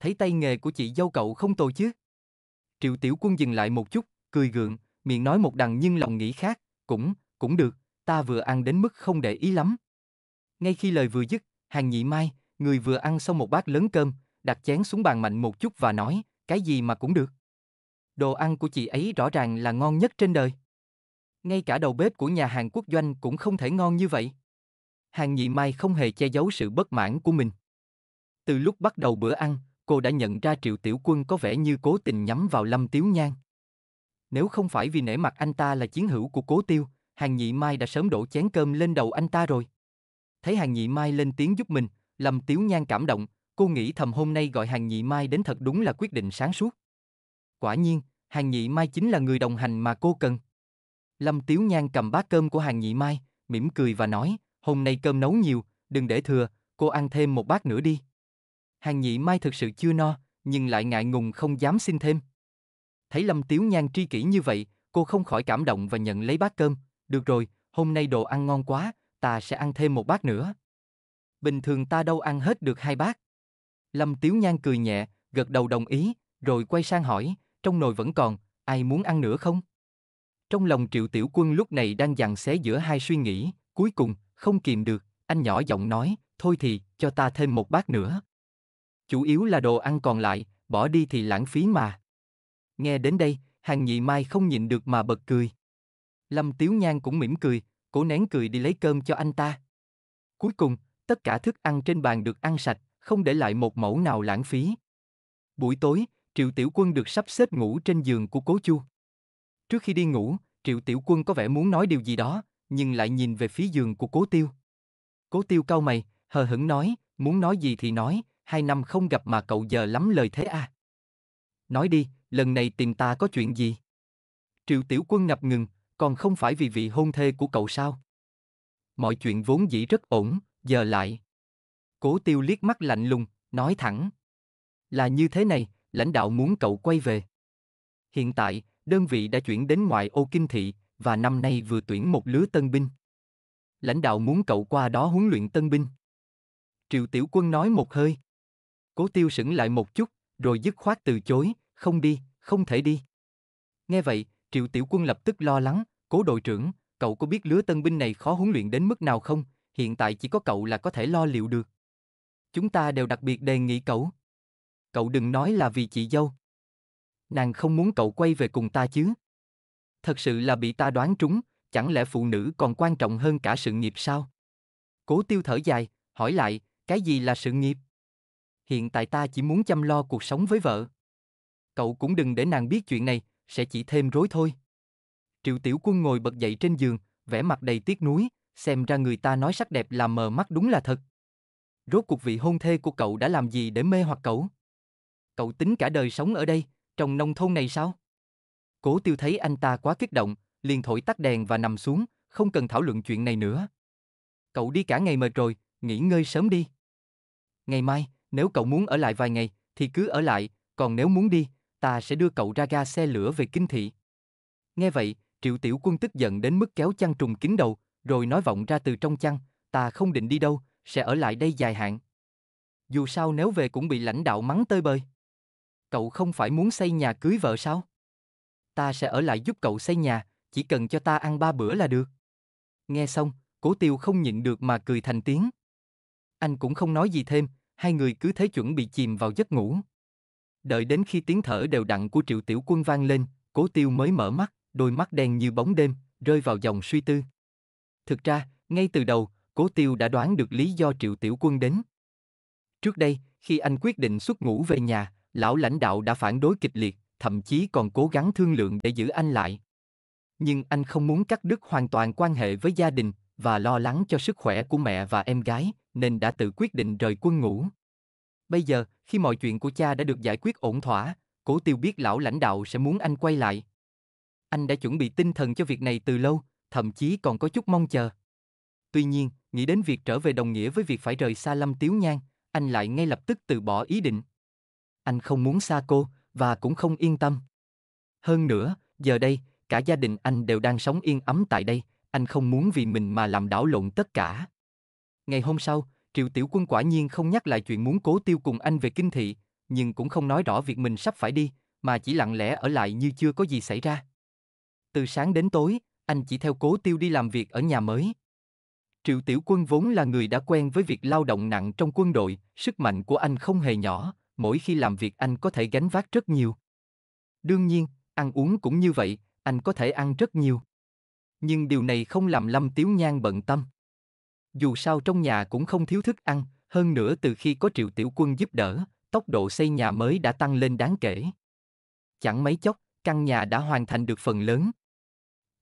Thấy tay nghề của chị dâu cậu không tồi chứ? Triệu Tiểu Quân dừng lại một chút, cười gượng, miệng nói một đằng nhưng lòng nghĩ khác, cũng, cũng được, ta vừa ăn đến mức không để ý lắm. Ngay khi lời vừa dứt, hàng nhị mai, người vừa ăn xong một bát lớn cơm, đặt chén xuống bàn mạnh một chút và nói, cái gì mà cũng được. Đồ ăn của chị ấy rõ ràng là ngon nhất trên đời. Ngay cả đầu bếp của nhà hàng quốc doanh cũng không thể ngon như vậy. Hàng nhị mai không hề che giấu sự bất mãn của mình. Từ lúc bắt đầu bữa ăn, cô đã nhận ra Triệu Tiểu Quân có vẻ như cố tình nhắm vào Lâm Tiếu Nhan. Nếu không phải vì nể mặt anh ta là chiến hữu của Cố Tiêu, Hàng Nhị Mai đã sớm đổ chén cơm lên đầu anh ta rồi. Thấy Hàng Nhị Mai lên tiếng giúp mình, Lâm Tiếu Nhan cảm động, cô nghĩ thầm hôm nay gọi Hàng Nhị Mai đến thật đúng là quyết định sáng suốt. Quả nhiên, Hàng Nhị Mai chính là người đồng hành mà cô cần. Lâm Tiếu Nhan cầm bát cơm của Hàng Nhị Mai, mỉm cười và nói, hôm nay cơm nấu nhiều, đừng để thừa, cô ăn thêm một bát nữa đi. Hàng Nhị Mai thực sự chưa no, nhưng lại ngại ngùng không dám xin thêm. Thấy Lâm Tiếu Nhan tri kỷ như vậy, cô không khỏi cảm động và nhận lấy bát cơm, được rồi, hôm nay đồ ăn ngon quá, ta sẽ ăn thêm một bát nữa. Bình thường ta đâu ăn hết được hai bát. Lâm Tiếu Nhan cười nhẹ, gật đầu đồng ý, rồi quay sang hỏi, trong nồi vẫn còn, ai muốn ăn nữa không? Trong lòng Triệu Tiểu Quân lúc này đang dằn xé giữa hai suy nghĩ, cuối cùng, không kìm được, anh nhỏ giọng nói, thôi thì, cho ta thêm một bát nữa. Chủ yếu là đồ ăn còn lại, bỏ đi thì lãng phí mà. Nghe đến đây, hàng nhị mai không nhịn được mà bật cười. Lâm Tiếu Nhan cũng mỉm cười, cố nén cười đi lấy cơm cho anh ta. Cuối cùng, tất cả thức ăn trên bàn được ăn sạch, không để lại một mẫu nào lãng phí. Buổi tối, Triệu Tiểu Quân được sắp xếp ngủ trên giường của Cố Chu. Trước khi đi ngủ, Triệu Tiểu Quân có vẻ muốn nói điều gì đó, nhưng lại nhìn về phía giường của Cố Tiêu. Cố Tiêu cau mày, hờ hững nói, muốn nói gì thì nói, hai năm không gặp mà cậu giờ lắm lời thế à. Nói đi, lần này tìm ta có chuyện gì? Triệu Tiểu Quân ngập ngừng, còn không phải vì vị hôn thê của cậu sao? Mọi chuyện vốn dĩ rất ổn, giờ lại. Cố tiêu liếc mắt lạnh lùng, nói thẳng. Là như thế này, lãnh đạo muốn cậu quay về. Hiện tại, đơn vị đã chuyển đến ngoại ô kinh thị, và năm nay vừa tuyển một lứa tân binh. Lãnh đạo muốn cậu qua đó huấn luyện tân binh. Triệu Tiểu Quân nói một hơi. Cố tiêu sững lại một chút, rồi dứt khoát từ chối, không đi, không thể đi. Nghe vậy, Triệu Tiểu Quân lập tức lo lắng, Cố đội trưởng, cậu có biết lứa tân binh này khó huấn luyện đến mức nào không? Hiện tại chỉ có cậu là có thể lo liệu được. Chúng ta đều đặc biệt đề nghị cậu. Cậu đừng nói là vì chị dâu. Nàng không muốn cậu quay về cùng ta chứ. Thật sự là bị ta đoán trúng, chẳng lẽ phụ nữ còn quan trọng hơn cả sự nghiệp sao? Cố tiêu thở dài, hỏi lại, cái gì là sự nghiệp? Hiện tại ta chỉ muốn chăm lo cuộc sống với vợ. Cậu cũng đừng để nàng biết chuyện này, sẽ chỉ thêm rối thôi. Triệu Tiểu Quân ngồi bật dậy trên giường, vẻ mặt đầy tiếc nuối, xem ra người ta nói sắc đẹp làm mờ mắt đúng là thật. Rốt cuộc vị hôn thê của cậu đã làm gì để mê hoặc cậu? Cậu tính cả đời sống ở đây, trong nông thôn này sao? Cố tiêu thấy anh ta quá kích động, liền thổi tắt đèn và nằm xuống, không cần thảo luận chuyện này nữa. Cậu đi cả ngày mệt rồi, nghỉ ngơi sớm đi. Ngày mai, nếu cậu muốn ở lại vài ngày, thì cứ ở lại, còn nếu muốn đi, ta sẽ đưa cậu ra ga xe lửa về kinh thị. Nghe vậy, Triệu Tiểu Quân tức giận đến mức kéo chăn trùng kín đầu, rồi nói vọng ra từ trong chăn, ta không định đi đâu, sẽ ở lại đây dài hạn. Dù sao nếu về cũng bị lãnh đạo mắng tơi bời. Cậu không phải muốn xây nhà cưới vợ sao? Ta sẽ ở lại giúp cậu xây nhà, chỉ cần cho ta ăn ba bữa là được. Nghe xong, Cố Tiêu không nhịn được mà cười thành tiếng. Anh cũng không nói gì thêm, hai người cứ thế chuẩn bị chìm vào giấc ngủ. Đợi đến khi tiếng thở đều đặn của Triệu Tiểu Quân vang lên, Cố Tiêu mới mở mắt đôi mắt đen như bóng đêm, rơi vào dòng suy tư. Thực ra, ngay từ đầu, Cố Tiêu đã đoán được lý do Triệu Tiểu Quân đến. Trước đây, khi anh quyết định xuất ngũ về nhà, lão lãnh đạo đã phản đối kịch liệt, thậm chí còn cố gắng thương lượng để giữ anh lại. Nhưng anh không muốn cắt đứt hoàn toàn quan hệ với gia đình và lo lắng cho sức khỏe của mẹ và em gái, nên đã tự quyết định rời quân ngũ. Bây giờ, khi mọi chuyện của cha đã được giải quyết ổn thỏa, Cố Tiêu biết lão lãnh đạo sẽ muốn anh quay lại, anh đã chuẩn bị tinh thần cho việc này từ lâu, thậm chí còn có chút mong chờ. Tuy nhiên, nghĩ đến việc trở về đồng nghĩa với việc phải rời xa Lâm Tiếu Nhan, anh lại ngay lập tức từ bỏ ý định. Anh không muốn xa cô, và cũng không yên tâm. Hơn nữa, giờ đây, cả gia đình anh đều đang sống yên ấm tại đây, anh không muốn vì mình mà làm đảo lộn tất cả. Ngày hôm sau, Triệu Tiểu Quân quả nhiên không nhắc lại chuyện muốn cố tiêu cùng anh về kinh thị, nhưng cũng không nói rõ việc mình sắp phải đi, mà chỉ lặng lẽ ở lại như chưa có gì xảy ra. Từ sáng đến tối, anh chỉ theo cố tiêu đi làm việc ở nhà mới. Triệu Tiểu Quân vốn là người đã quen với việc lao động nặng trong quân đội, sức mạnh của anh không hề nhỏ, mỗi khi làm việc anh có thể gánh vác rất nhiều. Đương nhiên, ăn uống cũng như vậy, anh có thể ăn rất nhiều. Nhưng điều này không làm Lâm Tiếu Nhan bận tâm. Dù sao trong nhà cũng không thiếu thức ăn, hơn nữa từ khi có Triệu Tiểu Quân giúp đỡ, tốc độ xây nhà mới đã tăng lên đáng kể. Chẳng mấy chốc, căn nhà đã hoàn thành được phần lớn.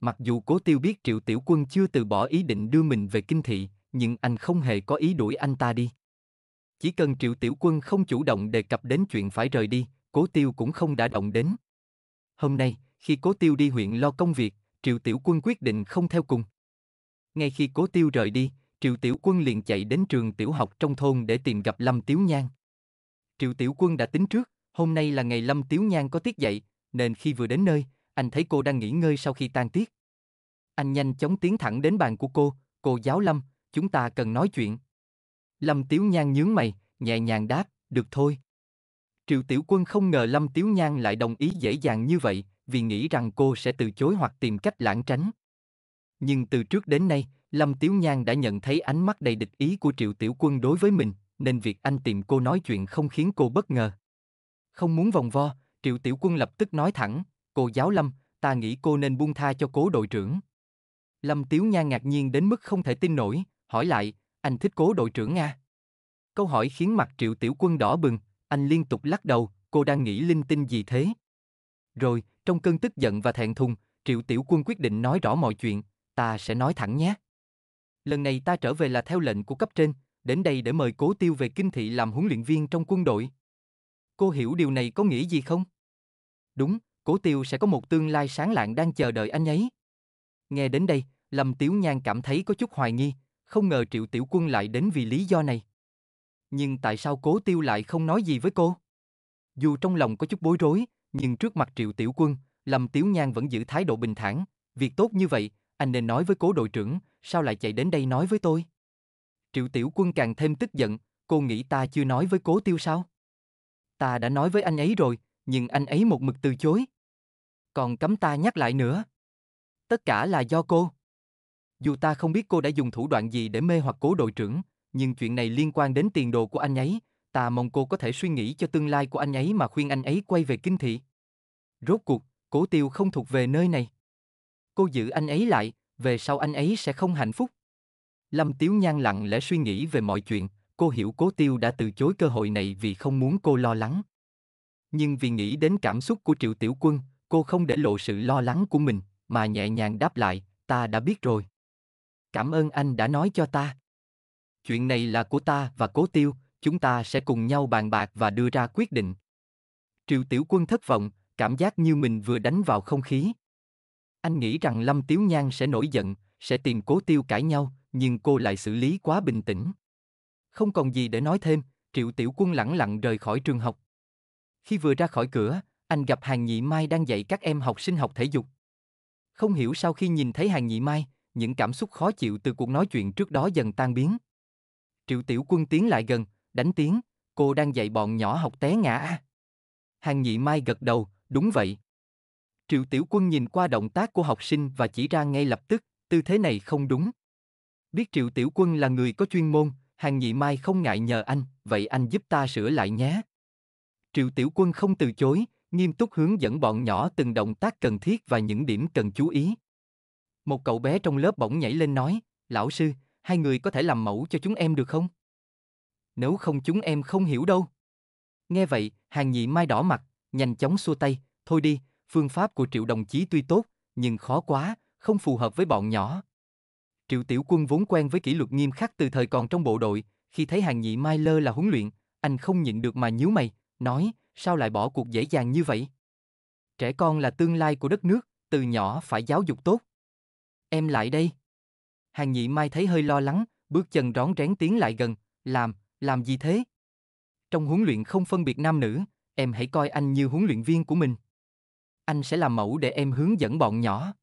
Mặc dù cố tiêu biết triệu tiểu quân chưa từ bỏ ý định đưa mình về kinh thị, nhưng anh không hề có ý đuổi anh ta đi. Chỉ cần triệu tiểu quân không chủ động đề cập đến chuyện phải rời đi, cố tiêu cũng không đã động đến. Hôm nay, khi cố tiêu đi huyện lo công việc, triệu tiểu quân quyết định không theo cùng. Ngay khi cố tiêu rời đi, triệu tiểu quân liền chạy đến trường tiểu học trong thôn để tìm gặp Lâm Tiếu Nhan. Triệu tiểu quân đã tính trước, hôm nay là ngày Lâm Tiếu Nhan có tiết dạy, nên khi vừa đến nơi, anh thấy cô đang nghỉ ngơi sau khi tan tiết. Anh nhanh chóng tiến thẳng đến bàn của cô, cô giáo Lâm, chúng ta cần nói chuyện. Lâm Tiếu Nhan nhướng mày, nhẹ nhàng đáp, được thôi. Triệu Tiểu Quân không ngờ Lâm Tiếu Nhan lại đồng ý dễ dàng như vậy, vì nghĩ rằng cô sẽ từ chối hoặc tìm cách lãng tránh. Nhưng từ trước đến nay, Lâm Tiếu Nhan đã nhận thấy ánh mắt đầy địch ý của Triệu Tiểu Quân đối với mình, nên việc anh tìm cô nói chuyện không khiến cô bất ngờ. Không muốn vòng vo, Triệu Tiểu Quân lập tức nói thẳng, Cô giáo Lâm, ta nghĩ cô nên buông tha cho cố đội trưởng. Lâm Tiếu Nha ngạc nhiên đến mức không thể tin nổi, hỏi lại, anh thích cố đội trưởng Nga. À? Câu hỏi khiến mặt triệu tiểu quân đỏ bừng, anh liên tục lắc đầu, cô đang nghĩ linh tinh gì thế? Rồi, trong cơn tức giận và thẹn thùng, triệu tiểu quân quyết định nói rõ mọi chuyện, ta sẽ nói thẳng nhé. Lần này ta trở về là theo lệnh của cấp trên, đến đây để mời cố tiêu về kinh thị làm huấn luyện viên trong quân đội. Cô hiểu điều này có nghĩa gì không? Đúng, Cố Tiêu sẽ có một tương lai sáng lạng đang chờ đợi anh ấy. Nghe đến đây, Lâm Tiếu Nhan cảm thấy có chút hoài nghi, không ngờ Triệu Tiểu Quân lại đến vì lý do này. Nhưng tại sao Cố Tiêu lại không nói gì với cô? Dù trong lòng có chút bối rối, nhưng trước mặt Triệu Tiểu Quân, Lâm Tiếu Nhan vẫn giữ thái độ bình thản. Việc tốt như vậy, anh nên nói với cố đội trưởng, sao lại chạy đến đây nói với tôi? Triệu Tiểu Quân càng thêm tức giận, cô nghĩ ta chưa nói với cố tiêu sao? Ta đã nói với anh ấy rồi, nhưng anh ấy một mực từ chối còn cấm ta nhắc lại nữa. Tất cả là do cô. Dù ta không biết cô đã dùng thủ đoạn gì để mê hoặc cố đội trưởng, nhưng chuyện này liên quan đến tiền đồ của anh ấy, ta mong cô có thể suy nghĩ cho tương lai của anh ấy mà khuyên anh ấy quay về kinh thị. Rốt cuộc, cố tiêu không thuộc về nơi này. Cô giữ anh ấy lại, về sau anh ấy sẽ không hạnh phúc. Lâm Tiếu Nhan lặng lẽ suy nghĩ về mọi chuyện, cô hiểu cố tiêu đã từ chối cơ hội này vì không muốn cô lo lắng. Nhưng vì nghĩ đến cảm xúc của Triệu Tiểu Quân, cô không để lộ sự lo lắng của mình, mà nhẹ nhàng đáp lại, ta đã biết rồi. Cảm ơn anh đã nói cho ta. Chuyện này là của ta và cố tiêu, chúng ta sẽ cùng nhau bàn bạc và đưa ra quyết định. Triệu Tiểu Quân thất vọng, cảm giác như mình vừa đánh vào không khí. Anh nghĩ rằng Lâm Tiếu Nhan sẽ nổi giận, sẽ tìm cố tiêu cãi nhau, nhưng cô lại xử lý quá bình tĩnh. Không còn gì để nói thêm, Triệu Tiểu Quân lẳng lặng rời khỏi trường học. Khi vừa ra khỏi cửa, anh gặp Hàng Nhị Mai đang dạy các em học sinh học thể dục. Không hiểu sau khi nhìn thấy Hàng Nhị Mai, những cảm xúc khó chịu từ cuộc nói chuyện trước đó dần tan biến. Triệu Tiểu Quân tiến lại gần, đánh tiếng, cô đang dạy bọn nhỏ học té ngã à? Hàng Nhị Mai gật đầu, đúng vậy. Triệu Tiểu Quân nhìn qua động tác của học sinh và chỉ ra ngay lập tức, tư thế này không đúng. Biết Triệu Tiểu Quân là người có chuyên môn, Hàng Nhị Mai không ngại nhờ anh, vậy anh giúp ta sửa lại nhé. Triệu Tiểu Quân không từ chối, nghiêm túc hướng dẫn bọn nhỏ từng động tác cần thiết và những điểm cần chú ý. Một cậu bé trong lớp bỗng nhảy lên nói, lão sư, hai người có thể làm mẫu cho chúng em được không? Nếu không chúng em không hiểu đâu. Nghe vậy, hàng nhị mai đỏ mặt, nhanh chóng xua tay, thôi đi, phương pháp của triệu đồng chí tuy tốt, nhưng khó quá, không phù hợp với bọn nhỏ. Triệu Tiểu Quân vốn quen với kỷ luật nghiêm khắc từ thời còn trong bộ đội, khi thấy Hàng Nhị Mai lơ là huấn luyện, anh không nhịn được mà nhíu mày, nói, sao lại bỏ cuộc dễ dàng như vậy? Trẻ con là tương lai của đất nước, từ nhỏ phải giáo dục tốt. Em lại đây. Hàng nhị mai thấy hơi lo lắng, bước chân rón rén tiến lại gần, làm, làm gì thế? Trong huấn luyện không phân biệt nam nữ, em hãy coi anh như huấn luyện viên của mình. Anh sẽ làm mẫu để em hướng dẫn bọn nhỏ.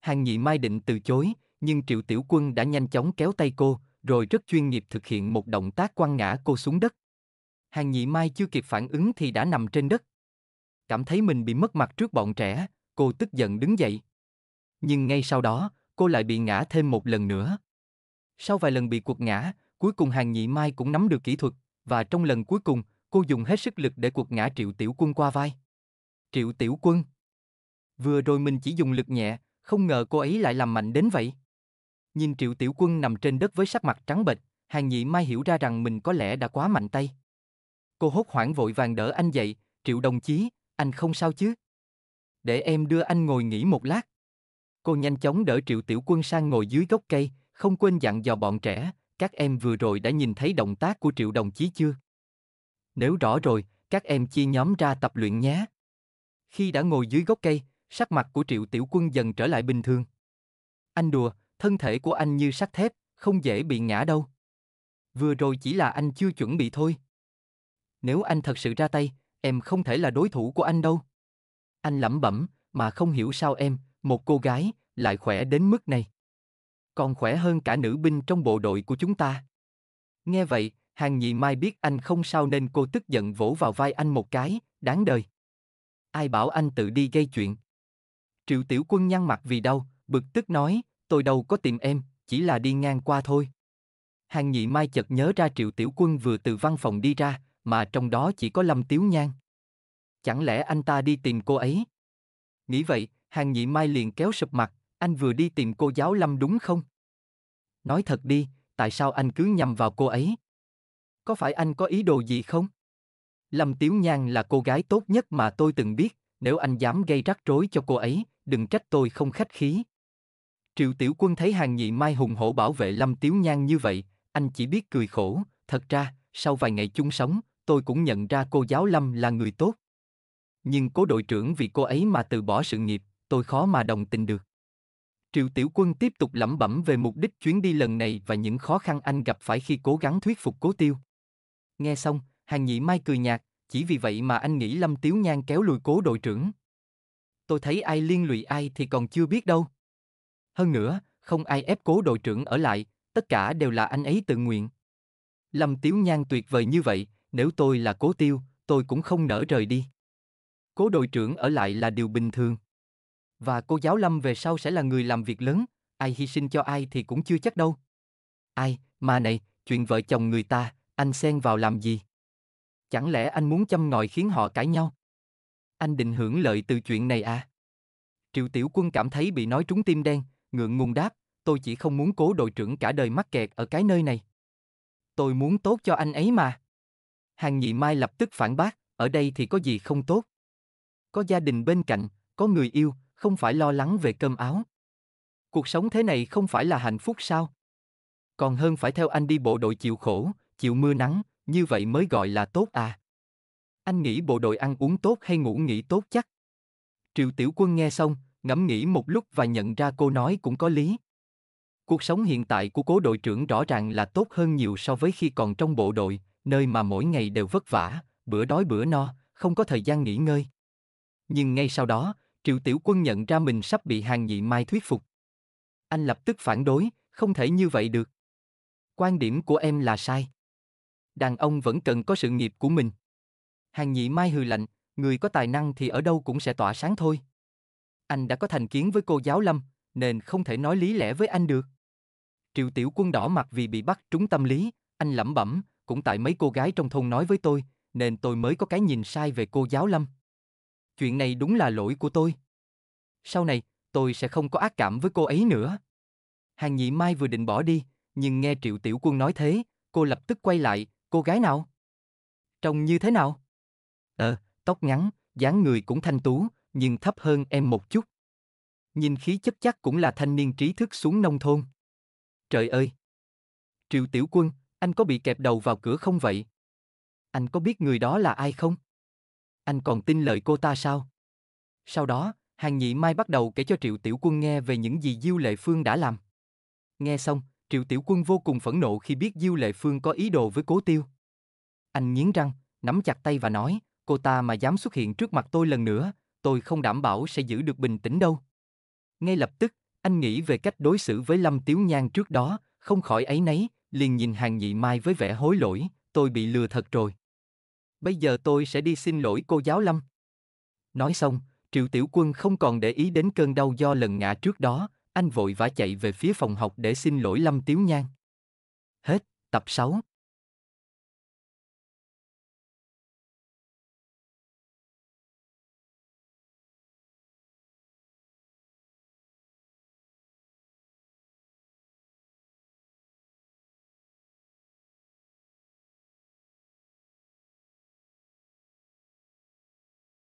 Hàng nhị mai định từ chối, nhưng Triệu Tiểu Quân đã nhanh chóng kéo tay cô, rồi rất chuyên nghiệp thực hiện một động tác quăng ngã cô xuống đất hàng nhị mai chưa kịp phản ứng thì đã nằm trên đất. Cảm thấy mình bị mất mặt trước bọn trẻ, cô tức giận đứng dậy. Nhưng ngay sau đó, cô lại bị ngã thêm một lần nữa. Sau vài lần bị quật ngã, cuối cùng hàng nhị mai cũng nắm được kỹ thuật, và trong lần cuối cùng, cô dùng hết sức lực để quật ngã triệu tiểu quân qua vai. Triệu tiểu quân. Vừa rồi mình chỉ dùng lực nhẹ, không ngờ cô ấy lại làm mạnh đến vậy. Nhìn triệu tiểu quân nằm trên đất với sắc mặt trắng bệch, hàng nhị mai hiểu ra rằng mình có lẽ đã quá mạnh tay. Cô hốt hoảng vội vàng đỡ anh dậy, Triệu đồng chí, anh không sao chứ? Để em đưa anh ngồi nghỉ một lát. Cô nhanh chóng đỡ Triệu Tiểu Quân sang ngồi dưới gốc cây, không quên dặn dò bọn trẻ, các em vừa rồi đã nhìn thấy động tác của Triệu đồng chí chưa? Nếu rõ rồi, các em chia nhóm ra tập luyện nhé. Khi đã ngồi dưới gốc cây, sắc mặt của Triệu Tiểu Quân dần trở lại bình thường. Anh đùa, thân thể của anh như sắt thép, không dễ bị ngã đâu. Vừa rồi chỉ là anh chưa chuẩn bị thôi nếu anh thật sự ra tay, em không thể là đối thủ của anh đâu. Anh lẩm bẩm, mà không hiểu sao em, một cô gái, lại khỏe đến mức này. Còn khỏe hơn cả nữ binh trong bộ đội của chúng ta. Nghe vậy, hàng nhị mai biết anh không sao nên cô tức giận vỗ vào vai anh một cái, đáng đời. Ai bảo anh tự đi gây chuyện. Triệu tiểu quân nhăn mặt vì đau, bực tức nói, tôi đâu có tìm em, chỉ là đi ngang qua thôi. Hàng nhị mai chợt nhớ ra triệu tiểu quân vừa từ văn phòng đi ra, mà trong đó chỉ có Lâm Tiếu Nhan. Chẳng lẽ anh ta đi tìm cô ấy? Nghĩ vậy, hàng nhị mai liền kéo sụp mặt, anh vừa đi tìm cô giáo Lâm đúng không? Nói thật đi, tại sao anh cứ nhầm vào cô ấy? Có phải anh có ý đồ gì không? Lâm Tiếu Nhan là cô gái tốt nhất mà tôi từng biết, nếu anh dám gây rắc rối cho cô ấy, đừng trách tôi không khách khí. Triệu Tiểu Quân thấy hàng nhị mai hùng hổ bảo vệ Lâm Tiếu Nhan như vậy, anh chỉ biết cười khổ, thật ra, sau vài ngày chung sống, tôi cũng nhận ra cô giáo Lâm là người tốt. Nhưng cố đội trưởng vì cô ấy mà từ bỏ sự nghiệp, tôi khó mà đồng tình được. Triệu Tiểu Quân tiếp tục lẩm bẩm về mục đích chuyến đi lần này và những khó khăn anh gặp phải khi cố gắng thuyết phục Cố Tiêu. Nghe xong, Hàng Nhị Mai cười nhạt, chỉ vì vậy mà anh nghĩ Lâm Tiếu Nhan kéo lùi Cố đội trưởng. Tôi thấy ai liên lụy ai thì còn chưa biết đâu. Hơn nữa, không ai ép Cố đội trưởng ở lại, tất cả đều là anh ấy tự nguyện. Lâm Tiếu Nhan tuyệt vời như vậy, nếu tôi là cố tiêu, tôi cũng không nỡ rời đi. Cố đội trưởng ở lại là điều bình thường. Và cô giáo Lâm về sau sẽ là người làm việc lớn, ai hy sinh cho ai thì cũng chưa chắc đâu. Ai, mà này, chuyện vợ chồng người ta, anh xen vào làm gì? Chẳng lẽ anh muốn châm ngòi khiến họ cãi nhau? Anh định hưởng lợi từ chuyện này à? Triệu Tiểu Quân cảm thấy bị nói trúng tim đen, ngượng ngùng đáp, tôi chỉ không muốn cố đội trưởng cả đời mắc kẹt ở cái nơi này. Tôi muốn tốt cho anh ấy mà. Hàng nhị mai lập tức phản bác, ở đây thì có gì không tốt. Có gia đình bên cạnh, có người yêu, không phải lo lắng về cơm áo. Cuộc sống thế này không phải là hạnh phúc sao? Còn hơn phải theo anh đi bộ đội chịu khổ, chịu mưa nắng, như vậy mới gọi là tốt à. Anh nghĩ bộ đội ăn uống tốt hay ngủ nghỉ tốt chắc. Triệu Tiểu Quân nghe xong, ngẫm nghĩ một lúc và nhận ra cô nói cũng có lý. Cuộc sống hiện tại của cố đội trưởng rõ ràng là tốt hơn nhiều so với khi còn trong bộ đội, nơi mà mỗi ngày đều vất vả, bữa đói bữa no, không có thời gian nghỉ ngơi. Nhưng ngay sau đó, Triệu Tiểu Quân nhận ra mình sắp bị Hàng Nhị Mai thuyết phục. Anh lập tức phản đối, không thể như vậy được. Quan điểm của em là sai. Đàn ông vẫn cần có sự nghiệp của mình. Hàng Nhị Mai hừ lạnh, người có tài năng thì ở đâu cũng sẽ tỏa sáng thôi. Anh đã có thành kiến với cô giáo Lâm, nên không thể nói lý lẽ với anh được. Triệu Tiểu Quân đỏ mặt vì bị bắt trúng tâm lý, anh lẩm bẩm, cũng tại mấy cô gái trong thôn nói với tôi, nên tôi mới có cái nhìn sai về cô giáo Lâm. Chuyện này đúng là lỗi của tôi. Sau này, tôi sẽ không có ác cảm với cô ấy nữa. Hàng nhị mai vừa định bỏ đi, nhưng nghe Triệu Tiểu Quân nói thế, cô lập tức quay lại, cô gái nào? Trông như thế nào? Ờ, tóc ngắn, dáng người cũng thanh tú, nhưng thấp hơn em một chút. Nhìn khí chất chắc cũng là thanh niên trí thức xuống nông thôn. Trời ơi! Triệu Tiểu Quân, anh có bị kẹp đầu vào cửa không vậy? Anh có biết người đó là ai không? Anh còn tin lời cô ta sao? Sau đó, Hàng Nhị Mai bắt đầu kể cho Triệu Tiểu Quân nghe về những gì Diêu Lệ Phương đã làm. Nghe xong, Triệu Tiểu Quân vô cùng phẫn nộ khi biết Diêu Lệ Phương có ý đồ với Cố Tiêu. Anh nghiến răng, nắm chặt tay và nói, cô ta mà dám xuất hiện trước mặt tôi lần nữa, tôi không đảm bảo sẽ giữ được bình tĩnh đâu. Ngay lập tức, anh nghĩ về cách đối xử với Lâm Tiếu Nhan trước đó, không khỏi ấy nấy, liền nhìn hàng nhị mai với vẻ hối lỗi, tôi bị lừa thật rồi. Bây giờ tôi sẽ đi xin lỗi cô giáo Lâm. Nói xong, Triệu Tiểu Quân không còn để ý đến cơn đau do lần ngã trước đó, anh vội vã chạy về phía phòng học để xin lỗi Lâm Tiếu Nhan. Hết, tập 6.